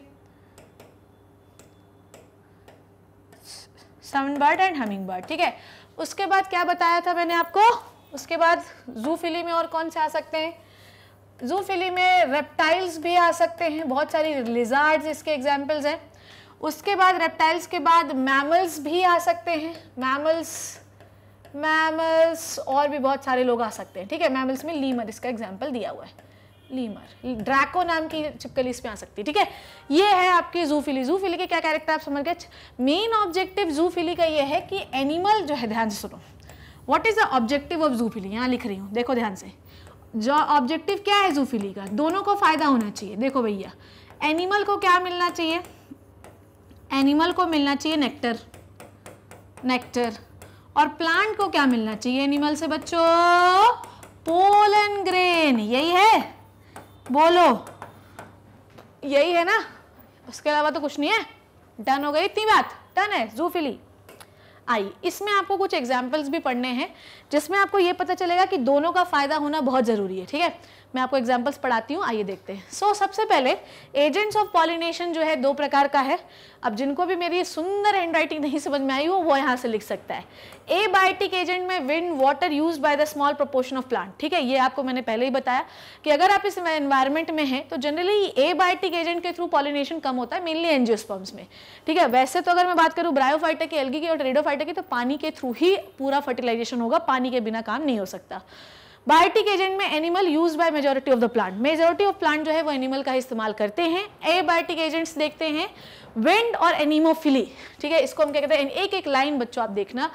sun bird and humming bird ठीक है उसके बाद क्या बताया था मैंने आपको उसके बाद जूफिली में और कौन से आ सकते हैं जूफिली में रेप्टाइल्स भी आ सकते हैं बहुत सारी लिजार्ड इसके एग्जाम्पल्स हैं उसके बाद रेप्टाइल्स के बाद मैमल्स भी आ सकते हैं मैमल्स मैमल्स और भी बहुत सारे लोग आ सकते हैं ठीक है मैमल्स में लीमर इसका एग्जाम्पल दिया हुआ है लीमर ड्रैको नाम की चिपकली इसमें आ सकती है ठीक है ये है आपकी जूफिली जूफिली के क्या कैरेक्टर आप समझ गए मेन ऑब्जेक्टिव जूफिली का ये है कि एनिमल जो है ध्यान से सुनो what is the objective of zoophily यहाँ लिख रही हूँ देखो ध्यान से जो ऑब्जेक्टिव क्या है जूफिली का दोनों को फ़ायदा होना चाहिए देखो भैया एनिमल को क्या मिलना चाहिए एनिमल को मिलना चाहिए नेक्टर नेक्टर और प्लांट को क्या मिलना चाहिए एनिमल से बच्चों पोलन ग्रेन यही है बोलो यही है ना उसके अलावा तो कुछ नहीं है डन हो गई इतनी बात डन है जूफिली आई इसमें आपको कुछ एग्जाम्पल्स भी पढ़ने हैं जिसमें आपको ये पता चलेगा कि दोनों का फ़ायदा होना बहुत ज़रूरी है ठीक है मैं आपको एग्जाम्पल्स पढ़ाती हूँ आइए देखते हैं सो so, सबसे पहले एजेंट्स ऑफ पॉलिनेशन जो है दो प्रकार का है अब जिनको भी मेरी सुंदर हैंडराइटिंग नहीं समझ में आई हो वो यहाँ से लिख सकता है ए बायोटिक एजेंट में wind water use by the small proportion of plant ठीक है ये आपको मैंने पहले ही बताया कि अगर आप इस एनवायरमेंट में हैं तो जनरली ए बायोटिक एजेंट के थ्रू पॉलिनेशन कम होता है मेनली एनजियोस्पर्म्स में ठीक है वैसे तो अगर मैं बात करूँ ब्रायोफाइटा की एलगी की और ट्रेडोफाइटा की तो पानी के थ्रू ही पूरा फर्टिलाइजेशन होगा पानी के बिना काम नहीं हो सकता बायोटिक एजेंट में animal use by majority of the plant majority of plant जो है वो एनिमल का इस्तेमाल करते हैं ए बायोटिक एजेंट्स देखते हैं विंड और एनिमोफिली ठीक है इसको हम क्या कहते हैं एक एक लाइन बच्चों आप देखना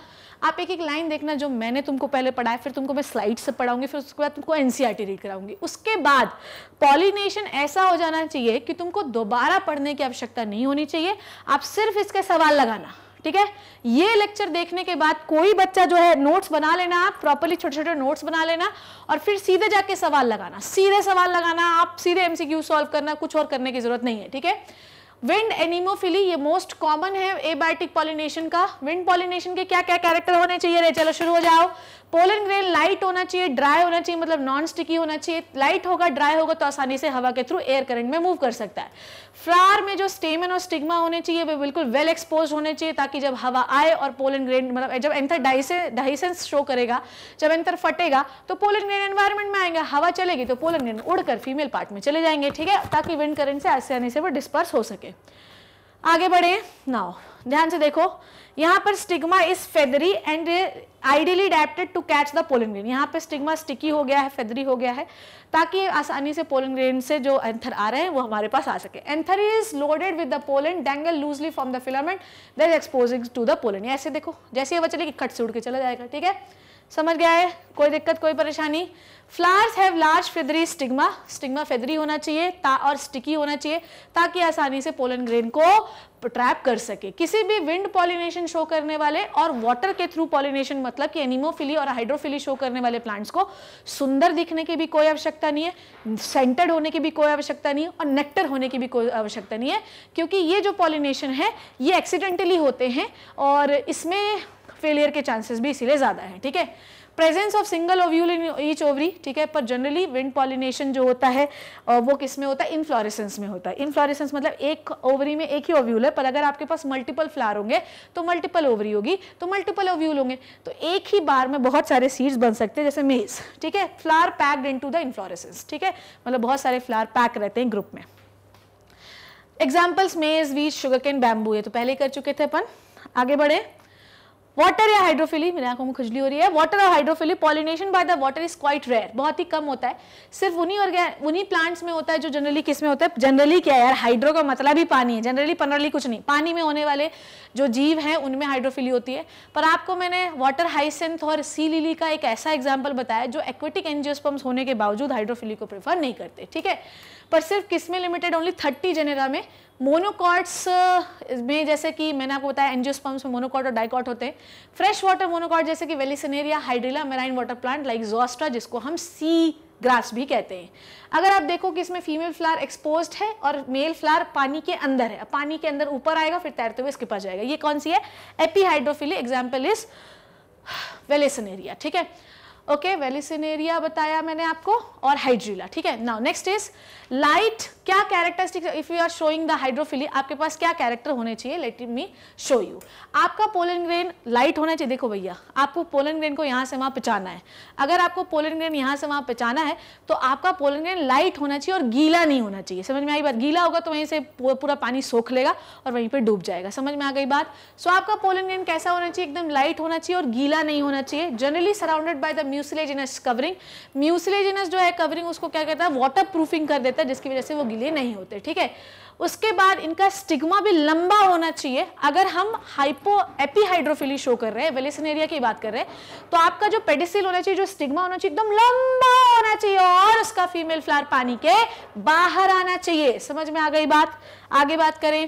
आप एक एक लाइन देखना जो मैंने तुमको पहले पढ़ाया फिर तुमको मैं स्लाइड से पढ़ाऊंगी फिर उसके बाद तुमको एनसीईआरटी रीड e कराऊंगी उसके बाद पॉलिनेशन ऐसा हो जाना चाहिए कि तुमको दोबारा पढ़ने की आवश्यकता नहीं होनी चाहिए आप सिर्फ इसके सवाल लगाना ठीक है ये लेक्चर देखने के बाद कोई बच्चा जो है नोट्स बना लेना आप प्रॉपरली छोटे छोटे नोट्स बना लेना और फिर सीधे जाके सवाल लगाना सीधे सवाल लगाना आप सीधे एमसीक्यू सॉल्व करना कुछ और करने की जरूरत नहीं है ठीक है विंड एनिमोफिली ये मोस्ट कॉमन है एबायोटिक पॉलिनेशन का विंड पॉलिनेशन के क्या क्या कैरेक्टर होने चाहिए रे चलो शुरू हो जाओ पोलन ग्रेन लाइट होना चाहिए ड्राई होना चाहिए मतलब नॉन स्टिकी होना चाहिए लाइट होगा ड्राई होगा तो आसानी से हवा के थ्रू एयर करंट में मूव कर सकता है फ्लावर में जो स्टेमन और स्टिग्मा होने चाहिए वे बिल्कुल वेल एक्सपोज होने चाहिए ताकि जब हवा आए और पोलन ग्रेन मतलब जब एंथर डाइसेंस शो करेगा जब एंथर फटेगा तो पोलन ग्रेन एनवायरमेंट में आएगा हवा चलेगी तो पोलन ग्रेन उड़कर फीमेल पार्ट में चले जाएंगे ठीक है ताकि विंड करंट से आसानी से वो डिस्पर्स हो सके आगे बढ़े नाउ ध्यान से देखो यहाँ पर stigma is feathery and ideally adapted to catch the pollen grain यहाँ पे स्टिग्मा स्टिकी हो गया है फेदरी हो गया है ताकि आसानी से पोलन ग्रेन से जो एंथर आ रहे हैं वो हमारे पास आ सके anther is loaded with the pollen dangle loosely from the filament that is exposing to the pollen ऐसे देखो जैसे ये बचले कि खट से उड़ के चला जाएगा ठीक है समझ गया है कोई दिक्कत कोई परेशानी flowers have large feathery stigma stigma feathery होना चाहिए और स्टिकी होना चाहिए ताकि आसानी से पोलन ग्रेन को ट्रैप कर सके किसी भी विंड पॉलिनेशन शो करने वाले और वाटर के थ्रू पॉलिनेशन मतलब कि एनिमोफिली और हाइड्रोफिली शो करने वाले प्लांट्स को सुंदर दिखने की भी कोई आवश्यकता नहीं है सेंटर्ड होने की भी कोई आवश्यकता नहीं है और नेक्टर होने की भी कोई आवश्यकता नहीं है क्योंकि ये जो पॉलिनेशन है ये एक्सीडेंटली होते हैं और इसमें फेलियर के चांसेस भी इसीलिए ज़्यादा हैं ठीक है थीके? Presence of single ovule in each ovary ठीक है पर जनरली विंड पॉलिनेशन जो होता है वो किस में होता है इनफ्लोरेसेंस में होता है इनफ्लोरेसेंस मतलब एक ओवरी में एक ही ओव्यूल है पर अगर आपके पास मल्टीपल फ्लावर होंगे तो मल्टीपल ओवरी होगी तो मल्टीपल ओव्यूल होंगे तो एक ही बार में बहुत सारे सीड्स बन सकते हैं जैसे मेज ठीक है flower packed in the inflorescence ठीक है मतलब बहुत सारे फ्लावर पैक रहते हैं ग्रुप में एग्जाम्पल्स मेज वीट शुगर कैन बैम्बू ये तो पहले कर चुके थे अपन आगे बढ़े वाटर या हाइड्रोफिली मेरे आंखों में खुजली हो रही है वाटर और hydrophily pollination by the water is quite rare बहुत ही कम होता है सिर्फ उन्हीं और उन्हीं प्लांट्स में होता है जो जनरली किस में होता है जनरली क्या है यार हाइड्रो का मतलब ही पानी है जनरली पनरली कुछ नहीं पानी में होने वाले जो जीव हैं उनमें हाइड्रोफिली होती है पर आपको मैंने वाटर हाइसेंथ और सी लिली का एक ऐसा एग्जाम्पल बताया जो एक्वेटिक एनजियोस्पम्स होने के बावजूद हाइड्रोफिली को प्रेफर नहीं करते ठीक है पर सिर्फ किस में लिमिटेड ओनली थर्टी जेनेरा में मोनोकॉट्स uh, में जैसे कि मैंने आपको बताया एनजियोस्पम्स में मोनोकॉट और डाइकॉट होते हैं फ्रेश वाटर मोनोकॉट जैसे कि Vallisneria Hydrilla marine water plant like Zostera जिसको हम सी ग्रास भी कहते हैं अगर आप देखो कि इसमें फीमेल फ्लावर एक्सपोज है और मेल फ्लावर पानी के अंदर है पानी के अंदर ऊपर आएगा फिर तैरते हुए इसके पास जाएगा ये कौन सी है एपी हाइड्रोफिली एग्जाम्पल इज वेलेसनेरिया ठीक है ओके वेलिसिनेरिया बताया मैंने आपको और हाइड्रीला ठीक है नाउ नेक्स्ट इज लाइट क्या characteristic if you are showing the hydrophily आपके पास क्या कैरेक्टर होने चाहिए लेट मी शो यू आपका पोलन ग्रेन लाइट होना चाहिए देखो भैया आपको पोलन ग्रेन को यहां से वहां पहचाना है अगर आपको पोलन ग्रेन यहां से वहां पहचाना है तो आपका पोलन ग्रेन लाइट होना चाहिए और गीला नहीं होना चाहिए समझ में आई बात गीला होगा तो वहीं से पूरा पानी सोख लेगा और वहीं पर डूब जाएगा समझ में आ गई बात सो आपका पोलन ग्रेन कैसा होना चाहिए एकदम लाइट होना चाहिए और गीला नहीं होना चाहिए generally surrounded by the mucilaginous covering mucilaginous जो है कवरिंग उसको क्या कहता है वाटर प्रूफिंग कर देता है जिसकी वजह से वो गीले नहीं होते ठीक है उसके बाद इनका स्टिग्मा भी लंबा होना चाहिए अगर हम हाइपो एपीहाइड्रोफिली शो कर रहे हैं वेलिसनेरिया की बात कर रहे हैं तो आपका जो पेडिसिल होना चाहिए जो स्टिग्मा होना चाहिए एकदम लंबा होना चाहिए और उसका फीमेल फ्लावर पानी के बाहर आना चाहिए समझ में आ गई बात आगे बात करें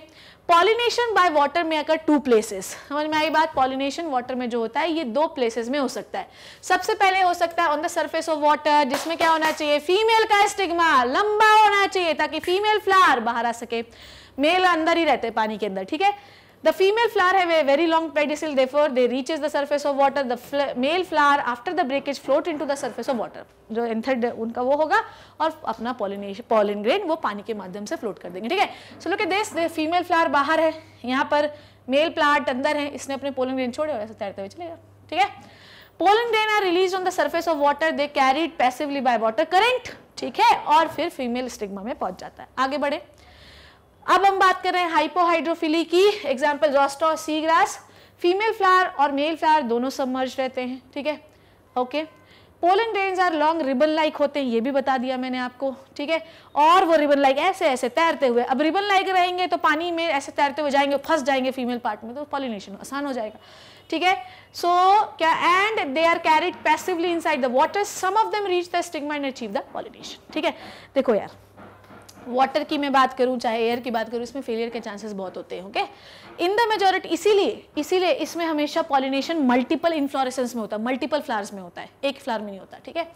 पॉलिनेशन बाय वाटर में अगर टू प्लेसेस समझ में आई बात पॉलिनेशन वाटर में जो होता है ये दो प्लेसेस में हो सकता है सबसे पहले हो सकता है on the surface of water जिसमें क्या होना चाहिए फीमेल का स्टिग्मा लंबा होना चाहिए ताकि फीमेल फ्लावर बाहर आ सके मेल अंदर ही रहते पानी के अंदर ठीक है The female flower have a very long pedicel therefore they reaches the surface of water. The fl male flower after the breakage float into the surface of water. जो एंथर्ड उनका वो होगा और अपना पॉलिनेशन पॉलिन ग्रेन वो पानी के माध्यम से फ्लोट कर देंगे ठीक है so look at this the female flower बाहर है यहाँ पर मेल प्लांट अंदर है इसने अपने पोलन ग्रेन छोड़े और ऐसे तैरते हुए चलेगा ठीक है pollen grain are release on the surface of water they carried passively by water current ठीक है और फिर फीमेल स्टिग्मा में पहुंच जाता है आगे बढ़े अब हम बात कर रहे हैं हाइपोहाइड्रोफिली की example Zostera sea grass female flower और मेल फ्लावर दोनों सबमर्ज रहते हैं ठीक है okay pollen grains are long ribbon like होते हैं ये भी बता दिया मैंने आपको ठीक है और वो रिबन लाइक ऐसे ऐसे तैरते हुए अब रिबन लाइक रहेंगे तो पानी में ऐसे तैरते हुए जाएंगे फंस जाएंगे फीमेल पार्ट में तो पॉलिनेशन आसान हो जाएगा ठीक है सो क्या and they are carried passively inside the water some of them reach the stigma and achieve the pollination ठीक है देखो यार वाटर की मैं बात करूँ चाहे एयर की बात करूँ इसमें फेलियर के चांसेस बहुत होते हैं ओके इन द मेजोरिटी इसीलिए इसीलिए इसमें हमेशा पॉलिनेशन मल्टीपल इन्फ्लोरेसेंस में होता है मल्टीपल फ्लावर्स में होता है एक फ्लावर में नहीं होता ठीक है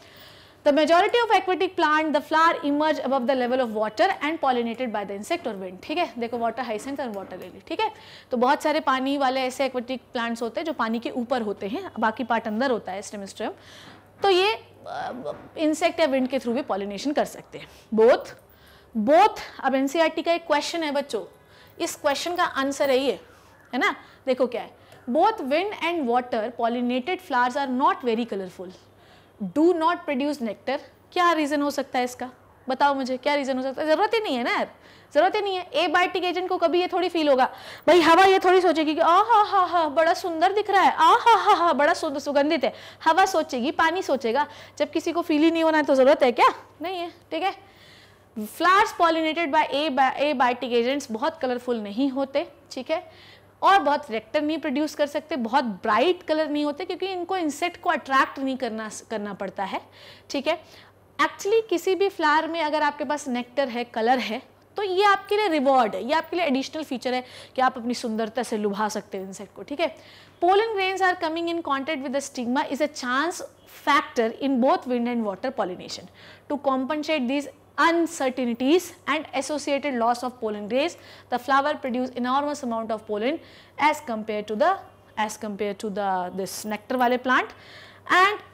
the majority of aquatic plant the flower emerge above the level of water and pollinated by the insect और विंड ठीक है देखो वाटर हाइसेंट और वाटर लिली ठीक है तो बहुत सारे पानी वाले ऐसे एक्वेटिक प्लांट्स होते हैं जो पानी के ऊपर होते हैं बाकी पार्ट अंदर होता है स्टेम तो ये इंसेक्ट या विंड के थ्रू भी पॉलिनेशन कर सकते हैं बोथ बोथ अब एन e का एक क्वेश्चन है बच्चों इस क्वेश्चन का आंसर है ये है ना देखो क्या है both wind and water pollinated flowers are not very colourful do not produce nectar क्या रीज़न हो सकता है इसका बताओ मुझे क्या रीज़न हो सकता है ज़रूरत ही नहीं है ना यार ज़रूरत ही नहीं है ए बायोटिक एजेंट को कभी ये थोड़ी फील होगा भाई हवा ये थोड़ी सोचेगी कि आ हा हा हा बड़ा सुंदर दिख रहा है आ हा हा हा बड़ा सुंदर सुगंधित है हवा सोचेगी पानी सोचेगा जब किसी को फील ही नहीं होना है तो ज़रूरत है क्या नहीं है ठीक है flowers pollinated by a abiotic agents बहुत कलरफुल नहीं होते ठीक है और बहुत रेक्टर नहीं प्रोड्यूस कर सकते बहुत ब्राइट कलर नहीं होते क्योंकि इनको इंसेक्ट को अट्रैक्ट नहीं करना करना पड़ता है ठीक है एक्चुअली किसी भी फ्लावर में अगर आपके पास नेक्टर है कलर है तो ये आपके लिए रिवॉर्ड है ये आपके लिए एडिशनल फीचर है कि आप अपनी सुंदरता से लुभा सकते हो इंसेक्ट को ठीक है pollen grains are coming in contact with the stigma is a chance factor in both wind and water pollination to compensate these uncertainties and associated loss of pollen grains, the flower produce enormous amount of pollen as compared to the as compared to the this nectar वाले plant and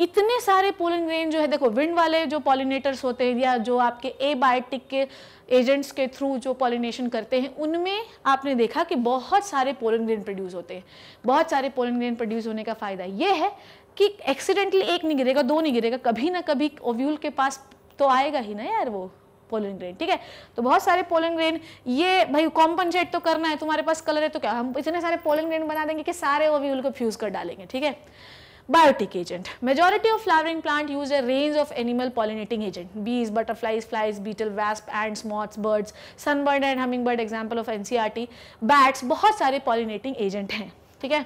इतने सारे pollen grain जो है देखो wind वाले जो pollinators होते हैं या जो आपके ए बायोटिक के एजेंट्स के थ्रू जो पॉलिनेशन करते हैं उनमें आपने देखा कि बहुत सारे पोलन ग्रेन प्रोड्यूस होते हैं बहुत सारे पोलन ग्रेन प्रोड्यूस होने का फ़ायदा ये है कि एक्सीडेंटली एक नहीं गिरेगा दो नहीं गिरेगा कभी ना कभी ओव्यूल के पास तो आएगा ही ना यार वो पोलन ग्रेन ठीक है तो बहुत सारे पोलन ग्रेन ये भाई कॉम्पनसेट तो करना है तुम्हारे पास कलर है तो क्या हम इतने सारे पोलन ग्रेन बना देंगे कि सारे ओव्यूल को फ्यूज़ कर डालेंगे ठीक है biotic agent majority of flowering plant use a range of animal pollinating agent bees butterflies flies beetle wasp and moths birds sunbird and humming bird example of एनसीआर बैट्स बहुत सारे पॉलिनेटिंग एजेंट हैं ठीक है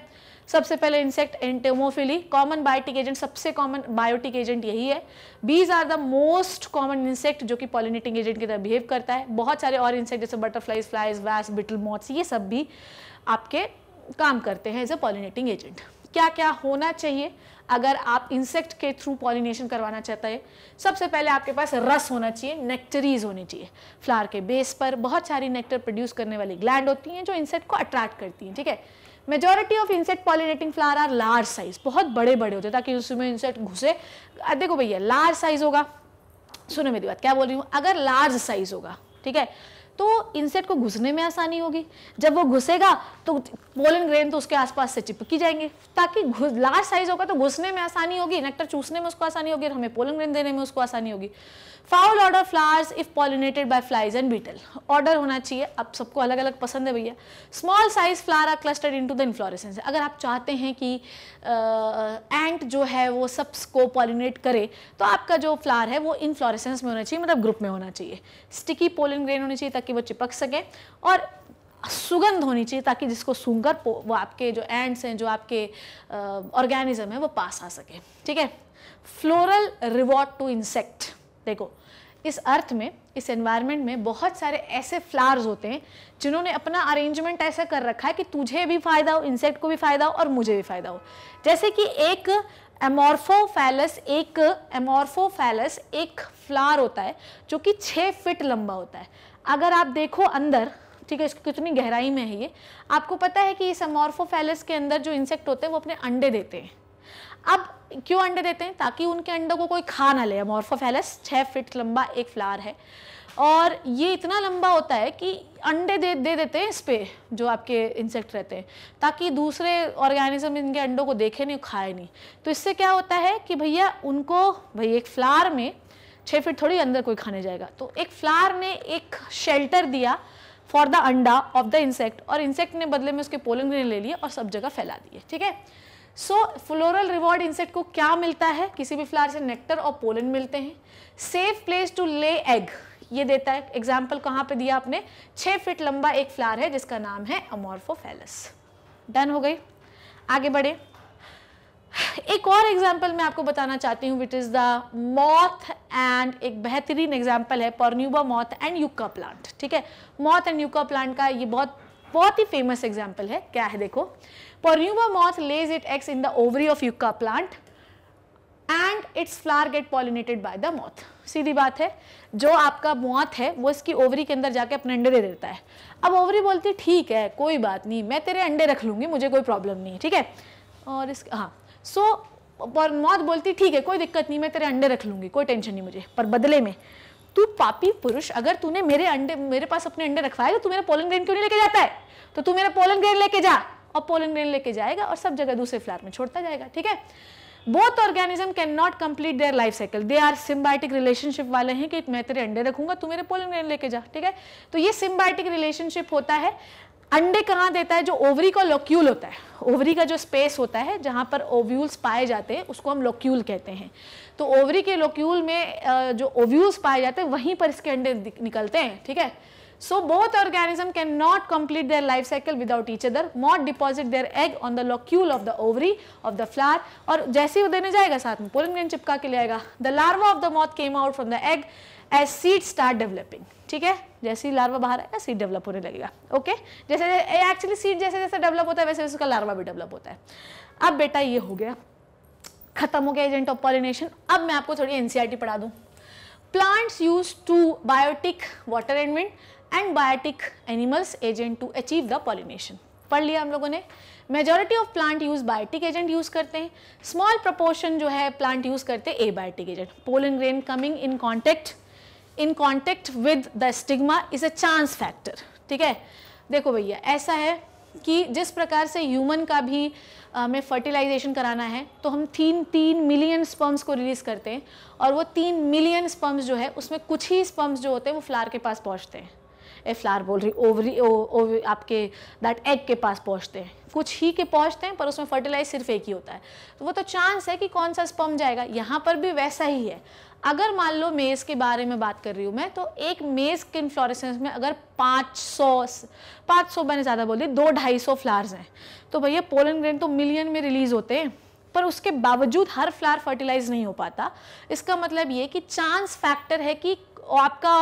सबसे पहले insect entomophily common biotic agent सबसे common biotic agent यही है bees are the most common insect जो कि पॉलिनेटिंग एजेंट की तरह बिहेव करता है बहुत सारे और इंसेक्ट जैसे butterflies flies wasp beetle moths ये सब भी आपके काम करते हैं एज ए पॉलिनेटिंग एजेंट क्या क्या होना चाहिए अगर आप इंसेक्ट के थ्रू पॉलिनेशन करवाना चाहते हैं सबसे पहले आपके पास रस होना चाहिए नेक्टरीज होनी चाहिए फ्लावर के बेस पर बहुत सारी नेक्टर प्रोड्यूस करने वाली ग्लैंड होती हैं जो इंसेक्ट को अट्रैक्ट करती हैं ठीक है majority of insect pollinating flower are large size बहुत बड़े बड़े होते हैं ताकि उसमें इंसेक्ट घुसे देखो भैया लार्ज साइज होगा सुनो मेरी बात क्या बोल रही हूँ अगर लार्ज साइज होगा ठीक है तो इंसेक्ट को घुसने में आसानी होगी जब वो घुसेगा तो पोलन ग्रेन तो उसके आसपास से चिपकी जाएंगे ताकि लार्ज साइज होगा तो घुसने में आसानी होगी नेक्टर चूसने में उसको आसानी होगी और हमें पोलन ग्रेन देने में उसको आसानी होगी foul odour flowers if pollinated by flies and beetle odour होना चाहिए आप सबको अलग अलग पसंद है भैया small size flower are clustered into the inflorescence अगर आप चाहते हैं कि एंट जो है वो सब को पॉलिनेट करे तो आपका जो फ्लावर है वो इन्फ्लोरेसेंस में होना चाहिए मतलब ग्रुप में होना चाहिए स्टिकी पोलिन ग्रेन होनी चाहिए ताकि वो चिपक सकें और सुगंध होनी चाहिए ताकि जिसको सूंगर वो आपके जो एंड्स हैं जो आपके ऑर्गेनिज्म है वो पास आ सके ठीक है फ्लोरल रिवॉर्ड टू इंसेक्ट देखो इस अर्थ में इस एनवायरनमेंट में बहुत सारे ऐसे फ्लावर्स होते हैं जिन्होंने अपना अरेंजमेंट ऐसा कर रखा है कि तुझे भी फ़ायदा हो इंसेक्ट को भी फ़ायदा हो और मुझे भी फ़ायदा हो जैसे कि एक एमोर्फोफैलस एक एमोर्फोफैलस एक फ्लावर होता है जो कि छः फिट लंबा होता है अगर आप देखो अंदर ठीक है इसकी कितनी गहराई में है ये आपको पता है कि इस अमोर्फोफैलस के अंदर जो इंसेक्ट होते हैं वो अपने अंडे देते हैं अब क्यों अंडे देते हैं ताकि उनके अंडों को कोई खा ना ले अमॉर्फोफेलस छः फिट लंबा एक फ्लावर है और ये इतना लंबा होता है कि अंडे दे दे देते हैं इस पर जो आपके इंसेक्ट रहते हैं ताकि दूसरे ऑर्गेनिज्म इनके अंडों को देखे नहीं खाए नहीं तो इससे क्या होता है कि भैया उनको भाई एक फ्लार में छः फिट थोड़ी अंदर कोई खाने जाएगा तो एक फ्लार ने एक शेल्टर दिया फॉर द अंडा ऑफ द इंसेक्ट और इंसेक्ट ने बदले में उसके पोलन ग्रेन ले लिए और सब जगह फैला दिए ठीक है सो फ्लोरल रिवॉर्ड इंसेक्ट को क्या मिलता है किसी भी फ्लावर से नेक्टर और पोलन मिलते हैं safe place to lay egg ये देता है एग्जाम्पल कहाँ पे दिया आपने छः फिट लंबा एक फ्लावर है जिसका नाम है अमोर्फोफेलस डन हो गई आगे बढ़े एक और एग्जाम्पल मैं आपको बताना चाहती हूँ विट इज़ द मॉथ एंड एक बेहतरीन एग्जाम्पल है Pronuba moth and yucca plant ठीक है मॉथ एंड यूका प्लांट का ये बहुत बहुत ही फेमस एग्जाम्पल है क्या है देखो Pornuma moth lays its eggs in the ovary of yucca plant and its flower get pollinated by the moth. सीधी बात है जो आपका मौत है वो इसकी ओवरी के अंदर जाके अपने अंडे दे देता है अब ओवरी बोलती ठीक है कोई बात नहीं मैं तेरे अंडे रख लूँगी मुझे कोई प्रॉब्लम नहीं ठीक है और इस हाँ सो so, मौत बोलती ठीक है कोई दिक्कत नहीं मैं तेरे अंडे रख लूँगी कोई टेंशन नहीं मुझे पर बदले में तू पापी पुरुष अगर तूने मेरे अंडे मेरे पास अपने अंडे रखवाए तो तू मेरा पोलन ग्रेन क्यों नहीं लेके जाता है तो तू मेरा पोलन ग्रेन लेके जा और पोलन ग्रेन लेके जाएगा और सब जगह दूसरे फ्लावर में छोड़ता जाएगा ठीक है both organism can not complete their life cycle they are symbiotic relationship वाले हैं कि मैं तेरे अंडे रखूंगा तू मेरे पोलन ग्रेन लेके जा ठीक है तो ये सिम्बायटिक रिलेशनशिप होता है अंडे कहाँ देता है जो ओवरी का लोक्यूल होता है ओवरी का जो स्पेस होता है जहाँ पर ओव्यूल्स पाए जाते हैं उसको हम लोक्यूल कहते हैं तो ओवरी के लोक्यूल में जो ओव्यूल्स पाए जाते हैं वहीं पर इसके अंडे निकलते हैं ठीक है So both organisms cannot complete their life cycle without each other. Moth deposit their egg on the locule of the ovary of the flower और जैसे ही वो देने जाएगा साथ में पोलन ग्रेन चिपका के ले आएगा The larva of the moth came out from the egg as seed start developing. ठीक है जैसे ही लार्वा बाहर आएगा सीड डेवलप होने लगेगा ओके जैसे एक्चुअली सीड जैसे जैसे डेवलप होता है वैसे वैसे उसका लार्वा भी डेवलप होता है अब बेटा ये हो गया खत्म हो गया एजेंट ऑफ पॉलिनेशन अब मैं आपको थोड़ी एनसीईआरटी पढ़ा दूँ plants use two biotic water एंडमेंट and biotic animals agent to achieve the pollination पढ़ लिया हम लोगों ने majority of plant use biotic agent use करते हैं स्मॉल प्रपोर्शन जो है प्लांट यूज़ करते हैं abiotic agent pollen grain coming in contact in contact with the stigma is a chance factor ठीक है देखो भैया ऐसा है कि जिस प्रकार से ह्यूमन का भी हमें फर्टिलाइजेशन कराना है तो हम तीन तीन मिलियन स्पर्म्स को रिलीज़ करते हैं और वो तीन मिलियन स्पर्म्स जो है उसमें कुछ ही स्पर्म्स जो होते हैं वो फ्लार के पास पहुंचते हैं ए फ्लावर बोल रही ओवरी ओ, ओ, आपके दैट एग के पास पहुँचते हैं कुछ ही के पहुँचते हैं पर उसमें फर्टिलाइज सिर्फ एक ही होता है तो वो तो चांस है कि कौन सा स्पम जाएगा यहाँ पर भी वैसा ही है अगर मान लो मेज़ के बारे में बात कर रही हूँ मैं तो एक मेज़ के इन्फ्लोरेसेंस में अगर 500 500 मैंने ज़्यादा बोली दो ढाई सौ फ्लावर्स हैं तो भैया पोलन ग्रेन तो मिलियन में रिलीज़ होते हैं पर उसके बावजूद हर फ्लावर फर्टिलाइज नहीं हो पाता इसका मतलब ये कि चांस फैक्टर है कि आपका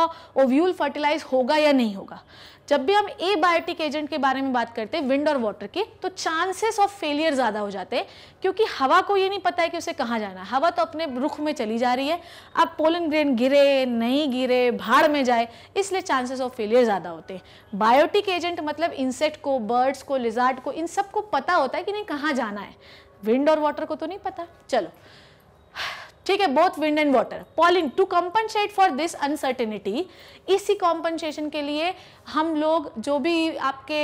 ओव्यूल फर्टिलाइज होगा या नहीं होगा जब भी हम ए बायोटिक एजेंट के बारे में बात करते हैं विंड और वाटर के तो चांसेस ऑफ फेलियर ज़्यादा हो जाते हैं क्योंकि हवा को ये नहीं पता है कि उसे कहाँ जाना है हवा तो अपने रुख में चली जा रही है अब पोलन ग्रेन गिरे नहीं गिरे भाड़ में जाए इसलिए चांसेस ऑफ फेलियर ज़्यादा होते हैं बायोटिक एजेंट मतलब इंसेक्ट को बर्ड्स को लिजार्ट को इन सबको पता होता है कि नहीं कहाँ जाना है विंड और वाटर को तो नहीं पता चलो ठीक है both wind and water pollen to compensate for this uncertainty इसी कॉम्पनसेशन के लिए हम लोग जो भी आपके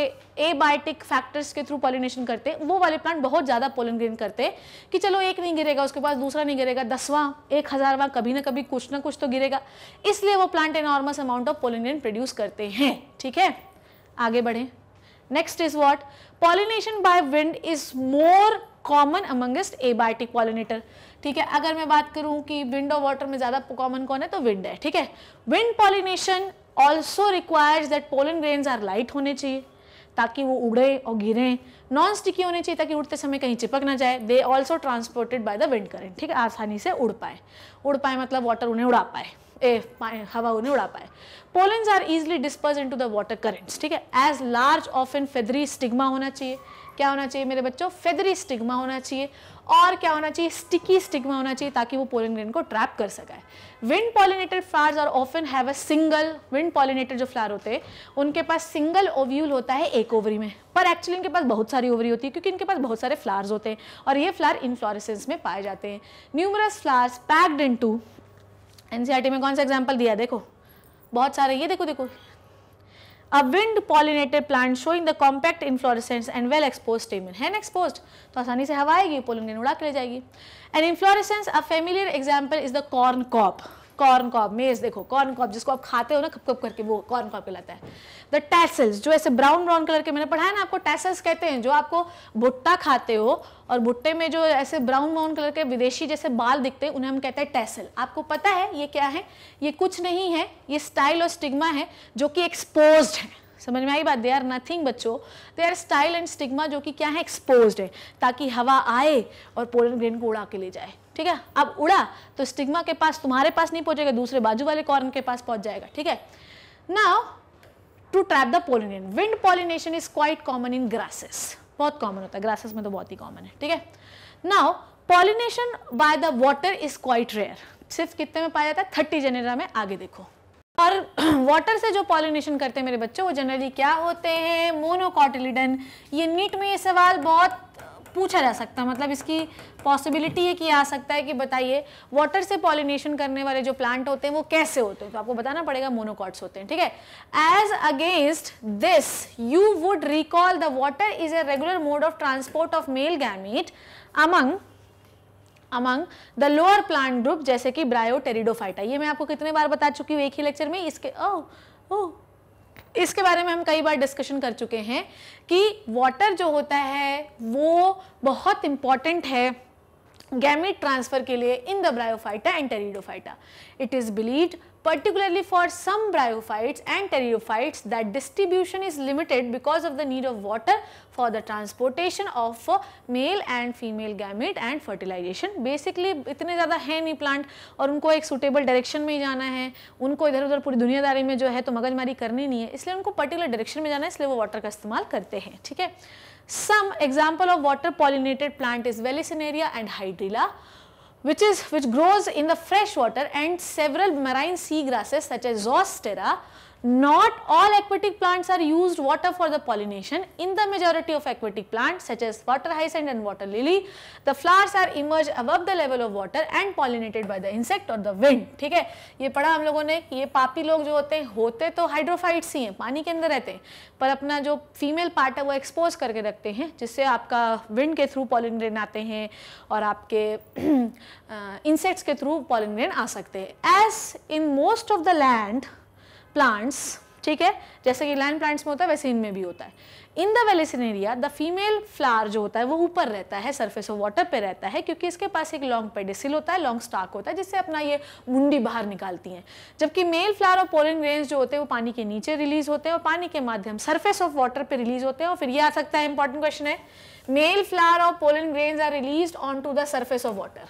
एबायोटिक फैक्टर्स के थ्रू पॉलिनेशन करते हैं वो वाले प्लांट बहुत ज़्यादा ग्रीन करते हैं कि चलो एक नहीं गिरेगा उसके पास दूसरा नहीं गिरेगा दसवां एक हज़ारवा कभी ना कभी कुछ ना कुछ तो गिरेगा इसलिए वो plant enormous amount of green produce करते हैं ठीक है आगे next is what pollination by wind is more common amongst abiotic pollinator ठीक है अगर मैं बात करूं कि विंड और वाटर में ज़्यादा कॉमन कौन है तो विंड है ठीक है wind pollination also requires that pollen grains are light होने चाहिए ताकि वो उड़े और गिरे नॉन स्टिकी होने चाहिए ताकि उड़ते समय कहीं चिपक ना जाए they also transported by the wind current ठीक है आसानी से उड़ पाए उड़ पाए मतलब वाटर उन्हें उड़ा पाए ए हवा उन्हें उड़ा पाए pollens are easily disperse in to the water currents ठीक है as large of an feathery stigma होना चाहिए क्या होना चाहिए मेरे बच्चों फेदरी स्टिग्मा होना चाहिए और क्या होना चाहिए स्टिकी स्टिग्मा होना चाहिए ताकि वो पोलन ग्रेन को ट्रैप कर सकाए विंड पॉलिनेटेड फ्लावर्स और often have a single wind pollinated जो फ्लावर होते हैं उनके पास सिंगल ओव्यूल होता है एक ओवरी में पर एक्चुअली इनके पास बहुत सारी ओवरी होती है क्योंकि इनके पास बहुत सारे फ्लावर्स होते हैं और ये फ्लावर इन्फ्लोरेसेंस में पाए जाते हैं numerous flowers packed in to NCERT में कौन सा एग्जाम्पल दिया देखो बहुत सारे ये देखो देखो A wind pollinated plant showing the compact inflorescence and well exposed stamen. Hen exposed तो आसानी से हवा आएगी पोलिनेट उड़ा के ले जाएगी. An inflorescence a familiar example is the corn cob. Corn cob maize देखो कॉर्न कॉब जिसको आप खाते हो ना खप खप करके वो कॉर्न कॉब कहलाता है द टैसल्स जो ऐसे ब्राउन ब्राउन कलर के मैंने पढ़ाया ना आपको टैसल्स कहते हैं जो आपको भुट्टा खाते हो और भुट्टे में जो ऐसे ब्राउन ब्राउन कलर के विदेशी जैसे बाल दिखते हैं उन्हें हम कहते हैं टैसल आपको पता है ये क्या है ये कुछ नहीं है ये स्टाइल और स्टिग्मा है जो कि एक्सपोज है समझ में आई बात दे आर नथिंग बच्चों they are style and stigma जो कि क्या है एक्सपोज है ताकि हवा आए और पोलन ग्रेन को उड़ा के ले जाए ठीक है अब उड़ा तो स्टिग्मा के पास तुम्हारे पास नहीं पहुंचेगा दूसरे बाजू वाले कॉर्न के पास पहुंच जाएगा ठीक है now to trap the pollination wind pollination is quite common in grasses बहुत कॉमन होता है ग्रासेस में तो बहुत ही कॉमन है ठीक है now pollination by the water is quite rare सिर्फ कितने में पाया जाता है थर्टी जेनेरा में आगे देखो और वाटर से जो पॉलिनेशन करते हैं मेरे बच्चे वो जनरली क्या होते हैं मोनोकॉटिलिडन ये नीट में ये सवाल बहुत पूछा जा सकता है मतलब इसकी पॉसिबिलिटी ये कि आ सकता है कि बताइए वाटर से पॉलिनेशन करने वाले जो प्लांट होते हैं वो कैसे होते हैं तो आपको बताना पड़ेगा मोनोकॉट्स होते हैं ठीक है as against this you would recall the water is a regular mode of transport of male gamete among among the lower plant group जैसे कि ब्रायोटेरिडोफाइटा ये मैं आपको कितने बार बता चुकी हूँ एक ही लेक्चर में इसके ओ oh, ओ oh, इसके बारे में हम कई बार डिस्कशन कर चुके हैं कि वाटर जो होता है वो बहुत इंपॉर्टेंट है गैमिट ट्रांसफ़र के लिए in the bryophyta and pteridophyta it is believed particularly for some bryophytes and pteridophytes that distribution is limited because of the need of water for the transportation of male and female gamete and fertilization. Basically itne zyada hai nahi plant aur unko ek suitable direction mein jana hai unko idhar udhar puri duniyadari mein jo hai to magajmari karni nahi hai isliye unko particular direction mein jana hai isliye wo water ka istemal karte hain theek hai Some example of water pollinated plant is vallisneria and Hydrilla. which is which grows in the fresh water and several marine sea grasses such as zostera Not all aquatic plants are used water for the pollination. In the majority of aquatic plants such as water hyacinth and water lily, the flowers are emerge above the level of water and pollinated by the insect or the wind. ठीक है ये पढ़ा हम लोगों ने ये पापी लोग जो hote हैं होते तो हाइड्रोफाइट्स ही हैं पानी के अंदर रहते हैं पर अपना जो फीमेल पार्ट है वो एक्सपोज करके रखते हैं जिससे आपका विंड के थ्रू पॉलिनेशन आते हैं और आपके इंसेक्ट्स के through pollination aa sakte hain as in most of the land plants ठीक है जैसे कि लैंड प्लांट्स में होता है वैसे इनमें भी होता है in the Vallisneria the female flower जो होता है वो ऊपर रहता है सरफेस ऑफ वाटर पे रहता है क्योंकि इसके पास एक लॉन्ग पेडिसिल होता है लॉन्ग स्टॉक होता है जिससे अपना ये मुंडी बाहर निकालती हैं जबकि मेल फ्लावर और पोलन ग्रेन्स जो होते हैं वो पानी के नीचे रिलीज होते हैं और पानी के माध्यम सर्फेस ऑफ वाटर पर रिलीज होते हैं और फिर ये आ सकता है इंपॉर्टेंट क्वेश्चन है मेल फ्लावर और pollen grains are release on to the surface of water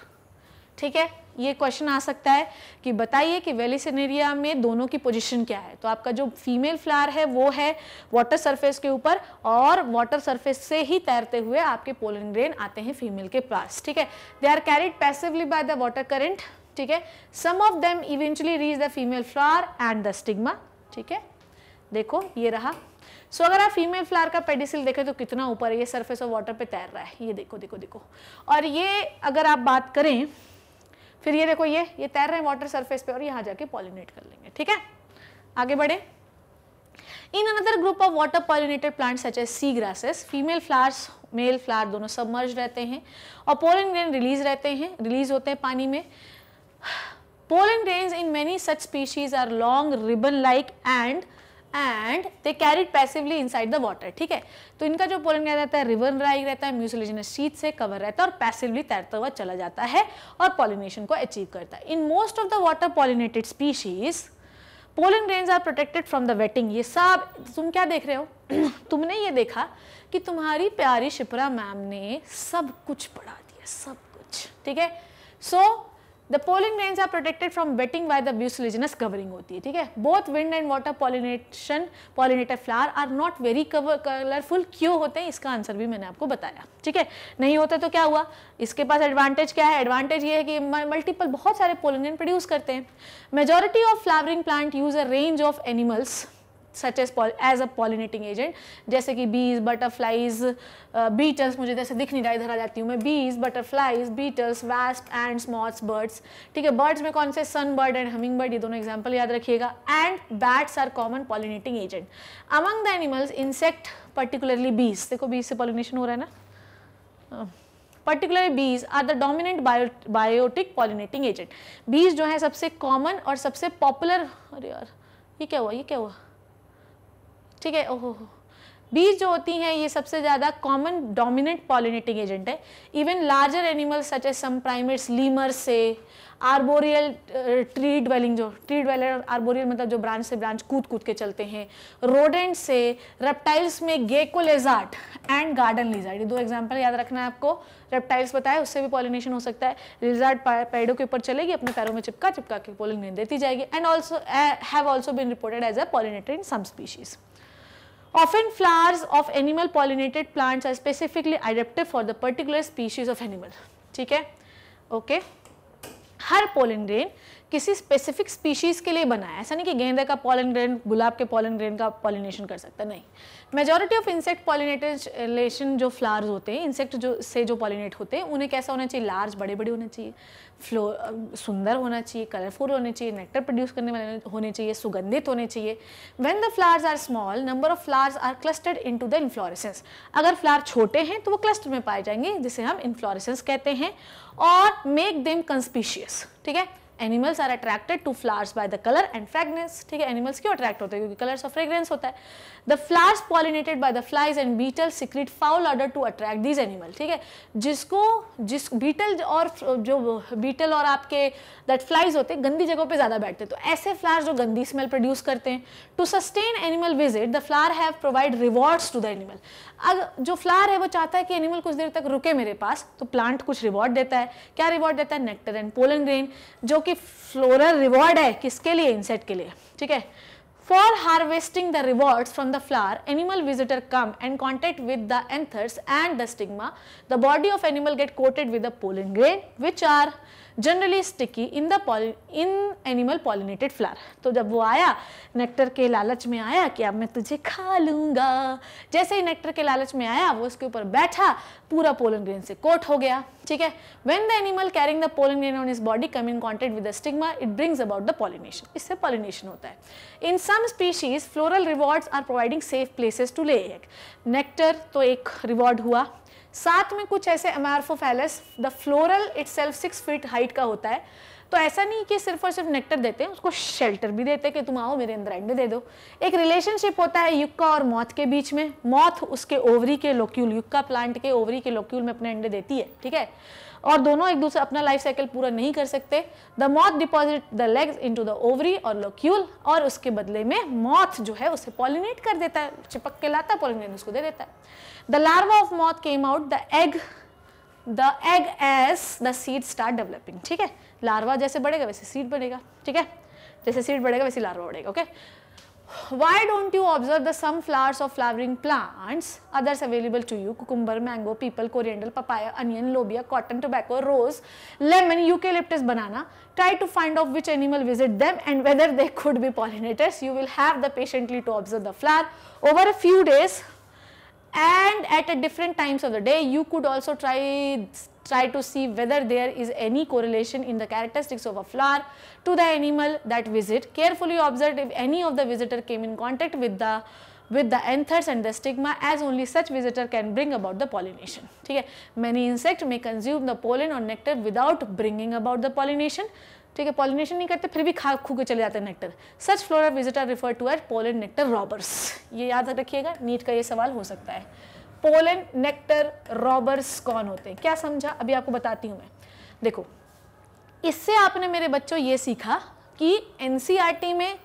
ठीक है ये क्वेश्चन आ सकता है कि बताइए कि वेलिसिनेरिया में दोनों की पोजीशन क्या है तो आपका जो फीमेल फ्लावर है वो है वाटर सरफेस के ऊपर और वाटर सरफेस से ही तैरते हुए आपके पोलन ग्रेन आते हैं फीमेल के पास ठीक है they are carried passively by the water current ठीक है some of them eventually reach the female flower and the stigma ठीक है देखो ये रहा सो so, अगर आप फीमेल फ्लावर का पेडिसिल देखें तो कितना ऊपर है ये सरफेस ऑफ वाटर पे तैर रहा है ये देखो देखो देखो और ये अगर आप बात करें फिर ये देखो ये ये तैर रहे हैं वाटर सरफेस पे और यहाँ जाके पॉलिनेट कर लेंगे ठीक है आगे बढ़े in another group of water pollinated plant such as sea grasses female flowers male flower दोनों सब मर्ज रहते हैं और पोलन ग्रेन रिलीज रहते हैं रिलीज होते हैं पानी में pollen grain in many such species are long ribbon like and and they carried passively inside the water ठीक है तो इनका जो पोलन क्या रहता है रिवर राइग रहता है म्यूसिलेजनस शीत से कवर रहता है और पैसिवली तैरता हुआ चला जाता है और पॉलिनेशन को अचीव करता है in most of the water pollinated species pollen grains are protected from the wetting ये सब तुम क्या देख रहे हो तुमने ये देखा कि तुम्हारी प्यारी शिप्रा मैम ने सब कुछ पढ़ा दिया सब कुछ ठीक है so so, the pollen grains are protected from wetting by the mucilaginous covering होती है ठीक है both wind and water pollination pollinated flower are not very cover colourful क्यों होते हैं इसका आंसर भी मैंने आपको बताया ठीक है नहीं होता तो क्या हुआ इसके पास एडवांटेज क्या है एडवांटेज ये है कि मल्टीपल बहुत सारे पोलिनेट प्रोड्यूस करते हैं majority of flowering plant use a range of animals such as as a pollinating agent जैसे कि बीज बटरफ्लाइज बीटल्स मुझे जैसे तो दिख नहीं रहा इधर आ जाती हूँ मैं bees butterflies beetles wasp and moths birds ठीक है बर्ड्स में कौन से sun bird and humming bird ये दोनों एग्जाम्पल याद रखिएगा and bats are common pollinating agent among the animals insect particularly bees देखो बीज से पॉलिनेशन हो रहा है ना particular bees are the dominant biotic pollinating agent bees जो है सबसे कॉमन और सबसे पॉपुलर अरे यार ये क्या हुआ ये क्या हुआ ठीक है ओहो बीज जो होती हैं ये सबसे ज़्यादा कॉमन डोमिनेंट पॉलिनेटिंग एजेंट है even larger animals such as some primates lemur से आर्बोरियल ट्री ड्वेलिंग जो ट्री ड्वेलर आर्बोरियल मतलब जो ब्रांच से ब्रांच कूद कूद के चलते हैं रोडेंट से रेप्टाइल्स में gecko lizard and garden lizard ये दो एग्जाम्पल याद रखना है आपको रेप्टाइल्स बताया उससे भी पॉलिनेशन हो सकता है लेजार्ट पेड़ों के ऊपर चलेगी अपने पैरों में चिपका चिपका के पोलिनेट देती जाएगी and also have also been reported as a pollinator in some species Often flowers of animal pollinated plants are specifically adaptive for the particular species of animal. ठीक है ओके okay. हर पोलिन ग्रेन किसी specific species के लिए बना है ऐसा नहीं कि गेंदे का पॉलन ग्रेन गुलाब के पॉलन ग्रेन का पॉलिनेशन कर सकता नहीं मेजोरिटी ऑफ इंसेक्ट पॉलिनेटेशन जो फ्लावर्स होते हैं इंसेक्ट जो से जो पॉलिनेट होते हैं उन्हें कैसा होना चाहिए लार्ज बड़े बड़े होने चाहिए फ्लो सुंदर होना चाहिए कलरफुल होने चाहिए नेक्टर प्रोड्यूस करने वाले होने चाहिए सुगंधित होने चाहिए when the flowers are small number of flowers are clustered into the inflorescence अगर फ्लावर छोटे हैं तो वो क्लस्टर में पाए जाएंगे जिसे हम इन्फ्लोरेसेंस कहते हैं और मेक देम कंस्पीशियस ठीक है animals are attracted to flowers by the colour and fragrance ठीक है एनिमल्स क्यों अट्रैक्ट होते हैं क्योंकि कलर्स और फ्रेगरेंस होता है the flowers pollinated by the flies and beetle secrete foul odour to attract these animal ठीक है जिसको जिस बीटल और जो बीटल और आपके दैट फ्लाइज होते हैं गंदी जगहों पर ज़्यादा बैठते हैं तो ऐसे फ्लावर्स जो गंदी स्मेल प्रोड्यूस करते हैं to sustain animal visit the flower have provide rewards to the animal अब जो फ्लावर है वो चाहता है कि एनिमल कुछ देर तक रुके मेरे पास तो प्लांट कुछ रिवॉर्ड देता है क्या रिवॉर्ड देता है नेक्टर एंड पोलन ग्रेन जो कि फ्लोरल रिवॉर्ड है किसके लिए इंसेट के लिए ठीक है for harvesting the reward from the flower animal visitor come and contact with the anthers and the stigma the body of animal get coated with the pollen grain which are generally sticky in the in animal pollinated flower तो जब वो आया nectar के लालच में आया कि अब मैं तुझे खा लूंगा जैसे ही नेक्टर के लालच में आया वो उसके ऊपर बैठा पूरा पोलन ग्रेन से कोट हो गया ठीक है when the animal carrying the pollen grain on is body come in contact with the stigma it brings about the pollination इससे पॉलिनेशन होता है in some species floral rewards are providing safe places to lay egg nectar तो एक reward हुआ साथ में कुछ ऐसे amorphophallus the floral itself six feet height का होता है तो ऐसा नहीं कि सिर्फ और सिर्फ नेक्टर देते हैं उसको शेल्टर भी देते हैं कि तुम आओ मेरे अंदर अंडे दे दो एक रिलेशनशिप होता है युक्का और मौत के बीच में मौत उसके ओवरी के लोक्यूल युक्का प्लांट के ओवरी के लोक्यूल में अपने अंडे देती है ठीक है और दोनों एक दूसरे अपना लाइफ साइकिल पूरा नहीं कर सकते the moth deposit the legs to the ovary और लोक्यूल और उसके बदले में मॉथ जो है उसे पॉलिनेट कर देता है चिपक के लाता है पॉलिनेट उसको दे देता है the larva of moth came out the egg the egg as the seed start developing ठीक है लार्वा जैसे बढ़ेगा वैसे सीड बढ़ेगा ठीक है जैसे सीड बढ़ेगा वैसे लार्वा बढ़ेगा okay okay? why don't you observe the some flowers of flowering plants others available to you cucumber mango people coriander papaya onion lobia cotton tobacco rose lemon eucalyptus banana try to find out which animal visit them and whether they could be pollinators you will have the patiently to observe the flower over a few days and at different times of the day you could also try try to see whether there is any correlation in the characteristics of a flower to the animal that visit. Carefully observe if any of the visitor came in contact with the with the anthers and the stigma as only such visitor can bring about the pollination ठीक है many insect may consume the pollen or nectar without bringing about the pollination ठीक है pollination नहीं करते फिर भी खा खू के चले जाते हैं nectar such flora visitor refer to at pollen nectar robbers ये याद रखिएगा नीट का ये सवाल हो सकता है पोलन नेक्टर रॉबर्स कौन होते हैं क्या समझा अभी आपको बताती हूँ मैं देखो इससे आपने मेरे बच्चों ये सीखा कि एन e में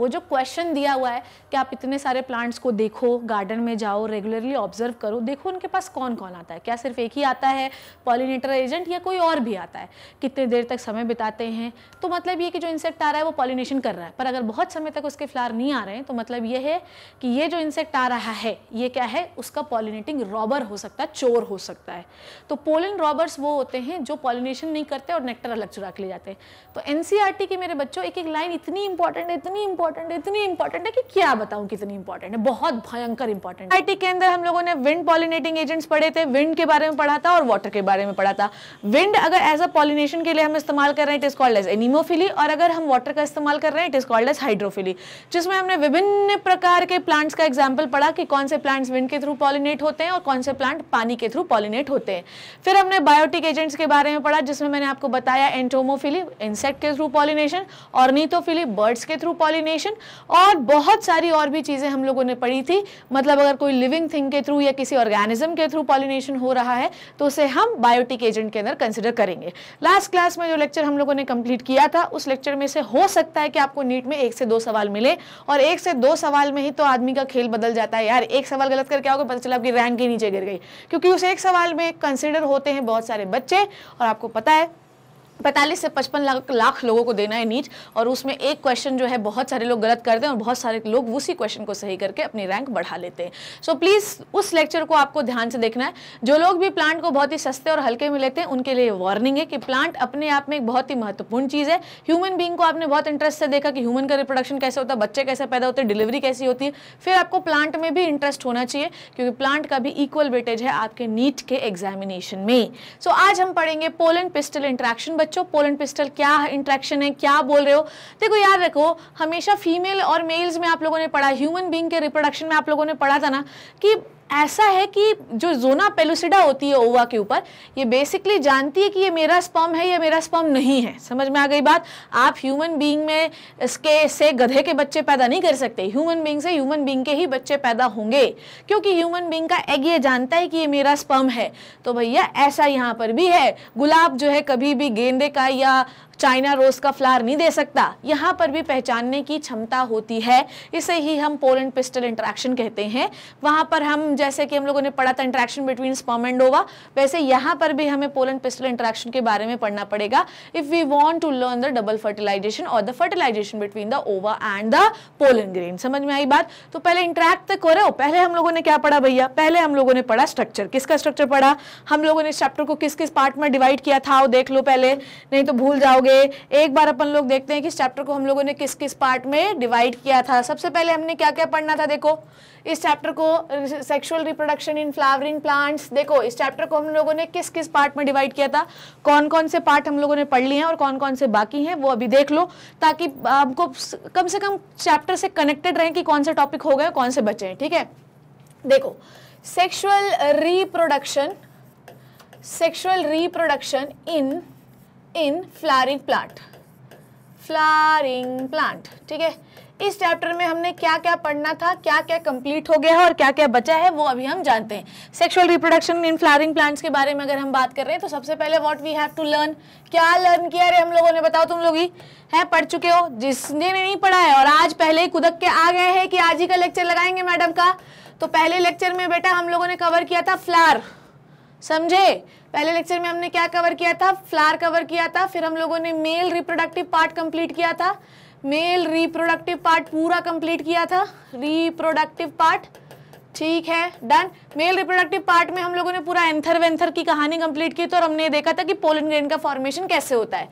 वो जो क्वेश्चन दिया हुआ है कि आप इतने सारे प्लांट्स को देखो गार्डन में जाओ रेगुलरली ऑब्जर्व करो देखो उनके पास कौन कौन आता है क्या सिर्फ एक ही आता है पॉलिनेटर एजेंट या कोई और भी आता है कितने देर तक समय बिताते हैं तो मतलब ये कि जो इंसेक्ट आ रहा है वो पॉलिनेशन कर रहा है पर अगर बहुत समय तक उसके फ्लार नहीं आ रहे हैं तो मतलब ये है कि ये जो इंसेक्ट आ रहा है ये क्या है उसका पॉलिनेटिंग रॉबर हो सकता है चोर हो सकता है तो पोलिन रॉबर्स वो होते हैं जो पॉलिनेशन नहीं करते और नेक्टर अलग चुरा के ले जाते हैं तो एन e की मेरे बच्चों एक एक लाइन इतनी इंपॉर्टेंट है इतनी इंपॉर्टेंट इंपॉर्टेंट है इतनी इंपॉर्टेंट है कि क्या बताऊं कितनी इंपॉर्टेंट है बहुत भयंकर इंपॉर्टेंट आई के अंदर हम लोगों ने विंड पॉलिनेटिंग एजेंट्स पढ़े थे विंड के बारे में पढ़ा था और वाटर के बारे में पढ़ा था विंड अगर एज अ पॉलिनेशन के लिए हम इस्तेमाल कर रहे हैं it is called as anemophily और अगर हम वाटर का इस्तेमाल कर रहे हैं it is called as hydrophily जिसमें हमने विभिन्न प्रकार के प्लांट्स का एग्जाम्पल पढ़ा कि कौन से प्लांट्स विंड के थ्रू पॉलिनेट होते हैं और कौन से प्लांट पानी के थ्रू पॉलिनेट होते हैं फिर हमने बायोटिक एजेंट्स के बारे में पढ़ा जिसमें मैंने आपको बताया एंटोमोफिली इंसेक्ट के थ्रू पॉलिनेशन और नीतोफिली बर्ड्स के थ्रू पॉलिनेशन इन्फॉर्मेशन और बहुत सारी और भी चीज़ें हम लोगों ने पढ़ी थी मतलब अगर कोई लिविंग थिंग के थ्रू या किसी ऑर्गेनिज्म के थ्रू पॉलिनेशन हो रहा है तो उसे हम बायोटिक एजेंट के अंदर कंसिडर करेंगे लास्ट क्लास में जो लेक्चर हम लोगों ने कंप्लीट किया था उस लेक्चर में से हो सकता है कि आपको नीट में एक से दो सवाल मिले और एक से दो सवाल में ही तो आदमी का खेल बदल जाता है यार एक सवाल गलत करके आओगे पता चला आपकी रैंक ही नीचे गिर गई क्योंकि उस एक सवाल में कंसिडर होते हैं बहुत सारे बच्चे और आपको पता है पैंतालीस से पचपन लाख लाख लोगों को देना है नीट और उसमें एक क्वेश्चन जो है बहुत सारे लोग गलत करते हैं और बहुत सारे लोग उसी क्वेश्चन को सही करके अपनी रैंक बढ़ा लेते हैं सो so, प्लीज़ उस लेक्चर को आपको ध्यान से देखना है जो लोग भी प्लांट को बहुत ही सस्ते और हल्के में लेते हैं उनके लिए वार्निंग है कि प्लांट अपने आप में एक बहुत ही महत्वपूर्ण चीज़ है ह्यूमन बींग को आपने बहुत इंटरेस्ट से देखा कि ह्यूमन का रिप्रोडक्शन कैसे होता है बच्चे कैसे पैदा होते हैं डिलीवरी कैसी होती है फिर आपको प्लांट में भी इंटरेस्ट होना चाहिए क्योंकि प्लांट का भी इक्वल वेटेज है आपके नीट के एग्जामिनेशन में सो आज हम पढ़ेंगे पोलन पिस्टल इंट्रैक्शन बच्चों पोलन पिस्टल क्या इंट्रैक्शन है क्या बोल रहे हो देखो याद रखो हमेशा फीमेल और मेल्स में आप लोगों ने पढ़ा ह्यूमन बींग के रिप्रोडक्शन में आप लोगों ने पढ़ा था ना कि ऐसा है कि जो जोना पेलुसिडा होती है ओवा के ऊपर ये बेसिकली जानती है कि ये मेरा स्पर्म है या मेरा स्पर्म नहीं है समझ में आ गई बात आप ह्यूमन बीइंग में इसके से गधे के बच्चे पैदा नहीं कर सकते ह्यूमन बीइंग से ह्यूमन बीइंग के ही बच्चे पैदा होंगे क्योंकि ह्यूमन बींग का एग ये जानता है कि ये मेरा स्पर्म है तो भैया ऐसा यहाँ पर भी है गुलाब जो है कभी भी गेंदे का या चाइना रोज का फ्लावर नहीं दे सकता यहाँ पर भी पहचानने की क्षमता होती है इसे ही हम पोलेंड पिस्टल इंट्रैक्शन कहते हैं वहाँ पर हम जैसे कि हम लोगों ने पढ़ा था इंट्रैक्शन बिटवीन स्पर्म एंड ओवा वैसे यहाँ पर भी हमें पोलेंड पिस्टल इंट्रैक्शन के बारे में पढ़ना पड़ेगा if we want to learn the double fertilization और the fertilization between the ova and the pollen grain समझ में आई बात तो पहले इंट्रैक्ट तो करो पहले हम लोगों ने क्या पढ़ा भैया पहले हम लोगों ने पढ़ा स्ट्रक्चर किसका स्ट्रक्चर पढ़ा हम लोगों ने चैप्टर को किस किस पार्ट में डिवाइड किया था वो देख लो पहले नहीं तो भूल जाओगे होंगे एक बार अपन लोग देखते हैं कि इस चैप्टर को हम लोगों ने किस किस पार्ट में डिवाइड किया था सबसे पहले हमने क्या क्या पढ़ना था देखो इस चैप्टर को sexual reproduction in flowering plants देखो इस चैप्टर को हम लोगों ने किस किस पार्ट में डिवाइड किया था कौन कौन से पार्ट हम लोगों ने पढ़ लिए हैं और कौन कौन से बाकी हैं वो अभी देख लो ताकि आपको कम से कम चैप्टर से कनेक्टेड रहें कि कौन से टॉपिक हो गए कौन से बचे हैं ठीक है देखो sexual reproduction sexual reproduction in in flowering plant flowering plant ठीक है इस चैप्टर में हमने क्या क्या पढ़ना था क्या क्या कंप्लीट हो गया है और क्या क्या बचा है वो अभी हम जानते हैं sexual reproduction in flowering plants के बारे में अगर हम बात कर रहे हैं तो सबसे पहले what we have to learn क्या लर्न किया रे हम लोगों ने बताओ तुम लोग ही है पढ़ चुके हो जिसने नहीं पढ़ा है और आज पहले ही कुदक के आ गए हैं कि आज ही का लेक्चर लगाएंगे मैडम का तो पहले लेक्चर में बेटा हम लोगों ने कवर किया था फ्लार समझे पहले लेक्चर में हमने क्या कवर किया था फ्लार कवर किया था फिर हम लोगों ने मेल रिप्रोडक्टिव पार्ट कंप्लीट किया था मेल रिप्रोडक्टिव पार्ट पूरा कंप्लीट किया था रिप्रोडक्टिव पार्ट ठीक है डन मेल रिप्रोडक्टिव पार्ट में हम लोगों ने पूरा एंथर वेंथर की कहानी कंप्लीट की तो और हमने देखा था कि पोलन ग्रेन का फॉर्मेशन कैसे होता है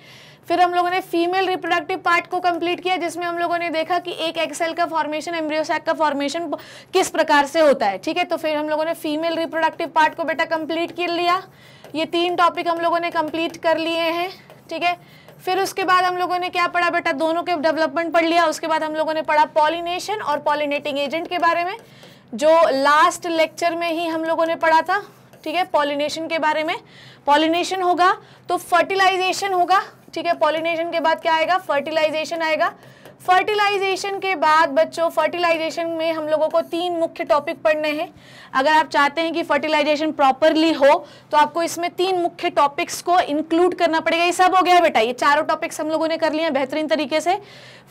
फिर हम लोगों ने फीमेल रिप्रोडक्टिव पार्ट को कंप्लीट किया जिसमें हम लोगों ने देखा कि एक एक्सेल का फॉर्मेशन एम्ब्रियोसैक का फॉर्मेशन किस प्रकार से होता है ठीक है तो फिर हम लोगों ने फीमेल रिप्रोडक्टिव पार्ट को बेटा कंप्लीट कर लिया ये तीन टॉपिक हम लोगों ने कंप्लीट कर लिए हैं ठीक है फिर उसके बाद हम लोगों ने क्या पढ़ा बेटा दोनों के डेवलपमेंट पढ़ लिया उसके बाद हम लोगों ने पढ़ा पॉलिनेशन और पॉलिनेटिंग एजेंट के बारे में जो लास्ट लेक्चर में ही हम लोगों ने पढ़ा था ठीक है पॉलिनेशन के बारे में पॉलिनेशन होगा तो फर्टिलाइजेशन होगा ठीक है पॉलिनेशन के बाद क्या आएगा फर्टिलाइजेशन आएगा फर्टिलाइजेशन के बाद बच्चों फर्टिलाइजेशन में हम लोगों को तीन मुख्य टॉपिक पढ़ने हैं अगर आप चाहते हैं कि फर्टिलाइजेशन प्रॉपरली हो तो आपको इसमें तीन मुख्य टॉपिक्स को इंक्लूड करना पड़ेगा ये सब हो गया बेटा ये चारों टॉपिक्स हम लोगों ने कर लिए बेहतरीन तरीके से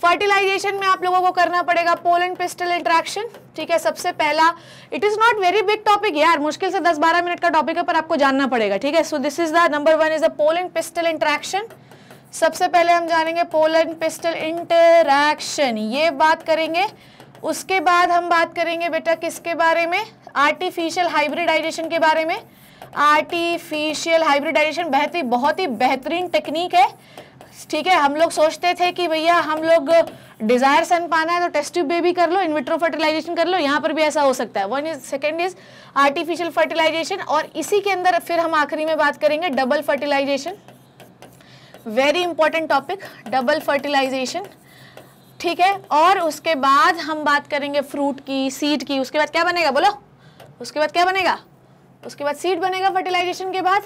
फर्टिलाइजेशन में आप लोगों को करना पड़ेगा पोल एंड पिस्टल इंट्रैक्शन ठीक है सबसे पहला it is not very big topic यार मुश्किल से दस बारह मिनट का टॉपिक है पर आपको जानना पड़ेगा ठीक है so this is the number one is the pollen and pistil interaction सबसे पहले हम जानेंगे पोलन पिस्टल इंटरैक्शन ये बात करेंगे उसके बाद हम बात करेंगे बेटा किसके बारे में आर्टिफिशियल हाइब्रिडाइजेशन के बारे में आर्टिफिशियल हाइब्रिडाइजेशन बेहत ही बहुत ही बेहतरीन टेक्निक है ठीक है हम लोग सोचते थे कि भैया हम लोग डिजायर सन पाना है तो टेस्ट ट्यूब बेबी कर लो इन्विट्रो फर्टिलाइजेशन कर लो यहाँ पर भी ऐसा हो सकता है one is second is artificial fertilization और इसी के अंदर फिर हम आखिरी में बात करेंगे double fertilization very important topic double fertilization ठीक है और उसके बाद हम बात करेंगे फ्रूट की सीड की उसके बाद क्या बनेगा बोलो उसके बाद क्या बनेगा उसके बाद सीड बनेगा फर्टिलाइजेशन के बाद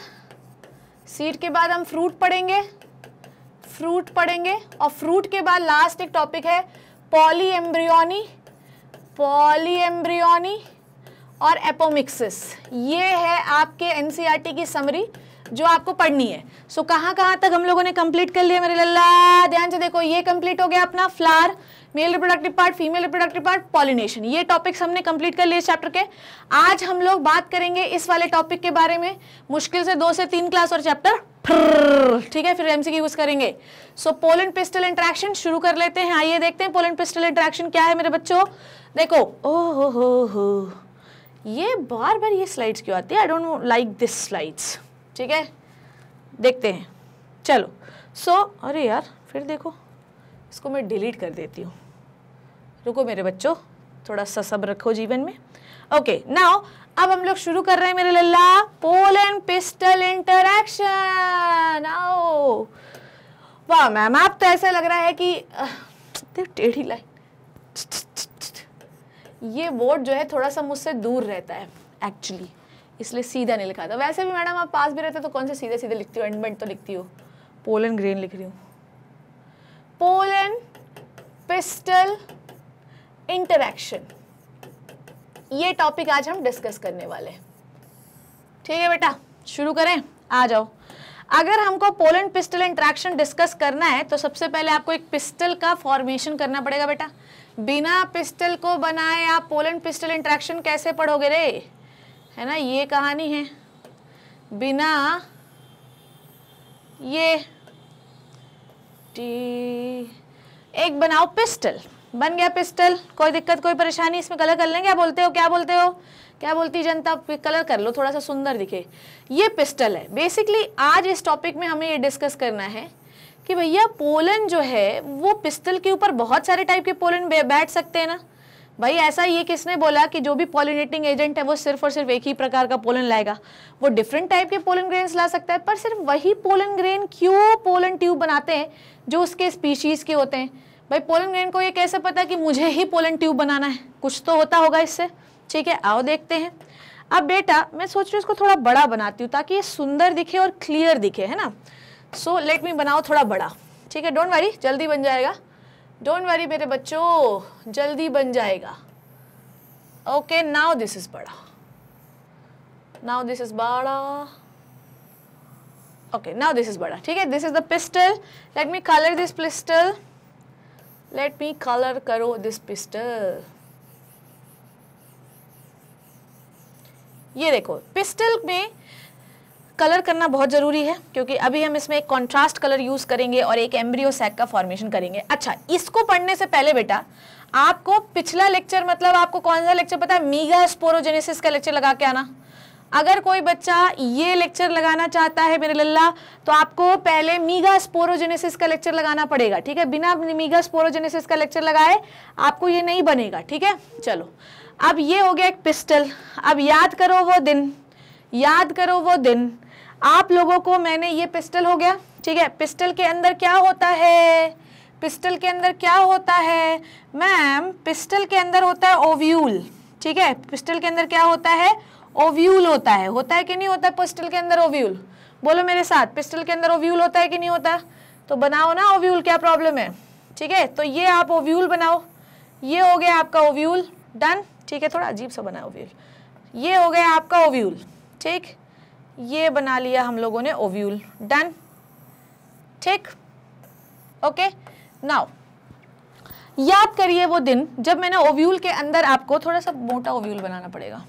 सीड के बाद हम फ्रूट पढ़ेंगे फ्रूट पढ़ेंगे और फ्रूट के बाद लास्ट एक टॉपिक है पॉली एम्ब्रियोनी पॉली एम्ब्रियोनी और एपोमिक्सिस ये है आपके एनसीईआरटी e की समरी जो आपको पढ़नी है सो so, कहाँ कहाँ तक हम लोगों ने कंप्लीट कर लिया मेरे लल्ला ध्यान से देखो ये कंप्लीट हो गया अपना flower male reproductive part female reproductive part pollination ये टॉपिक्स हमने कंप्लीट कर लिए इस चैप्टर के आज हम लोग बात करेंगे इस वाले टॉपिक के बारे में मुश्किल से दो से तीन क्लास और चैप्टर ठीक है फिर सी यूज करेंगे सो पोलन पिस्टल इंट्रैक्शन शुरू कर लेते हैं आइए देखते हैं पोलन पिस्टल इंट्रैक्शन क्या है मेरे बच्चों देखो ओ हो हो ये बार बार ये स्लाइड्स क्यों आती है I don't like this slides ठीक है देखते हैं चलो सो so, अरे यार फिर देखो इसको मैं डिलीट कर देती हूँ रुको मेरे बच्चों थोड़ा सा सब रखो जीवन में ओके नाउ अब हम लोग शुरू कर रहे हैं मेरे लल्ला पोल एंड पिस्टल इंटरेक्शन आओ वाह मैम आप तो ऐसा लग रहा है कि टेढ़ी लाइन ये बोर्ड जो है थोड़ा सा मुझसे दूर रहता है एक्चुअली इसलिए सीधा नहीं लिखा था वैसे भी मैडम आप पास भी रहते तो कौन से सीधे सीधे लिखती हो एंडमेंट तो लिखती हो पोलन ग्रेन लिख रही हूँ पोलन पिस्टल इंटरेक्शन ये टॉपिक आज हम डिस्कस करने वाले हैं ठीक है बेटा शुरू करें आ जाओ अगर हमको पोलन पिस्टल इंट्रैक्शन डिस्कस करना है तो सबसे पहले आपको एक पिस्टल का फॉर्मेशन करना पड़ेगा बेटा बिना पिस्टल को बनाए आप पोलन पिस्टल इंट्रैक्शन कैसे पढ़ोगे रे है ना ये कहानी है बिना ये टी एक बनाओ पिस्टल बन गया पिस्टल कोई दिक्कत कोई परेशानी इसमें कलर कर लेंगे क्या बोलते हो क्या बोलते हो क्या बोलती जनता कलर कर लो थोड़ा सा सुंदर दिखे ये पिस्टल है बेसिकली आज इस टॉपिक में हमें ये डिस्कस करना है कि भैया पोलन जो है वो पिस्टल के ऊपर बहुत सारे टाइप के पोलन बैठ सकते हैं ना भाई ऐसा ये किसने बोला कि जो भी पॉलिनेटिंग एजेंट है वो सिर्फ और सिर्फ एक ही प्रकार का पोलन लाएगा वो डिफरेंट टाइप के पोलन ग्रेन ला सकता है पर सिर्फ वही पोलन ग्रेन क्यों पोलन ट्यूब बनाते हैं जो उसके स्पीशीज़ के होते हैं भाई पोलन ग्रेन को ये कैसे पता कि मुझे ही पोलन ट्यूब बनाना है कुछ तो होता होगा इससे ठीक है आओ देखते हैं अब बेटा मैं सोच रही हूँ इसको थोड़ा बड़ा बनाती हूँ ताकि ये सुंदर दिखे और क्लियर दिखे है ना सो लेट मी बनाओ थोड़ा बड़ा ठीक है डोंट वरी जल्दी बन जाएगा डोंट वरी मेरे बच्चों जल्दी बन जाएगा ओके नाउ दिस इज बड़ा नाउ दिस इज बड़ा ओके नाउ दिस इज बड़ा ठीक है this is the pistil let me colour this pistil let me colour करो दिस पिस्टल ये देखो पिस्टल में कलर करना बहुत ज़रूरी है क्योंकि अभी हम इसमें एक कॉन्ट्रास्ट कलर यूज़ करेंगे और एक एम्ब्रियो सैक का फॉर्मेशन करेंगे अच्छा इसको पढ़ने से पहले बेटा आपको पिछला लेक्चर मतलब आपको कौन सा लेक्चर पता है मीगा स्पोरोजेनेसिस का लेक्चर लगा के आना अगर कोई बच्चा ये लेक्चर लगाना चाहता है मेरे लल्ला तो आपको पहले मीगा स्पोरोजेनेसिस का लेक्चर लगाना पड़ेगा ठीक है बिना मीगा स्पोरोजेनेसिस का लेक्चर लगाए आपको ये नहीं बनेगा ठीक है चलो अब ये हो गया एक पिस्टल अब याद करो वो दिन याद करो वो दिन आप लोगों को मैंने ये पिस्टल हो गया ठीक है पिस्टल के अंदर क्या होता है पिस्टल के अंदर क्या होता है मैम पिस्टल के अंदर होता है ओव्यूल ठीक है पिस्टल के अंदर क्या होता है ओव्यूल होता है होता है कि नहीं होता पिस्टल के अंदर ओव्यूल बोलो मेरे साथ पिस्टल के अंदर ओव्यूल होता है कि नहीं होता तो बनाओ ना ओव्यूल क्या प्रॉब्लम है ठीक है तो ये आप ओव्यूल बनाओ ये हो गया आपका ओव्यूल डन ठीक है थोड़ा अजीब सा बनाओ ओव्यूल ये हो गया आपका ओव्यूल ठीक ये बना लिया हम लोगों ने ओव्यूल डन ठीक ओके नाउ याद करिए वो दिन जब मैंने ओव्यूल के अंदर आपको थोड़ा सा मोटा ओव्यूल बनाना पड़ेगा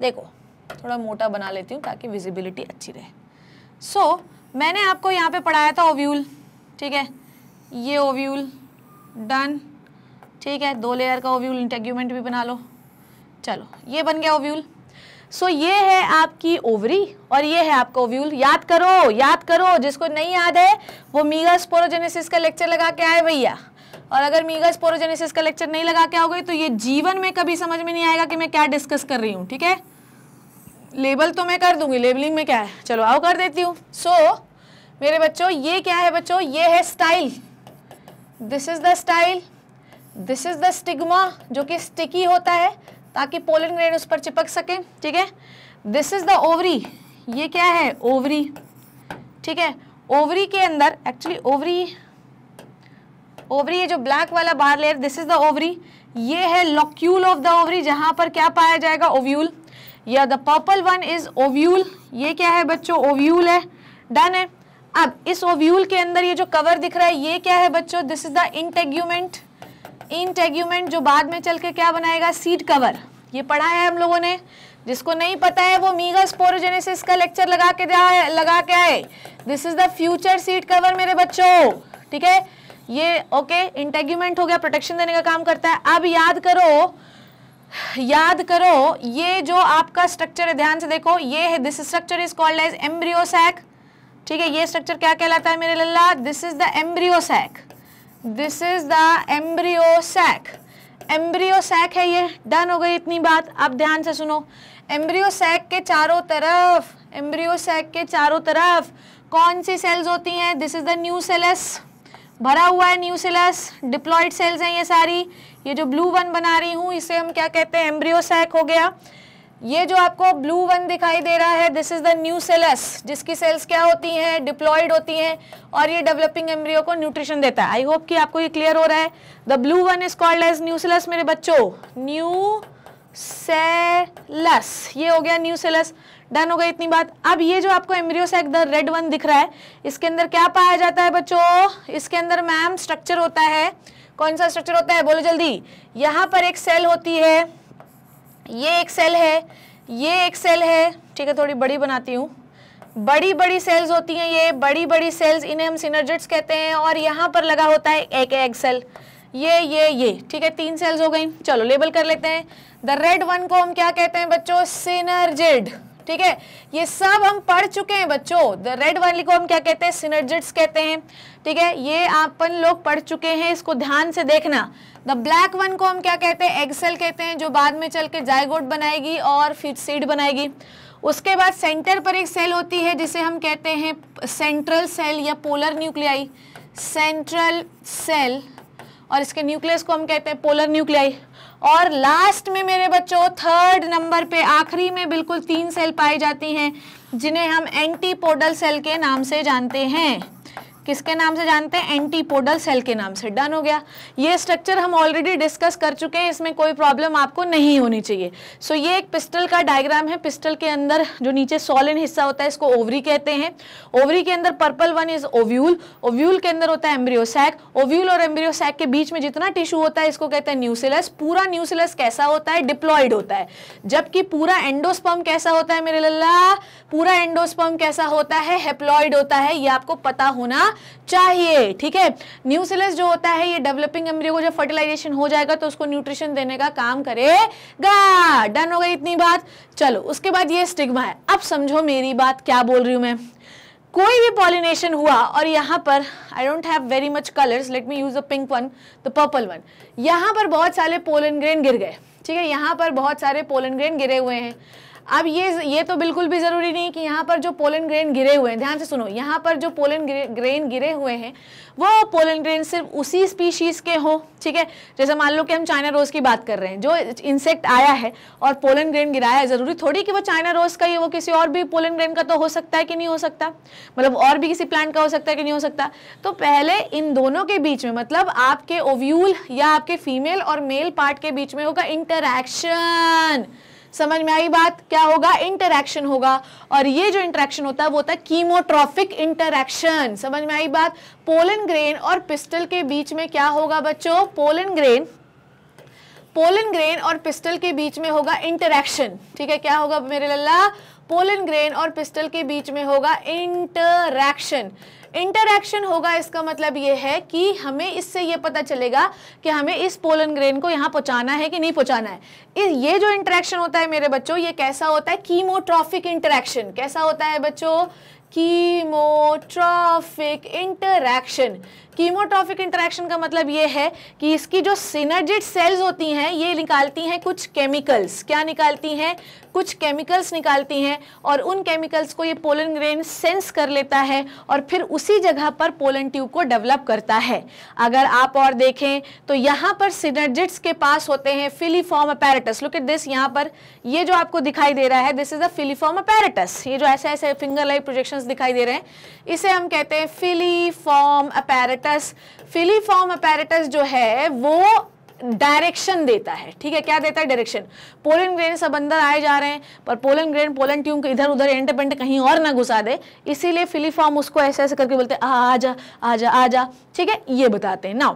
देखो थोड़ा मोटा बना लेती हूँ ताकि विजिबिलिटी अच्छी रहे सो so, मैंने आपको यहाँ पे पढ़ाया था ओव्यूल ठीक है ये ओव्यूल डन ठीक है दो लेयर का ओव्यूल इंटेग्यूमेंट भी बना लो चलो ये बन गया ओव्यूल सो so, ये है आपकी ओवरी और ये है आपका ओव्यूल याद करो याद करो जिसको नहीं याद है वो मीगा स्पोरोजेनेसिस का लेक्चर लगा के आए भैया और अगर मीगा स्पोरोजेनेसिस का लेक्चर नहीं लगा के आओगे तो ये जीवन में कभी समझ में नहीं आएगा कि मैं क्या डिस्कस कर रही हूँ ठीक है लेबल तो मैं कर दूंगी लेबलिंग में क्या है चलो आओ कर देती हूँ सो so, मेरे बच्चों ये क्या है बच्चों ये है style this is the style this is the stigma जो कि स्टिकी होता है ताकि पोलन ग्रेन उस पर चिपक सके ठीक है दिस इज द ओवरी ये क्या है ओवरी ठीक है ओवरी के अंदर एक्चुअली ओवरी ओवरी ये जो ब्लैक वाला बाहर layer this is the ovary ये है लॉक्यूल ऑफ द ओवरी जहां पर क्या पाया जाएगा ओव्यूल या the purple one is ovule ये क्या है बच्चों ओव्यूल है डन है अब इस ओव्यूल के अंदर ये जो कवर दिख रहा है ये क्या है बच्चों this is the integument integument जो बाद में चल के क्या बनाएगा सीड कवर ये पढ़ा है हम लोगों ने जिसको नहीं पता है वो मीगा स्पोरोजेनेसिस का लेक्चर लगा के जा लगा के आए this is the future seed cover मेरे बच्चों ठीक है ये ओके इंटेग्यूमेंट हो गया प्रोटेक्शन देने का काम करता है अब याद करो याद करो ये जो आपका स्ट्रक्चर है ध्यान से देखो ये है this structure is called as embryo sac ठीक है ये स्ट्रक्चर क्या कहलाता है मेरे लल्ला this is the embryo sac this is the embryo sac embryo sac है ये डन हो गई इतनी बात आप ध्यान से सुनो एम्ब्रियो सैक के चारों तरफ एम्ब्रियो सैक के चारों तरफ कौन सी सेल्स होती हैं this is the nucellus भरा हुआ है न्यू सेलस डिप्लॉयड सेल्स हैं ये सारी ये जो ब्लू वन बना रही हूँ इसे हम क्या कहते हैं एम्ब्रियो सैक हो गया ये जो आपको ब्लू वन दिखाई दे रहा है this is the nucellus जिसकी सेल्स क्या होती हैं डिप्लॉयड होती हैं और ये डेवलपिंग एम्ब्रियो को न्यूट्रिशन देता है आई होप कि आपको ये क्लियर हो रहा है the blue one is called as nucellus मेरे बच्चों न्यू सेलस ये हो गया न्यू सेलस डन हो गई इतनी बात अब ये जो आपको एम्ब्रियो से एक रेड वन दिख रहा है इसके अंदर क्या पाया जाता है बच्चों इसके अंदर मैम स्ट्रक्चर होता है कौन सा स्ट्रक्चर होता है बोलो जल्दी यहाँ पर एक सेल होती है ये एक सेल है ये एक सेल है ठीक है थोड़ी बड़ी बनाती हूँ बड़ी बड़ी सेल्स होती हैं ये बड़ी बड़ी सेल्स इन्हें हम सिनर्जेट्स कहते हैं और यहाँ पर लगा होता है एक एक सेल ये ये ये ठीक है तीन सेल्स हो गई चलो लेबल कर लेते हैं द रेड वन को हम क्या कहते हैं बच्चों सिनर्जेड ठीक है ये सब हम पढ़ चुके हैं बच्चों द रेड वाली को हम क्या कहते हैं सिनर्जेट्स कहते हैं ठीक है ये अपन लोग पढ़ चुके हैं इसको ध्यान से देखना द ब्लैक वन को हम क्या कहते हैं एक्सेल कहते हैं जो बाद में चल के जायगोट बनाएगी और फिर सीड बनाएगी उसके बाद सेंटर पर एक सेल होती है जिसे हम कहते हैं सेंट्रल सेल या पोलर न्यूक्लियाई सेंट्रल सेल और इसके न्यूक्लियस को हम कहते हैं पोलर न्यूक्लियाई और लास्ट में मेरे बच्चों थर्ड नंबर पे आखिरी में बिल्कुल तीन सेल पाई जाती हैं जिन्हें हम एंटीपोडल सेल के नाम से जानते हैं किसके नाम से जानते हैं एंटीपोडल सेल के नाम से डन हो गया ये स्ट्रक्चर हम ऑलरेडी डिस्कस कर चुके हैं इसमें कोई प्रॉब्लम आपको नहीं होनी चाहिए सो so, ये एक पिस्टल का डायग्राम है पिस्टल के अंदर जो नीचे सॉलिड हिस्सा होता है इसको ओवरी कहते हैं ओवरी के अंदर purple one is ovule ovule के अंदर होता है एम्ब्रियोसैक ओव्यूल और एम्ब्रियोसैक के बीच में जितना टिश्यू होता है इसको कहते हैं न्यूसिलस पूरा न्यूसिलस कैसा होता है डिप्लॉयड होता है जबकि पूरा एंडोस्पम कैसा होता है मेरे लल्ला पूरा एंडोस्पम कैसा होता है हेप्लॉयड होता है ये आपको पता होना चाहिए ठीक है न्यूसिलस जो होता है ये डेवलपिंग एम्ब्रियो को जब फर्टिलाइजेशन हो जाएगा तो उसको न्यूट्रिशन देने का काम करेगा डन हो गई इतनी बात चलो उसके बाद ये स्टिग्मा है अब समझो मेरी बात क्या बोल रही हूं मैं कोई भी पॉलिनेशन हुआ और यहाँ पर I don't have very much colours let me use a pink one the purple one यहाँ पर बहुत सारे पोलन ग्रेन गिर गए ठीक है यहाँ पर बहुत सारे पोलन ग्रेन गिरे हुए हैं अब ये ये तो बिल्कुल भी ज़रूरी नहीं कि यहाँ पर जो पोलन ग्रेन गिरे हुए हैं ध्यान से सुनो यहाँ पर जो पोलन ग्रेन गिरे हुए हैं वो पोलन ग्रेन सिर्फ उसी स्पीशीज़ के हों ठीक है जैसे मान लो कि हम चाइना रोज़ की बात कर रहे हैं जो इंसेक्ट आया है और पोलन ग्रेन गिराया है ज़रूरी थोड़ी कि वो चाइना रोज़ का ही वो किसी और भी पोलन ग्रेन का तो हो सकता है कि नहीं हो सकता मतलब और भी किसी प्लांट का हो सकता है कि नहीं हो सकता तो पहले इन दोनों के बीच में मतलब आपके ओव्यूल या आपके फीमेल और मेल पार्ट के बीच में होगा इंटरैक्शन समझ में आई बात क्या होगा इंटरेक्शन होगा और ये जो इंटरेक्शन होता है वो होता है कीमोट्रॉफिक इंटरेक्शन समझ में आई बात पोलन ग्रेन और पिस्टल के बीच में क्या होगा बच्चों पोलन ग्रेन पोलन ग्रेन और पिस्टल के बीच में होगा इंटरेक्शन ठीक है क्या होगा मेरे लल्ला पोलन ग्रेन और पिस्टल के बीच में होगा इंटरैक्शन इंटरक्शन होगा इसका मतलब ये है कि हमें इससे ये पता चलेगा कि हमें इस पोलन ग्रेन को यहाँ पहुँचाना है कि नहीं पहुँचाना है ये जो इंटरेक्शन होता है मेरे बच्चों ये कैसा होता है कीमोट्रॉफिक इंटरेक्शन कैसा होता है बच्चों कीमोट्रॉफिक इंटरेक्शन कीमोट्रॉफिक इंटरेक्शन का मतलब ये है कि इसकी जो सिनर्जिट सेल्स होती हैं ये निकालती हैं कुछ केमिकल्स क्या निकालती हैं कुछ केमिकल्स निकालती हैं और उन केमिकल्स को ये पोलन ग्रेन सेंस कर लेता है और फिर उसी जगह पर पोलन ट्यूब को डेवलप करता है अगर आप और देखें तो यहाँ पर सिनर्जिट्स के पास होते हैं filiform apparatus look at this यहाँ पर ये जो आपको दिखाई दे रहा है this is a filiform apparatus ये जो ऐसे ऐसे फिंगर लाइक प्रोजेक्शन दिखाई दे रहे हैं इसे हम कहते हैं filiform apparatus apparatus filiform apparatus जो है वो डायरेक्शन देता है ठीक है क्या देता है डायरेक्शन पोलन ग्रेन सब अंदर आए जा रहे हैं पर पोलन ग्रेन पोलन ट्यूम के इधर उधर एंटे पेंट कहीं और ना घुसा दे इसीलिए फिलीफॉर्म उसको ऐसे ऐसे करके बोलते हैं आ जा आ जा आ जा ठीक है ये बताते हैं नाउ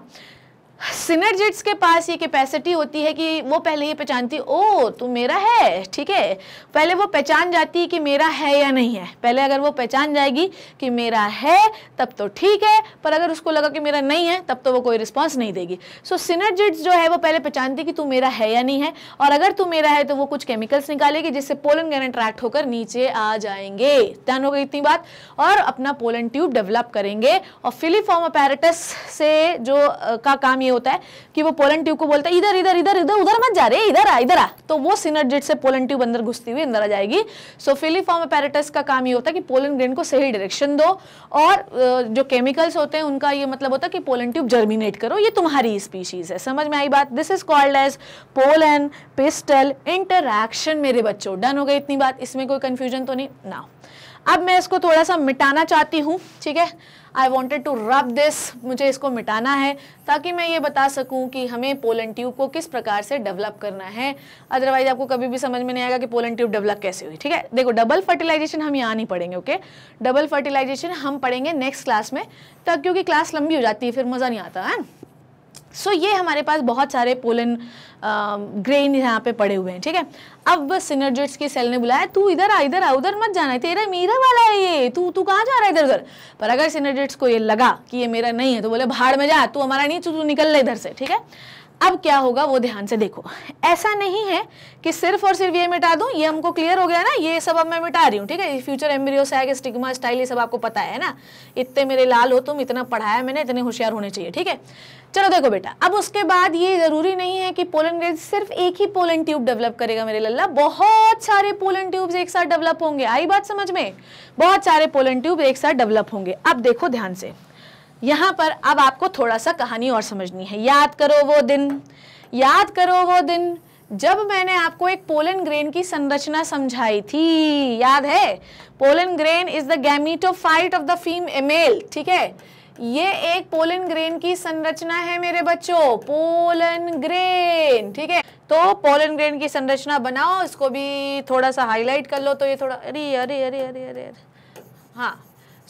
सिनर्जिट्स के पास ये कैपेसिटी होती है कि वो पहले ये पहचानती ओ तू मेरा है ठीक है पहले वो पहचान जाती है कि मेरा है या नहीं है पहले अगर वो पहचान जाएगी कि मेरा है तब तो ठीक है पर अगर उसको लगा कि मेरा नहीं है तब तो वो कोई रिस्पॉन्स नहीं देगी सो so, सिनर्जिट्स जो है वो पहले पहचानती कि तू मेरा है या नहीं है और अगर तू मेरा है तो वो कुछ केमिकल्स निकालेगी जिससे पोलन गैन अट्रैक्ट होकर नीचे आ जाएंगे ध्यान हो इतनी बात और अपना पोलन ट्यूब डेवलप करेंगे और फिलीफॉर्म अपेरेटस से जो का काम ये नहीं होता है कि वो पोलन ट्यूब को बोलता है इधर इधर इधर इधर उधर मत जा रहे इधर आ इधर आ तो वो सिनर्जिट से पोलन ट्यूब अंदर घुसती हुई अंदर आ जाएगी सो फिलीफॉर्म अपेरेटस का काम ये होता है कि पोलन ग्रेन को सही डायरेक्शन दो और जो केमिकल्स होते हैं उनका ये मतलब होता है कि पोलन ट्यूब जर्मिनेट करो ये तुम्हारी स्पीशीज है समझ में आई बात this is called as pollen pistil interaction मेरे बच्चों डन हो गए इतनी बात इसमें कोई कंफ्यूजन तो नहीं ना अब मैं इसको थोड़ा सा मिटाना चाहती हूँ ठीक है I wanted to rub this मुझे इसको मिटाना है ताकि मैं ये बता सकूँ कि हमें पोलन ट्यूब को किस प्रकार से डेवलप करना है अदरवाइज आपको कभी भी समझ में नहीं आएगा कि पोलन ट्यूब डेवलप कैसे हुई ठीक है देखो डबल फर्टिलाइजेशन हम यहाँ नहीं पढ़ेंगे ओके डबल फर्टिलाइजेशन हम पढ़ेंगे नेक्स्ट क्लास में तब क्योंकि क्लास लंबी हो जाती है फिर मज़ा नहीं आता है सो ये हमारे पास बहुत सारे पोलन ग्रेन यहाँ पे पड़े हुए हैं ठीक है अब सिनर्जेट्स के सेल ने बुलाया तू इधर आ इधर आ उधर मत जाना है तेरा मेरा वाला है ये तू तू कहाँ जा रहा है इधर उधर पर अगर सिनर्जेट्स को ये लगा कि ये मेरा नहीं है तो बोले भाड़ में जा तू हमारा नहीं तू निकल ले इधर से ठीक है अब क्या होगा वो ध्यान से देखो ऐसा नहीं है कि सिर्फ और सिर्फ ये मिटा दूं ये हमको क्लियर हो गया ना ये सब अब मैं मिटा रही हूँ ठीक है future embryo sac stigma style ये सब आपको पता है ना इतने मेरे लाल हो तुम इतना पढ़ाया मैंने इतने होशियार होने चाहिए ठीक है चलो देखो बेटा अब उसके बाद ये जरूरी नहीं है कि पोलन ग्रेज सिर्फ एक ही पोलन ट्यूब डेवलप करेगा मेरे लल्ला बहुत सारे पोलन ट्यूब्स एक साथ डेवलप होंगे आई बात समझ में बहुत सारे पोलन ट्यूब एक साथ डेवलप होंगे अब देखो ध्यान से यहाँ पर अब आपको थोड़ा सा कहानी और समझनी है याद करो वो दिन याद करो वो दिन जब मैंने आपको एक पोलन ग्रेन की संरचना समझाई थी याद है pollen grain is the gametophyte of the female ठीक है ये एक पोलन ग्रेन की संरचना है मेरे बच्चों पोलन ग्रेन ठीक है तो पोलन ग्रेन की संरचना बनाओ इसको भी थोड़ा सा हाईलाइट कर लो तो ये थोड़ा अरे अरे अरे अरे अरे, अरे, हाँ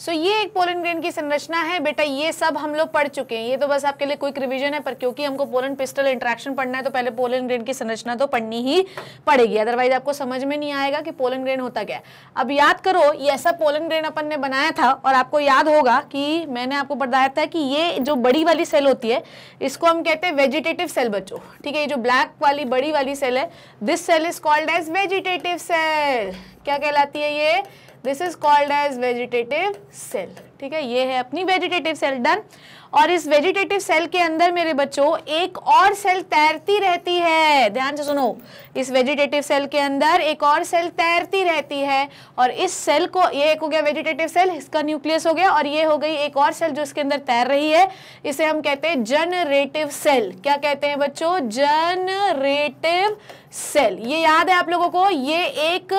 सो ये एक पोलन ग्रेन की संरचना है बेटा ये सब हम लोग पढ़ चुके हैं ये तो बस आपके लिए क्विक रिवीजन है पर क्योंकि हमको पोलन पिस्टल इंट्रैक्शन पढ़ना है तो पहले पोलन ग्रेन की संरचना तो पढ़नी ही पड़ेगी अदरवाइज आपको समझ में नहीं आएगा कि पोलन ग्रेन होता क्या है अब याद करो ये ऐसा पोलन ग्रेन अपन ने बनाया था और आपको याद होगा कि मैंने आपको बताया था कि ये जो बड़ी वाली सेल होती है इसको हम कहते हैं वेजिटेटिव सेल बच्चों ठीक है ये जो ब्लैक वाली बड़ी वाली सेल है this cell is called as vegetative cell क्या कहलाती है ये this is called as vegetative cell ठीक है ये है अपनी वेजिटेटिव सेल डन और इस वेजिटेटिव सेल के अंदर मेरे बच्चों एक और सेल तैरती रहती है ध्यान से सुनो इस वेजिटेटिव सेल के अंदर एक और सेल तैरती रहती है और इस सेल को ये एक हो गया वेजिटेटिव सेल इसका न्यूक्लियस हो गया और ये हो गई एक और सेल जो इसके अंदर तैर रही है इसे हम कहते हैं जनरेटिव सेल क्या कहते हैं बच्चों जनरेटिव सेल ये याद है आप लोगों को ये एक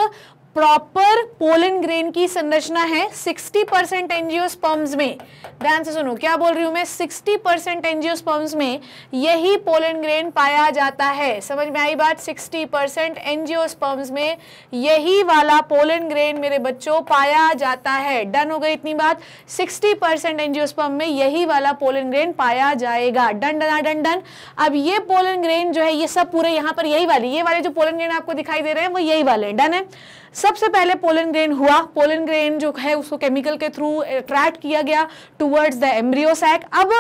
प्रॉपर पोलन ग्रेन की संरचना है 60 परसेंट एनजियोस्पर्म्स में ध्यान से सुनो क्या बोल रही हूं मैं 60 परसेंट एनजियोस्पर्म्स में यही पोलन ग्रेन पाया जाता है समझ में आई बात 60 परसेंट एनजियोस्पर्म्स में यही वाला पोलन ग्रेन मेरे बच्चों पाया जाता है डन हो गई इतनी बात 60 परसेंट एनजियोस्पर्म में यही वाला पोलन ग्रेन पाया जाएगा डन डना डन डन अब ये पोलन ग्रेन जो है ये सब पूरे यहां पर यही वाले ये वाले जो पोलन ग्रेन आपको दिखाई दे रहे हैं वो यही वाले डन है सबसे पहले पोलन ग्रेन हुआ पोलन ग्रेन जो है उसको केमिकल के थ्रू अट्रैक्ट किया गया टूवर्ड्स द एम्ब्रियोसैक अब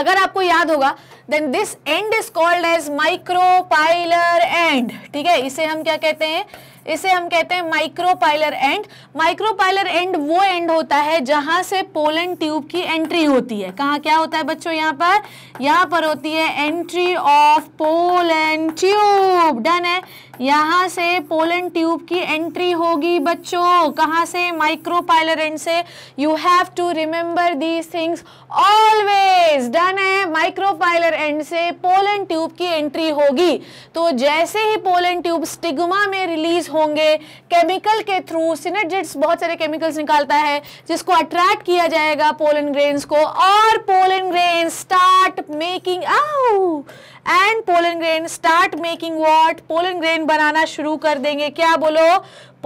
अगर आपको याद होगा then this end is called as micropylar end ठीक है इसे हम क्या कहते हैं इसे हम कहते हैं माइक्रोपाइलर एंड माइक्रोपाइलर एंड वो एंड होता है जहां से पोलन ट्यूब की एंट्री होती है कहा क्या होता है बच्चों यहाँ पर यहाँ पर होती है entry of pollen tube done है यहाँ से पोलन ट्यूब की एंट्री होगी बच्चों कहाँ से एंड से you have to remember these things always done है माइक्रोपाइलर एंड से पोलन ट्यूब की एंट्री होगी तो जैसे ही पोलन ट्यूब स्टिग्मा में रिलीज होंगे केमिकल के थ्रू सिनेजिट्स बहुत सारे केमिकल्स निकालता है जिसको अट्रैक्ट किया जाएगा पोलन ग्रेन्स को और पोलन ग्रेन स्टार्ट मेकिंग आउ and pollen grain start making what pollen grain बनाना शुरू कर देंगे क्या बोलो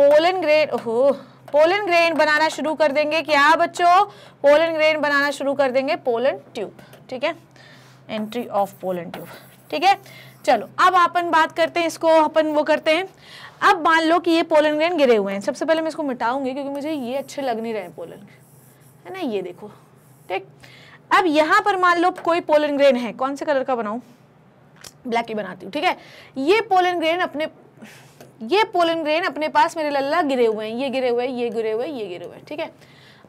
पोलन ग्रेन हो पोलन ग्रेन बनाना शुरू कर देंगे क्या बच्चों पोलन ग्रेन बनाना शुरू कर देंगे पोलन ट्यूब ठीक है एंट्री ऑफ पोलन ट्यूब ठीक है चलो अब अपन बात करते हैं इसको अपन वो करते हैं अब मान लो कि ये पोलन ग्रेन गिरे हुए हैं सबसे पहले मैं इसको मिटाऊंगी क्योंकि मुझे ये अच्छे लग नहीं रहे पोलन ग्रेन है ना ये देखो ठीक अब यहाँ पर मान लो कोई पोलन ग्रेन है कौन से कलर का बनाऊँ ब्लैक ही बनाती हूँ ठीक है ये पोलन ग्रेन अपने ये पोलन ग्रेन अपने पास मेरे लल्ला गिरे हुए हैं ये गिरे हुए हैं ये गिरे हुए हैं ये गिरे हुए हैं ठीक है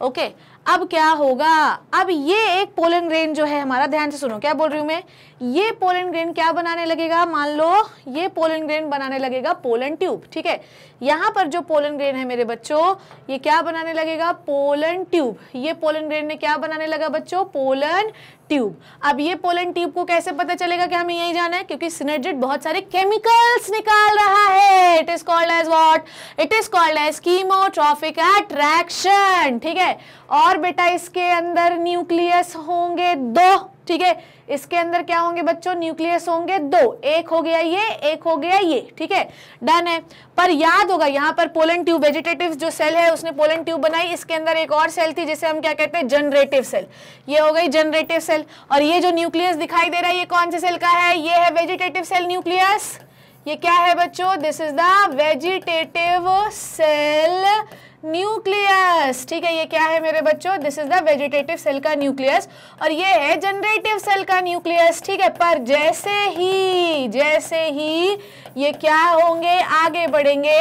ओके अब क्या होगा अब ये एक पोलन ग्रेन जो है हमारा ध्यान से सुनो क्या बोल रही हूँ मैं ये पोलन ग्रेन क्या बनाने लगेगा मान लो ये पोलन ग्रेन बनाने लगेगा पोलन ट्यूब ठीक है यहाँ पर जो पोलन ग्रेन है मेरे बच्चों ये क्या बनाने लगेगा पोलन ट्यूब ये पोलन ग्रेन ने क्या बनाने लगा बच्चों पोलन ट्यूब अब ये पोलन ट्यूब को कैसे पता चलेगा कि हमें यही जाना है क्योंकि सिनेजेट बहुत सारे केमिकल्स निकाल रहा है it is called as what it is called as chemotropic attraction ठीक है और बेटा इसके अंदर न्यूक्लियस होंगे दो ठीक है इसके अंदर क्या होंगे बच्चों न्यूक्लियस होंगे दो एक हो गया ये एक हो गया ये ठीक है डन है पर याद होगा यहाँ पर पोलन ट्यूब वेजिटेटिव जो सेल है उसने पोलन ट्यूब बनाई इसके अंदर एक और सेल थी जिसे हम क्या कहते हैं जनरेटिव सेल ये हो गई जनरेटिव सेल और ये जो न्यूक्लियस दिखाई दे रहा है ये कौन से सेल का है ये है वेजिटेटिव सेल न्यूक्लियस ये क्या है बच्चों this is the vegetative cell nucleus ठीक है ये क्या है मेरे बच्चों this is the vegetative cell का न्यूक्लियस और ये है जनरेटिव सेल का न्यूक्लियस ठीक है पर जैसे ही जैसे ही ये क्या होंगे आगे बढ़ेंगे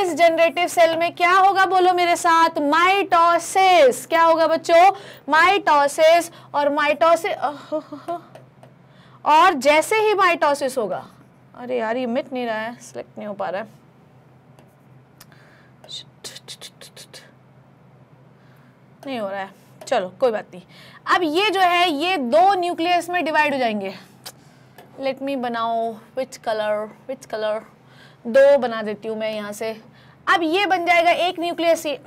इस जनरेटिव सेल में क्या होगा बोलो मेरे साथ माइटोसिस क्या होगा बच्चों माइटोसिस और माइटोसिस और जैसे ही माइटोसिस होगा अरे यार ये मिट नहीं रहा है सिलेक्ट नहीं हो पा रहा है नहीं हो रहा है चलो कोई बात नहीं अब ये जो है ये दो न्यूक्लियस में डिवाइड हो जाएंगे लेट मी बनाओ विच कलर विच कलर दो बना देती हूँ मैं यहाँ से अब ये बन जाएगा एक न्यूक्लियस ये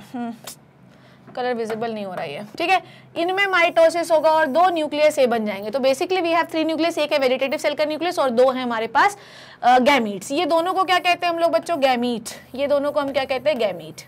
कलर विजिबल नहीं हो रहा है ठीक है इनमें माइटोसिस होगा और दो न्यूक्लियस ए बन जाएंगे तो basically we have three nucleus एक है वेजिटेटिव सेल का न्यूक्लियस और दो है हमारे पास गैमीट्स ये दोनों को क्या कहते हैं हम लोग बच्चों गैमीट ये दोनों को हम क्या कहते हैं गैमीट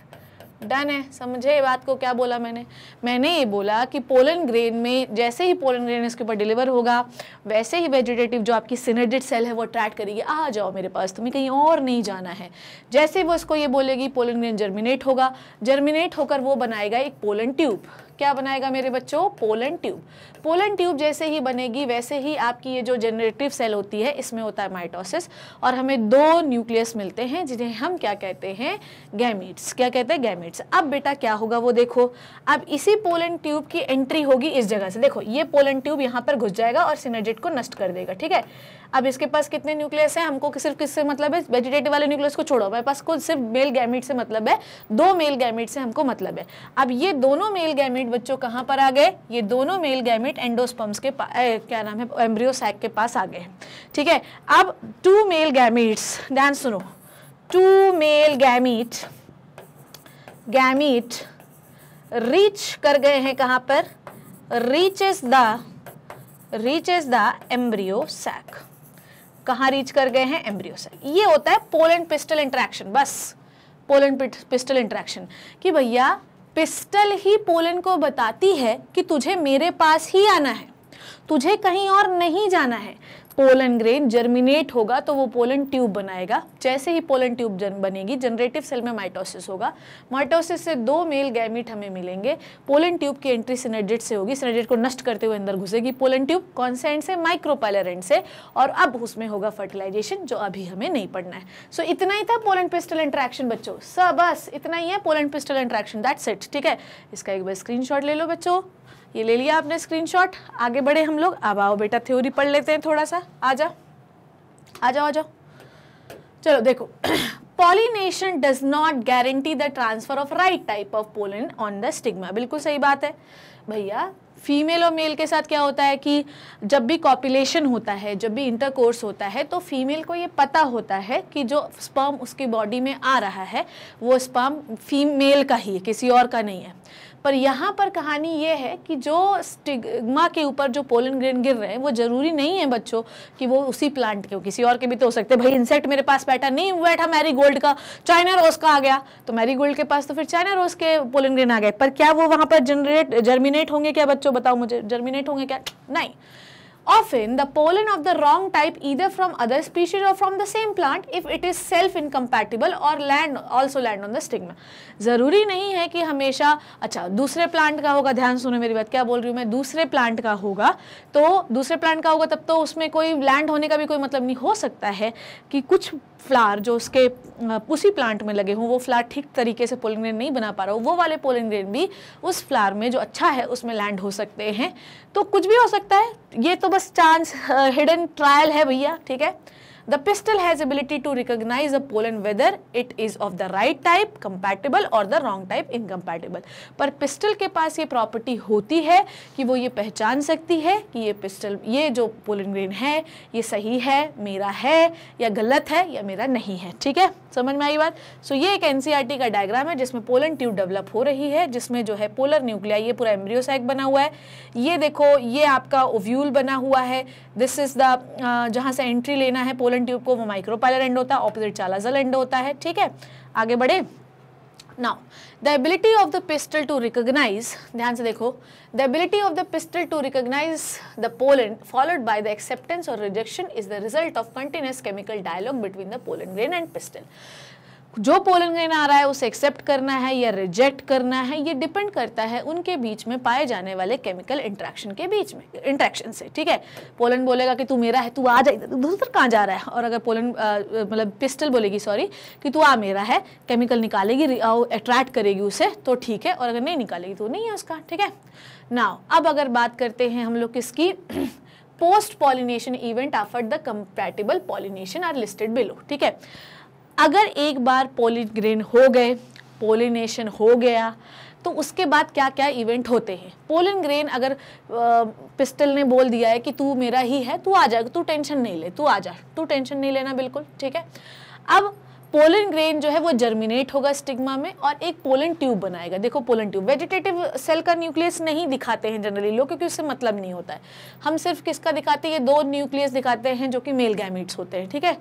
डन है समझे ये बात को क्या बोला मैंने मैंने ये बोला कि पोलन ग्रेन में जैसे ही पोलन ग्रेन इसके ऊपर डिलीवर होगा वैसे ही वेजिटेटिव जो आपकी सिनेडेड सेल है वो अट्रैक्ट करेगी आ जाओ मेरे पास तुम्हें कहीं और नहीं जाना है जैसे वो इसको ये बोलेगी पोलन ग्रेन जर्मिनेट होगा जर्मिनेट होकर वो बनाएगा एक पोलन ट्यूब क्या बनाएगा मेरे बच्चों पोलन ट्यूब पोलन ट्यूब जैसे ही बनेगी वैसे ही आपकी ये जो जनरेटिव सेल होती है इसमें होता है माइटोसिस और हमें दो न्यूक्लियस मिलते हैं जिन्हें हम क्या कहते हैं गैमिट्स क्या कहते हैं गैमिट्स अब बेटा क्या होगा वो देखो अब इसी पोलन ट्यूब की एंट्री होगी इस जगह से देखो ये पोलन ट्यूब यहाँ पर घुस जाएगा और सिनेजेट को नष्ट कर देगा ठीक है अब इसके पास कितने न्यूक्लियस है हमको सिर्फ किससे मतलब है वेजिटेटिव वाले न्यूक्लियस को छोड़ो हमारे पास कुछ सिर्फ मेल गैमिट से मतलब है दो मेल गैमिट से हमको मतलब है अब ये दोनों मेल गैमिट बच्चों कहाँ पर आ गए ये दोनों मेल गैमिट एंडोस्पम्स के ए, क्या नाम है एम्ब्रियोसैक के पास आ गए ठीक है अब टू मेल गैमिट्स ध्यान सुनो two male gamete gamete reach कर गए हैं कहाँ पर reach is the reach is the embryo sac कहा रीच कर गए हैं एम्ब्रियो सेल ये होता है पोलन पिस्टल इंट्रैक्शन बस पोलेंड पिस्टल इंट्रैक्शन कि भैया पिस्टल ही पोलन को बताती है कि तुझे मेरे पास ही आना है तुझे कहीं और नहीं जाना है पोलन ग्रेन जर्मिनेट होगा तो वो पोलन ट्यूब बनाएगा जैसे ही पोलन ट्यूब जन बनेगी जनरेटिव सेल में माइटोसिस होगा माइटोसिस से दो मेल गैमिट हमें मिलेंगे पोलन ट्यूब की एंट्री सिनेडेट से होगी सिनेडेट को नष्ट करते हुए अंदर घुसेगी पोलन ट्यूब कौन से एंड से माइक्रोपाइलर एंड से और अब उसमें होगा फर्टिलाइजेशन जो अभी हमें नहीं पढ़ना है सो so, इतना ही था पोलन पिस्टल इंट्रैक्शन बच्चों सब बस इतना ही है pollen pistil interaction that's it ठीक है इसका एक बार स्क्रीन ले लो बच्चों ये ले लिया आपने स्क्रीनशॉट आगे बढ़े हम लोग अब आओ बेटा थ्योरी पढ़ लेते हैं थोड़ा सा आ जाओ आ जाओ आ जाओ चलो देखो pollination does not guarantee the transfer of right type of pollen on the stigma बिल्कुल सही बात है भैया फीमेल और मेल के साथ क्या होता है कि जब भी कॉपुलेशन होता है जब भी इंटरकोर्स होता है तो फीमेल को ये पता होता है कि जो स्पर्म उसकी बॉडी में आ रहा है वो स्पर्म फीमेल का ही है किसी और का नहीं है पर यहाँ पर कहानी ये है कि जो स्टिग्मा के ऊपर जो पोलन ग्रेन गिर रहे हैं वो ज़रूरी नहीं है बच्चों कि वो उसी प्लांट के हो किसी और के भी तो हो सकते हैं भाई इंसेक्ट मेरे पास बैठा नहीं बैठा मैरी गोल्ड का चाइना रोज का आ गया तो मैरी गोल्ड के पास तो फिर चाइना रोज के पोलन ग्रेन आ गए पर क्या वो वहाँ पर जनरेट जर्मिनेट होंगे क्या बच्चों बताओ मुझे जर्मिनेट होंगे क्या नहीं Often, the pollen of the wrong type either from other species or from the same plant if it is self incompatible or land also land on the stigma. zaruri nahi hai ki hamesha acha dusre plant ka hoga dhyan suno meri baat kya bol rahi hu main dusre plant ka hoga to dusre plant ka hoga tab to usme koi land hone ka bhi koi matlab nahi ho sakta hai ki kuch flower जो उसके उसी plant में लगे हों वो flour ठीक तरीके से पोलिंग ग्रेन नहीं बना पा रहा हो वो वाले पोलिंग ग्रेन भी उस फ्लार में जो अच्छा है उसमें लैंड हो सकते हैं तो कुछ भी हो सकता है ये तो बस चांस हिडन ट्रायल है भैया ठीक है The pistol has ability to recognize the pollen whether it is of the right type compatible or the wrong type incompatible. पर पिस्टल के पास ये प्रॉपर्टी होती है कि वो ये पहचान सकती है कि ये पिस्टल ये जो पोलन ग्रेन है ये सही है मेरा है या गलत है या मेरा नहीं है ठीक है समझ में आई बात सो so, ये एक एनसीईआरटी e का डायग्राम है जिसमें पोलन ट्यूब डेवलप हो रही है जिसमें जो है पोलर न्यूक्लिया ये पूरा एम्ब्रियोसैक बना हुआ है ये देखो ये आपका ओव्यूल बना हुआ है दिस इज़ द जहां से एंट्री लेना है पोलन ट्यूब को वो माइक्रोपाइलर एंड होता है ऑपोजिट चालाजल एंड होता है ठीक है आगे बढ़े now the ability of the pistil to recognise ध्यान से देखो the ability of the pistil to recognise the pollen followed by the acceptance और rejection is the result of continuous chemical dialogue between the pollen grain and pistil जो पोलनगन आ रहा है उसे accept करना है या रिजेक्ट करना है ये डिपेंड करता है उनके बीच में पाए जाने वाले केमिकल इंट्रैक्शन के बीच में इंट्रैक्शन से ठीक है पोलन बोलेगा कि तू मेरा है तू आ जा इधर कहाँ जा रहा है और अगर पोलन मतलब पिस्टल बोलेगी सॉरी कि तू आ मेरा है केमिकल निकालेगी अट्रैक्ट करेगी उसे तो ठीक है और अगर नहीं निकालेगी तो नहीं है उसका ठीक है ना अब अगर बात करते हैं हम लोग किसकी post pollination event after the compatible pollination are listed below ठीक है अगर एक बार पोलिग्रेन हो गए पोलिनेशन हो गया तो उसके बाद क्या क्या इवेंट होते हैं पोलन ग्रेन अगर पिस्टल ने बोल दिया है कि तू मेरा ही है तू आ जा तू टेंशन नहीं ले तू आ जा तू टेंशन नहीं लेना बिल्कुल ठीक है अब पोलन ग्रेन जो है वो जर्मिनेट होगा स्टिग्मा में और एक पोलन ट्यूब बनाएगा देखो पोलन ट्यूब वेजिटेटिव सेल का न्यूक्लियस नहीं दिखाते हैं जनरली लोग क्योंकि उससे मतलब नहीं होता है हम सिर्फ किसका दिखाते हैं ये दो न्यूक्लियस दिखाते हैं जो कि मेल गैमिट्स होते हैं ठीक है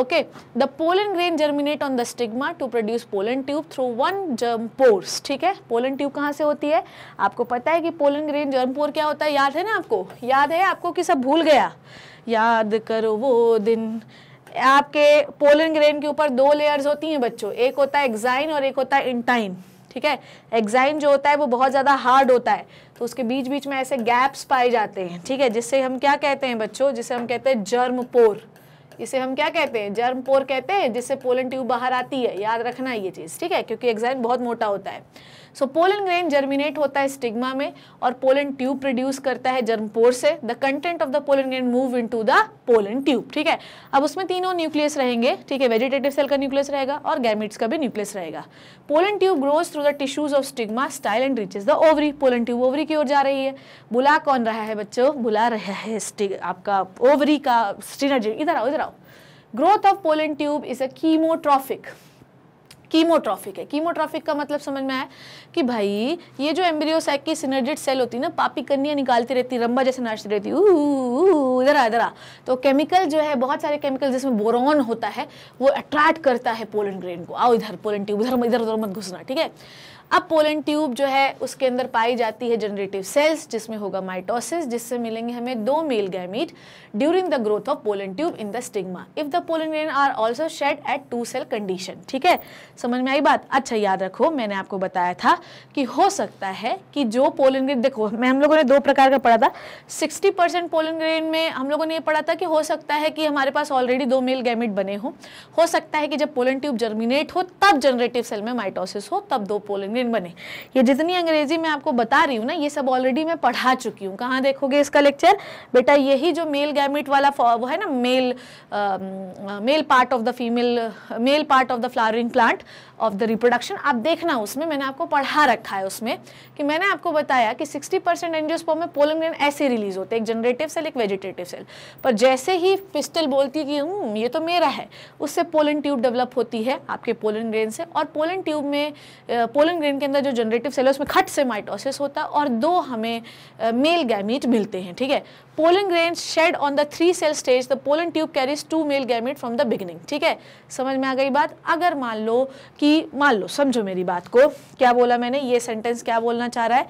okay the pollen grain germinate on the stigma to produce pollen tube through one germ pores ठीक है pollen tube कहाँ से होती है आपको पता है कि pollen grain germ pore क्या होता है याद है ना आपको याद है आपको कि सब भूल गया याद करो वो दिन आपके पोलन ग्रेन के ऊपर दो लेयर्स होती हैं बच्चों एक होता है एग्जाइन और एक होता है इंटाइन ठीक है एग्जाइन जो होता है वो बहुत ज़्यादा हार्ड होता है तो उसके बीच बीच में ऐसे गैप्स पाए जाते हैं ठीक है जिससे हम क्या कहते हैं बच्चों जिसे हम कहते हैं जर्म पोर इसे हम क्या कहते हैं जर्म पोर कहते हैं जिससे पोलन ट्यूब बाहर आती है याद रखना ये चीज़ ठीक है क्योंकि एग्जाम बहुत मोटा होता है सो पोलन ग्रेन जर्मिनेट होता है स्टिग्मा में और पोलन ट्यूब प्रोड्यूस करता है जर्म पोर से the content of the pollen grain move in to the pollen tube ठीक है अब उसमें तीनों न्यूक्लियस रहेंगे ठीक है वेजिटेटिव सेल का न्यूक्लियस रहेगा और गैमिट्स का भी न्यूक्लियस रहेगा pollen tube grows through the tissues of stigma style and is the ovary pollen tube ovary की ओर जा रही है बुला कौन रहा है बच्चों बुला रहा है आपका ओवरी का स्टिनर्जी इधर आओ इधर आओ growth of pollen tube is a chemotropic chemotropic है कीमोट्रॉफिक का मतलब समझ में आया कि भाई ये जो एम्ब्रियोसैक की सिनर्जिट सेल होती है ना पापी कन्या निकालती रहती रंबा जैसे नाचती रहती इधर आ इधर आ तो केमिकल जो है बहुत सारे केमिकल जिसमें बोरॉन होता है वो अट्रैक्ट करता है पोलन ग्रेन को आओ इधर पोलन ट्यूब इधर इधर उधर मत घुसना ठीक है अब पोलन ट्यूब जो है उसके अंदर पाई जाती है जनरेटिव सेल्स जिसमें होगा माइटोसिस जिससे मिलेंगे हमें दो male gamete during the growth of pollen tube in the stigma if the pollen grain are also shed at two cell condition ठीक है समझ में आई बात अच्छा याद रखो मैंने आपको बताया था कि हो सकता है कि जो पोलन ग्रेन देखो मैं हम लोगों ने दो प्रकार का पढ़ा था सिक्सटी परसेंट पोलन ग्रेन में हम लोगों ने यह पढ़ा था कि हो सकता है कि हमारे पास ऑलरेडी दो मेल गैमिट बने हों हो सकता है कि जब पोलन ट्यूब जर्मिनेट हो तब जनरेटिव सेल में माइटोसिस हो तब दो पोलन लैंग्विन बने ये जितनी अंग्रेजी मैं आपको बता रही हूँ ना ये सब ऑलरेडी मैं पढ़ा चुकी हूँ कहाँ देखोगे इसका लेक्चर बेटा यही जो मेल गैमिट वाला वो है ना male male part of the female male part of the flowering plant of the reproduction आप देखना उसमें मैंने आपको पढ़ा रखा है उसमें कि मैंने आपको बताया कि 60 परसेंट एनजियोस्पोम में ग्रेन ऐसे रिलीज होते हैं एक जनरेटिव सेल एक वेजिटेटिव सेल पर जैसे ही पिस्टल बोलती है कि हम्म, ये तो मेरा है उससे पोलन ट्यूब डेवलप होती है आपके पोलन ग्रेन से और पोलन ट्यूब में पोलन ग्रेन के अंदर जो जनरेटिव सेल है उसमें खट से माइटोसिस होता है और दो हमें मेल गैमीट मिलते हैं ठीक है pollen grain shed on the three cell stage the pollen tube carries two male gamete from the beginning ठीक है समझ में आ गई बात अगर मान लो कि मान लो समझो मेरी बात को क्या बोला मैंने ये सेंटेंस क्या बोलना चाह रहा है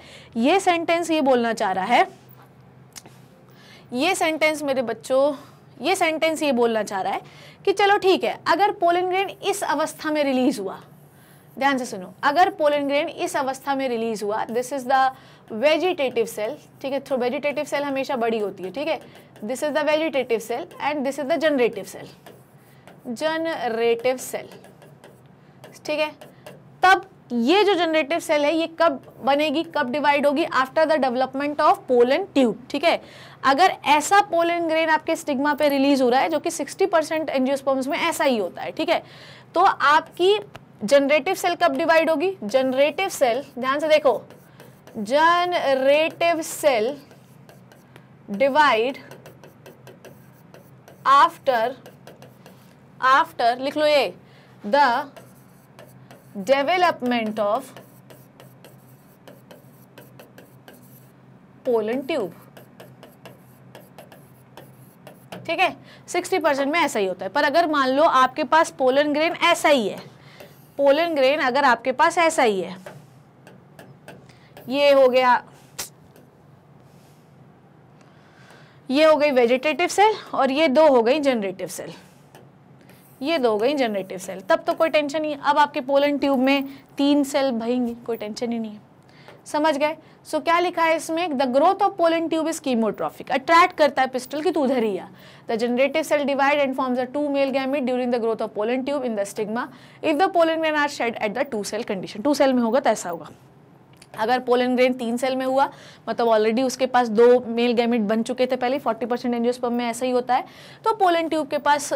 ये सेंटेंस ये बोलना चाह रहा है ये सेंटेंस मेरे बच्चों ये सेंटेंस ये बोलना चाह रहा है कि चलो ठीक है अगर पोलन ग्रेन इस अवस्था में रिलीज हुआ ध्यान से सुनो अगर पोलन ग्रेन इस अवस्था में रिलीज हुआ this is the vegetative cell ठीक है थ्रो वेजिटेटिव सेल हमेशा बड़ी होती है ठीक है this is the vegetative cell and this is the generative cell generative cell ठीक है तब ये जो जनरेटिव सेल है ये कब बनेगी कब डिवाइड होगी after the development of pollen tube ठीक है अगर ऐसा पोलन ग्रेन आपके स्टिग्मा पे रिलीज हो रहा है जो कि 60 परसेंट में ऐसा ही होता है ठीक है तो आपकी जनरेटिव सेल कब डिवाइड होगी जनरेटिव सेल ध्यान से देखो generative cell divide after after लिख लो ये the development of pollen tube ठीक है सिक्सटी परसेंट में ऐसा ही होता है पर अगर मान लो आपके पास पोलन ग्रेन ऐसा ही है पोलन ग्रेन अगर आपके पास ऐसा ही है ये हो गया ये हो गई वेजिटेटिव सेल और ये दो हो गई जनरेटिव सेल ये दो हो गई जनरेटिव सेल तब तो कोई टेंशन नहीं अब आपके पोलन ट्यूब में तीन सेल भरेंगे कोई टेंशन ही नहीं है समझ गए सो so, क्या लिखा है इसमें the growth of pollen tube is chemotropic attract करता है पिस्टल की तो उधर ही आ the generative cell divide and forms a two male gamete during the growth of pollen tube in the stigma if the pollen grain are shed at the two cell condition two cell में होगा तो ऐसा होगा अगर pollen grain तीन cell में हुआ मतलब ऑलरेडी उसके पास दो मेल गैमिट बन चुके थे पहले 40 परसेंट एनजियोस्पर्म में ऐसा ही होता है तो पोलन ट्यूब के पास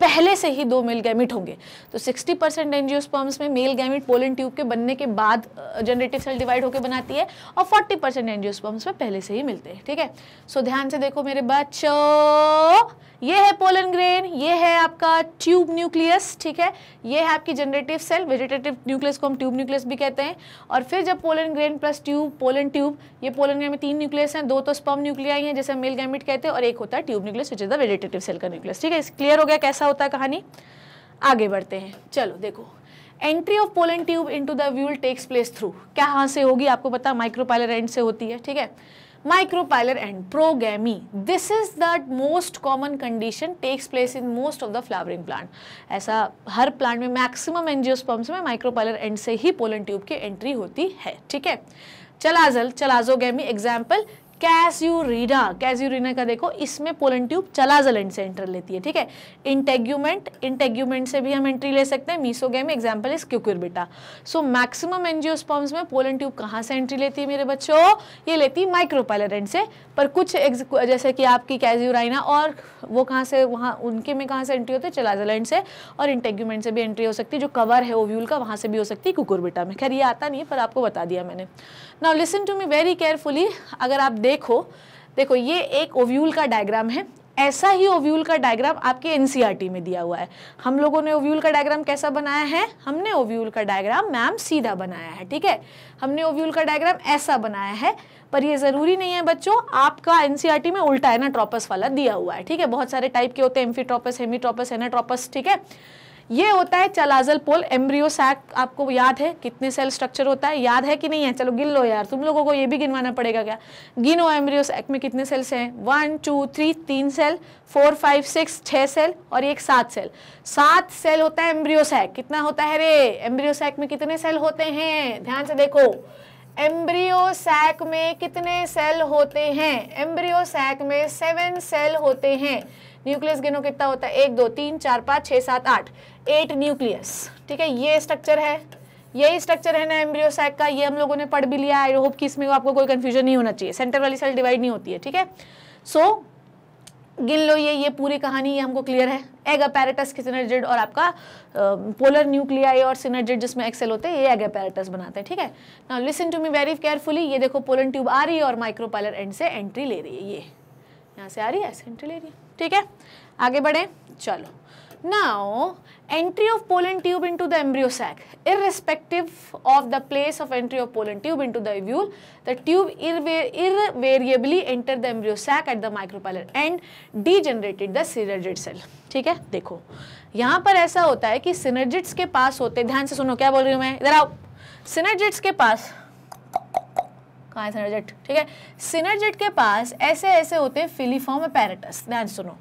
पहले से ही दो मेल गैमिट होंगे तो 60 परसेंट एनजियोस्पर्म्स में मेल गैमिट पोलन ट्यूब के बनने के बाद जनरेटिव सेल डिवाइड होकर बनाती है और 40 परसेंट एनजियोस्पर्म्स में पहले से ही मिलते हैं ठीक है सो so, ध्यान से देखो मेरे बच्चों ये है पोलन ग्रेन ये है आपका ट्यूब न्यूक्लियस ठीक है ये है आपकी जनरेटिव सेल वेजिटेटिव न्यूक्लियस को हम ट्यूब न्यूक्लियस भी कहते हैं और फिर जब pollen grain plus tube pollen tube ये पोलन ग्रेन में तीन न्यूक्लियस हैं दो तो स्पम न्यूक्लियाई हैं जैसे मेल गैमिट कहते हैं और एक होता है tube nucleus which is the vegetative cell का न्यूक्लियस ठीक है क्लियर हो गया कैसा होता है कहानी आगे बढ़ते हैं चलो देखो entry of pollen tube to the ovule takes place through क्या हाँ से होगी आपको पता माइक्रोपाइलर एंड से होती है ठीक है micropylar end porogamy this is that most common condition takes place in most of the flowering plant ऐसा हर प्लांट में मैक्सिमम एनजियोस्पम्स में माइक्रोपाइलर एंड से ही पोलन ट्यूब की एंट्री होती है ठीक है चलाजल चलाजोगेमी एग्जाम्पल कैस्यूरिना कैस्यूरिना का देखो इसमें पोलन ट्यूब चलाजलन से एंटर लेती है ठीक है इंटेग्यूमेंट इंटेग्यूमेंट से भी हम एंट्री ले सकते हैं mesogamy example is Cucurbita so maximum angiosperms में पोलन ट्यूब कहाँ से एंट्री लेती है मेरे बच्चों ये लेती है माइक्रोपायलरेंट से पर कुछ जैसे कि आपकी कैज्यूराइना और वो कहाँ से वहाँ उनके में कहाँ से एंट्री होती है चलाजलन से और इंटेग्यूमेंट से भी एंट्री हो सकती है जो कवर है ओव्यूल का वहाँ से भी हो सकती है कुकुरबिटा में खैर ये आता नहीं है पर आपको बता दिया मैंने now listen to me very carefully अगर आप देख देखो देखो ये एक ओव्यूल का डायग्राम है ऐसा ही ओव्यूल का डायग्राम आपके एनसीईआरटी e में दिया हुआ है हम लोगों ने ओव्यूल का डायग्राम कैसा बनाया है हमने ओव्यूल का डायग्राम मैम सीधा बनाया है ठीक है हमने ओव्यूल का डायग्राम ऐसा बनाया है पर ये ज़रूरी नहीं है बच्चों आपका एनसीईआरटी e में उल्टा है ना ट्रॉपस वाला दिया हुआ है ठीक है बहुत सारे टाइप के होते हैं एम्फीट्रॉपस हेमीट्रॉपस एनाट्रॉपस ठीक है ये होता है चलाजल पोल एम्ब्रियो सैक आपको याद है कितने सेल स्ट्रक्चर होता है याद है कि नहीं है चलो गिन लो यार तुम लोगों को ये भी गिनवाना पड़ेगा क्या गिनो एम्ब्रियो सैक में कितने सेल्स हैं वन टू थ्री तीन सेल फोर फाइव सिक्स छः सेल और एक सात सेल सात सेल होता है एम्ब्रियो सैक कितना होता है रे एम्ब्रियो सैक में कितने सेल होते हैं ध्यान से देखो एम्ब्रियो सैक में कितने सेल होते हैं एम्ब्रियो सैक में सेवन सेल होते हैं न्यूक्लियस गिनो कितना होता है एक दो तीन चार पाँच छः सात आठ एट न्यूक्लियस ठीक है ये स्ट्रक्चर है यही स्ट्रक्चर है ना एम्ब्रियोसैक का ये हम लोगों ने पढ़ भी लिया आई होप कि इसमें आपको कोई कंफ्यूजन नहीं होना चाहिए सेंटर वाली सेल डिवाइड नहीं होती है ठीक है सो गिन लो ये ये पूरी कहानी ये हमको क्लियर है एग अपैरेटस की सिनर्जिड और आपका पोलर न्यूक्लियाई और सिनर्जिड जिसमें एक्सेल होते हैं ये एग अपैरेटस बनाते हैं ठीक है ना listen to me very carefully ये देखो पोलन ट्यूब आ रही है और माइक्रोपाइलर एंड से एंट्री ले रही है ये यहाँ से आ रही है ऐसे एंट्री ले रही है ठीक है आगे बढ़े चलो now entry of pollen tube into the embryo sac irrespective of the place of entry of pollen tube into the ovule the tube irrevariably enter the embryo sac at the micropylar and degenerated the synergid cell ठीक है देखो यहाँ पर ऐसा होता है कि synergists के पास होते ध्यान से सुनो क्या बोल रही हूँ मैं इधर आओ सिनर्जिट्स के पास कहाँ है सिनर्जेट ठीक है सिनर्जेट के पास ऐसे ऐसे होते हैं फिलीफॉर्म अपेरेटस ध्यान सुनो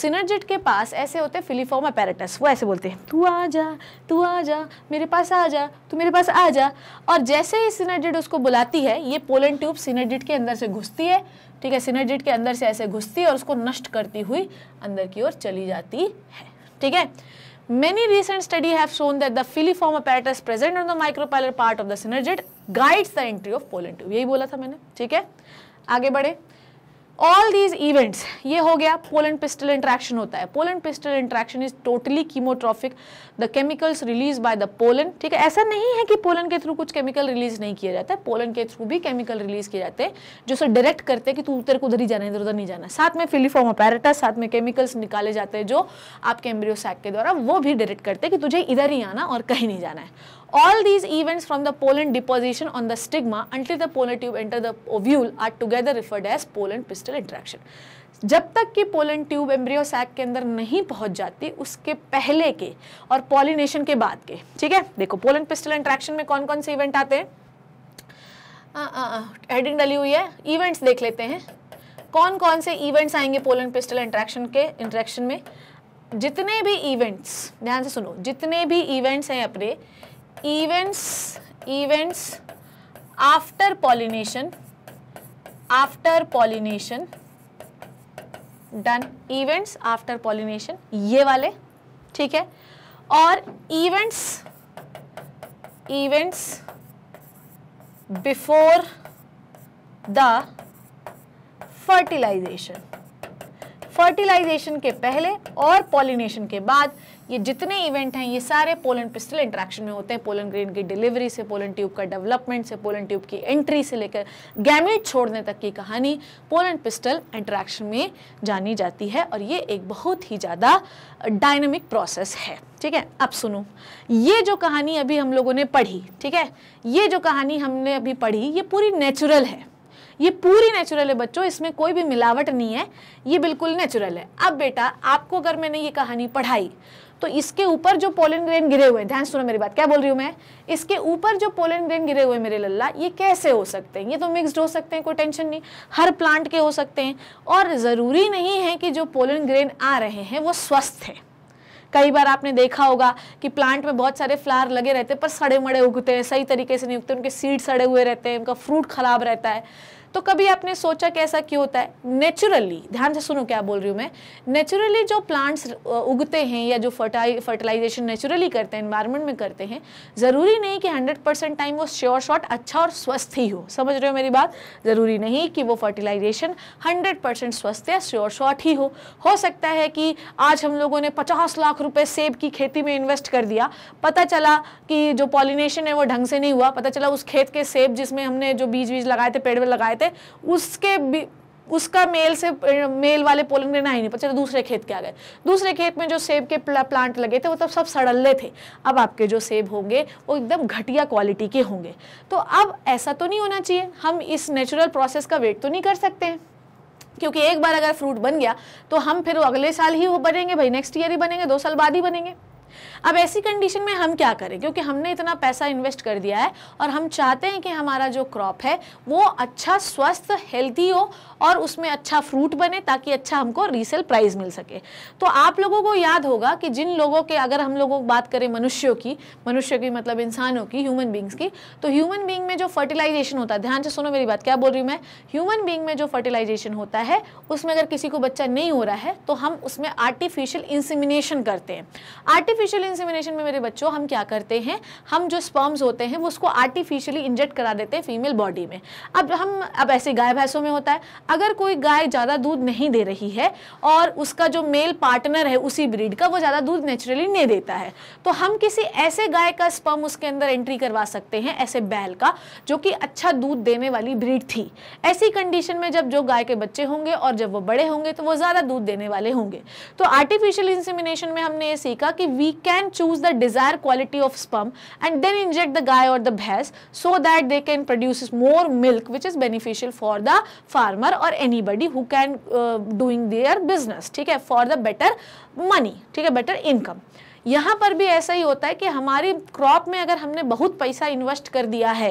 सिनर्जेट के पास ऐसे होते हैं फिलीफॉर्म अपेरेटस वो ऐसे बोलते हैं तू आ जा तू आ जा मेरे पास आ जा तू मेरे पास आ जा और जैसे ही सिनर्जेट उसको बुलाती है ये पोलन ट्यूब सिनर्जेट के अंदर से घुसती है ठीक है सिनर्जेट के अंदर से ऐसे घुसती है और उसको नष्ट करती हुई अंदर की ओर चली जाती है ठीक है Many recent studies have shown that the filiform apparatus present on the micropylar part of the synergid guides the entry of pollen tube. यही बोला था मैंने ठीक है आगे बढ़े ऑल दीज इवेंट्स ये हो गया पोलन पिस्टल इंट्रैक्शन होता है pollen pistil interaction is totally chemotropic the chemicals release by the pollen ठीक है ऐसा नहीं है कि पोलन के थ्रू कुछ केमिकल रिलीज नहीं किया जाता है पोलन के थ्रू भी केमिकल रिलीज किए जाते हैं जो सर डायरेक्ट करते हैं कि तू उधर को उधर ही जाना इधर उधर नहीं जाना साथ में फिलीफॉर्म अपैरेटा साथ में केमिकल्स निकाले जाते हैं जो आपके एम्ब्रियो सैक के द्वारा वो भी डायरेक्ट करते हैं कि तुझे इधर ही आना और कहीं नहीं जाना है All these events from the pollen deposition on the stigma until the pollen tube enter the ovule are together referred as pollen pistil interaction. जब तक कि पोलन ट्यूब एम्ब्रियो सैक के अंदर नहीं पहुंच जाती उसके पहले के और पॉलिनेशन के बाद के ठीक है देखो पोलन पिस्टल इंट्रैक्शन में कौन कौन से इवेंट आते हैं हेडिंग डली हुई है इवेंट्स देख लेते हैं कौन कौन से इवेंट्स आएंगे पोलन पिस्टल इंट्रैक्शन के इंट्रैक्शन में जितने भी इवेंट्स ध्यान से सुनो जितने भी इवेंट्स हैं अपने events events after pollination after pollination done events after pollination ये वाले ठीक है और events events before the fertilization fertilization के पहले और pollination के बाद ये जितने इवेंट हैं ये सारे पोलन पिस्टल इंट्रैक्शन में होते हैं पोलन ग्रेन की डिलीवरी से पोलन ट्यूब का डेवलपमेंट से पोलन ट्यूब की एंट्री से लेकर गैमेट छोड़ने तक की कहानी पोलन पिस्टल इंट्रैक्शन में जानी जाती है और ये एक बहुत ही ज़्यादा डायनेमिक प्रोसेस है ठीक है अब सुनो ये जो कहानी अभी हम लोगों ने पढ़ी ठीक है ये जो कहानी हमने अभी पढ़ी ये पूरी नेचुरल है ये पूरी नेचुरल है बच्चों इसमें कोई भी मिलावट नहीं है ये बिल्कुल नेचुरल है अब बेटा आपको अगर मैंने ये कहानी पढ़ाई तो इसके ऊपर जो पोलन ग्रेन गिरे हुए ध्यान सुनो मेरी बात क्या बोल रही हूँ मैं इसके ऊपर जो पोलन ग्रेन गिरे हुए मेरे लल्ला ये कैसे हो सकते हैं ये तो मिक्सड हो सकते हैं कोई टेंशन नहीं हर प्लांट के हो सकते हैं और ज़रूरी नहीं है कि जो पोलन ग्रेन आ रहे हैं वो स्वस्थ है कई बार आपने देखा होगा कि प्लांट में बहुत सारे फ्लावर लगे रहते हैं पर सड़े मड़े उगते हैं सही तरीके से नहीं उगते उनके सीड सड़े हुए रहते हैं उनका फ्रूट खराब रहता है तो कभी आपने सोचा कि ऐसा क्यों होता है नेचुरली ध्यान से सुनो क्या बोल रही हूँ मैं नेचुरली जो प्लांट्स उगते हैं या जो फर्टाई फर्टिलाइजेशन नेचुरली करते हैं इन्वायरमेंट में करते हैं ज़रूरी नहीं कि हंड्रेड परसेंट टाइम वो श्योर शॉट अच्छा और स्वस्थ ही हो समझ रहे हो मेरी बात ज़रूरी नहीं कि वो फर्टिलाइजेशन हंड्रेड परसेंट स्वस्थ या श्योर शॉट ही हो हो सकता है कि आज हम लोगों ने पचास लाख रुपये सेब की खेती में इन्वेस्ट कर दिया पता चला कि जो पॉलिनेशन है वो ढंग से नहीं हुआ पता चला उस खेत के सेब जिसमें हमने जो बीज बीज लगाए थे पेड़ में लगाए थे थे हैं उसके उसका मेल से मेल वाले पोलन ग्रेन आई नहीं पहुंचे तो दूसरे खेत के आ गए दूसरे खेत में जो सेब के प्लांट लगे थे वो तब सब सड़ल्ले थे अब आपके जो सेब होंगे वो एकदम घटिया क्वालिटी के होंगे तो अब ऐसा तो नहीं होना चाहिए हम इस नेचुरल प्रोसेस का वेट तो नहीं कर सकते हैं क्योंकि एक बार अगर फ्रूट बन गया तो हम फिर अगले साल ही वो बनेंगे भाई नेक्स्ट ईयर ही बनेंगे दो साल बाद ही बनेंगे अब ऐसी कंडीशन में हम क्या करें क्योंकि हमने इतना पैसा इन्वेस्ट कर दिया है और हम चाहते हैं कि हमारा जो क्रॉप है वो अच्छा स्वस्थ हेल्थी हो और उसमें अच्छा फ्रूट बने ताकि अच्छा हमको रीसेल प्राइस मिल सके तो आप लोगों को याद होगा कि जिन लोगों के अगर हम लोगों बात करें मनुष्यों की मनुष्य की मतलब इंसानों की ह्यूमन बींग्स की तो ह्यूमन बींग में जो फर्टिलाइजेशन होता है ध्यान से सुनो मेरी बात क्या बोल रही हूँ मैं ह्यूमन बींग में जो फर्टिलाइजेशन होता है उसमें अगर किसी को बच्चा नहीं हो रहा है तो हम उसमें आर्टिफिशियल इंसिमिनेशन करते हैं आर्टिफिशियल इंसिमिनेशन में मेरे बच्चों हम क्या करते हैं हम जो स्पर्म्स होते हैं वो उसको आर्टिफिशियली इंजेक्ट करा देते हैं फीमेल बॉडी में अब हम अब ऐसे गाय भैंसों में होता है अगर कोई गाय ज़्यादा दूध नहीं दे रही है और उसका जो मेल पार्टनर है उसी ब्रीड का वो ज़्यादा दूध नेचुरली नहीं देता है तो हम किसी ऐसे गाय का स्पर्म उसके अंदर एंट्री करवा सकते हैं ऐसे बैल का जो कि अच्छा दूध देने वाली ब्रीड थी ऐसी कंडीशन में जब जो गाय के बच्चे होंगे और जब वो बड़े होंगे तो वो ज़्यादा दूध देने वाले होंगे तो आर्टिफिशियल इंसिमिनेशन में हमने ये सीखा कि we can can choose the desired quality of sperm and then inject the guy or the bhais so that they can produce more milk which is beneficial for the farmer or anybody who can uh, doing their business theek hai for the better money theek hai better income यहाँ पर भी ऐसा ही होता है कि हमारी crop में अगर हमने बहुत पैसा इन्वेस्ट कर दिया है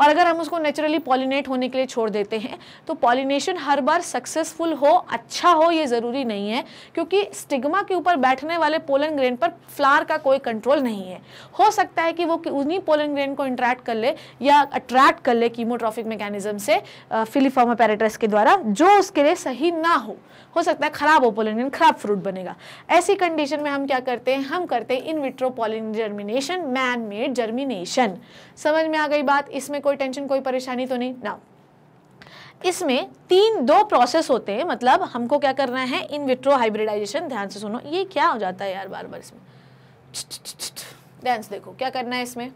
और अगर हम उसको नेचुरली पॉलिनेट होने के लिए छोड़ देते हैं तो पॉलिनेशन हर बार सक्सेसफुल हो अच्छा हो ये ज़रूरी नहीं है क्योंकि स्टिग्मा के ऊपर बैठने वाले पोलन ग्रेन पर फ्लार का कोई कंट्रोल नहीं है हो सकता है कि वो उन्हीं पोलन ग्रेन को इंट्रैक्ट कर ले या अट्रैक्ट कर ले कीमोट्रॉफिक मैकेनिज्म से फिलीफॉर्मा के द्वारा जो उसके लिए सही ना हो हो सकता है ख़राब हो ओपोलिनियन ख़राब फ्रूट बनेगा ऐसी कंडीशन में हम क्या करते हैं हम करते हैं in vitro pollen germination man made germination समझ में आ गई बात इसमें कोई टेंशन कोई परेशानी तो नहीं ना इसमें तीन दो प्रोसेस होते हैं मतलब हमको क्या करना है इन विट्रो हाइब्रिडाइजेशन ध्यान से सुनो ये क्या हो जाता है यार बार बार इसमें ध्यान से देखो क्या करना है इसमें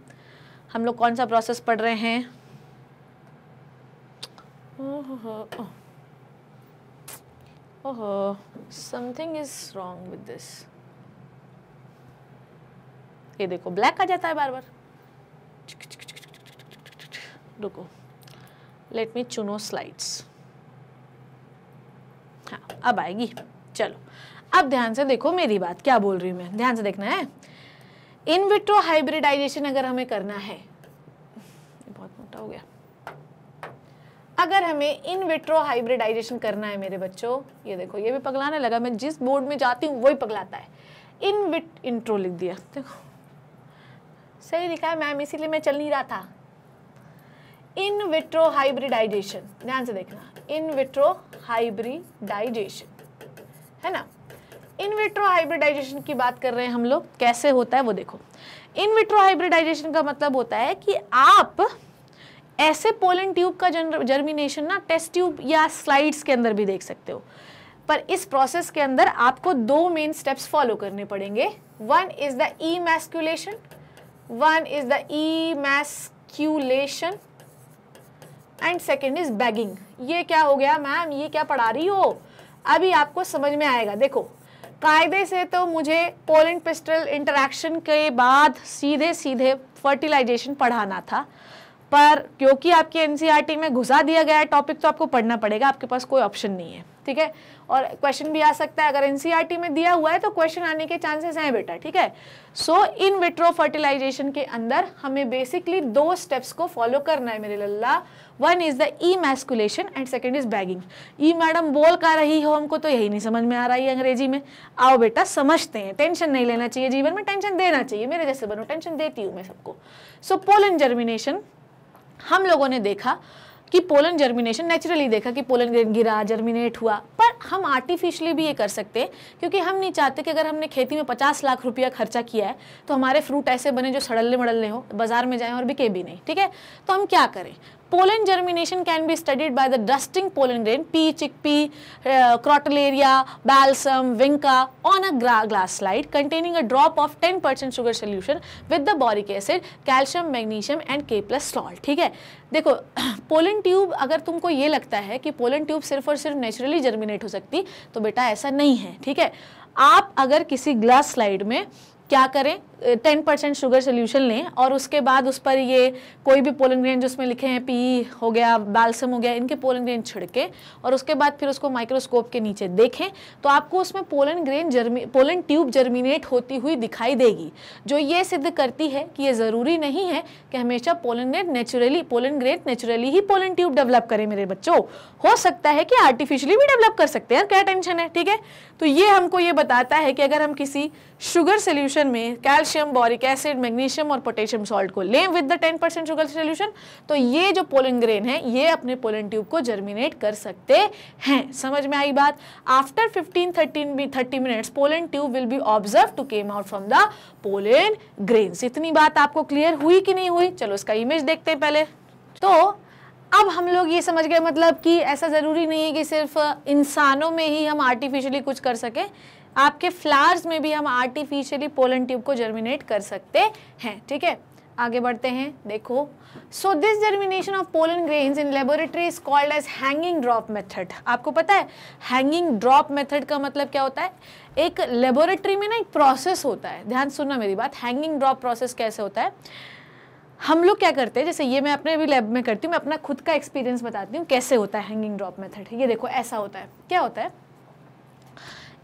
हम लोग कौन सा प्रोसेस पढ़ रहे हैं Oh, something is wrong with this ये देखो ब्लैक आ जाता है बार बार रुको लेट मी चुनो स्लाइड्स हाँ अब आएगी चलो अब ध्यान से देखो मेरी बात क्या बोल रही हूँ मैं ध्यान से देखना है इन विट्रो हाइब्रिडाइजेशन अगर हमें करना है बहुत मोटा हो गया अगर हमें इन विट्रो हाइब्रिडाइजेशन करना है मेरे बच्चों ये देखो ये भी पगलाने लगा मैं जिस बोर्ड में जाती हूँ वही पगलाता है इन विट इंट्रो लिख दिया देखो सही लिखा है मैम इसीलिए मैं चल नहीं रहा था इन विट्रो हाइब्रिडाइजेशन ध्यान से देखना इन विट्रो हाइब्रिडाइजेशन है ना इन विट्रो हाइब्रिडाइजेशन की बात कर रहे हैं हम लोग कैसे होता है वो देखो इन विट्रो हाइब्रिडाइजेशन का मतलब होता है कि आप ऐसे पोलन ट्यूब का जर्मिनेशन ना टेस्ट ट्यूब या स्लाइड्स के अंदर भी देख सकते हो पर इस प्रोसेस के अंदर आपको दो मेन स्टेप्स फॉलो करने पड़ेंगे one is the emasculation one is the emasculation and second is bagging ये क्या हो गया मैम ये क्या पढ़ा रही हो अभी आपको समझ में आएगा देखो कायदे से तो मुझे पोलन पिस्टल इंटरेक्शन के बाद सीधे सीधे फर्टिलाइजेशन पढ़ाना था पर क्योंकि आपके एनसीईआरटी e में घुसा दिया गया है टॉपिक तो आपको पढ़ना पड़ेगा आपके पास कोई ऑप्शन नहीं है ठीक है और क्वेश्चन भी आ सकता है अगर एनसीईआरटी e में दिया हुआ है तो क्वेश्चन आने के चांसेस हैं बेटा ठीक है सो इन विट्रो फर्टिलाइजेशन के अंदर हमें बेसिकली दो स्टेप्स को फॉलो करना है मेरे लल्ला one is the emasculation and second is bagging ई मैडम बोल का रही हो हमको तो यही नहीं समझ में आ रहा है अंग्रेजी में आओ बेटा समझते हैं टेंशन नहीं लेना चाहिए जीवन में टेंशन देना चाहिए मेरे जैसे बनो टेंशन देती हूँ मैं सबको सो पोलन जर्मिनेशन हम लोगों ने देखा कि पोलन जर्मिनेशन नेचुरली देखा कि पोलन गिरा जर्मिनेट हुआ पर हम आर्टिफिशियली भी ये कर सकते हैं क्योंकि हम नहीं चाहते कि अगर हमने खेती में पचास लाख रुपया खर्चा किया है तो हमारे फ्रूट ऐसे बने जो सड़लने मड़लने हो बाजार में जाएं और बिके भी नहीं ठीक है तो हम क्या करें pollen germination can be studied by the dusting pollen grain pea chickpea uh, crotalaria balsam vinca on a glass slide containing a drop of 10% sugar solution with the boric acid calcium magnesium and k plus salt theek hai देखो pollen tube अगर तुमको ये लगता है कि pollen tube सिर्फ और सिर्फ नेचुरली जर्मिनेट हो सकती तो बेटा ऐसा नहीं है ठीक है आप अगर किसी ग्लास स्लाइड में क्या करें टेन परसेंट शुगर सोल्यूशन लें और उसके बाद उस पर ये कोई भी पोलन ग्रेन जिसमें लिखे हैं पी e हो गया बालसम हो गया इनके पोलन ग्रेन छिड़के और उसके बाद फिर उसको माइक्रोस्कोप के नीचे देखें तो आपको उसमें पोलन ग्रेन जर्मी पोलन ट्यूब जर्मिनेट होती हुई दिखाई देगी जो ये सिद्ध करती है कि ये ज़रूरी नहीं है कि हमेशा pollen grain naturally pollen grain naturally ही पोलन ट्यूब डेवलप करें मेरे बच्चों हो सकता है कि आर्टिफिशली भी डेवलप कर सकते हैं क्या टेंशन है ठीक है तो ये हमको ये बताता है कि अगर हम किसी शुगर सोल्यूशन सॉल्यूशन में कैल्शियम बोरिक एसिड मैग्नीशियम और पोटेशियम सॉल्ट को लें with the 10 percent sugar solution तो ये जो पोलन ग्रेन है ये अपने पोलन ट्यूब को जर्मिनेट कर सकते हैं समझ में आई बात आफ्टर 15 13 भी 30 minutes pollen tube will be observe to came out from the pollen grains इतनी बात आपको क्लियर हुई कि नहीं हुई चलो उसका इमेज देखते हैं पहले तो अब हम लोग ये समझ गए मतलब कि ऐसा ज़रूरी नहीं है कि सिर्फ इंसानों में ही हम आर्टिफिशियली कुछ कर सकें आपके फ्लावर्स में भी हम आर्टिफिशियली पोलन ट्यूब को जर्मिनेट कर सकते हैं ठीक है आगे बढ़ते हैं देखो so this germination of pollen grains in laboratory is called as hanging drop method आपको पता है हैंगिंग ड्रॉप मेथड का मतलब क्या होता है एक लेबोरेटरी में ना एक प्रोसेस होता है ध्यान सुनना मेरी बात हैंगिंग ड्रॉप प्रोसेस कैसे होता है हम लोग क्या करते हैं जैसे ये मैं अपने भी लैब में करती हूँ मैं अपना खुद का एक्सपीरियंस बताती हूँ कैसे होता है हैंगिंग ड्रॉप मेथड ये देखो ऐसा होता है क्या होता है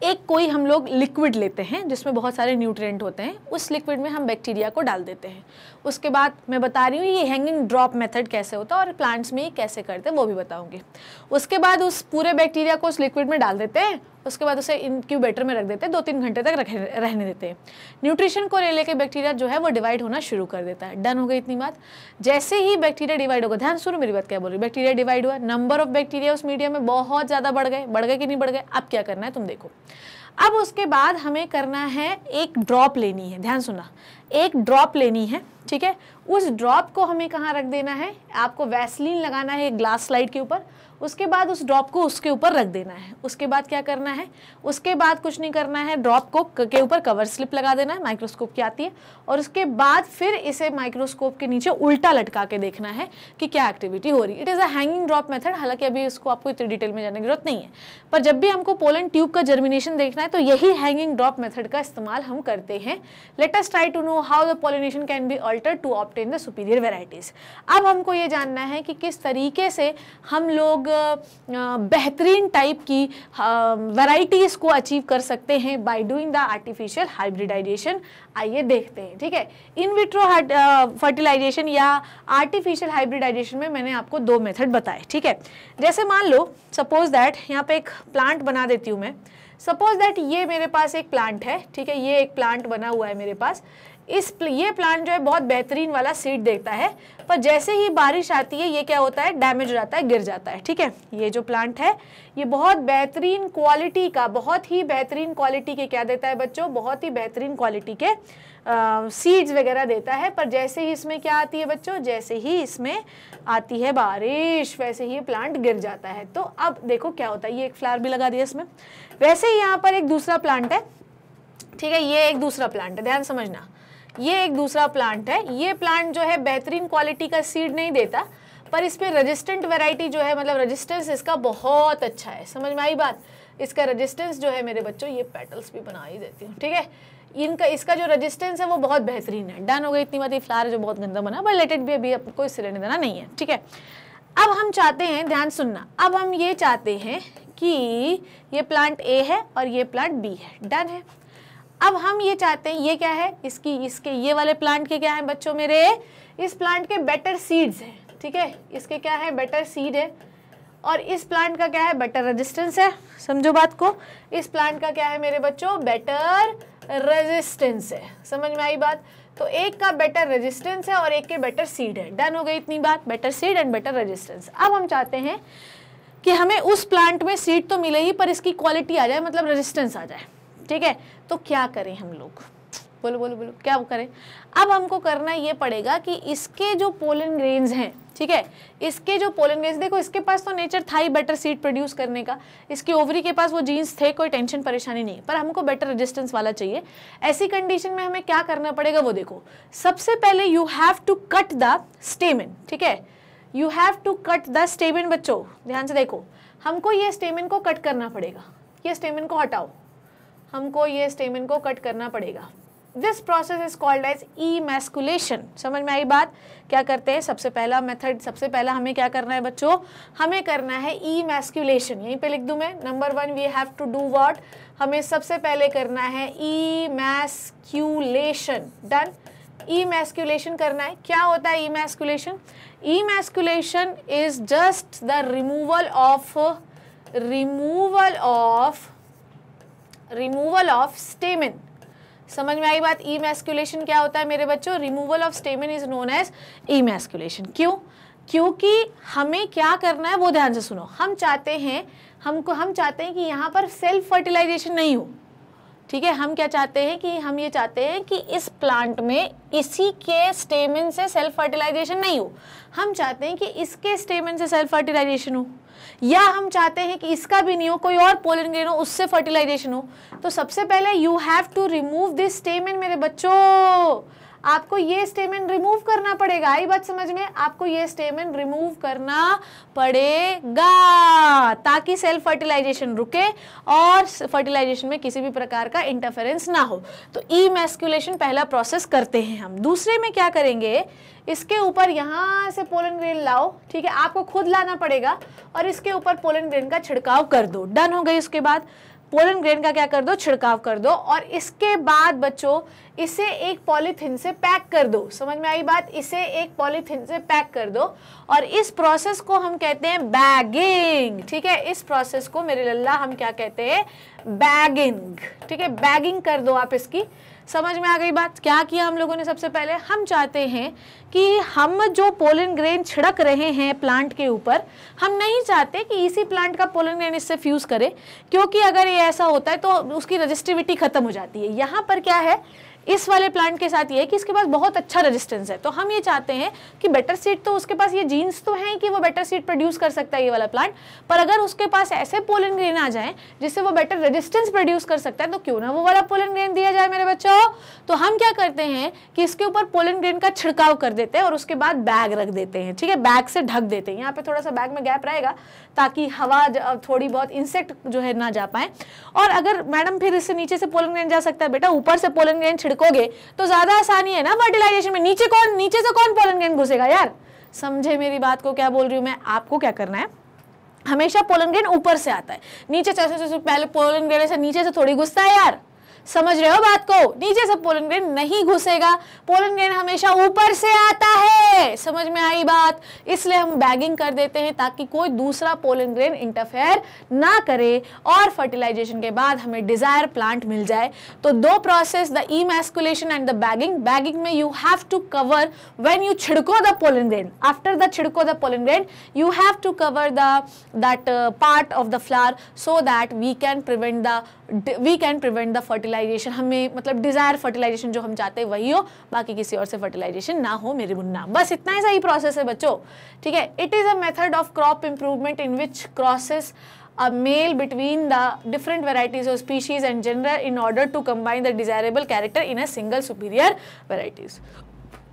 एक कोई हम लोग लिक्विड लेते हैं जिसमें बहुत सारे न्यूट्रिएंट होते हैं उस लिक्विड में हम बैक्टीरिया को डाल देते हैं उसके बाद मैं बता रही हूँ ये हैंगिंग ड्रॉप मेथड कैसे होता है और प्लांट्स में ये कैसे करते हैं वो भी बताऊँगी उसके बाद उस पूरे बैक्टीरिया को उस लिक्विड में डाल देते हैं उसके बाद उसे इनक्यूबेटर में रख देते हैं दो तीन घंटे तक रखे रहने देते हैं न्यूट्रिशन को ले लेकर बैक्टीरिया जो है वो डिवाइड होना शुरू कर देता है डन हो गई इतनी बात जैसे ही बैक्टीरिया डिवाइड होगा ध्यान सुनो मेरी बात क्या बोल रही बैक्टीरिया डिवाइड हुआ नंबर ऑफ बैक्टीरिया उस मीडिया में बहुत ज़्यादा बढ़ गए बढ़ गए कि नहीं बढ़ गए अब क्या करना है तुम देखो अब उसके बाद हमें करना है एक ड्रॉप लेनी है ध्यान सुना एक ड्रॉप लेनी है ठीक है उस ड्रॉप को हमें कहाँ रख देना है आपको वैसलीन लगाना है एक ग्लास स्लाइड के ऊपर उसके बाद उस ड्रॉप को उसके ऊपर रख देना है उसके बाद क्या करना है उसके बाद कुछ नहीं करना है ड्रॉप को के ऊपर कवर स्लिप लगा देना है माइक्रोस्कोप की आती है और उसके बाद फिर इसे माइक्रोस्कोप के नीचे उल्टा लटका के देखना है कि क्या एक्टिविटी हो रही है it is a hanging drop method हालांकि अभी इसको आपको इतनी डिटेल में जाने की जरूरत नहीं है पर जब भी हमको पोलन ट्यूब का जर्मिनेशन देखना है तो यही हैंगिंग ड्रॉप मेथड का इस्तेमाल हम करते हैं latest try to know how the pollination can be alter to obtain the superior varieties अब हमको ये जानना है कि किस तरीके से हम लोग बेहतरीन टाइप की वैरायटीज़ को अचीव कर सकते हैं by doing the artificial hybridization आइए देखते हैं ठीक है इन विट्रो फर्टिलाइजेशन या आर्टिफिशियल हाइब्रिडाइजेशन में मैंने आपको दो मेथड बताए ठीक है जैसे मान लो सपोज दैट यहाँ पे एक प्लांट बना देती हूँ मैं सपोज दैट ये मेरे पास एक प्लांट है ठीक है ये एक प्लांट बना हुआ है मेरे पास इस ये प्लांट जो है बहुत बेहतरीन वाला सीड देता है पर जैसे ही बारिश आती है ये क्या होता है डैमेज हो जाता है गिर जाता है ठीक है ये जो प्लांट है ये बहुत बेहतरीन क्वालिटी का बहुत ही बेहतरीन क्वालिटी के क्या देता है बच्चों बहुत ही बेहतरीन क्वालिटी के सीड्स वगैरह देता है पर जैसे ही इसमें क्या आती है बच्चों जैसे ही इसमें आती है बारिश वैसे ही ये प्लांट गिर जाता है तो अब देखो क्या होता है ये एक फ्लावर भी लगा दिया इसमें वैसे ही यहाँ पर एक दूसरा प्लांट है ठीक है ये एक दूसरा प्लांट है ध्यान समझना ये एक दूसरा प्लांट है ये प्लांट जो है बेहतरीन क्वालिटी का सीड नहीं देता पर इस पर रजिस्टेंट वेराइटी जो है मतलब रजिस्टेंस इसका बहुत अच्छा है समझ में आई बात इसका रजिस्टेंस जो है मेरे बच्चों ये पेटल्स भी बना ही देती हूँ ठीक है इनका इसका जो रजिस्टेंस है वो बहुत बेहतरीन है डन हो गई इतनी बात ये फ्लावर जो बहुत गंदा बना बट लेटेड भी अभी आपको इससे लेने देना नहीं है ठीक है अब हम चाहते हैं ध्यान सुनना अब हम ये चाहते हैं कि ये प्लांट ए है और ये प्लांट बी है डन है अब हम ये चाहते हैं ये क्या है इसकी इसके ये वाले प्लांट के क्या है बच्चों मेरे इस प्लांट के बेटर सीड्स हैं ठीक है थीके? इसके क्या है बेटर सीड है और इस प्लांट का क्या है बेटर रेजिस्टेंस है समझो बात को इस प्लांट का क्या है मेरे बच्चों बेटर रेजिस्टेंस है समझ में आई बात तो एक का बेटर रेजिस्टेंस है और एक के बेटर सीड है डन हो गई इतनी बात better seed and better resistance अब हम चाहते हैं कि हमें उस प्लांट में सीड तो मिले ही पर इसकी क्वालिटी आ जाए मतलब रेजिस्टेंस आ जाए ठीक है तो क्या करें हम लोग बोलो बोलो बोलो क्या करें अब हमको करना ये पड़ेगा कि इसके जो पोलन ग्रेन्स हैं ठीक है इसके जो पोलन ग्रेन्स देखो इसके पास तो नेचर था ही बेटर सीड प्रोड्यूस करने का इसके ओवरी के पास वो जीन्स थे कोई टेंशन परेशानी नहीं पर हमको बेटर रेजिस्टेंस वाला चाहिए ऐसी कंडीशन में हमें क्या करना पड़ेगा वो देखो सबसे पहले you have to cut the stamen ठीक है you have to cut the stamen बच्चों ध्यान से देखो हमको ये स्टेमिन को कट करना पड़ेगा ये स्टेमिन को हटाओ हमको ये स्टेमिन को कट करना पड़ेगा this process is called as emasculation समझ में आई बात क्या करते हैं सबसे पहला मेथड सबसे पहला हमें क्या करना है बच्चों हमें करना है ई मैस्कुलेशन यहीं पे लिख दूँ मैं number one we have to do what हमें सबसे पहले करना है ई मैस्क्यूलेशन डन ई मैस्कुलेशन करना है क्या होता है emasculation emasculation is just the removal of removal of removal of stamen समझ में आई बात ई मैस्कुलेशन क्या होता है मेरे बच्चों removal of stamen is known as emasculation क्यों क्योंकि हमें क्या करना है वो ध्यान से सुनो हम चाहते हैं हमको हम चाहते हैं कि यहाँ पर सेल्फ फर्टिलाइजेशन नहीं हो ठीक है हम क्या चाहते हैं कि हम ये चाहते हैं कि इस प्लांट में इसी के स्टेमिन से सेल्फ फर्टिलाइजेशन नहीं हो हम चाहते हैं कि इसके स्टेमिन से सेल्फ फर्टिलाइजेशन हो या हम चाहते हैं कि इसका भी नहीं हो कोई और पोलन ग्रेन हो उससे फर्टिलाइजेशन हो तो सबसे पहले you have to remove this stamen मेरे बच्चों आपको ये स्टेमेंट रिमूव करना पड़ेगा आई बात समझ में आपको ये स्टेमेंट रिमूव करना पड़ेगा ताकि सेल्फ फर्टिलाइजेशन रुके और फर्टिलाइजेशन में किसी भी प्रकार का इंटरफेरेंस ना हो तो ई e मैस्कुलेशन पहला प्रोसेस करते हैं हम दूसरे में क्या करेंगे इसके ऊपर यहाँ से पोलन ग्रेन लाओ ठीक है आपको खुद लाना पड़ेगा और इसके ऊपर पोलन ग्रेन का छिड़काव कर दो डन हो गई उसके बाद पोलन ग्रेन का क्या कर दो छिड़काव कर दो और इसके बाद बच्चों इसे एक पॉलीथिन से पैक कर दो समझ में आई बात इसे एक पॉलीथिन से पैक कर दो और इस प्रोसेस को हम कहते हैं बैगिंग ठीक है इस प्रोसेस को मेरे लल्ला हम क्या कहते हैं बैगिंग ठीक है बैगिंग कर दो आप इसकी समझ में आ गई बात क्या किया हम लोगों ने सबसे पहले हम चाहते हैं कि हम जो पोलन ग्रेन छिड़क रहे हैं प्लांट के ऊपर हम नहीं चाहते कि इसी प्लांट का पोलन ग्रेन इससे फ्यूज़ करे क्योंकि अगर ये ऐसा होता है तो उसकी रजिस्टिविटी ख़त्म हो जाती है यहाँ पर क्या है इस वाले प्लांट के साथ ये है कि इसके पास बहुत अच्छा रेजिस्टेंस है तो हम ये चाहते हैं कि बेटर सीड तो उसके पास ये जीन्स तो हैं कि वो बेटर सीड प्रोड्यूस कर सकता है ये वाला प्लांट पर अगर उसके पास ऐसे पोलन ग्रेन आ जाए जिससे वो बेटर रेजिस्टेंस प्रोड्यूस कर सकता है तो क्यों ना वो वाला पोलन ग्रेन दिया जाए मेरे बच्चों तो हम क्या करते हैं कि इसके ऊपर पोलन ग्रेन का छिड़काव कर देते हैं और उसके बाद बैग रख देते हैं ठीक है बैग से ढक देते हैं यहाँ पे थोड़ा सा बैग में गैप रहेगा ताकि हवा थोड़ी बहुत इंसेक्ट जो है ना जा पाए और अगर मैडम फिर इससे नीचे से पोलन ग्रेन जा सकता है बेटा ऊपर से पोलन ग्रेन छिड़कोगे तो ज़्यादा आसानी है ना फर्टिलाइजेशन में नीचे कौन नीचे से कौन पोलन ग्रेन घुसेगा यार समझे मेरी बात को क्या बोल रही हूँ मैं आपको क्या करना है हमेशा पोलन ग्रेन ऊपर से आता है नीचे चाहे पहले पोलन ग्रेन से नीचे से थोड़ी घुसता है यार समझ रहे हो बात को नीचे से पोलन ग्रेन नहीं घुसेगा पोलन ग्रेन हमेशा ऊपर से आता है समझ में आई बात इसलिए हम बैगिंग कर देते हैं ताकि कोई दूसरा पोलन ग्रेन इंटरफेयर ना करे और फर्टिलाइजेशन के बाद हमें डिजायर प्लांट मिल जाए तो दो process the emasculation and the bagging bagging में you have to cover when you छिड़को the pollen grain after the छिड़को the pollen grain you have to cover the that part of the flower so that we can prevent the we can prevent the fertilize fertilization हमें मतलब Dzire fertilisation जो हम चाहते हैं वही हो बाकी किसी और से फर्टिलाइजेशन ना हो मेरे मुन्ना बस इतना ही सही प्रोसेस है बच्चों ठीक है it is a method of crop improvement in which crosses a male between the different varieties of species and general in order to combine the desirable character in a single superior varieties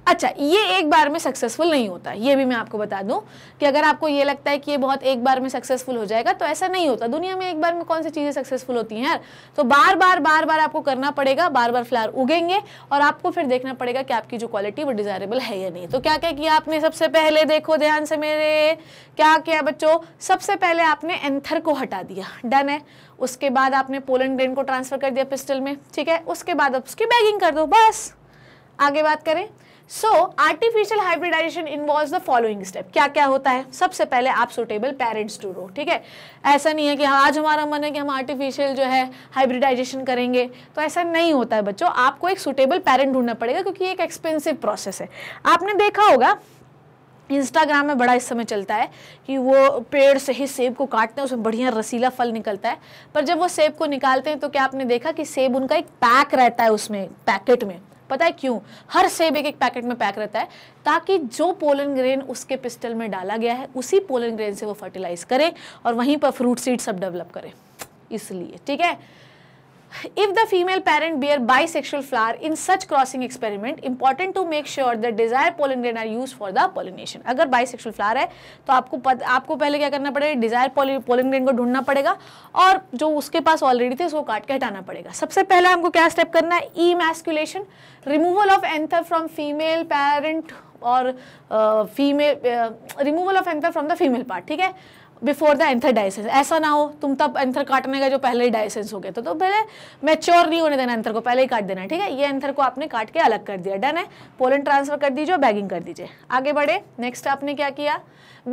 अच्छा ये एक बार में successful नहीं होता ये भी मैं आपको बता दूं कि अगर आपको ये लगता है कि ये बहुत एक बार में सक्सेसफुल हो जाएगा तो ऐसा नहीं होता दुनिया में एक बार में कौन सी चीज़ें सक्सेसफुल होती हैं यार तो बार बार बार बार आपको करना पड़ेगा बार बार फ्लार उगेंगे और आपको फिर देखना पड़ेगा कि आपकी जो क्वालिटी वो डिज़ायरेबल है या नहीं तो क्या क्या किया आपने सबसे पहले देखो ध्यान से मेरे क्या किया बच्चों सबसे पहले आपने एंथर को हटा दिया डन है उसके बाद आपने पोलन ग्रेन को ट्रांसफ़र कर दिया पिस्टल में ठीक है उसके बाद आप उसकी बैगिंग कर दो बस आगे बात करें so artificial hybridization involve the following step क्या क्या होता है सबसे पहले आप सुटेबल पेरेंट्स टू रो ठीक है ऐसा नहीं है कि हाँ, आज हमारा मन है कि हम आर्टिफिशियल जो है हाइब्रिडाइजेशन करेंगे तो ऐसा नहीं होता है बच्चों आपको एक सुटेबल पेरेंट ढूंढना पड़ेगा क्योंकि ये एक एक्सपेंसिव प्रोसेस है आपने देखा होगा इंस्टाग्राम में बड़ा इस समय चलता है कि वो पेड़ से ही सेब को काटते हैं उसमें बढ़िया रसीला फल निकलता है पर जब वो सेब को निकालते हैं तो क्या आपने देखा कि सेब उनका एक पैक रहता है उसमें पैकेट में पता है क्यों हर सेब एक एक पैकेट में पैक रहता है ताकि जो पोलन ग्रेन उसके पिस्टल में डाला गया है उसी पोलन ग्रेन से वो फर्टिलाइज करे और वहीं पर फ्रूट सीड सब डेवलप करे इसलिए ठीक है If the female parent bear bisexual flower in such crossing experiment, important to make sure that desired pollen grain are used for the pollination. अगर bisexual flower है तो आपको पत, आपको पहले क्या करना पड़ेगा desired pollen grain को ढूंढना पड़ेगा और जो उसके पास ऑलरेडी थे उसको काट के हटाना पड़ेगा सबसे पहला हमको क्या स्टेप करना है emasculation removal of anther from female parent और female removal of anther from the female part ठीक है बिफोर द एंथर डायसेंस ऐसा ना हो तुम तब एंथर काटने का जो पहले ही डायसेंस हो गया तो, तो पहले मैच्योर नहीं होने देना एंथर को पहले ही काट देना ठीक है ये एंथर को आपने काट के अलग कर दिया डन है पोलन ट्रांसफर कर दीजिए और बैगिंग कर दीजिए आगे बढ़े नेक्स्ट आपने क्या किया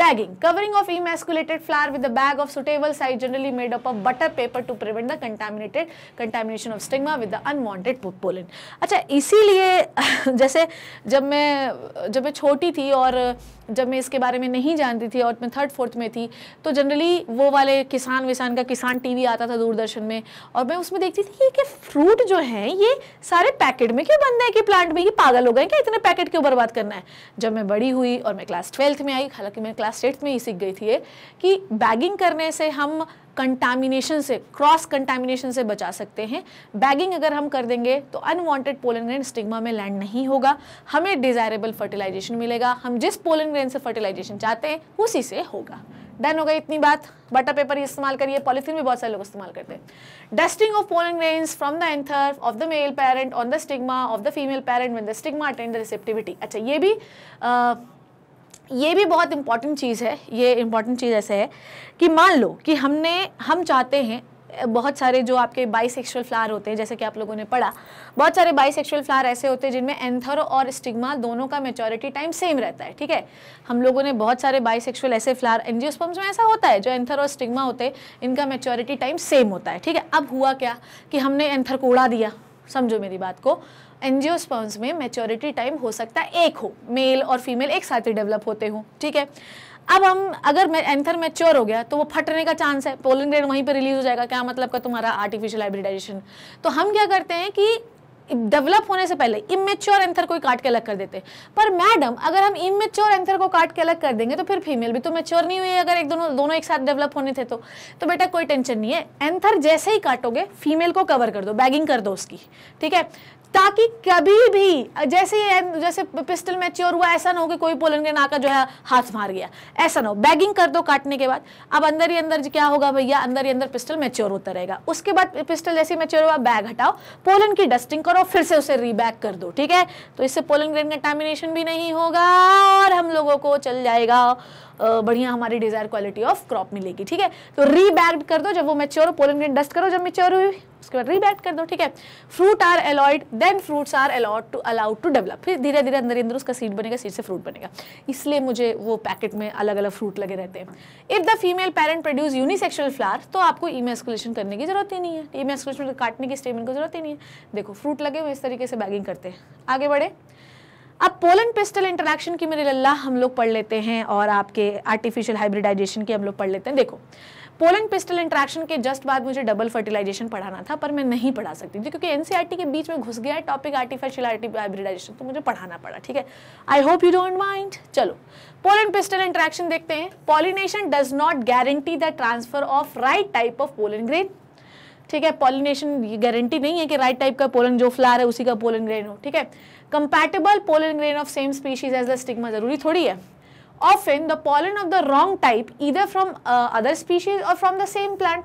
bagging covering of emasculated flour with a bag of suitable size generally made up of butter paper to prevent the contaminated contamination of stigma with the unwanted pollen अच्छा इसीलिए जैसे जब मैं जब मैं छोटी थी और जब मैं इसके बारे में नहीं जानती थी और मैं थर्ड फोर्थ में थी तो जनरली वो वाले किसान विसान का किसान टीवी आता था दूरदर्शन में और मैं उसमें देखती थी कि फ्रूट जो हैं ये सारे पैकेट में क्यों बन रहे हैं कि प्लांट में ये पागल हो गए क्या इतने पैकेट क्यों बर्बाद करना है जब मैं बड़ी हुई और मैं क्लास ट्वेल्थ में आई हालांकि मैं क्लास एट्थ में ही सीख गई थी ये कि बैगिंग करने से हम कंटामिनेशन से क्रॉस कंटामिनेशन से बचा सकते हैं बैगिंग अगर हम कर देंगे तो अनवांटेड पोलन ग्रेन स्टिग्मा में लैंड नहीं होगा हमें डिजायरेबल फर्टिलाइजेशन मिलेगा हम जिस पोलन ग्रेन से फर्टिलाइजेशन चाहते हैं उसी से होगा डन होगा इतनी बात बटर पेपर इस्तेमाल करिए पॉलिथीन भी बहुत सारे लोग इस्तेमाल करते हैं dusting of pollen grains from the anther of the male parent on the stigma of the female parent when the stigma attend the receptivity अच्छा ये भी uh, ये भी बहुत इम्पॉर्टेंट चीज़ है ये इम्पॉर्टेंट चीज़ ऐसे है कि मान लो कि हमने हम चाहते हैं बहुत सारे जो आपके सेक्शुअल फ्लावर होते हैं जैसे कि आप लोगों ने पढ़ा बहुत सारे सेक्शुअल फ्लावर ऐसे होते हैं जिनमें एंथर और स्टिग्मा दोनों का मेचोरिटी टाइम सेम रहता है ठीक है हम लोगों ने बहुत सारे सेक्शुअल ऐसे फ्लावर एनजियोस्पम्स में ऐसा होता है जो एंथर और स्टिग्मा होते हैं इनका मेचोरिटी टाइम सेम होता है ठीक है अब हुआ क्या कि हमने एंथर को उड़ा दिया समझो मेरी बात को एनजियोस्पर्म्स में मेच्योरिटी टाइम हो सकता है एक हो मेल और फीमेल एक साथ ही डेवलप होते हों ठीक है अब हम अगर एंथर मेच्योर हो गया तो वो फटने का चांस है पोलन ग्रेड वहीं पर रिलीज हो जाएगा क्या मतलब का तुम्हारा आर्टिफिशियल हाइब्रिडाइजेशन तो हम क्या करते हैं कि डेवलप होने से पहले इमेच्योर एंथर को काट के अलग कर देते पर मैडम अगर हम इमेच्योर एंथर को काट के अलग कर देंगे तो फिर फीमेल भी तो मेच्योर नहीं हुई अगर एक दोनों दोनों एक साथ डेवलप होने थे तो तो बेटा कोई टेंशन नहीं है एंथर जैसे ही काटोगे फीमेल को कवर कर दो बैगिंग कर दो उसकी ठीक है ताकि कभी भी जैसे जैसे पिस्टल मैच्योर हुआ ऐसा ना हो कि कोई पोलन के नाका जो है हाथ मार गया ऐसा ना हो बैगिंग कर दो काटने के बाद अब अंदर ही अंदर क्या होगा भैया अंदर ही अंदर पिस्टल मेच्योर होता रहेगा उसके बाद पिस्टल जैसे मेच्योर हुआ बैग हटाओ पोलन की डस्टिंग करो फिर से उसे रीबैक कर दो ठीक है तो इससे पोलन ग्रेन कंटामिनेशन भी नहीं होगा और हम लोगों को चल जाएगा बढ़िया हमारी डिजायर क्वालिटी ऑफ क्रॉप मिलेगी ठीक है तो रीबैक्ड कर दो जब वो मेच्योर हो पोलन ग्रेन डस्ट करो जब मेच्योर हुई उसके बाद रीबैक्ड कर दो ठीक है fruit are allowed then fruits are allowed to allowed to develop फिर धीरे धीरे अंदर अंदर उसका सीड बनेगा सीड से फ्रूट बनेगा इसलिए मुझे वो पैकेट में अलग अलग फ्रूट लगे रहते हैं if the female parent produce unisexual flower तो आपको इमेस्कुलेशन करने की जरूरत ही नहीं है इमेस्कुलेशन काटने की स्टेटमेंट को जरूरत ही नहीं है देखो फ्रूट लगे हुए इस तरीके से बैगिंग करते हैं आगे बढ़े अब पोलन पिस्टल इंटरेक्शन की मेरे लल्ला हम लोग पढ़ लेते हैं और आपके आर्टिफिशियल हाइब्रिडाइजेशन की हम लोग पढ़ लेते हैं देखो पोलन पिस्टल इंट्रैक्शन के जस्ट बाद मुझे डबल फर्टिलाइजेशन पढ़ाना था पर मैं नहीं पढ़ा सकती थी क्योंकि एनसीईआरटी e के बीच में घुस गया टॉपिक आर्टिफिशियल हाइब्रिडाइजेशन तो मुझे पढ़ाना पड़ा ठीक है I hope you don't mind चलो पोलन पिस्टल इंट्रैक्शन देखते हैं pollination does not guarantee the transfer of right type of pollen grain ठीक है पॉलिनेशन गारंटी नहीं है कि राइट टाइप का पोलन जो फ्लार है उसी का पोलन ग्रेन हो ठीक है compatible pollen grain of same species as the stigma जरूरी थोड़ी है of often the pollen of the wrong type इधर फ्रॉम अदर स्पीशीज और from the same plant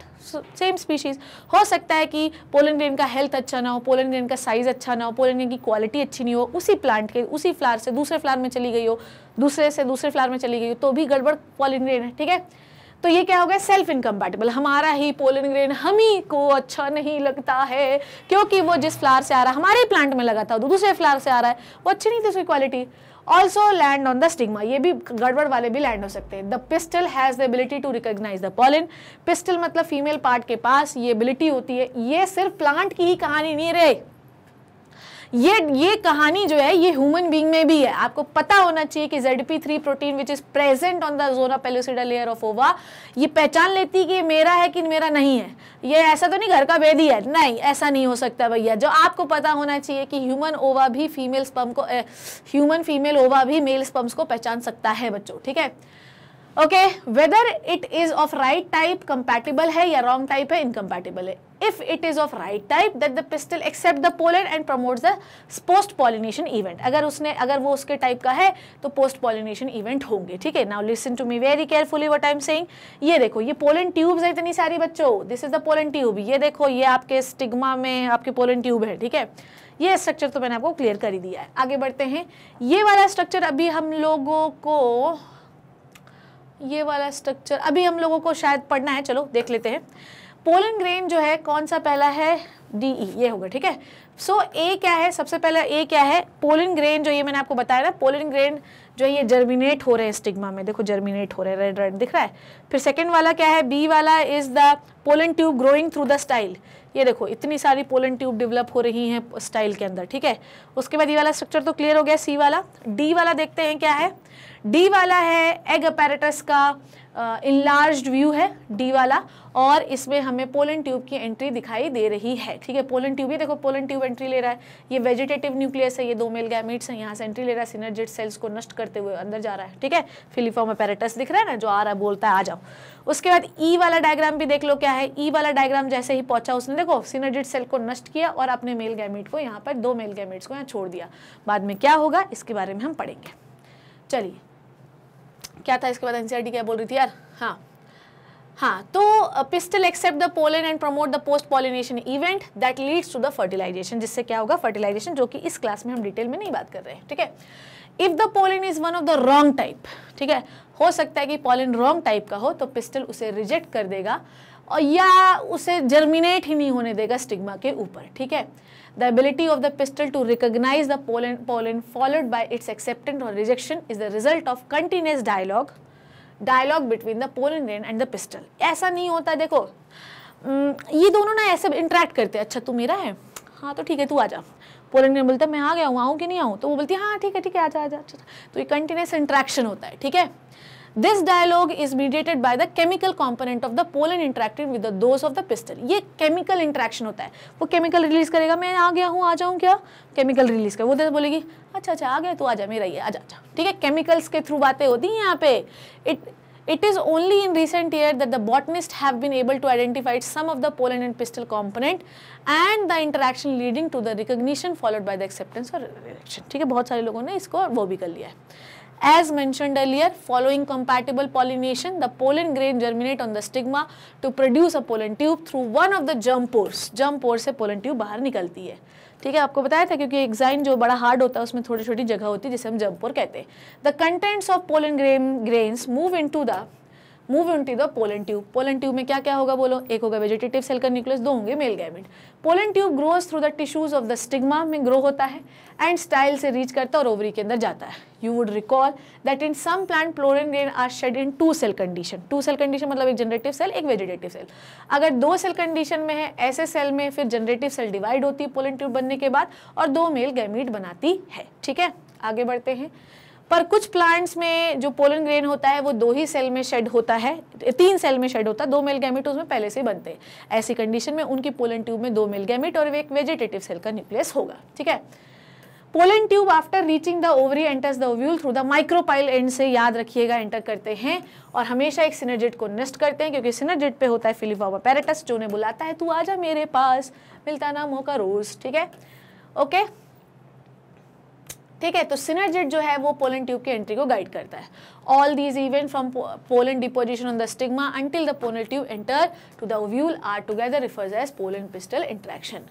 same species हो सकता है कि पोलन ग्रेन का हेल्थ अच्छा ना हो पोलन ग्रेन का साइज अच्छा ना हो पोलन ग्रेन की क्वालिटी अच्छी नहीं हो उसी प्लांट के उसी फ्लार से दूसरे फ्लार में चली गई हो दूसरे से दूसरे फ्लार में चली गई हो तो भी गड़बड़ पोलन ग्रेन है ठीक है तो ये क्या हो गया सेल्फ इनकम्पैटिबल हमारा ही पोलन ग्रेन हम ही को अच्छा नहीं लगता है क्योंकि वो जिस फ्लावर से आ रहा है हमारे प्लांट में लगा था दूसरे फ्लावर से आ रहा है वो अच्छी नहीं थी उसकी quality also land on the stigma ये भी गड़बड़ वाले भी लैंड हो सकते हैं the pistil has the ability to recognise the pollen pistil मतलब फीमेल पार्ट के पास ये एबिलिटी होती है ये सिर्फ प्लांट की ही कहानी नहीं रहे ये ये कहानी जो है ये ह्यूमन बींग में भी है आपको पता होना चाहिए कि Z P three protein which is present on the zone of pellucida layer of ova ये पहचान लेती कि मेरा है कि मेरा नहीं है ये ऐसा तो नहीं घर का बेदी है नहीं ऐसा नहीं हो सकता भैया जो आपको पता होना चाहिए कि ह्यूमन ओवा भी फीमेल स्पम्प को ह्यूमन फीमेल ओवा भी मेल स्पम्प को पहचान सकता है बच्चों ठीक है okay whether it is of right type compatible है या रॉन्ग टाइप है इनकम्पैटिबल है if it is of right type that the pistil accept the pollen and promotes the post pollination event agar usne agar wo uske type ka hai to post pollination event honge theek hai now listen to me very carefully what i am saying ye dekho ye pollen tubes hai itni sari bachcho this is the pollen tube ye dekho ye aapke stigma mein aapke pollen tube hai theek hai ये structure तो मैंने आपको clear कर ही दिया है आगे बढ़ते हैं ये वाला स्ट्रक्चर अभी हम लोगों को ये वाला स्ट्रक्चर अभी हम लोगों को शायद पढ़ना है चलो देख लेते हैं पोलन ग्रेन जो है कौन सा पहला है डी ई e, ये होगा ठीक है सो so, ए क्या है सबसे पहला ए क्या है पोलन ग्रेन जो ये मैंने आपको बताया ना पोलन ग्रेन जो है ये जर्मिनेट हो रहे हैं स्टिग्मा में देखो जर्मिनेट हो रहे हैं रेड रेड दिख रहा है फिर सेकेंड वाला क्या है बी वाला is the pollen tube growing through the style ये देखो इतनी सारी पोलन ट्यूब डेवलप हो रही हैं स्टाइल के अंदर ठीक है उसके बाद ये वाला स्ट्रक्चर तो क्लियर हो गया सी वाला डी वाला देखते हैं क्या है डी वाला है एग अपेरेटस का इनलार्ज व्यू है डी वाला और इसमें हमें पोलन ट्यूब की एंट्री दिखाई दे रही है ठीक है पोलन ट्यूब ही देखो पोलन ट्यूब एंट्री ले रहा है ये वेजिटेटिव न्यूक्लियस है ये दो मेल गैमिट्स हैं यहाँ से एंट्री ले रहा है सिनर्जिट सेल्स को नष्ट करते हुए अंदर जा रहा है ठीक है फिलीफॉर्म अपेरेटस दिख रहा है ना जो आ रहा है बोलता है आ जाओ उसके बाद ई e वाला डायग्राम भी देख लो क्या है ई e वाला डायग्राम जैसे ही पहुंचा उसने देखो सिनर्जिट सेल को नष्ट किया और अपने मेल गैमिट को यहाँ पर दो मेल गैमिट्स को यहाँ छोड़ दिया बाद में क्या होगा इसके बारे में हम पढ़ेंगे चलिए क्या था इसके बाद एनसीआर क्या बोल रही थी यार हाँ हाँ तो pistil accept the pollen and promote the post pollination event that leads to the fertilization जिससे क्या होगा फर्टिलाइजेशन जो कि इस क्लास में हम डिटेल में नहीं बात कर रहे हैं ठीक है if the pollen is one of the wrong type ठीक है हो सकता है कि पोलन रॉन्ग टाइप का हो तो पिस्टल उसे रिजेक्ट कर देगा और या उसे जर्मिनेट ही नहीं होने देगा स्टिग्मा के ऊपर ठीक है the ability of the pistil to recognise the pollen pollen followed by its acceptance और rejection is the result of continuous dialogue dialogue between the pollen grain and the pistil ऐसा नहीं होता देखो ये दोनों ना ऐसे इंटरेक्ट करते हैं अच्छा तू मेरा है हाँ तो ठीक है तू आ जा पोलन रेन बोलता है मैं आ गया हूँ आऊँ कि नहीं आऊँ तो वो बोलती है हाँ ठीक है ठीक है आ जा आ जा तो ये कंटिन्यूस इंट्रैक्शन होता है ठीक है this dialogue is mediated by the chemical component of the pollen interacting with the those of the pistil ये केमिकल इंट्रैक्शन होता है वो केमिकल रिलीज करेगा मैं आ गया हूँ आ जाऊँ क्या केमिकल रिलीज कर वो तो बोलेगी अच्छा अच्छा आ गया तो आ जा मेरा ये आ जा अच्छा ठीक है केमिकल्स के थ्रू बातें होती हैं यहाँ पे it It is only in recent year that the botanists have been able to identify some of the pollen and pistil component and the interaction leading to the recognition followed by the acceptance or rejection. ठीक है बहुत सारे लोगों ने इसको वो भी कर लिया है As mentioned earlier, following compatible pollination, the pollen grain germinate on the stigma to produce a pollen tube through one of the germ pores. Germ pore se pollen tube bahar nikalti hai ठीक है आपको बताया था क्योंकि exine जो बड़ा hard होता है उसमें थोड़ी छोटी जगह होती है जिसे हम जम्पोर कहते हैं the contents of pollen grain grains move in to the move in to the pollen tube pollen tube में क्या क्या होगा बोलो एक होगा वेजिटेटिव सेल का न्यूक्लियस दो होंगे male gamete pollen tube grows through the tissues of the stigma में ग्रो होता है एंड स्टाइल से रीच करता है और ओवरी के अंदर जाता है you would recall that in some plant pollen grain are shed in two cell condition two cell condition मतलब एक जनरेटिव सेल एक वेजिटेटिव सेल अगर दो सेल कंडीशन में है ऐसे सेल में फिर जनरेटिव सेल डिवाइड होती है पोलन ट्यूब बनने के बाद और दो मेल गैमिट बनाती है ठीक है आगे बढ़ते हैं पर कुछ प्लांट्स में जो पोलन ग्रेन होता है वो दो ही सेल में शेड होता है तीन सेल में शेड होता है दो मेल गैमिट उसमें पहले से बनते हैं ऐसी कंडीशन में उनकी पोलन ट्यूब में दो मेल गैमिट और एक वेजिटेटिव सेल का न्यूक्लियस होगा ठीक है pollen tube after reaching the ovary enters the ovule through the micropyle end से याद रखिएगा एंटर करते हैं और हमेशा एक सिनर्जिट को नष्ट करते हैं क्योंकि सिनर्जिट पे होता है फिलिफॉबा पैरेटस जो उन्हें बुलाता है तू आजा मेरे पास मिलता ना मौका रोज ठीक है ओके okay? ठीक है तो सिनर्जेट जो है वो पोलन ट्यूब की एंट्री को गाइड करता है all these event from pollen deposition on the stigma until the pollen tube enter to the ovule are together refers as pollen pistil interaction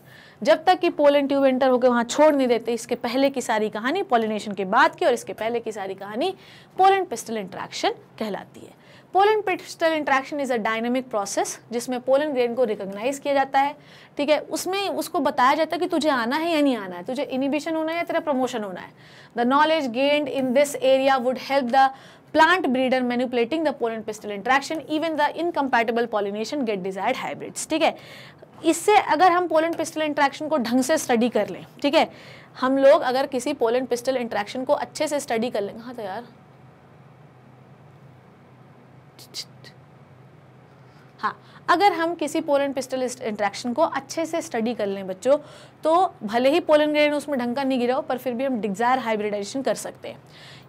जब तक कि पोलन ट्यूब एंटर होकर वहाँ छोड़ नहीं देते इसके पहले की सारी कहानी पोलिनेशन के बाद की और इसके पहले की सारी कहानी पोलन पिस्टल इंट्रैक्शन कहलाती है pollen crystal interaction is a dynamic process जिसमें पोलन ग्रेन को रिकोगनाइज किया जाता है ठीक है उसमें उसको बताया जाता है कि तुझे आना है या नहीं आना है तुझे इनिबिशन होना है या तेरा प्रमोशन होना है the knowledge gained in this area would help the plant breeder manipulating the pollen pistil interaction even the incompatible pollination get desired hybrids ठीक है इससे अगर हम पोलन पिस्टल इंट्रैक्शन को ढंग से स्टडी कर लें ठीक है हम लोग अगर किसी पोलन पिस्टल इंट्रैक्शन को अच्छे से स्टडी कर लें हाँ तो यार हाँ अगर हम किसी पोलन पिस्टल इंट्रैक्शन को अच्छे से स्टडी कर लें बच्चों तो भले ही पोलन ग्रेन उसमें ढंग का नहीं गिरा हो पर फिर भी हम डिग्जायर हाइब्रिडाइजेशन कर सकते हैं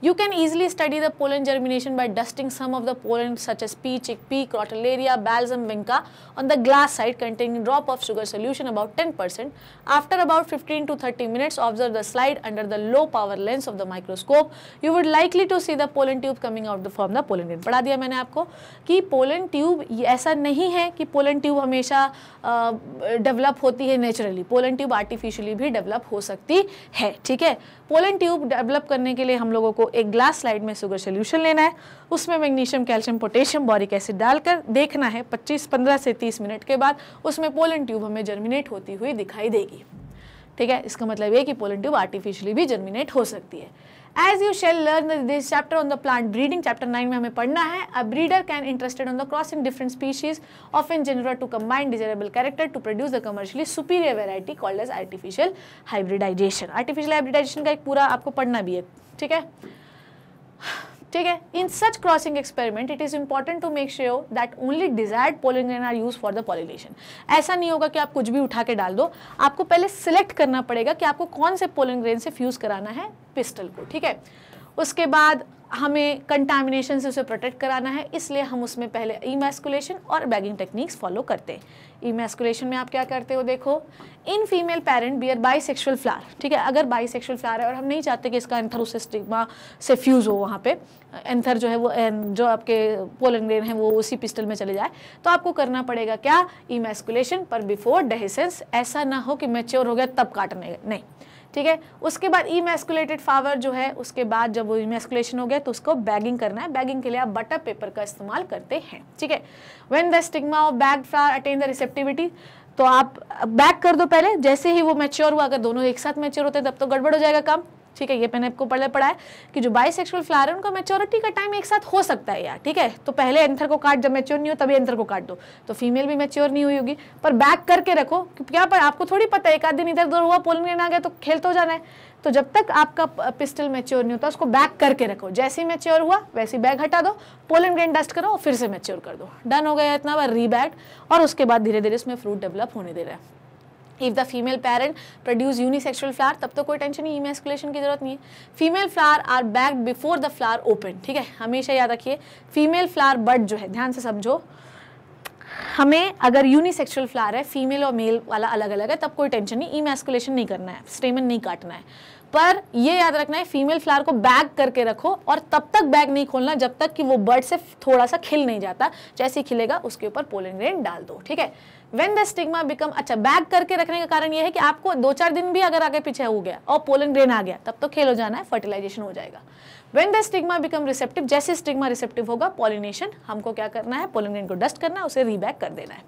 You can easily study the pollen germination by dusting some of the pollen such as pea, chickpea, crotalaria, balsam vinca on the glass side containing drop of sugar solution about 10%. After about 15 to 30 minutes, observe the slide under the low power lens of the microscope. You would likely to see the pollen tube coming out the form the pollen grain. पढ़ा दिया मैंने आपको कि pollen tube ऐसा नहीं है कि pollen tube हमेशा डेवलप होती है नेचुरली पोलन ट्यूब आर्टिफिशियली भी डेवलप हो सकती है ठीक है पोलन ट्यूब डेवलप करने के लिए हम लोगों को एक ग्लास स्लाइड में शुगर सोल्यूशन लेना है उसमें magnesium calcium potassium boric acid डालकर देखना है 25-15 से 30 मिनट के बाद उसमें पोलन ट्यूब हमें जर्मिनेट होती हुई दिखाई देगी ठीक है इसका मतलब ये कि पोलन ट्यूब आर्टिफिशियली भी जर्मिनेट हो सकती है as you shall learn this chapter on the plant breeding chapter nine में हमें पढ़ना है a breeder can interested on the crossing different species of in general to combine desirable character to produce the commercially superior variety called as artificial hybridization artificial hybridization का एक पूरा आपको पढ़ना भी है ठीक है ठीक है in such crossing experiment it is important to make sure that only desired pollen grain are use for the pollination ऐसा नहीं होगा कि आप कुछ भी उठा के डाल दो आपको पहले सिलेक्ट करना पड़ेगा कि आपको कौन से पोलिंग्रेन से फ्यूज कराना है पिस्टल को ठीक है उसके बाद हमें कंटामिनेशन से उसे प्रोटेक्ट कराना है इसलिए हम उसमें पहले ईमेस्कुलेशन और बैगिंग टेक्निक्स फॉलो करते हैं इमेस्कुलेशन में आप क्या करते हो देखो in female parent bear bisexual flower ठीक है अगर बाई सेक्शुअल फ्लार है और हम नहीं चाहते कि इसका एंथर उससे स्टिग्मा से फ्यूज़ हो वहाँ पे एंथर जो है वो eh, जो आपके पोलन ग्रेन है वो उसी पिस्टल में चले जाए तो आपको करना पड़ेगा क्या इमेस्कुलेशन पर बिफोर डेहिसेंस ऐसा ना हो कि मेच्योर हो गया तब काटने नहीं ठीक है उसके बाद इमेस्कुलेटेड फावर जो है उसके बाद जब वो इमेस्कुलेशन हो गया तो उसको बैगिंग करना है बैगिंग के लिए आप बटर पेपर का इस्तेमाल करते हैं ठीक है when the stigma of bag flower attain the receptivity तो आप बैक कर दो पहले जैसे ही वो मैच्योर हुआ अगर दोनों एक साथ मैच्योर होते हैं तब तो गड़बड़ हो जाएगा काम ठीक है ये मैंने आपको पहले पढ़ा है कि जो बाई सेक्सुअल फ्लावर है उनका मेच्योरिटी का टाइम एक साथ हो सकता है यार ठीक है तो पहले एंथर को काट जब मेच्योर नहीं हो तभी एंथर को काट दो तो फीमेल भी मेच्योर नहीं हुई होगी पर बैक करके रखो क्या पर आपको थोड़ी पता है एक आध दिन इधर उधर हुआ पोलिंग आ गया तो खेल तो जाना है तो जब तक आपका पिस्टल मेच्योर नहीं होता उसको बैक करके रखो जैसे ही मेच्योर हुआ वैसे ही बैग हटा दो पोलन ग्रेन डस्ट करो फिर से मेच्योर कर दो डन हो गया इतना बार रीबैग और उसके बाद धीरे धीरे उसमें फ्रूट डेवलप होने दे रहा है if the female parent produce unisexual flower तब तो कोई टेंशन नहीं इमेस्कुलेशन की जरूरत नहीं है female flower are bagged before the flower open ठीक है हमेशा याद रखिए फीमेल फ्लावर बर्ड जो है ध्यान से समझो हमें अगर यूनिसेक्सुअल फ्लावर है फीमेल और मेल वाला अलग अलग है तब कोई टेंशन नहीं इमेस्कुलेशन नहीं करना है स्टेमन नहीं काटना है पर ये याद रखना है फीमेल फ्लावर को बैग करके रखो और तब तक बैग नहीं खोलना जब तक कि वो बर्ड से थोड़ा सा खिल नहीं जाता जैसे ही खिलेगा उसके ऊपर पोलिन ग्रेन डाल दो ठीक है वेन द स्टिग्मा बिकम अच्छा बैग करके रखने का कारण यह है कि आपको दो चार दिन भी अगर आगे पीछे हो गया और पोलन ग्रेन आ गया तब तो खेल हो जाना है फर्टिलाइजेशन हो जाएगा when the stigma become receptive जैसे स्टिग्मा रिसेप्टिव होगा पोलिनेशन हमको क्या करना है पोलन ग्रेन को डस्ट करना है उसे रीबैक कर देना है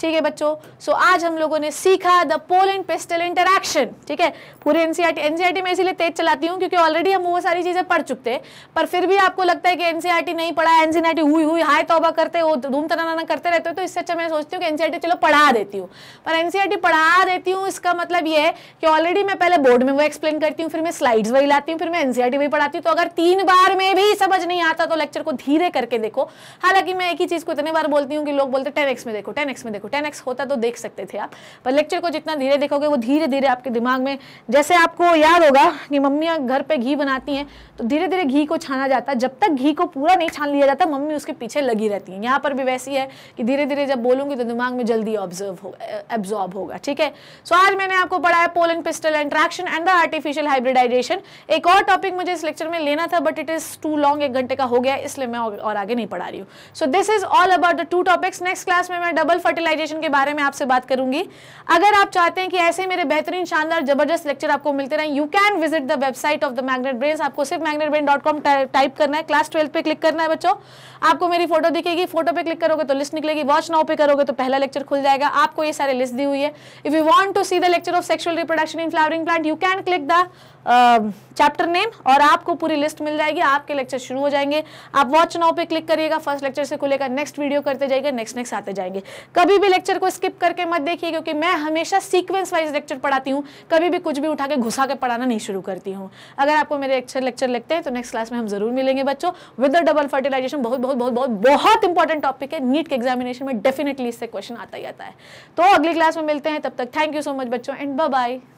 ठीक है बच्चों सो so, आज हम लोगों ने सीखा the pollen and pistil interaction ठीक है पूरे एनसीआरटी एनसीआरटी e e में इसीलिए तेज चलाती हूँ क्योंकि ऑलरेडी हम वो सारी चीज़ें पढ़ चुके हैं पर फिर भी आपको लगता है कि एनसीआरटी e नहीं पढ़ा एनसीआरटी हुई हुई हाय तोबा करते हो धूम तराना करते रहते हो तो इससे अच्छा मैं सोचती हूँ कि एनसीआरटी चलो पढ़ा देती हूँ पर एनसीआरटी पढ़ा देती हूँ इसका मतलब ये है कि ऑलरेडी मैं पहले बोर्ड में वो एक्सप्लेन करती हूँ फिर मैं स्लाइड्स वही लाती हूँ फिर मैं एनसीआरटी वही पढ़ाती हूँ तो अगर तीन बार में भी समझ नहीं आता तो लेक्चर को धीरे करके देखो हालांकि मैं एक ही चीज़ को इतने बार बोलती हूँ कि लोग बोलते टेन में देखो टेन में देखो को टेन होता तो देख सकते थे आप पर लेक्चर को जितना धीरे देखोगे वो धीरे धीरे आपके दिमाग में जैसे आपको याद होगा कि मम्मियाँ घर पर घी बनाती हैं तो धीरे धीरे घी को छाना जाता है जब तक घी को पूरा नहीं छान लिया जाता मम्मी उसके पीछे लगी रहती हैं यहाँ पर भी वैसी है कि धीरे धीरे जब बोलूँगी तो दिमाग में जल्दी ऑब्जर्व हो एब्जॉर्ब होगा ठीक है सो आज मैंने आपको पढ़ाया pollen pistil interaction and the artificial hybridization एक और टॉपिक मुझे इस लेक्चर में लेना था but it is too long एक घंटे का हो गया इसलिए मैं और आगे नहीं पढ़ा रही हूँ so this is all about the two topics next class में मैं डबल फर्टिलाइज ऑर्गेनाइजेशन के बारे में आपसे बात करूंगी अगर आप चाहते हैं कि ऐसे मेरे बेहतरीन शानदार जबरदस्त लेक्चर आपको मिलते रहें you can visit the website of the magnet brain आपको सिर्फ magnet brain dot com type करना है क्लास ट्वेल्थ पे क्लिक करना है बच्चों आपको मेरी फोटो दिखेगी फोटो पे क्लिक करोगे तो लिस्ट निकलेगी वॉच नाउ पे करोगे तो पहला लेक्चर खुल जाएगा आपको ये सारे लिस्ट दी हुई है if you want to see the lecture of sexual reproduction in flowering plant you can click the chapter name और आपको पूरी लिस्ट मिल जाएगी आपके लेक्चर शुरू हो जाएंगे आप वॉच नाउ पे क्लिक करिएगा फर्स्ट लेक्चर से खुलेगा नेक्स्ट वीडियो करते जाएंगे नेक्स्ट नेक्स्ट आते जाएंगे कभी भी लेक्चर को स्किप करके मत देखिए क्योंकि मैं हमेशा सीक्वेंस वाइज लेक्चर पढ़ाती हूँ कभी भी कुछ भी उठा के घुसा के पढ़ाना नहीं शुरू करती हूँ अगर आपको मेरे लेक्चर लेक्चर लगते हैं तो नेक्स्ट क्लास में हम जरूर मिलेंगे बच्चों विद डबल फर्टिलाइजेशन बहुत बहुत बहुत बहुत बहुत इंपॉर्टेंट टॉपिक है नीट के एग्जामिनेशन में डेफिनेटली इससे क्वेश्चन आता ही आता है तो अगली क्लास में मिलते हैं तब तक थैंक यू सो मच बच्चों एंड बाय